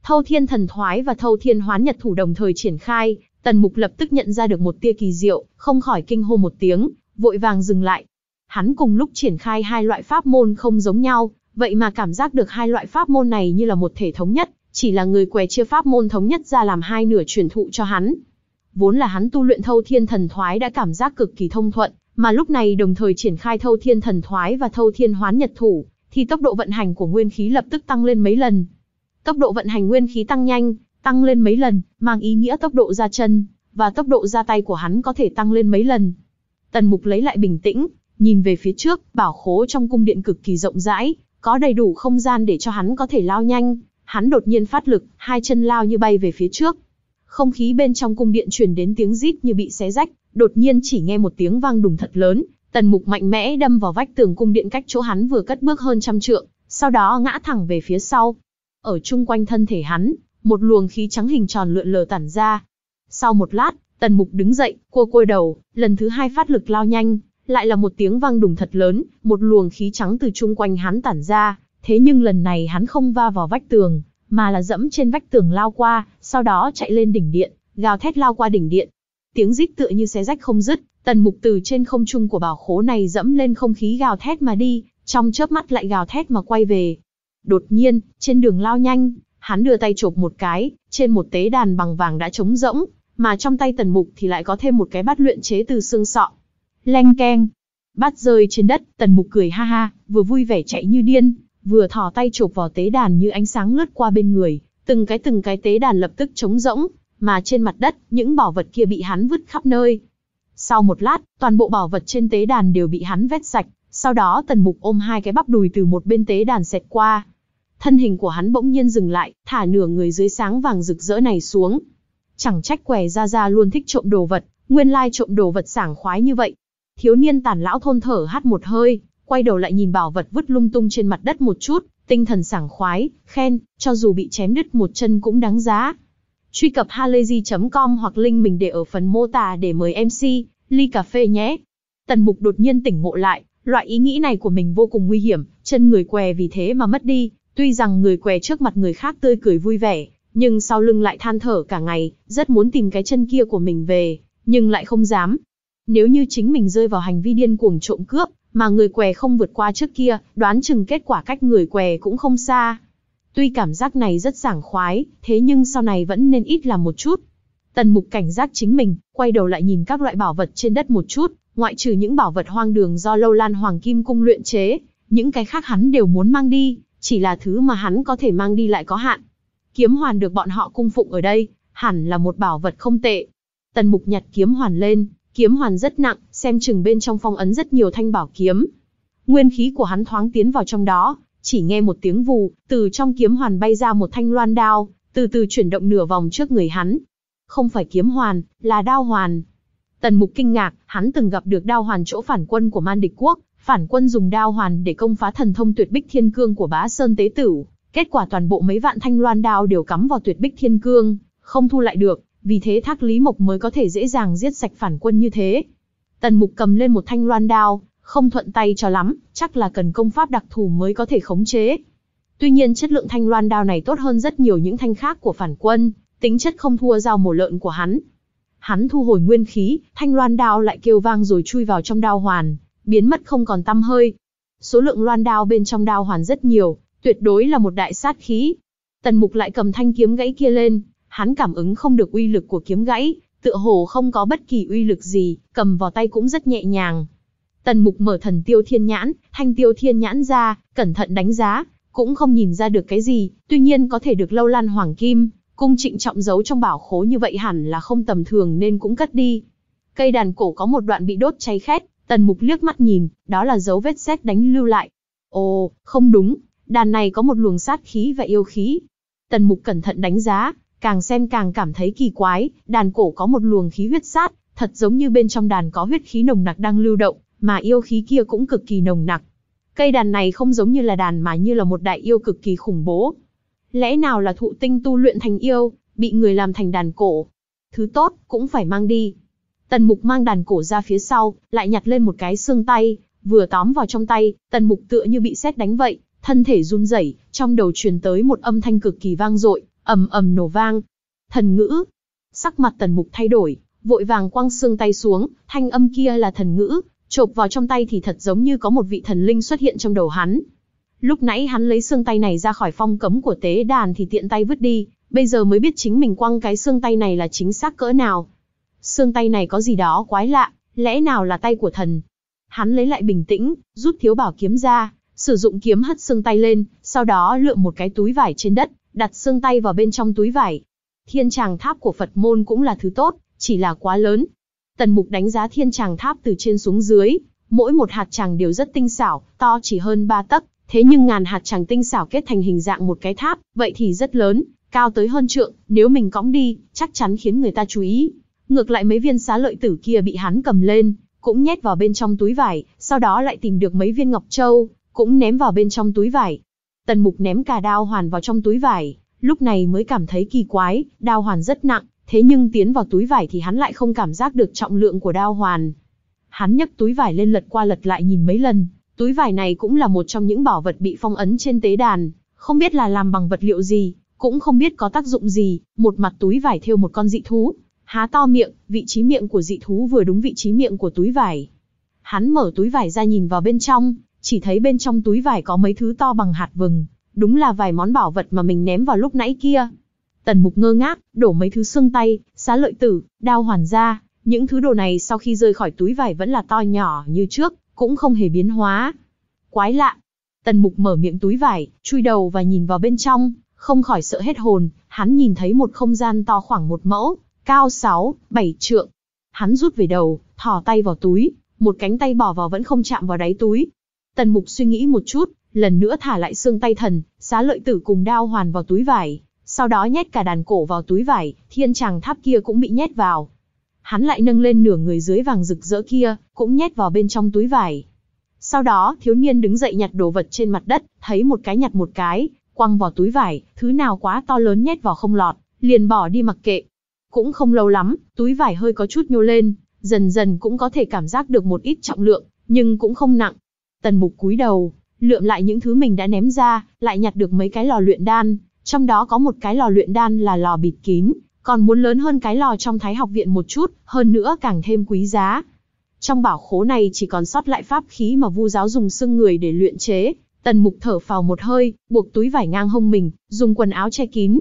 Speaker 1: Thâu thiên thần thoái và thâu thiên hoán nhật thủ đồng thời triển khai, tần mục lập tức nhận ra được một tia kỳ diệu, không khỏi kinh hô một tiếng, vội vàng dừng lại. Hắn cùng lúc triển khai hai loại pháp môn không giống nhau, vậy mà cảm giác được hai loại pháp môn này như là một thể thống nhất, chỉ là người què chia pháp môn thống nhất ra làm hai nửa truyền thụ cho hắn. Vốn là hắn tu luyện thâu thiên thần thoái đã cảm giác cực kỳ thông thuận, mà lúc này đồng thời triển khai thâu thiên thần thoái và thâu thiên hoán nhật thủ, thì tốc độ vận hành của nguyên khí lập tức tăng lên mấy lần. Tốc độ vận hành nguyên khí tăng nhanh, tăng lên mấy lần, mang ý nghĩa tốc độ ra chân, và tốc độ ra tay của hắn có thể tăng lên mấy lần. Tần mục lấy lại bình tĩnh, nhìn về phía trước, bảo khố trong cung điện cực kỳ rộng rãi, có đầy đủ không gian để cho hắn có thể lao nhanh, Hắn đột nhiên phát lực, hai chân lao như bay về phía trước. Không khí bên trong cung điện truyền đến tiếng rít như bị xé rách, đột nhiên chỉ nghe một tiếng vang đùng thật lớn, tần mục mạnh mẽ đâm vào vách tường cung điện cách chỗ hắn vừa cất bước hơn trăm trượng, sau đó ngã thẳng về phía sau. Ở chung quanh thân thể hắn, một luồng khí trắng hình tròn lượn lờ tản ra. Sau một lát, tần mục đứng dậy, cua côi đầu, lần thứ hai phát lực lao nhanh, lại là một tiếng vang đùng thật lớn, một luồng khí trắng từ chung quanh hắn tản ra, thế nhưng lần này hắn không va vào vách tường, mà là dẫm trên vách tường lao qua, sau đó chạy lên đỉnh điện, gào thét lao qua đỉnh điện. Tiếng rít tựa như xé rách không dứt, tần mục từ trên không trung của bảo khố này dẫm lên không khí gào thét mà đi, trong chớp mắt lại gào thét mà quay về. Đột nhiên, trên đường lao nhanh, hắn đưa tay chộp một cái, trên một tế đàn bằng vàng đã trống rỗng, mà trong tay tần mục thì lại có thêm một cái bát luyện chế từ xương sọ. Leng keng, bát rơi trên đất, tần mục cười ha ha, vừa vui vẻ chạy như điên, vừa thò tay chụp vào tế đàn như ánh sáng lướt qua bên người, từng cái từng cái tế đàn lập tức trống rỗng, mà trên mặt đất, những bảo vật kia bị hắn vứt khắp nơi. Sau một lát, toàn bộ bảo vật trên tế đàn đều bị hắn vét sạch, sau đó tần mục ôm hai cái bắp đùi từ một bên tế đàn xẹt qua. Thân hình của hắn bỗng nhiên dừng lại, thả nửa người dưới sáng vàng rực rỡ này xuống. Chẳng trách què ra ra luôn thích trộm đồ vật, nguyên lai trộm đồ vật sảng khoái như vậy. Thiếu niên tàn lão thôn thở hắt một hơi, quay đầu lại nhìn bảo vật vứt lung tung trên mặt đất một chút, tinh thần sảng khoái, khen, cho dù bị chém đứt một chân cũng đáng giá. Truy cập halayzi.com hoặc link mình để ở phần mô tả để mời MC, ly cà phê nhé. Tần mục đột nhiên tỉnh ngộ lại, loại ý nghĩ này của mình vô cùng nguy hiểm, chân người què vì thế mà mất đi, tuy rằng người què trước mặt người khác tươi cười vui vẻ, nhưng sau lưng lại than thở cả ngày, rất muốn tìm cái chân kia của mình về, nhưng lại không dám. Nếu như chính mình rơi vào hành vi điên cuồng trộm cướp, mà người què không vượt qua trước kia, đoán chừng kết quả cách người què cũng không xa. Tuy cảm giác này rất sảng khoái, thế nhưng sau này vẫn nên ít làm một chút. Tần mục cảnh giác chính mình, quay đầu lại nhìn các loại bảo vật trên đất một chút, ngoại trừ những bảo vật hoang đường do lâu lan hoàng kim cung luyện chế, những cái khác hắn đều muốn mang đi, chỉ là thứ mà hắn có thể mang đi lại có hạn. Kiếm hoàn được bọn họ cung phụng ở đây, hẳn là một bảo vật không tệ. Tần mục nhặt kiếm hoàn lên, kiếm hoàn rất nặng, xem chừng bên trong phong ấn rất nhiều thanh bảo kiếm. Nguyên khí của hắn thoáng tiến vào trong đó, chỉ nghe một tiếng vù, từ trong kiếm hoàn bay ra một thanh loan đao, từ từ chuyển động nửa vòng trước người hắn. Không phải kiếm hoàn, là đao hoàn. Tần Mục kinh ngạc, hắn từng gặp được đao hoàn chỗ phản quân của Man Địch Quốc, phản quân dùng đao hoàn để công phá thần thông tuyệt bích thiên cương của bá sơn tế tử kết quả toàn bộ mấy vạn thanh loan đao đều cắm vào tuyệt bích thiên cương không thu lại được vì thế thác lý mộc mới có thể dễ dàng giết sạch phản quân như thế Tần mục cầm lên một thanh loan đao, không thuận tay cho lắm, chắc là cần công pháp đặc thù mới có thể khống chế. Tuy nhiên chất lượng thanh loan đao này tốt hơn rất nhiều những thanh khác của phản quân, tính chất không thua dao mổ lợn của hắn. Hắn thu hồi nguyên khí, thanh loan đao lại kêu vang rồi chui vào trong đao hoàn, biến mất không còn tăm hơi. Số lượng loan đao bên trong đao hoàn rất nhiều, tuyệt đối là một đại sát khí. Tần mục lại cầm thanh kiếm gãy kia lên, hắn cảm ứng không được uy lực của kiếm gãy, tựa hồ không có bất kỳ uy lực gì, cầm vào tay cũng rất nhẹ nhàng. Tần mục mở thần tiêu thiên nhãn, thanh tiêu thiên nhãn ra, cẩn thận đánh giá, cũng không nhìn ra được cái gì, tuy nhiên có thể được lâu lan hoàng kim, cung trịnh trọng giấu trong bảo khố như vậy hẳn là không tầm thường nên cũng cất đi. Cây đàn cổ có một đoạn bị đốt cháy khét, tần mục liếc mắt nhìn, đó là dấu vết xét đánh lưu lại. Ồ, không đúng, đàn này có một luồng sát khí và yêu khí. Tần mục cẩn thận đánh giá, Càng xem càng cảm thấy kỳ quái, đàn cổ có một luồng khí huyết sát, thật giống như bên trong đàn có huyết khí nồng nặc đang lưu động, mà yêu khí kia cũng cực kỳ nồng nặc. Cây đàn này không giống như là đàn mà như là một đại yêu cực kỳ khủng bố. Lẽ nào là thụ tinh tu luyện thành yêu, bị người làm thành đàn cổ? Thứ tốt, cũng phải mang đi. Tần mục mang đàn cổ ra phía sau, lại nhặt lên một cái xương tay, vừa tóm vào trong tay, tần mục tựa như bị sét đánh vậy, thân thể run rẩy, trong đầu truyền tới một âm thanh cực kỳ vang dội, ầm ầm nổ vang. Thần ngữ. Sắc mặt tần mục thay đổi, vội vàng quăng xương tay xuống, thanh âm kia là thần ngữ, chộp vào trong tay thì thật giống như có một vị thần linh xuất hiện trong đầu hắn. Lúc nãy hắn lấy xương tay này ra khỏi phong cấm của tế đàn thì tiện tay vứt đi, bây giờ mới biết chính mình quăng cái xương tay này là chính xác cỡ nào. Xương tay này có gì đó quái lạ, lẽ nào là tay của thần? Hắn lấy lại bình tĩnh, rút thiếu bảo kiếm ra, sử dụng kiếm hất xương tay lên, sau đó lượm một cái túi vải trên đất, đặt xương tay vào bên trong túi vải. Thiên tràng tháp của Phật môn cũng là thứ tốt, chỉ là quá lớn. Tần mục đánh giá thiên tràng tháp từ trên xuống dưới, mỗi một hạt tràng đều rất tinh xảo, to chỉ hơn ba tấc, thế nhưng ngàn hạt tràng tinh xảo kết thành hình dạng một cái tháp, vậy thì rất lớn, cao tới hơn trượng, nếu mình cõng đi, chắc chắn khiến người ta chú ý. Ngược lại mấy viên xá lợi tử kia bị hắn cầm lên, cũng nhét vào bên trong túi vải, sau đó lại tìm được mấy viên ngọc châu, cũng ném vào bên trong túi vải, Tần mục ném cả đao hoàn vào trong túi vải, lúc này mới cảm thấy kỳ quái, đao hoàn rất nặng, thế nhưng tiến vào túi vải thì hắn lại không cảm giác được trọng lượng của đao hoàn. Hắn nhấc túi vải lên lật qua lật lại nhìn mấy lần, túi vải này cũng là một trong những bảo vật bị phong ấn trên tế đàn, không biết là làm bằng vật liệu gì, cũng không biết có tác dụng gì, một mặt túi vải thêu một con dị thú, há to miệng, vị trí miệng của dị thú vừa đúng vị trí miệng của túi vải. Hắn mở túi vải ra nhìn vào bên trong, chỉ thấy bên trong túi vải có mấy thứ to bằng hạt vừng, đúng là vài món bảo vật mà mình ném vào lúc nãy kia. Tần mục ngơ ngác, đổ mấy thứ xương tay, xá lợi tử, đao hoàn ra, những thứ đồ này sau khi rơi khỏi túi vải vẫn là to nhỏ như trước, cũng không hề biến hóa. Quái lạ. Tần mục mở miệng túi vải, chui đầu và nhìn vào bên trong, không khỏi sợ hết hồn, hắn nhìn thấy một không gian to khoảng một mẫu, cao 6, 7 trượng. Hắn rút về đầu, thò tay vào túi, một cánh tay bỏ vào vẫn không chạm vào đáy túi, Tần mục suy nghĩ một chút, lần nữa thả lại xương tay thần, xá lợi tử cùng đao hoàn vào túi vải, sau đó nhét cả đàn cổ vào túi vải, thiên tràng tháp kia cũng bị nhét vào. Hắn lại nâng lên nửa người dưới vàng rực rỡ kia, cũng nhét vào bên trong túi vải. Sau đó, thiếu niên đứng dậy nhặt đồ vật trên mặt đất, thấy một cái nhặt một cái, quăng vào túi vải, thứ nào quá to lớn nhét vào không lọt, liền bỏ đi mặc kệ. Cũng không lâu lắm, túi vải hơi có chút nhô lên, dần dần cũng có thể cảm giác được một ít trọng lượng, nhưng cũng không nặng. Tần mục cúi đầu, lượm lại những thứ mình đã ném ra, lại nhặt được mấy cái lò luyện đan, trong đó có một cái lò luyện đan là lò bịt kín, còn muốn lớn hơn cái lò trong thái học viện một chút, hơn nữa càng thêm quý giá. Trong bảo khố này chỉ còn sót lại pháp khí mà vu giáo dùng xương người để luyện chế, tần mục thở phào một hơi, buộc túi vải ngang hông mình, dùng quần áo che kín.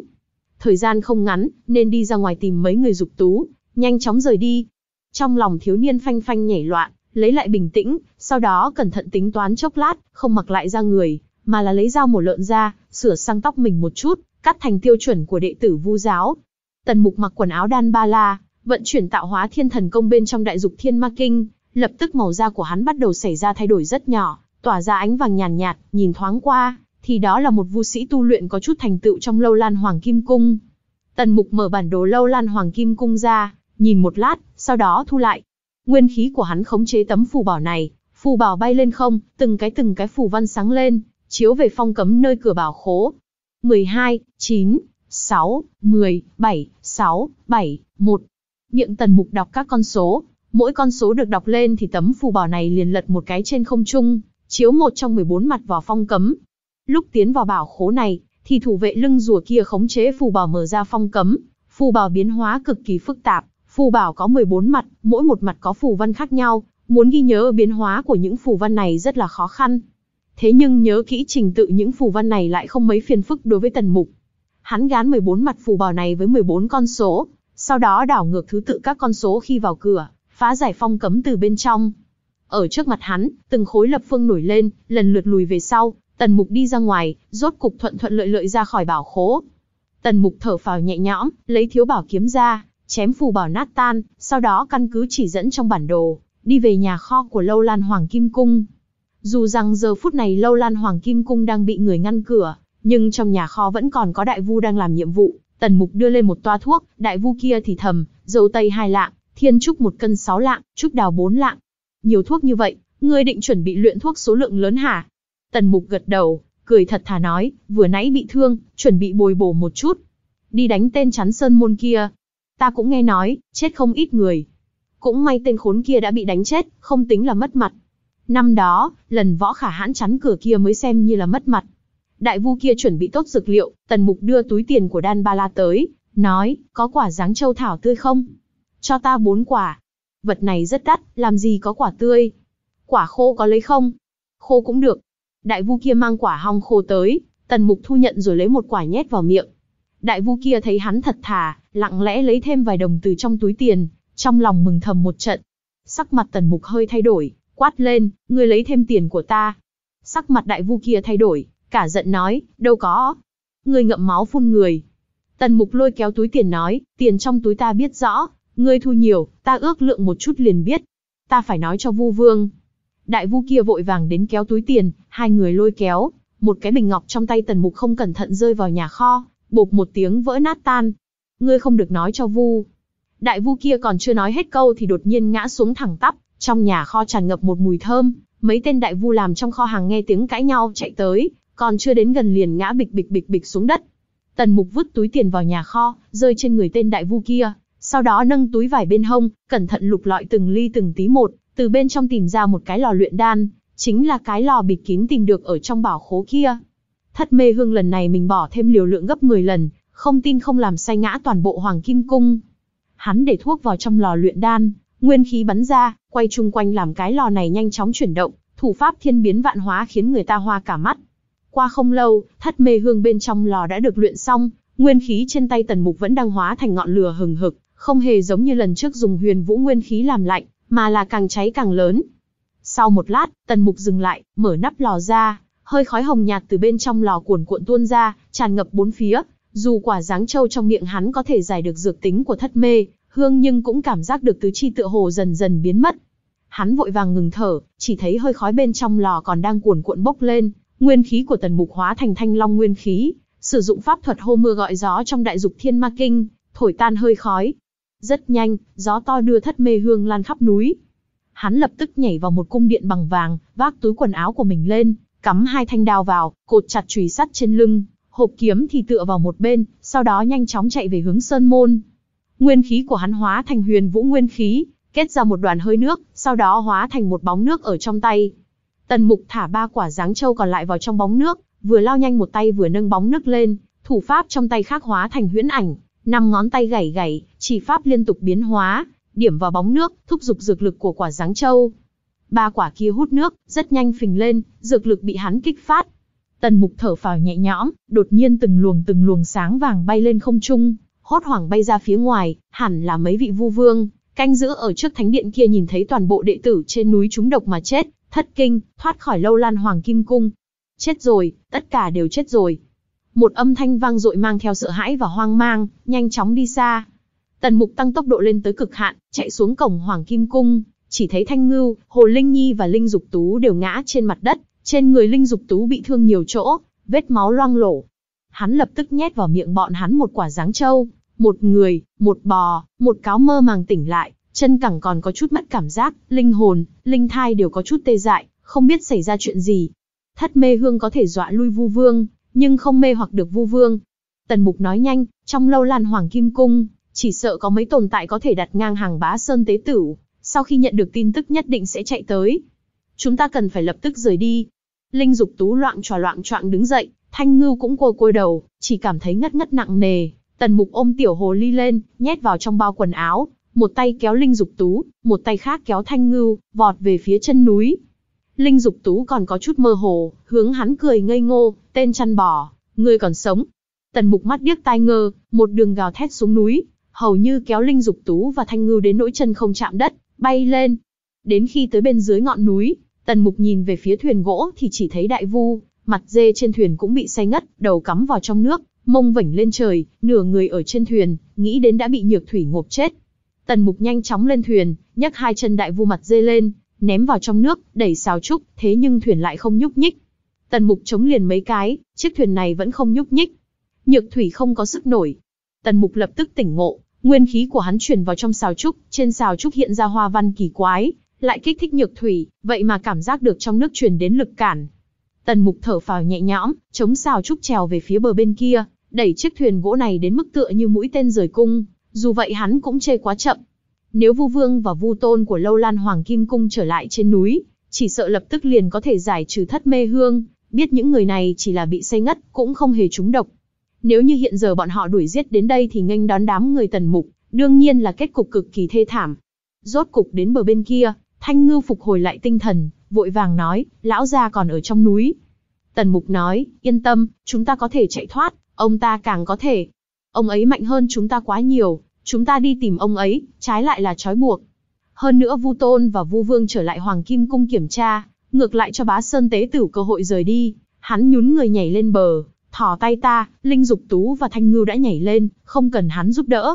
Speaker 1: Thời gian không ngắn, nên đi ra ngoài tìm mấy người dục tú, nhanh chóng rời đi. Trong lòng thiếu niên phanh phanh nhảy loạn, lấy lại bình tĩnh, sau đó cẩn thận tính toán chốc lát, không mặc lại ra người, mà là lấy dao mổ lợn ra, sửa sang tóc mình một chút, cắt thành tiêu chuẩn của đệ tử vu giáo. Tần mục mặc quần áo đan ba la, vận chuyển tạo hóa thiên thần công bên trong đại dục thiên ma kinh, lập tức màu da của hắn bắt đầu xảy ra thay đổi rất nhỏ, tỏa ra ánh vàng nhàn nhạt, nhìn thoáng qua, thì đó là một vu sĩ tu luyện có chút thành tựu trong lâu lan hoàng kim cung. Tần mục mở bản đồ lâu lan hoàng kim cung ra, nhìn một lát, sau đó thu lại, Nguyên khí của hắn khống chế tấm phù bảo này, phù bảo bay lên không, từng cái từng cái phù văn sáng lên, chiếu về phong cấm nơi cửa bảo khố. 12, 9, 6, 10, 7, 6, 7, 1. Miệng tần mục đọc các con số, mỗi con số được đọc lên thì tấm phù bảo này liền lật một cái trên không trung, chiếu một trong 14 mặt vào phong cấm. Lúc tiến vào bảo khố này, thì thủ vệ lưng rùa kia khống chế phù bảo mở ra phong cấm, phù bảo biến hóa cực kỳ phức tạp, Phù bảo có 14 mặt, mỗi một mặt có phù văn khác nhau, muốn ghi nhớ biến hóa của những phù văn này rất là khó khăn. Thế nhưng nhớ kỹ trình tự những phù văn này lại không mấy phiền phức đối với tần mục. Hắn gán 14 mặt phù bảo này với 14 con số, sau đó đảo ngược thứ tự các con số khi vào cửa, phá giải phong cấm từ bên trong. Ở trước mặt hắn, từng khối lập phương nổi lên, lần lượt lùi về sau, tần mục đi ra ngoài, rốt cục thuận thuận lợi lợi ra khỏi bảo khố. Tần mục thở phào nhẹ nhõm, lấy thiếu bảo kiếm ra, chém phù bảo nát tan, sau đó căn cứ chỉ dẫn trong bản đồ, đi về nhà kho của Lâu Lan Hoàng Kim Cung. Dù rằng giờ phút này Lâu Lan Hoàng Kim Cung đang bị người ngăn cửa, nhưng trong nhà kho vẫn còn có đại vu đang làm nhiệm vụ. Tần Mục đưa lên một toa thuốc, đại vu kia thì thầm, dầu tây hai lạng, thiên trúc một cân sáu lạng, trúc đào bốn lạng. Nhiều thuốc như vậy, ngươi định chuẩn bị luyện thuốc số lượng lớn hả? Tần Mục gật đầu, cười thật thà nói, vừa nãy bị thương, chuẩn bị bồi bổ một chút. Đi đánh tên chắn sơn môn kia, Ta cũng nghe nói, chết không ít người. Cũng may tên khốn kia đã bị đánh chết, không tính là mất mặt. Năm đó, lần võ khả hãn chắn cửa kia mới xem như là mất mặt. Đại vu kia chuẩn bị tốt dược liệu, tần mục đưa túi tiền của đan ba la tới, nói, có quả dáng châu thảo tươi không? Cho ta bốn quả. Vật này rất đắt, làm gì có quả tươi? Quả khô có lấy không? Khô cũng được. Đại vu kia mang quả hong khô tới, tần mục thu nhận rồi lấy một quả nhét vào miệng, Đại vu kia thấy hắn thật thà, lặng lẽ lấy thêm vài đồng từ trong túi tiền, trong lòng mừng thầm một trận. Sắc mặt tần mục hơi thay đổi, quát lên, ngươi lấy thêm tiền của ta. Sắc mặt đại vu kia thay đổi, cả giận nói, đâu có. Ngươi ngậm máu phun người. Tần mục lôi kéo túi tiền nói, tiền trong túi ta biết rõ, ngươi thu nhiều, ta ước lượng một chút liền biết. Ta phải nói cho vu vương. Đại vu kia vội vàng đến kéo túi tiền, hai người lôi kéo, một cái bình ngọc trong tay tần mục không cẩn thận rơi vào nhà kho, bộp một tiếng vỡ nát tan. Ngươi không được nói cho Vu. Đại Vu kia còn chưa nói hết câu thì đột nhiên ngã xuống thẳng tắp, trong nhà kho tràn ngập một mùi thơm, mấy tên đại vu làm trong kho hàng nghe tiếng cãi nhau chạy tới, còn chưa đến gần liền ngã bịch bịch bịch bịch xuống đất. Tần Mục vứt túi tiền vào nhà kho, rơi trên người tên đại vu kia, sau đó nâng túi vải bên hông, cẩn thận lục lọi từng ly từng tí một, từ bên trong tìm ra một cái lò luyện đan, chính là cái lò bịt kín tìm được ở trong bảo khố kia. Thất mê hương lần này mình bỏ thêm liều lượng gấp 10 lần, không tin không làm say ngã toàn bộ hoàng kim cung. Hắn để thuốc vào trong lò luyện đan, nguyên khí bắn ra, quay chung quanh làm cái lò này nhanh chóng chuyển động, thủ pháp thiên biến vạn hóa khiến người ta hoa cả mắt. Qua không lâu, thất mê hương bên trong lò đã được luyện xong, nguyên khí trên tay tần mục vẫn đang hóa thành ngọn lửa hừng hực, không hề giống như lần trước dùng huyền vũ nguyên khí làm lạnh, mà là càng cháy càng lớn. Sau một lát, tần mục dừng lại, mở nắp lò ra, hơi khói hồng nhạt từ bên trong lò cuồn cuộn tuôn ra, tràn ngập bốn phía. Dù quả dáng trâu trong miệng hắn có thể giải được dược tính của thất mê, hương nhưng cũng cảm giác được tứ chi tựa hồ dần dần biến mất. Hắn vội vàng ngừng thở, chỉ thấy hơi khói bên trong lò còn đang cuồn cuộn bốc lên, nguyên khí của tần mục hóa thành thanh long nguyên khí, sử dụng pháp thuật hô mưa gọi gió trong đại dục thiên ma kinh, thổi tan hơi khói. Rất nhanh, gió to đưa thất mê hương lan khắp núi. Hắn lập tức nhảy vào một cung điện bằng vàng, vác túi quần áo của mình lên, cắm hai thanh đao vào, cột chặt chùy sắt trên lưng, hộp kiếm thì tựa vào một bên, sau đó nhanh chóng chạy về hướng sơn môn. Nguyên khí của hắn hóa thành huyền vũ nguyên khí, kết ra một đoàn hơi nước, sau đó hóa thành một bóng nước ở trong tay. Tần Mục thả ba quả giáng châu còn lại vào trong bóng nước, vừa lao nhanh một tay vừa nâng bóng nước lên, thủ pháp trong tay khác hóa thành huyễn ảnh, năm ngón tay gảy gảy, chỉ pháp liên tục biến hóa, điểm vào bóng nước, thúc giục dược lực của quả giáng châu. Ba quả kia hút nước, rất nhanh phình lên, dược lực bị hắn kích phát. Tần mục thở phào nhẹ nhõm, đột nhiên từng luồng từng luồng sáng vàng bay lên không trung, hốt hoảng bay ra phía ngoài, hẳn là mấy vị vu vương, canh giữ ở trước thánh điện kia nhìn thấy toàn bộ đệ tử trên núi chúng độc mà chết, thất kinh, thoát khỏi lâu lan hoàng kim cung. Chết rồi, tất cả đều chết rồi. Một âm thanh vang dội mang theo sợ hãi và hoang mang, nhanh chóng đi xa. Tần mục tăng tốc độ lên tới cực hạn, chạy xuống cổng hoàng kim cung, chỉ thấy Thanh Ngưu, Hồ Linh Nhi và Linh Dục Tú đều ngã trên mặt đất, trên người Linh Dục Tú bị thương nhiều chỗ, vết máu loang lổ. Hắn lập tức nhét vào miệng bọn hắn một quả giáng châu, một người, một bò, một cáo mơ màng tỉnh lại, chân cẳng còn có chút mất cảm giác, linh hồn, linh thai đều có chút tê dại, không biết xảy ra chuyện gì. Thất mê hương có thể dọa lui vu vương, nhưng không mê hoặc được vu vương. Tần mục nói nhanh, trong lâu lan hoàng kim cung, chỉ sợ có mấy tồn tại có thể đặt ngang hàng bá sơn tế tử, sau khi nhận được tin tức nhất định sẽ chạy tới. Chúng ta cần phải lập tức rời đi. Linh Dục Tú loạn trò loạn choạng đứng dậy, Thanh Ngư cũng côi côi đầu, chỉ cảm thấy ngất ngất nặng nề. Tần Mục ôm tiểu hồ ly lên, nhét vào trong bao quần áo, một tay kéo Linh Dục Tú, một tay khác kéo Thanh Ngư, vọt về phía chân núi. Linh Dục Tú còn có chút mơ hồ, hướng hắn cười ngây ngô, tên chăn bò, ngươi còn sống. Tần Mục mắt điếc tai ngơ, một đường gào thét xuống núi, hầu như kéo Linh Dục Tú và Thanh Ngư đến nỗi chân không chạm đất, bay lên. Đến khi tới bên dưới ngọn núi, tần mục nhìn về phía thuyền gỗ thì chỉ thấy đại vu, mặt dê trên thuyền cũng bị say ngất, đầu cắm vào trong nước, mông vểnh lên trời, nửa người ở trên thuyền, nghĩ đến đã bị nhược thủy ngộp chết. Tần mục nhanh chóng lên thuyền, nhấc hai chân đại vu mặt dê lên, ném vào trong nước, đẩy xào trúc, thế nhưng thuyền lại không nhúc nhích. Tần mục chống liền mấy cái, chiếc thuyền này vẫn không nhúc nhích. Nhược thủy không có sức nổi. Tần mục lập tức tỉnh ngộ, Nguyên khí của hắn chuyển vào trong xào trúc, trên xào trúc hiện ra hoa văn kỳ quái, lại kích thích nhược thủy, vậy mà cảm giác được trong nước truyền đến lực cản. Tần mục thở phào nhẹ nhõm, chống xào trúc trèo về phía bờ bên kia, đẩy chiếc thuyền gỗ này đến mức tựa như mũi tên rời cung, dù vậy hắn cũng chê quá chậm. Nếu Vu Vương và Vu Tôn của Lâu Lan Hoàng Kim Cung trở lại trên núi, chỉ sợ lập tức liền có thể giải trừ thất mê hương, biết những người này chỉ là bị say ngất, cũng không hề trúng độc, nếu như hiện giờ bọn họ đuổi giết đến đây thì nghênh đón đám người tần mục, đương nhiên là kết cục cực kỳ thê thảm. Rốt cục đến bờ bên kia, Thanh Ngư phục hồi lại tinh thần, vội vàng nói, lão gia còn ở trong núi. Tần Mục nói, yên tâm, chúng ta có thể chạy thoát, ông ta càng có thể. Ông ấy mạnh hơn chúng ta quá nhiều, chúng ta đi tìm ông ấy, trái lại là trói buộc. Hơn nữa Vu Tôn và Vu Vương trở lại Hoàng Kim Cung kiểm tra, ngược lại cho bá Sơn Tế Tử cơ hội rời đi. Hắn nhún người nhảy lên bờ, thò tay ta, Linh Dục Tú và Thanh Ngư đã nhảy lên, không cần hắn giúp đỡ.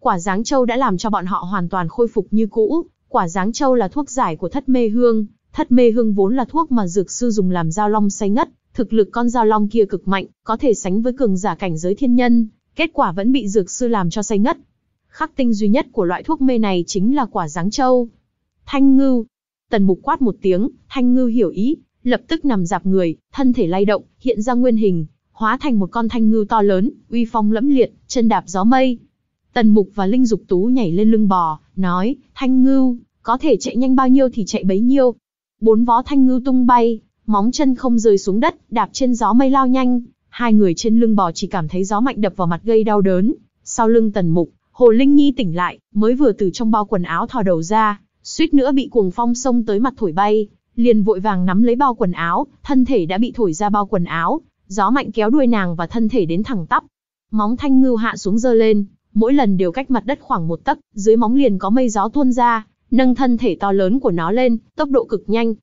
Speaker 1: Quả giáng châu đã làm cho bọn họ hoàn toàn khôi phục như cũ, quả giáng châu là thuốc giải của thất mê hương, thất mê hương vốn là thuốc mà dược sư dùng làm dao long say ngất, thực lực con dao long kia cực mạnh, có thể sánh với cường giả cảnh giới thiên nhân, kết quả vẫn bị dược sư làm cho say ngất. Khắc tinh duy nhất của loại thuốc mê này chính là quả giáng châu. Thanh Ngư, Tần mục quát một tiếng, thanh Ngư hiểu ý, lập tức nằm dạp người, thân thể lay động, hiện ra nguyên hình, hóa thành một con thanh ngưu to lớn, uy phong lẫm liệt, chân đạp gió mây. Tần Mục và Linh Dục Tú nhảy lên lưng bò, nói, thanh ngưu, có thể chạy nhanh bao nhiêu thì chạy bấy nhiêu. Bốn vó thanh ngưu tung bay, móng chân không rơi xuống đất, đạp trên gió mây lao nhanh. Hai người trên lưng bò chỉ cảm thấy gió mạnh đập vào mặt gây đau đớn. Sau lưng Tần Mục, Hồ Linh Nhi tỉnh lại, mới vừa từ trong bao quần áo thò đầu ra, suýt nữa bị cuồng phong xông tới mặt thổi bay, liền vội vàng nắm lấy bao quần áo, thân thể đã bị thổi ra bao quần áo, Gió mạnh kéo đuôi nàng và thân thể đến thẳng tắp. Móng thanh ngưu hạ xuống dơ lên, mỗi lần đều cách mặt đất khoảng một tấc, dưới móng liền có mây gió tuôn ra, nâng thân thể to lớn của nó lên, tốc độ cực nhanh.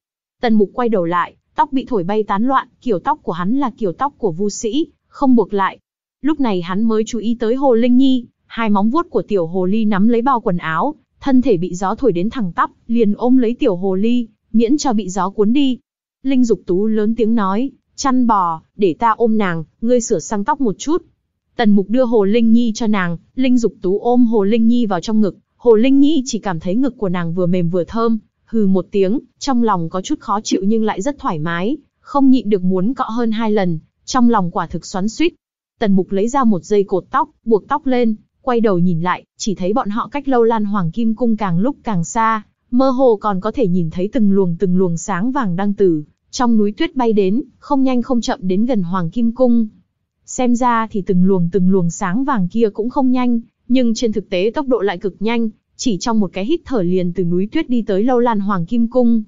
Speaker 1: Tần mục quay đầu lại, tóc bị thổi bay tán loạn, kiểu tóc của hắn là kiểu tóc của vu sĩ, không buộc lại. Lúc này hắn mới chú ý tới Hồ Linh Nhi, hai móng vuốt của tiểu hồ ly nắm lấy bao quần áo, thân thể bị gió thổi đến thẳng tắp, liền ôm lấy tiểu hồ ly, miễn cho bị gió cuốn đi. Linh Dục Tú lớn tiếng nói, Chăn bò, để ta ôm nàng, ngươi sửa sang tóc một chút. Tần mục đưa Hồ Linh Nhi cho nàng, Linh Dục Tú ôm Hồ Linh Nhi vào trong ngực. Hồ Linh Nhi chỉ cảm thấy ngực của nàng vừa mềm vừa thơm, hừ một tiếng, trong lòng có chút khó chịu nhưng lại rất thoải mái, không nhịn được muốn cọ hơn hai lần, trong lòng quả thực xoắn suýt. Tần mục lấy ra một dây cột tóc, buộc tóc lên, quay đầu nhìn lại, chỉ thấy bọn họ cách lâu lan hoàng kim cung càng lúc càng xa, mơ hồ còn có thể nhìn thấy từng luồng từng luồng sáng vàng đang từ trong núi tuyết bay đến, không nhanh không chậm đến gần Hoàng Kim Cung. Xem ra thì từng luồng từng luồng sáng vàng kia cũng không nhanh, nhưng trên thực tế tốc độ lại cực nhanh, chỉ trong một cái hít thở liền từ núi tuyết đi tới lâu lan Hoàng Kim Cung.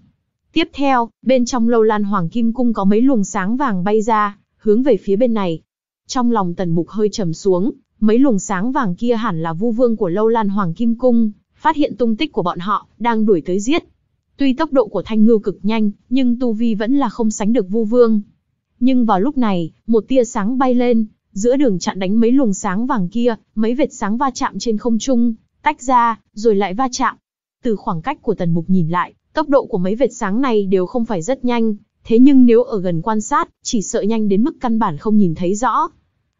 Speaker 1: Tiếp theo, bên trong lâu lan Hoàng Kim Cung có mấy luồng sáng vàng bay ra, hướng về phía bên này. Trong lòng tần mục hơi trầm xuống, mấy luồng sáng vàng kia hẳn là vu vương của lâu lan Hoàng Kim Cung, phát hiện tung tích của bọn họ, đang đuổi tới giết. Tuy tốc độ của Thanh Ngưu cực nhanh, nhưng tu vi vẫn là không sánh được Vu Vương. Nhưng vào lúc này, một tia sáng bay lên, giữa đường chặn đánh mấy luồng sáng vàng kia, mấy vệt sáng va chạm trên không trung, tách ra, rồi lại va chạm. Từ khoảng cách của Tần Mục nhìn lại, tốc độ của mấy vệt sáng này đều không phải rất nhanh, thế nhưng nếu ở gần quan sát, chỉ sợ nhanh đến mức căn bản không nhìn thấy rõ.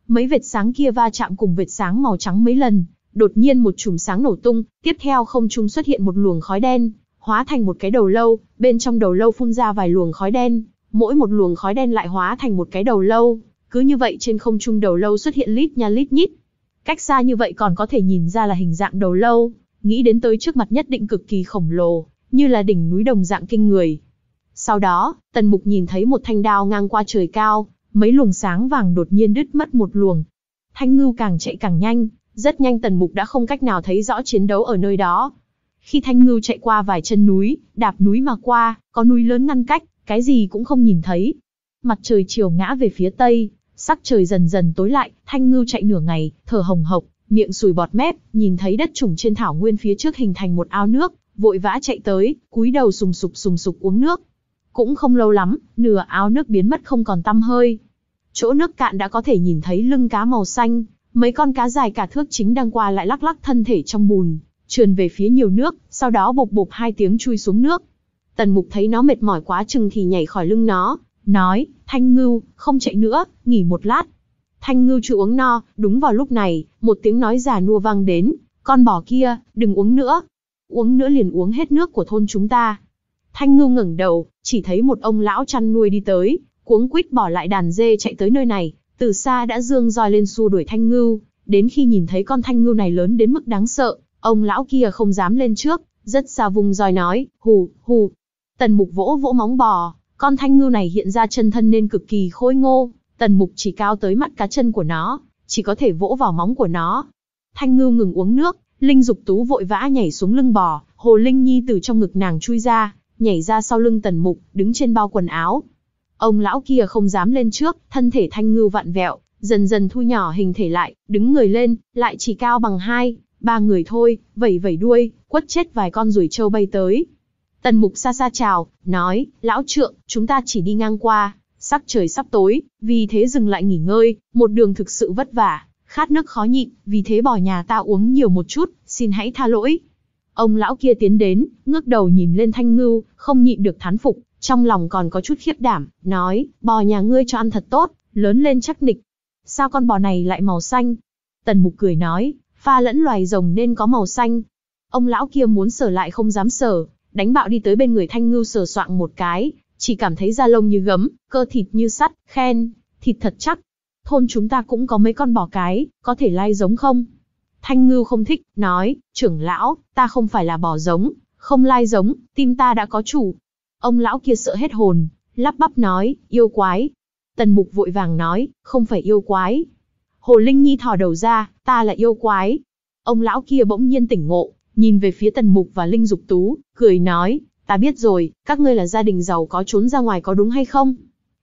Speaker 1: Mấy vệt sáng kia va chạm cùng vệt sáng màu trắng mấy lần, đột nhiên một chùm sáng nổ tung, tiếp theo không trung xuất hiện một luồng khói đen, hóa thành một cái đầu lâu, bên trong đầu lâu phun ra vài luồng khói đen, mỗi một luồng khói đen lại hóa thành một cái đầu lâu, cứ như vậy trên không trung đầu lâu xuất hiện lít nha lít nhít. Cách xa như vậy còn có thể nhìn ra là hình dạng đầu lâu, nghĩ đến tới trước mặt nhất định cực kỳ khổng lồ, như là đỉnh núi đồng dạng kinh người. Sau đó, Tần Mục nhìn thấy một thanh đao ngang qua trời cao, mấy luồng sáng vàng đột nhiên đứt mất một luồng. Thanh ngưu càng chạy càng nhanh, rất nhanh Tần Mục đã không cách nào thấy rõ chiến đấu ở nơi đó. Khi Thanh Ngưu chạy qua vài chân núi, đạp núi mà qua, có núi lớn ngăn cách, cái gì cũng không nhìn thấy. Mặt trời chiều ngã về phía tây, sắc trời dần dần tối lại, Thanh Ngưu chạy nửa ngày, thở hồng hộc, miệng sùi bọt mép, nhìn thấy đất trùng trên thảo nguyên phía trước hình thành một ao nước, vội vã chạy tới, cúi đầu sùng sục sùng sục uống nước. Cũng không lâu lắm, nửa ao nước biến mất không còn tăm hơi. Chỗ nước cạn đã có thể nhìn thấy lưng cá màu xanh, mấy con cá dài cả thước chính đang qua lại lắc lắc thân thể trong bùn, trườn về phía nhiều nước, sau đó bục bục hai tiếng chui xuống nước. Tần mục thấy nó mệt mỏi quá chừng thì nhảy khỏi lưng nó, nói, thanh ngưu, không chạy nữa, nghỉ một lát. Thanh ngưu chưa uống no, đúng vào lúc này, một tiếng nói già nua vang đến, con bò kia, đừng uống nữa. Uống nữa liền uống hết nước của thôn chúng ta. Thanh ngưu ngẩng đầu, chỉ thấy một ông lão chăn nuôi đi tới, cuống quýt bỏ lại đàn dê chạy tới nơi này, từ xa đã dương roi lên xua đuổi thanh ngưu, đến khi nhìn thấy con thanh ngưu này lớn đến mức đáng sợ, Ông lão kia không dám lên trước, rất xa vùng roi nói, hù, hù. Tần mục vỗ vỗ móng bò, con thanh ngưu này hiện ra chân thân nên cực kỳ khôi ngô, tần mục chỉ cao tới mắt cá chân của nó, chỉ có thể vỗ vào móng của nó. Thanh ngưu ngừng uống nước, Linh Dục Tú vội vã nhảy xuống lưng bò, Hồ Linh Nhi từ trong ngực nàng chui ra, nhảy ra sau lưng Tần Mục, đứng trên bao quần áo. Ông lão kia không dám lên trước, thân thể Thanh Ngưu vặn vẹo, dần dần thu nhỏ hình thể lại, đứng người lên, lại chỉ cao bằng hai, ba người thôi, vẩy vẩy đuôi, quất chết vài con ruồi trâu bay tới. Tần mục xa xa chào, nói, lão trượng, chúng ta chỉ đi ngang qua, sắc trời sắp tối, vì thế dừng lại nghỉ ngơi, một đường thực sự vất vả, khát nước khó nhịn, vì thế bỏ nhà ta uống nhiều một chút, xin hãy tha lỗi. Ông lão kia tiến đến, ngước đầu nhìn lên thanh ngưu, không nhịn được thán phục, trong lòng còn có chút khiếp đảm, nói, bò nhà ngươi cho ăn thật tốt, lớn lên chắc nịch. Sao con bò này lại màu xanh? Tần mục cười nói, pha lẫn loài rồng nên có màu xanh. Ông lão kia muốn sở lại không dám sở, đánh bạo đi tới bên người thanh ngưu sở soạn một cái, chỉ cảm thấy da lông như gấm, cơ thịt như sắt, khen, thịt thật chắc. Thôn chúng ta cũng có mấy con bò cái, có thể lai giống không? Thanh ngưu không thích, nói, trưởng lão, ta không phải là bò giống, không lai giống, tim ta đã có chủ. Ông lão kia sợ hết hồn, lắp bắp nói, yêu quái. Tần mục vội vàng nói, không phải yêu quái, Hồ Linh Nhi thò đầu ra, ta là yêu quái. Ông lão kia bỗng nhiên tỉnh ngộ, nhìn về phía Tần Mục và Linh Dục Tú, cười nói, ta biết rồi, các ngươi là gia đình giàu có trốn ra ngoài có đúng hay không?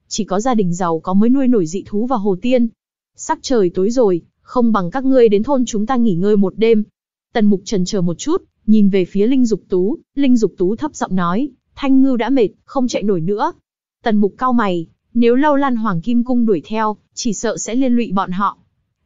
Speaker 1: Chỉ có gia đình giàu có mới nuôi nổi dị thú và hồ tiên. Sắc trời tối rồi, không bằng các ngươi đến thôn chúng ta nghỉ ngơi một đêm. Tần Mục trần chờ một chút, nhìn về phía Linh Dục Tú, Linh Dục Tú thấp giọng nói, Thanh Ngưu đã mệt, không chạy nổi nữa. Tần Mục cau mày, nếu lâu lan Hoàng Kim Cung đuổi theo, chỉ sợ sẽ liên lụy bọn họ.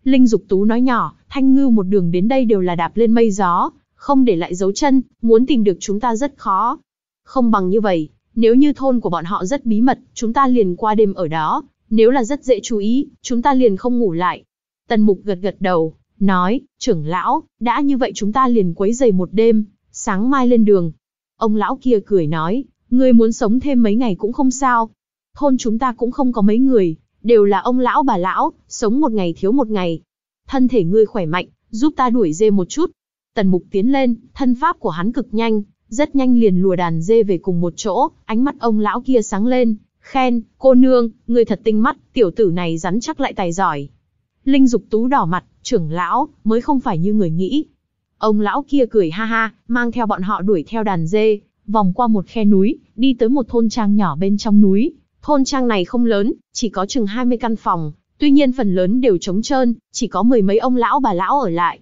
Speaker 1: Linh Dục Tú nói nhỏ, Thanh ngưu một đường đến đây đều là đạp lên mây gió, không để lại dấu chân, muốn tìm được chúng ta rất khó. Không bằng như vậy, nếu như thôn của bọn họ rất bí mật, chúng ta liền qua đêm ở đó, nếu là rất dễ chú ý, chúng ta liền không ngủ lại. Tần Mục gật gật đầu, nói, trưởng lão, đã như vậy chúng ta liền quấy giày một đêm, sáng mai lên đường. Ông lão kia cười nói, người muốn sống thêm mấy ngày cũng không sao. Thôn chúng ta cũng không có mấy người, đều là ông lão bà lão, sống một ngày thiếu một ngày. Thân thể ngươi khỏe mạnh, giúp ta đuổi dê một chút. Tần mục tiến lên, thân pháp của hắn cực nhanh, rất nhanh liền lùa đàn dê về cùng một chỗ, ánh mắt ông lão kia sáng lên, khen, cô nương, ngươi thật tinh mắt, tiểu tử này rắn chắc lại tài giỏi. Linh dục tú đỏ mặt, trưởng lão, mới không phải như người nghĩ. Ông lão kia cười ha ha, mang theo bọn họ đuổi theo đàn dê, vòng qua một khe núi, đi tới một thôn trang nhỏ bên trong núi, Thôn trang này không lớn, chỉ có chừng 20 căn phòng, tuy nhiên phần lớn đều trống trơn, chỉ có mười mấy ông lão bà lão ở lại.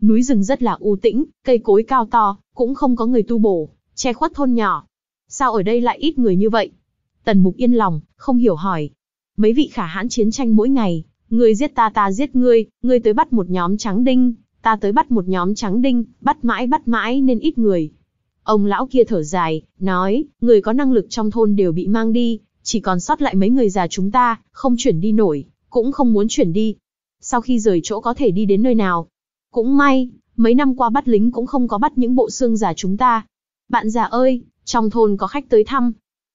Speaker 1: Núi rừng rất là u tĩnh, cây cối cao to, cũng không có người tu bổ, che khuất thôn nhỏ. Sao ở đây lại ít người như vậy? Tần Mục yên lòng, không hiểu hỏi. Mấy vị khả hãn chiến tranh mỗi ngày, người giết ta ta giết ngươi, ngươi tới bắt một nhóm trắng đinh, ta tới bắt một nhóm trắng đinh, bắt mãi bắt mãi nên ít người. Ông lão kia thở dài, nói, người có năng lực trong thôn đều bị mang đi, chỉ còn sót lại mấy người già chúng ta, không chuyển đi nổi, cũng không muốn chuyển đi. Sau khi rời chỗ có thể đi đến nơi nào? Cũng may, mấy năm qua bắt lính cũng không có bắt những bộ xương già chúng ta. Bạn già ơi, trong thôn có khách tới thăm.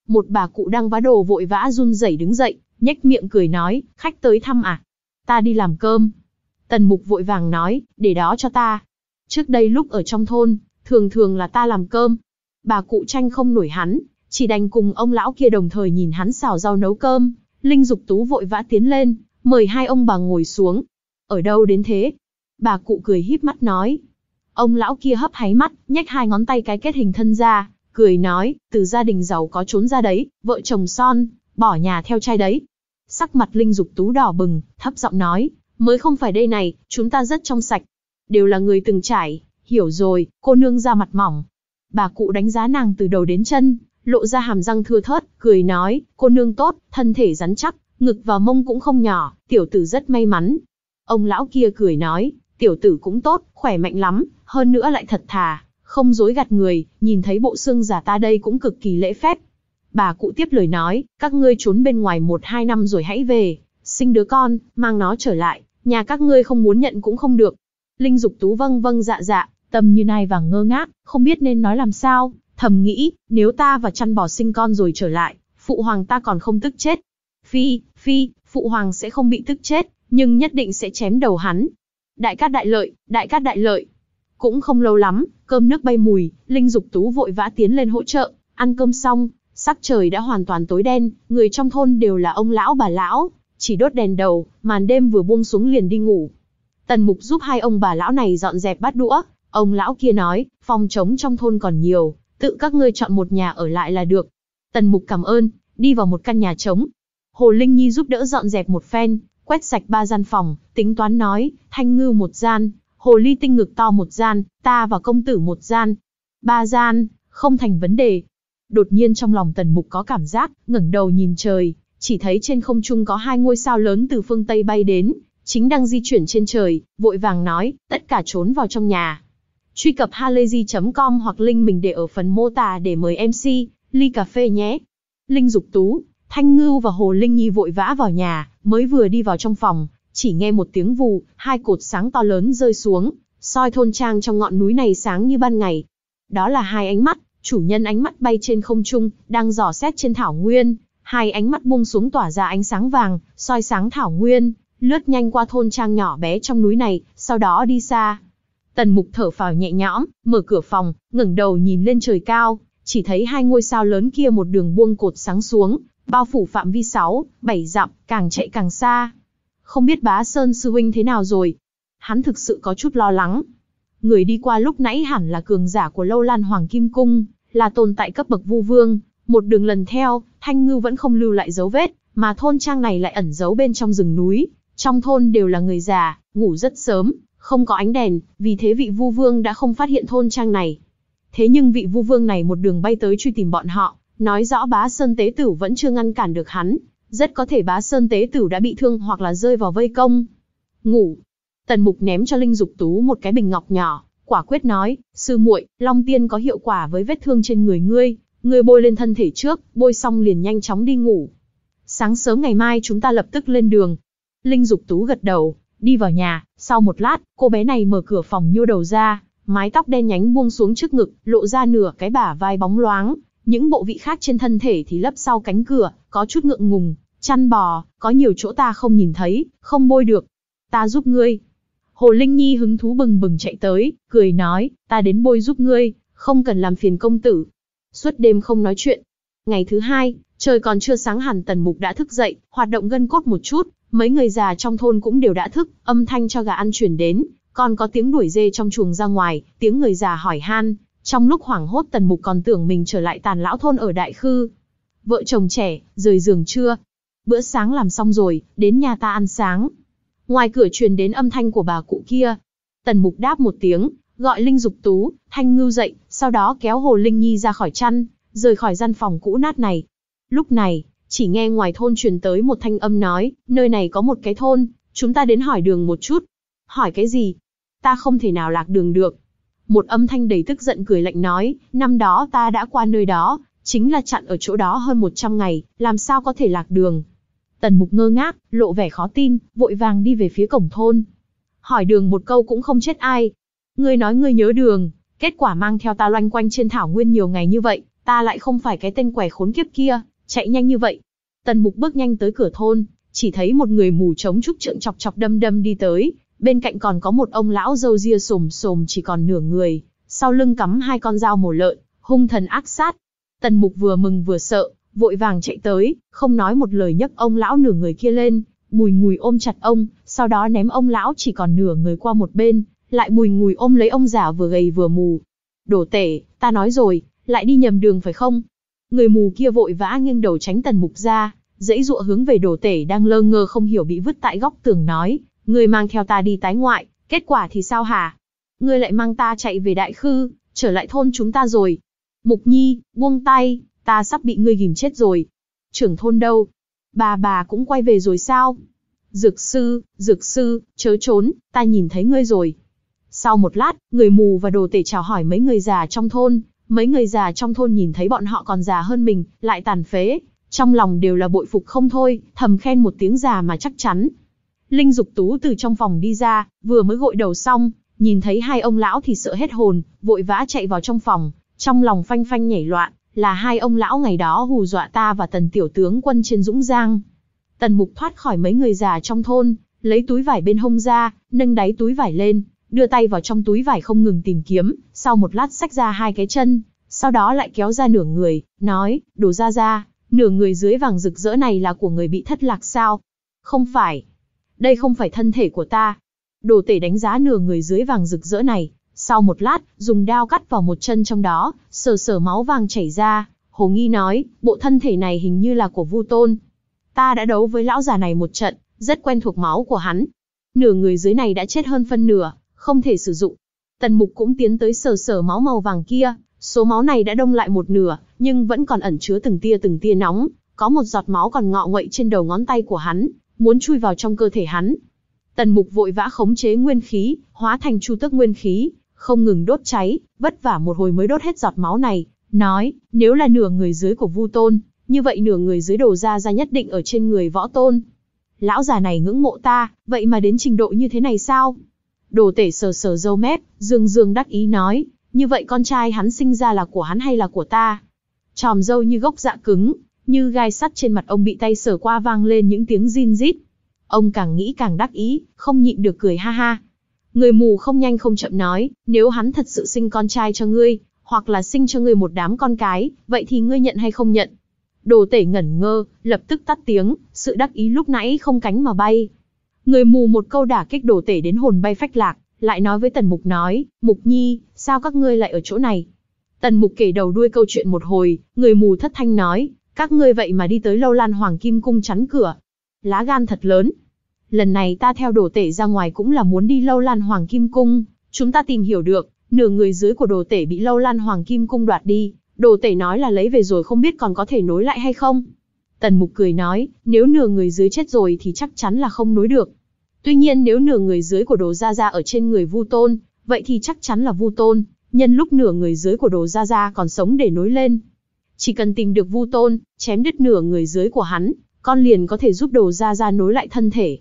Speaker 1: Một bà cụ đang vá đồ vội vã run rẩy đứng dậy, nhếch miệng cười nói, khách tới thăm à? Ta đi làm cơm. Tần mục vội vàng nói, để đó cho ta. Trước đây lúc ở trong thôn, thường thường là ta làm cơm. Bà cụ tranh không nổi hắn, chỉ đành cùng ông lão kia đồng thời nhìn hắn xào rau nấu cơm, Linh Dục Tú vội vã tiến lên, mời hai ông bà ngồi xuống. Ở đâu đến thế? Bà cụ cười híp mắt nói. Ông lão kia hấp háy mắt, nhách hai ngón tay cái kết hình thân ra, cười nói, từ gia đình giàu có trốn ra đấy, vợ chồng son, bỏ nhà theo trai đấy. Sắc mặt Linh Dục Tú đỏ bừng, thấp giọng nói, mới không phải đây này, chúng ta rất trong sạch. Đều là người từng trải, hiểu rồi, cô nương ra mặt mỏng. Bà cụ đánh giá nàng từ đầu đến chân, lộ ra hàm răng thưa thớt, cười nói, cô nương tốt, thân thể rắn chắc, ngực và mông cũng không nhỏ, tiểu tử rất may mắn. Ông lão kia cười nói, tiểu tử cũng tốt, khỏe mạnh lắm, hơn nữa lại thật thà, không dối gạt người, nhìn thấy bộ xương giả ta đây cũng cực kỳ lễ phép. Bà cụ tiếp lời nói, các ngươi trốn bên ngoài một hai năm rồi hãy về, sinh đứa con, mang nó trở lại, nhà các ngươi không muốn nhận cũng không được. Linh dục tú vâng vâng dạ dạ, tâm như nai vàng ngơ ngác, không biết nên nói làm sao thầm nghĩ, nếu ta và chăn bò sinh con rồi trở lại, phụ hoàng ta còn không tức chết. Phi, phi, phụ hoàng sẽ không bị tức chết, nhưng nhất định sẽ chém đầu hắn. Đại cát đại lợi, đại cát đại lợi. Cũng không lâu lắm, cơm nước bay mùi, Linh Dục Tú vội vã tiến lên hỗ trợ, ăn cơm xong, sắc trời đã hoàn toàn tối đen, người trong thôn đều là ông lão bà lão, chỉ đốt đèn đầu, màn đêm vừa buông xuống liền đi ngủ. Tần Mục giúp hai ông bà lão này dọn dẹp bát đũa, ông lão kia nói, phòng trống trong thôn còn nhiều, tự các ngươi chọn một nhà ở lại là được. Tần Mục cảm ơn, đi vào một căn nhà trống. Hồ Linh Nhi giúp đỡ dọn dẹp một phen, quét sạch ba gian phòng, tính toán nói, thanh ngư một gian, hồ ly tinh ngực to một gian, ta và công tử một gian. Ba gian, không thành vấn đề. Đột nhiên trong lòng tần mục có cảm giác, ngẩng đầu nhìn trời, chỉ thấy trên không trung có hai ngôi sao lớn từ phương Tây bay đến, chính đang di chuyển trên trời, vội vàng nói, tất cả trốn vào trong nhà. Truy cập halayzi.com hoặc link mình để ở phần mô tả để mời MC, ly cà phê nhé. Linh Dục Tú, Thanh Ngưu và Hồ Linh Nhi vội vã vào nhà, mới vừa đi vào trong phòng, chỉ nghe một tiếng vù, hai cột sáng to lớn rơi xuống, soi thôn trang trong ngọn núi này sáng như ban ngày. Đó là hai ánh mắt, chủ nhân ánh mắt bay trên không trung, đang dò xét trên thảo nguyên, hai ánh mắt buông xuống tỏa ra ánh sáng vàng, soi sáng thảo nguyên, lướt nhanh qua thôn trang nhỏ bé trong núi này, sau đó đi xa. Tần Mục thở phào nhẹ nhõm, mở cửa phòng, ngẩng đầu nhìn lên trời cao, chỉ thấy hai ngôi sao lớn kia một đường buông cột sáng xuống, bao phủ phạm vi 6, 7 dặm, càng chạy càng xa. Không biết Bá Sơn sư huynh thế nào rồi? Hắn thực sự có chút lo lắng. Người đi qua lúc nãy hẳn là cường giả của Lâu Lan Hoàng Kim cung, là tồn tại cấp bậc Vu Vương, một đường lần theo, Thanh Ngư vẫn không lưu lại dấu vết, mà thôn trang này lại ẩn giấu bên trong rừng núi, trong thôn đều là người già, ngủ rất sớm, không có ánh đèn, vì thế vị vu vương đã không phát hiện thôn trang này. Thế nhưng vị vu vương này một đường bay tới truy tìm bọn họ, nói rõ bá sơn tế tử vẫn chưa ngăn cản được hắn, rất có thể bá sơn tế tử đã bị thương hoặc là rơi vào vây công. Ngủ. Tần mục ném cho Linh Dục Tú một cái bình ngọc nhỏ, quả quyết nói, sư muội, Long Tiên có hiệu quả với vết thương trên người ngươi, ngươi bôi lên thân thể trước, bôi xong liền nhanh chóng đi ngủ. Sáng sớm ngày mai chúng ta lập tức lên đường. Linh Dục Tú gật đầu, đi vào nhà, sau một lát, cô bé này mở cửa phòng nhô đầu ra, mái tóc đen nhánh buông xuống trước ngực, lộ ra nửa cái bả vai bóng loáng, những bộ vị khác trên thân thể thì lấp sau cánh cửa, có chút ngượng ngùng, chăn bò, có nhiều chỗ ta không nhìn thấy, không bôi được. Ta giúp ngươi. Hồ Linh Nhi hứng thú bừng bừng chạy tới, cười nói, ta đến bôi giúp ngươi, không cần làm phiền công tử. Suốt đêm không nói chuyện. Ngày thứ hai, trời còn chưa sáng hẳn tần mục đã thức dậy, hoạt động gân cốt một chút, Mấy người già trong thôn cũng đều đã thức, âm thanh cho gà ăn chuyển đến, còn có tiếng đuổi dê trong chuồng ra ngoài, tiếng người già hỏi han. Trong lúc hoảng hốt tần mục còn tưởng mình trở lại tàn lão thôn ở đại khư. Vợ chồng trẻ, rời giường chưa? Bữa sáng làm xong rồi, đến nhà ta ăn sáng. Ngoài cửa truyền đến âm thanh của bà cụ kia. Tần mục đáp một tiếng, gọi Linh Dục Tú, Thanh Ngưu dậy, sau đó kéo Hồ Linh Nhi ra khỏi chăn, rời khỏi gian phòng cũ nát này. Lúc này, chỉ nghe ngoài thôn truyền tới một thanh âm nói, nơi này có một cái thôn, chúng ta đến hỏi đường một chút. Hỏi cái gì? Ta không thể nào lạc đường được. Một âm thanh đầy tức giận cười lạnh nói, năm đó ta đã qua nơi đó, chính là chặn ở chỗ đó hơn 100 ngày, làm sao có thể lạc đường. Tần mục ngơ ngác, lộ vẻ khó tin, vội vàng đi về phía cổng thôn. Hỏi đường một câu cũng không chết ai. Ngươi nói ngươi nhớ đường, kết quả mang theo ta loanh quanh trên thảo nguyên nhiều ngày như vậy, ta lại không phải cái tên quẻ khốn kiếp kia, chạy nhanh như vậy. Tần mục bước nhanh tới cửa thôn, chỉ thấy một người mù trống trúc trượng chọc chọc đâm đâm đi tới, bên cạnh còn có một ông lão râu ria sồm sồm chỉ còn nửa người, sau lưng cắm hai con dao mổ lợn, hung thần ác sát. Tần mục vừa mừng vừa sợ, vội vàng chạy tới, không nói một lời nhấc ông lão nửa người kia lên, bùi ngùi ôm chặt ông, sau đó ném ông lão chỉ còn nửa người qua một bên, lại bùi ngùi ôm lấy ông già vừa gầy vừa mù. Đổ tể, ta nói rồi, lại đi nhầm đường phải không? Người mù kia vội vã nghiêng đầu tránh tần mục ra, dãy dụa hướng về đồ tể đang lơ ngơ không hiểu bị vứt tại góc tường nói, người mang theo ta đi tái ngoại, kết quả thì sao hả? Ngươi lại mang ta chạy về đại khư, trở lại thôn chúng ta rồi. Mục nhi, buông tay, ta sắp bị ngươi ghìm chết rồi. Trưởng thôn đâu? Bà bà cũng quay về rồi sao? Dược sư, dược sư, chớ trốn, ta nhìn thấy ngươi rồi. Sau một lát, người mù và đồ tể chào hỏi mấy người già trong thôn, Mấy người già trong thôn nhìn thấy bọn họ còn già hơn mình, lại tàn phế, trong lòng đều là bội phục không thôi, thầm khen một tiếng già mà chắc chắn. Linh Dục Tú từ trong phòng đi ra, vừa mới gội đầu xong, nhìn thấy hai ông lão thì sợ hết hồn, vội vã chạy vào trong phòng, trong lòng phanh phanh nhảy loạn, là hai ông lão ngày đó hù dọa ta và tần tiểu tướng quân trên Dũng Giang. Tần Mục thoát khỏi mấy người già trong thôn, lấy túi vải bên hông ra, nâng đáy túi vải lên, đưa tay vào trong túi vải không ngừng tìm kiếm, sau một lát xách ra hai cái chân, sau đó lại kéo ra nửa người, nói, đồ ra ra, nửa người dưới vàng rực rỡ này là của người bị thất lạc sao? Không phải. Đây không phải thân thể của ta. Đồ tể đánh giá nửa người dưới vàng rực rỡ này, sau một lát, dùng đao cắt vào một chân trong đó, sờ sờ máu vàng chảy ra, Hồ Nghi nói, bộ thân thể này hình như là của Vu Tôn. Ta đã đấu với lão già này một trận, rất quen thuộc máu của hắn. Nửa người dưới này đã chết hơn phân nửa, không thể sử dụng. Tần mục cũng tiến tới sờ sờ máu màu vàng kia, số máu này đã đông lại một nửa, nhưng vẫn còn ẩn chứa từng tia từng tia nóng, có một giọt máu còn ngọ nguậy trên đầu ngón tay của hắn, muốn chui vào trong cơ thể hắn. Tần mục vội vã khống chế nguyên khí, hóa thành chu tước nguyên khí, không ngừng đốt cháy, vất vả một hồi mới đốt hết giọt máu này, nói, nếu là nửa người dưới của Vu Tôn, như vậy nửa người dưới đồ ra ra nhất định ở trên người võ tôn. Lão già này ngưỡng mộ ta, vậy mà đến trình độ như thế này sao? Đồ tể sờ sờ dâu mép, dương dương đắc ý nói, như vậy con trai hắn sinh ra là của hắn hay là của ta? Chòm dâu như gốc dạ cứng, như gai sắt trên mặt ông bị tay sờ qua vang lên những tiếng zin rít. Ông càng nghĩ càng đắc ý, không nhịn được cười ha ha. Người mù không nhanh không chậm nói, nếu hắn thật sự sinh con trai cho ngươi, hoặc là sinh cho ngươi một đám con cái, vậy thì ngươi nhận hay không nhận? Đồ tể ngẩn ngơ, lập tức tắt tiếng, sự đắc ý lúc nãy không cánh mà bay, Người mù một câu đả kích đổ tể đến hồn bay phách lạc, lại nói với Tần Mục nói, Mục Nhi, sao các ngươi lại ở chỗ này? Tần Mục kể đầu đuôi câu chuyện một hồi, người mù thất thanh nói, các ngươi vậy mà đi tới lâu lan hoàng kim cung chắn cửa. Lá gan thật lớn. Lần này ta theo đồ tể ra ngoài cũng là muốn đi lâu lan hoàng kim cung, chúng ta tìm hiểu được, nửa người dưới của đồ tể bị lâu lan hoàng kim cung đoạt đi, đồ tể nói là lấy về rồi không biết còn có thể nối lại hay không. Tần mục cười nói, nếu nửa người dưới chết rồi thì chắc chắn là không nối được. Tuy nhiên nếu nửa người dưới của đồ Gia Gia ở trên người Vu Tôn, vậy thì chắc chắn là Vu Tôn, nhân lúc nửa người dưới của đồ Gia Gia còn sống để nối lên. Chỉ cần tìm được Vu Tôn, chém đứt nửa người dưới của hắn, con liền có thể giúp đồ Gia Gia nối lại thân thể.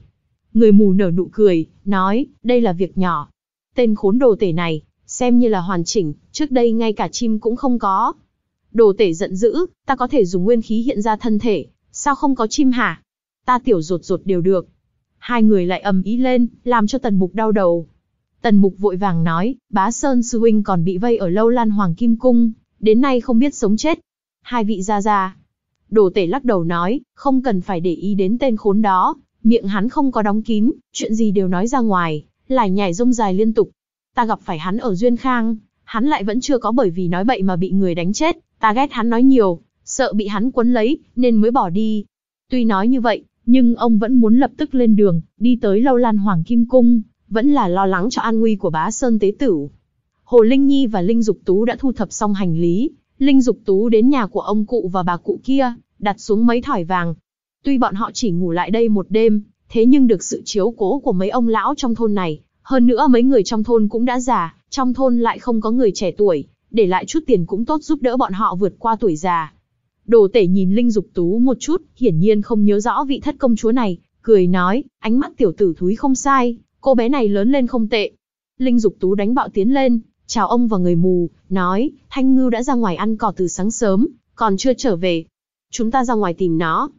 Speaker 1: Người mù nở nụ cười, nói, đây là việc nhỏ. Tên khốn đồ tể này, xem như là hoàn chỉnh, trước đây ngay cả chim cũng không có. Đồ tể giận dữ, ta có thể dùng nguyên khí hiện ra thân thể, sao không có chim hả? Ta tiểu rột rột đều được. Hai người lại ầm ý lên, làm cho tần mục đau đầu. Tần mục vội vàng nói, bá Sơn Sư Huynh còn bị vây ở lâu lan hoàng kim cung, đến nay không biết sống chết. Hai vị ra ra. Đồ tể lắc đầu nói, không cần phải để ý đến tên khốn đó, miệng hắn không có đóng kín, chuyện gì đều nói ra ngoài, lại nhảy rông dài liên tục. Ta gặp phải hắn ở Duyên Khang, hắn lại vẫn chưa có bởi vì nói bậy mà bị người đánh chết, Ta ghét hắn nói nhiều, sợ bị hắn quấn lấy, nên mới bỏ đi. Tuy nói như vậy, nhưng ông vẫn muốn lập tức lên đường, đi tới lâu lan Hoàng Kim Cung, vẫn là lo lắng cho an nguy của bá Sơn Tế Tử. Hồ Linh Nhi và Linh Dục Tú đã thu thập xong hành lý, Linh Dục Tú đến nhà của ông cụ và bà cụ kia, đặt xuống mấy thỏi vàng. Tuy bọn họ chỉ ngủ lại đây một đêm, thế nhưng được sự chiếu cố của mấy ông lão trong thôn này, hơn nữa mấy người trong thôn cũng đã già, trong thôn lại không có người trẻ tuổi, để lại chút tiền cũng tốt giúp đỡ bọn họ vượt qua tuổi già. Đồ tể nhìn Linh Dục Tú một chút, hiển nhiên không nhớ rõ vị thất công chúa này, cười nói, ánh mắt tiểu tử thúi không sai, cô bé này lớn lên không tệ. Linh Dục Tú đánh bạo tiến lên, chào ông và người mù, nói, Thanh Ngưu đã ra ngoài ăn cỏ từ sáng sớm, còn chưa trở về. Chúng ta ra ngoài tìm nó.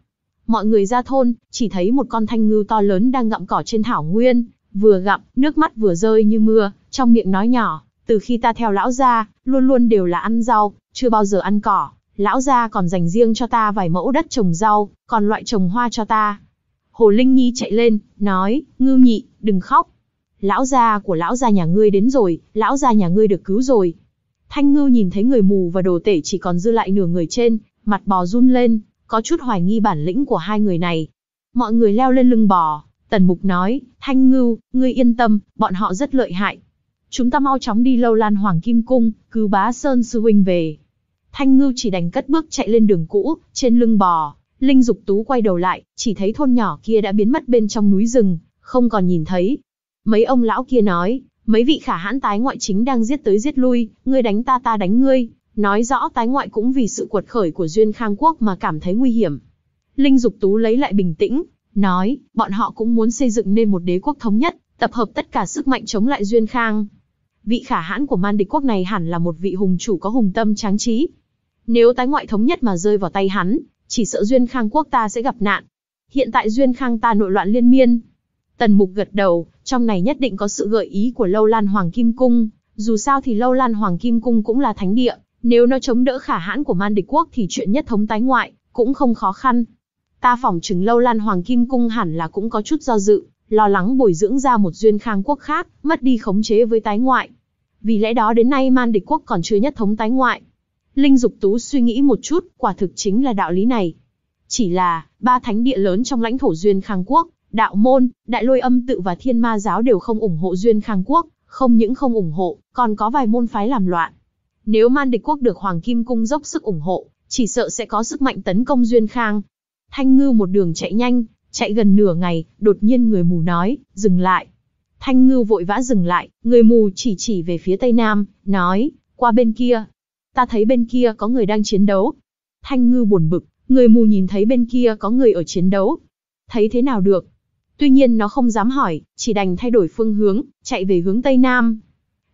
Speaker 1: Mọi người ra thôn, chỉ thấy một con thanh ngưu to lớn đang gặm cỏ trên thảo nguyên, vừa gặm, nước mắt vừa rơi như mưa, trong miệng nói nhỏ, từ khi ta theo lão gia, luôn luôn đều là ăn rau, chưa bao giờ ăn cỏ, lão gia còn dành riêng cho ta vài mẫu đất trồng rau, còn loại trồng hoa cho ta. Hồ Linh Nhi chạy lên, nói, ngưu nhị, đừng khóc. Lão gia của lão gia nhà ngươi đến rồi, lão gia nhà ngươi được cứu rồi. Thanh ngưu nhìn thấy người mù và đồ tể chỉ còn dư lại nửa người trên, mặt bò run lên, có chút hoài nghi bản lĩnh của hai người này. Mọi người leo lên lưng bò, tần mục nói, Thanh ngưu, ngươi yên tâm, bọn họ rất lợi hại, chúng ta mau chóng đi lâu lan hoàng kim cung, cứu bá Sơn Sư Huynh về. Thanh ngư chỉ đành cất bước chạy lên đường cũ, trên lưng bò, Linh Dục Tú quay đầu lại, chỉ thấy thôn nhỏ kia đã biến mất bên trong núi rừng, không còn nhìn thấy. Mấy ông lão kia nói, mấy vị khả hãn tái ngoại chính đang giết tới giết lui, ngươi đánh ta ta đánh ngươi, nói rõ tái ngoại cũng vì sự cuột khởi của Duyên Khang Quốc mà cảm thấy nguy hiểm. Linh Dục Tú lấy lại bình tĩnh, nói, bọn họ cũng muốn xây dựng nên một đế quốc thống nhất, tập hợp tất cả sức mạnh chống lại Duyên Khang, vị khả hãn của man địch quốc này hẳn là một vị hùng chủ có hùng tâm tráng trí. Nếu tái ngoại thống nhất mà rơi vào tay hắn, chỉ sợ Duyên Khang quốc ta sẽ gặp nạn. Hiện tại Duyên Khang ta nội loạn liên miên. Tần Mục gật đầu, trong này nhất định có sự gợi ý của Lâu Lan Hoàng Kim Cung. Dù sao thì Lâu Lan Hoàng Kim Cung cũng là thánh địa, nếu nó chống đỡ khả hãn của man địch quốc thì chuyện nhất thống tái ngoại cũng không khó khăn. Ta phỏng chứng Lâu Lan Hoàng Kim Cung hẳn là cũng có chút do dự, lo lắng bồi dưỡng ra một duyên khang quốc khác, mất đi khống chế với tái ngoại. Vì lẽ đó đến nay man địch quốc còn chưa nhất thống tái ngoại. Linh Dục Tú suy nghĩ một chút, quả thực chính là đạo lý này. Chỉ là, ba thánh địa lớn trong lãnh thổ Duyên Khang Quốc, Đạo Môn, Đại Lôi Âm Tự và Thiên Ma Giáo đều không ủng hộ Duyên Khang Quốc, không những không ủng hộ, còn có vài môn phái làm loạn. Nếu man địch quốc được Hoàng Kim Cung dốc sức ủng hộ, chỉ sợ sẽ có sức mạnh tấn công Duyên Khang. Thanh Ngư một đường chạy nhanh, Chạy gần nửa ngày, đột nhiên người mù nói, dừng lại. Thanh ngư vội vã dừng lại, người mù chỉ chỉ về phía tây nam, nói, qua bên kia. Ta thấy bên kia có người đang chiến đấu. Thanh ngư buồn bực, người mù nhìn thấy bên kia có người ở chiến đấu. Thấy thế nào được? Tuy nhiên nó không dám hỏi, chỉ đành thay đổi phương hướng, chạy về hướng tây nam.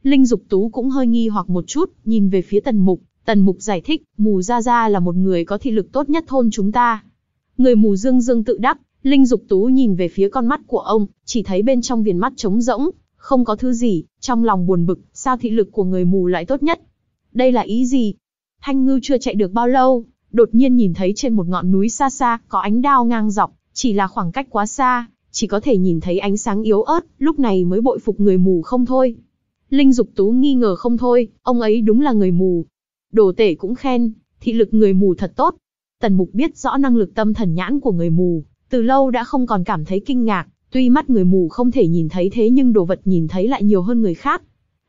Speaker 1: Linh Dục Tú cũng hơi nghi hoặc một chút, nhìn về phía Tần Mục, Tần Mục giải thích, mù Gia Gia là một người có thị lực tốt nhất thôn chúng ta. Người mù Dương Dương tự đắc, Linh Dục Tú nhìn về phía con mắt của ông, chỉ thấy bên trong viền mắt trống rỗng, không có thứ gì, trong lòng buồn bực, sao thị lực của người mù lại tốt nhất? Đây là ý gì? Thanh Ngư chưa chạy được bao lâu, đột nhiên nhìn thấy trên một ngọn núi xa xa có ánh đao ngang dọc, chỉ là khoảng cách quá xa, chỉ có thể nhìn thấy ánh sáng yếu ớt, lúc này mới bội phục người mù không thôi. Linh Dục Tú nghi ngờ không thôi, ông ấy đúng là người mù. Đồ tể cũng khen, thị lực người mù thật tốt. Tần Mục biết rõ năng lực tâm thần nhãn của người mù, từ lâu đã không còn cảm thấy kinh ngạc, tuy mắt người mù không thể nhìn thấy thế nhưng đồ vật nhìn thấy lại nhiều hơn người khác.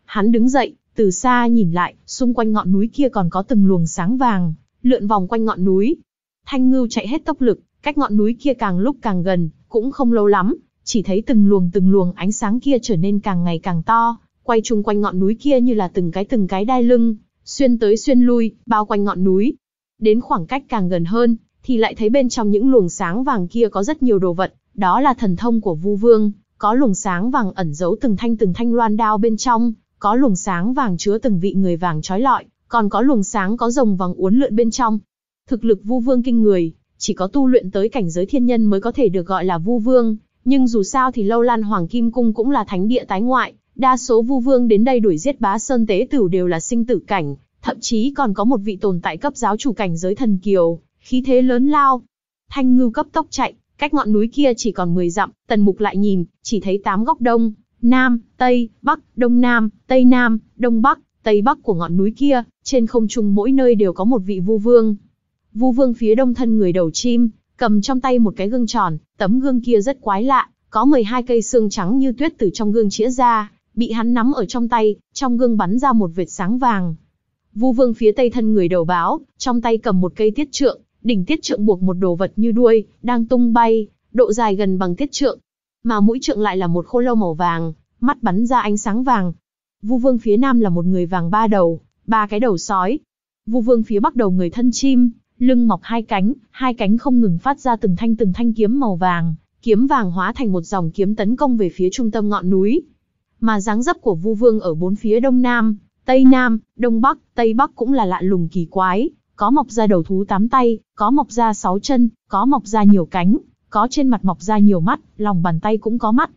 Speaker 1: Hắn đứng dậy, từ xa nhìn lại, xung quanh ngọn núi kia còn có từng luồng sáng vàng, lượn vòng quanh ngọn núi. Thanh ngưu chạy hết tốc lực, cách ngọn núi kia càng lúc càng gần, cũng không lâu lắm, chỉ thấy từng luồng từng luồng ánh sáng kia trở nên càng ngày càng to, quay chung quanh ngọn núi kia như là từng cái từng cái đai lưng, xuyên tới xuyên lui, bao quanh ngọn núi. Đến khoảng cách càng gần hơn, thì lại thấy bên trong những luồng sáng vàng kia có rất nhiều đồ vật, đó là thần thông của Vu Vương, có luồng sáng vàng ẩn giấu từng thanh từng thanh loan đao bên trong, có luồng sáng vàng chứa từng vị người vàng trói lọi, còn có luồng sáng có rồng vàng uốn lượn bên trong. Thực lực Vu Vương kinh người, chỉ có tu luyện tới cảnh giới thiên nhân mới có thể được gọi là Vu Vương, nhưng dù sao thì Lâu Lan Hoàng Kim Cung cũng là thánh địa tái ngoại, đa số Vu Vương đến đây đuổi giết Bá Sơn Tế Tửu đều là sinh tử cảnh, thậm chí còn có một vị tồn tại cấp giáo chủ cảnh giới thần kiều, khí thế lớn lao. Thanh ngưu cấp tốc chạy, cách ngọn núi kia chỉ còn 10 dặm, tần mục lại nhìn, chỉ thấy tám góc đông, nam, tây, bắc, đông nam, tây nam, đông bắc, tây bắc của ngọn núi kia, trên không trung mỗi nơi đều có một vị vu vương. Vu vương phía đông thân người đầu chim, cầm trong tay một cái gương tròn, tấm gương kia rất quái lạ, có 12 cây xương trắng như tuyết từ trong gương chĩa ra, bị hắn nắm ở trong tay, trong gương bắn ra một vệt sáng vàng. Vu Vương phía tây thân người đầu báo, trong tay cầm một cây tiết trượng, đỉnh tiết trượng buộc một đồ vật như đuôi, đang tung bay, độ dài gần bằng tiết trượng. Mà mũi trượng lại là một khô lâu màu vàng, mắt bắn ra ánh sáng vàng. Vu vương phía nam là một người vàng ba đầu, ba cái đầu sói. Vu vương phía bắc đầu người thân chim, lưng mọc hai cánh, hai cánh không ngừng phát ra từng thanh từng thanh kiếm màu vàng, kiếm vàng hóa thành một dòng kiếm tấn công về phía trung tâm ngọn núi. Mà dáng dấp của Vu Vương ở bốn phía đông nam, tây nam, đông bắc, tây bắc cũng là lạ lùng kỳ quái, có mọc ra đầu thú tám tay, có mọc ra sáu chân, có mọc ra nhiều cánh, có trên mặt mọc ra nhiều mắt, lòng bàn tay cũng có mắt.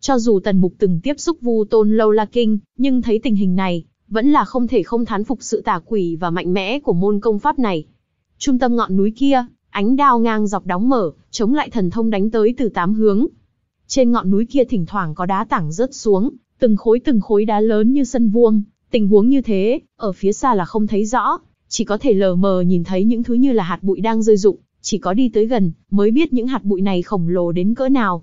Speaker 1: Cho dù Tần Mục từng tiếp xúc Vu Tôn Lâu La Kinh, nhưng thấy tình hình này, vẫn là không thể không thán phục sự tà quỷ và mạnh mẽ của môn công pháp này. Trung tâm ngọn núi kia, ánh đao ngang dọc đóng mở, chống lại thần thông đánh tới từ tám hướng. Trên ngọn núi kia thỉnh thoảng có đá tảng rớt xuống, từng khối từng khối đá lớn như sân vuông, tình huống như thế, ở phía xa là không thấy rõ chỉ có thể lờ mờ nhìn thấy những thứ như là hạt bụi đang rơi rụng, chỉ có đi tới gần, mới biết những hạt bụi này khổng lồ đến cỡ nào.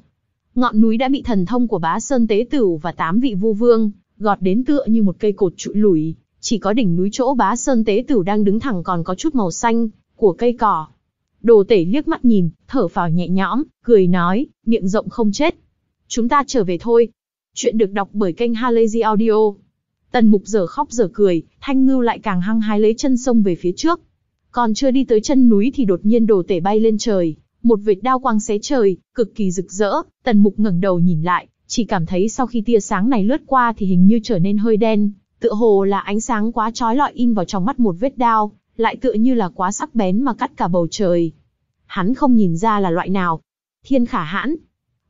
Speaker 1: Ngọn núi đã bị thần thông của bá Sơn Tế Tửu và tám vị vu vương, gọt đến tựa như một cây cột trụ lủi, chỉ có đỉnh núi chỗ bá Sơn Tế Tửu đang đứng thẳng còn có chút màu xanh, của cây cỏ. Đồ tể liếc mắt nhìn, thở phào nhẹ nhõm, cười nói, miệng rộng không chết. Chúng ta trở về thôi. Chuyện được đọc bởi kênh Halazy Audio. Tần mục giờ khóc giờ cười, thanh ngưu lại càng hăng hái lấy chân sông về phía trước. Còn chưa đi tới chân núi thì đột nhiên đồ tể bay lên trời, một vệt đao quang xé trời, cực kỳ rực rỡ, tần mục ngẩng đầu nhìn lại, chỉ cảm thấy sau khi tia sáng này lướt qua thì hình như trở nên hơi đen, tựa hồ là ánh sáng quá trói lọi in vào trong mắt một vết đao, lại tựa như là quá sắc bén mà cắt cả bầu trời. Hắn không nhìn ra là loại nào. Thiên khả hãn.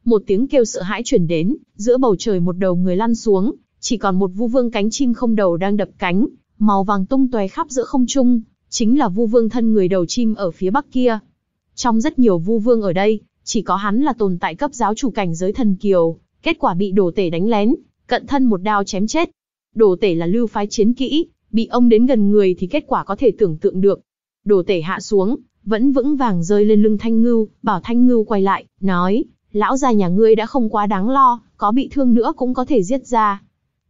Speaker 1: Một tiếng kêu sợ hãi truyền đến, giữa bầu trời một đầu người lăn xuống, chỉ còn một vu vương cánh chim không đầu đang đập cánh, màu vàng tung tóe khắp giữa không trung, chính là vu vương thân người đầu chim ở phía bắc kia. Trong rất nhiều vu vương ở đây, chỉ có hắn là tồn tại cấp giáo chủ cảnh giới thần kiều, kết quả bị đồ tể đánh lén, cận thân một đao chém chết. Đồ tể là lưu phái chiến kỹ, bị ông đến gần người thì kết quả có thể tưởng tượng được. Đồ tể hạ xuống, vẫn vững vàng rơi lên lưng Thanh Ngưu, bảo Thanh Ngưu quay lại, nói, lão gia nhà ngươi đã không quá đáng lo, có bị thương nữa cũng có thể giết ra.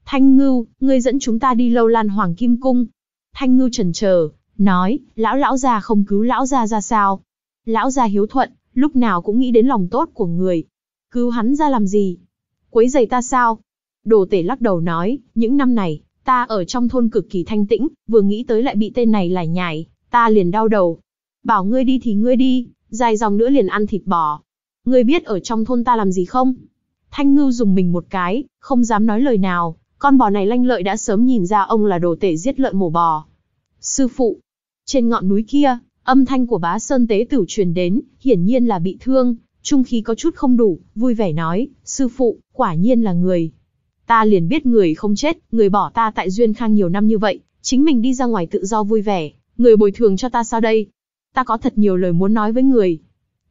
Speaker 1: Thanh Ngưu, ngươi dẫn chúng ta đi lâu lan hoàng kim cung. Thanh Ngưu trần chờ nói, lão lão gia không cứu lão gia ra sao? Lão gia hiếu thuận, lúc nào cũng nghĩ đến lòng tốt của người. Cứu hắn ra làm gì? Quấy giày ta sao? Đồ tể lắc đầu nói, những năm này, ta ở trong thôn cực kỳ thanh tĩnh, vừa nghĩ tới lại bị tên này lải nhải, ta liền đau đầu. Bảo ngươi đi thì ngươi đi, dài dòng nữa liền ăn thịt bò. Ngươi biết ở trong thôn ta làm gì không? Thanh ngưu dùng mình một cái, không dám nói lời nào. Con bò này lanh lợi đã sớm nhìn ra ông là đồ tể giết lợn mổ bò. Sư phụ, trên ngọn núi kia, âm thanh của bá Sơn Tế Tử truyền đến, hiển nhiên là bị thương, trung khí có chút không đủ, vui vẻ nói, sư phụ, quả nhiên là người. Ta liền biết người không chết, người bỏ ta tại Duyên Khang nhiều năm như vậy, chính mình đi ra ngoài tự do vui vẻ, người bồi thường cho ta sao đây? Ta có thật nhiều lời muốn nói với người.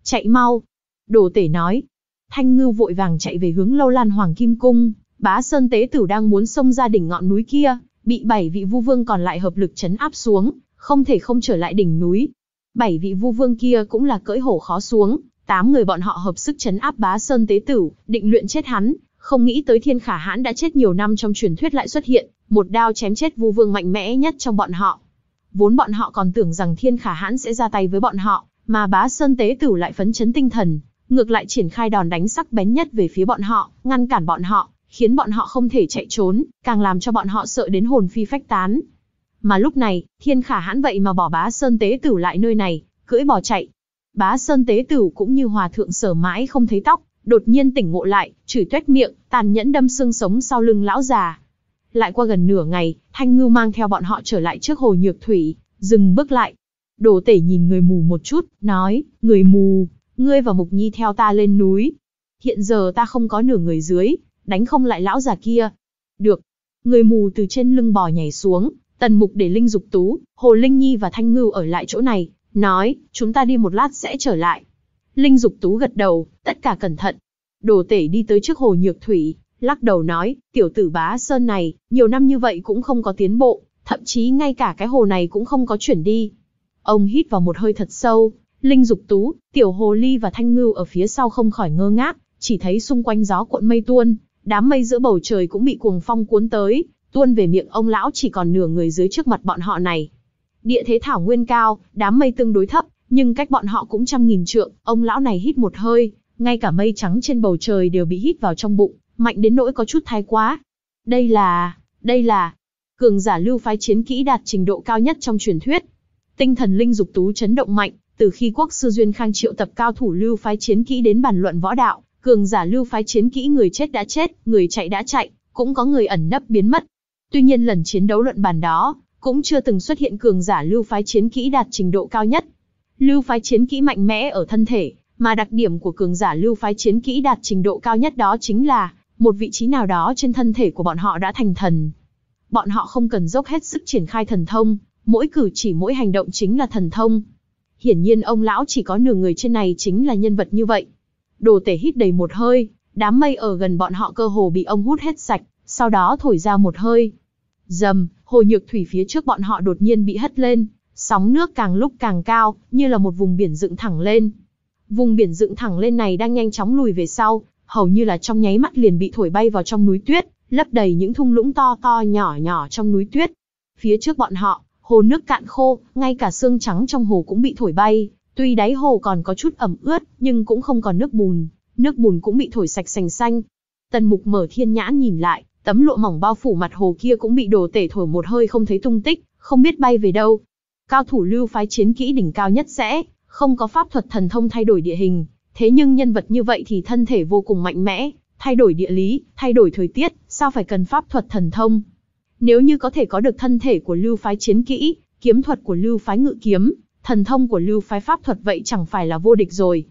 Speaker 1: Chạy mau. Đồ tể nói. Thanh ngư vội vàng chạy về hướng lâu lan hoàng kim cung. Bá Sơn Tế Tử đang muốn xông ra đỉnh ngọn núi kia, bị bảy vị vu vương còn lại hợp lực chấn áp xuống, không thể không trở lại đỉnh núi. Bảy vị vu vương kia cũng là cưỡi hổ khó xuống, tám người bọn họ hợp sức chấn áp Bá Sơn Tế Tử, định luyện chết hắn, không nghĩ tới Thiên Khả Hãn đã chết nhiều năm trong truyền thuyết lại xuất hiện, một đao chém chết vu vương mạnh mẽ nhất trong bọn họ. Vốn bọn họ còn tưởng rằng Thiên Khả Hãn sẽ ra tay với bọn họ, mà Bá Sơn Tế Tử lại phấn chấn tinh thần, ngược lại triển khai đòn đánh sắc bén nhất về phía bọn họ, ngăn cản bọn họ, khiến bọn họ không thể chạy trốn, càng làm cho bọn họ sợ đến hồn phi phách tán. Mà lúc này, thiên khả hãn vậy mà bỏ bá sơn tế tử lại nơi này, cưỡi bỏ chạy. Bá sơn tế tử cũng như hòa thượng sở mãi không thấy tóc, đột nhiên tỉnh ngộ lại, chửi tuét miệng, tàn nhẫn đâm xương sống sau lưng lão già. Lại qua gần nửa ngày, Thanh Ngưu mang theo bọn họ trở lại trước hồ nhược thủy, dừng bước lại. Đồ tể nhìn người mù một chút, nói, người mù, ngươi và Mục Nhi theo ta lên núi. Hiện giờ ta không có nửa người dưới, đánh không lại lão già kia. Được. Người mù từ trên lưng bò nhảy xuống, tần mục để Linh Dục Tú, Hồ Linh Nhi và Thanh Ngưu ở lại chỗ này, nói, chúng ta đi một lát sẽ trở lại. Linh Dục Tú gật đầu, tất cả cẩn thận. Đồ tể đi tới trước hồ nhược thủy, lắc đầu nói, tiểu tử bá sơn này, nhiều năm như vậy cũng không có tiến bộ, thậm chí ngay cả cái hồ này cũng không có chuyển đi. Ông hít vào một hơi thật sâu, Linh Dục Tú, Tiểu Hồ Ly và Thanh Ngưu ở phía sau không khỏi ngơ ngác, chỉ thấy xung quanh gió cuộn mây tuôn, đám mây giữa bầu trời cũng bị cuồng phong cuốn tới, tuôn về miệng ông lão chỉ còn nửa người dưới trước mặt bọn họ này. Địa thế thảo nguyên cao, đám mây tương đối thấp, nhưng cách bọn họ cũng trăm nghìn trượng, ông lão này hít một hơi, ngay cả mây trắng trên bầu trời đều bị hít vào trong bụng, mạnh đến nỗi có chút thái quá. Đây là, đây là, cường giả lưu phái chiến kỹ đạt trình độ cao nhất trong truyền thuyết. Tinh thần linh dục tú chấn động mạnh, từ khi quốc sư Duyên Khang triệu tập cao thủ lưu phái chiến kỹ đến bàn luận võ đạo, cường giả lưu phái chiến kỹ người chết đã chết, người chạy đã chạy, cũng có người ẩn nấp biến mất. Tuy nhiên lần chiến đấu luận bàn đó, cũng chưa từng xuất hiện cường giả lưu phái chiến kỹ đạt trình độ cao nhất. Lưu phái chiến kỹ mạnh mẽ ở thân thể, mà đặc điểm của cường giả lưu phái chiến kỹ đạt trình độ cao nhất đó chính là một vị trí nào đó trên thân thể của bọn họ đã thành thần. Bọn họ không cần dốc hết sức triển khai thần thông, mỗi cử chỉ mỗi hành động chính là thần thông. Hiển nhiên ông lão chỉ có nửa người trên này chính là nhân vật như vậy. Đồ tể hít đầy một hơi, đám mây ở gần bọn họ cơ hồ bị ông hút hết sạch, sau đó thổi ra một hơi. Dầm, hồ nhược thủy phía trước bọn họ đột nhiên bị hất lên, sóng nước càng lúc càng cao, như là một vùng biển dựng thẳng lên. Vùng biển dựng thẳng lên này đang nhanh chóng lùi về sau, hầu như là trong nháy mắt liền bị thổi bay vào trong núi tuyết, lấp đầy những thung lũng to to nhỏ nhỏ trong núi tuyết. Phía trước bọn họ, hồ nước cạn khô, ngay cả xương trắng trong hồ cũng bị thổi bay, Tuy đáy hồ còn có chút ẩm ướt, nhưng cũng không còn nước bùn, nước bùn cũng bị thổi sạch sành xanh. Tần mục mở thiên nhãn nhìn lại, tấm lụa mỏng bao phủ mặt hồ kia cũng bị đồ tể thổi một hơi không thấy tung tích, không biết bay về đâu. Cao thủ lưu phái chiến kỹ đỉnh cao nhất sẽ, không có pháp thuật thần thông thay đổi địa hình, thế nhưng nhân vật như vậy thì thân thể vô cùng mạnh mẽ, thay đổi địa lý, thay đổi thời tiết, sao phải cần pháp thuật thần thông. Nếu như có thể có được thân thể của lưu phái chiến kỹ, kiếm thuật của lưu phái ngự kiếm, thần thông của lưu phái pháp thuật vậy chẳng phải là vô địch rồi.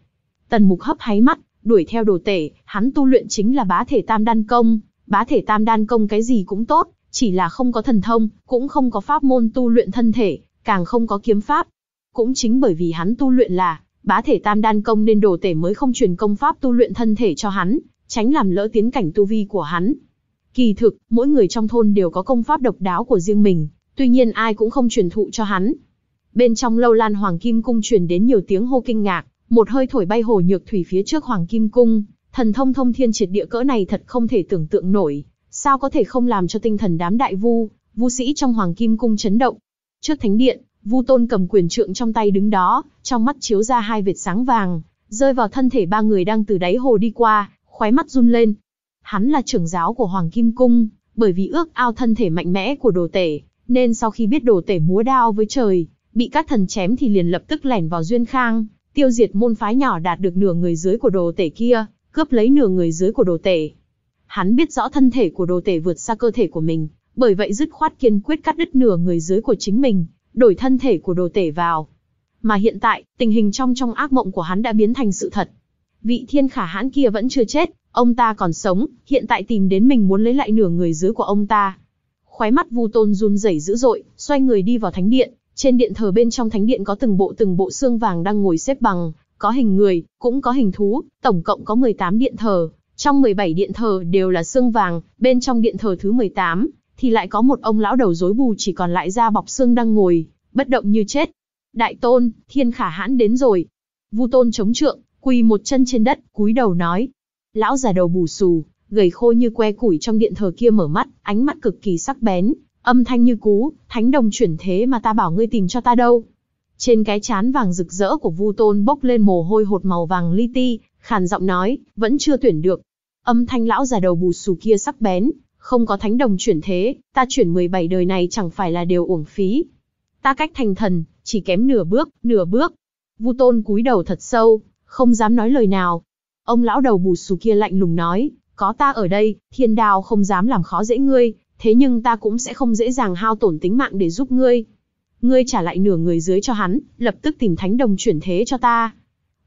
Speaker 1: Tần mục hấp háy mắt, đuổi theo đồ tể, hắn tu luyện chính là bá thể tam đan công, bá thể tam đan công cái gì cũng tốt, chỉ là không có thần thông, cũng không có pháp môn tu luyện thân thể, càng không có kiếm pháp. Cũng chính bởi vì hắn tu luyện là bá thể tam đan công nên đồ tể mới không truyền công pháp tu luyện thân thể cho hắn, tránh làm lỡ tiến cảnh tu vi của hắn. Kỳ thực, mỗi người trong thôn đều có công pháp độc đáo của riêng mình, tuy nhiên ai cũng không truyền thụ cho hắn, bên trong lâu lan hoàng kim cung truyền đến nhiều tiếng hô kinh ngạc, một hơi thổi bay hồ nhược thủy phía trước hoàng kim cung, thần thông thông thiên triệt địa cỡ này thật không thể tưởng tượng nổi, sao có thể không làm cho tinh thần đám đại vu, vu sĩ trong hoàng kim cung chấn động. Trước thánh điện, vu tôn cầm quyền trượng trong tay đứng đó, trong mắt chiếu ra hai vệt sáng vàng, rơi vào thân thể ba người đang từ đáy hồ đi qua, khóe mắt run lên. Hắn là trưởng giáo của hoàng kim cung, bởi vì ước ao thân thể mạnh mẽ của đồ tể, nên sau khi biết đồ tể múa đao với trời, bị các thần chém thì liền lập tức lẻn vào Duyên Khang, tiêu diệt môn phái nhỏ đạt được nửa người dưới của đồ tể kia, cướp lấy nửa người dưới của đồ tể. Hắn biết rõ thân thể của đồ tể vượt xa cơ thể của mình, bởi vậy dứt khoát kiên quyết cắt đứt nửa người dưới của chính mình, đổi thân thể của đồ tể vào. Mà hiện tại, tình hình trong trong ác mộng của hắn đã biến thành sự thật. Vị thiên khả hãn kia vẫn chưa chết, ông ta còn sống, hiện tại tìm đến mình muốn lấy lại nửa người dưới của ông ta. Khóe mắt Vu Tôn run rẩy dữ dội, xoay người đi vào thánh điện. Trên điện thờ bên trong thánh điện có từng bộ từng bộ xương vàng đang ngồi xếp bằng, có hình người, cũng có hình thú, tổng cộng có 18 điện thờ. Trong 17 điện thờ đều là xương vàng, bên trong điện thờ thứ 18 thì lại có một ông lão đầu rối bù chỉ còn lại da bọc xương đang ngồi, bất động như chết. Đại tôn, thiên khả hãn đến rồi. Vu tôn chống trượng, quỳ một chân trên đất, cúi đầu nói. Lão già đầu bù xù, gầy khô như que củi trong điện thờ kia mở mắt, ánh mắt cực kỳ sắc bén, Âm thanh như cú, thánh đồng chuyển thế mà ta bảo ngươi tìm cho ta đâu. Trên cái chán vàng rực rỡ của Vu Tôn bốc lên mồ hôi hột màu vàng li ti, khàn giọng nói, vẫn chưa tuyển được. Âm thanh lão già đầu bù xù kia sắc bén, không có thánh đồng chuyển thế, ta chuyển 17 đời này chẳng phải là điều uổng phí. Ta cách thành thần, chỉ kém nửa bước, nửa bước. Vu Tôn cúi đầu thật sâu, không dám nói lời nào. Ông lão đầu bù xù kia lạnh lùng nói, có ta ở đây, thiên đao không dám làm khó dễ ngươi, thế nhưng ta cũng sẽ không dễ dàng hao tổn tính mạng để giúp ngươi. Ngươi trả lại nửa người dưới cho hắn, lập tức tìm thánh đồng chuyển thế cho ta.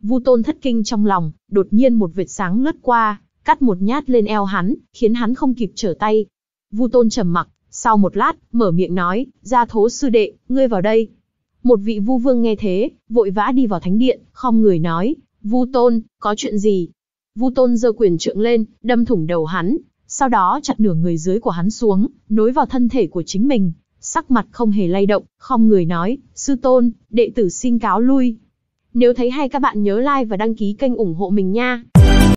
Speaker 1: Vu Tôn thất kinh trong lòng, đột nhiên một vệt sáng lướt qua, cắt một nhát lên eo hắn, khiến hắn không kịp trở tay. Vu Tôn trầm mặc, sau một lát, mở miệng nói, gia thố sư đệ, ngươi vào đây. Một vị vu vương nghe thế, vội vã đi vào thánh điện, không người nói, vu tôn, có chuyện gì? Vu tôn giơ quyền trượng lên, đâm thủng đầu hắn, sau đó chặt nửa người dưới của hắn xuống, nối vào thân thể của chính mình, sắc mặt không hề lay động, không người nói, sư tôn, đệ tử xin cáo lui. Nếu thấy hay các bạn nhớ like và đăng ký kênh ủng hộ mình nha.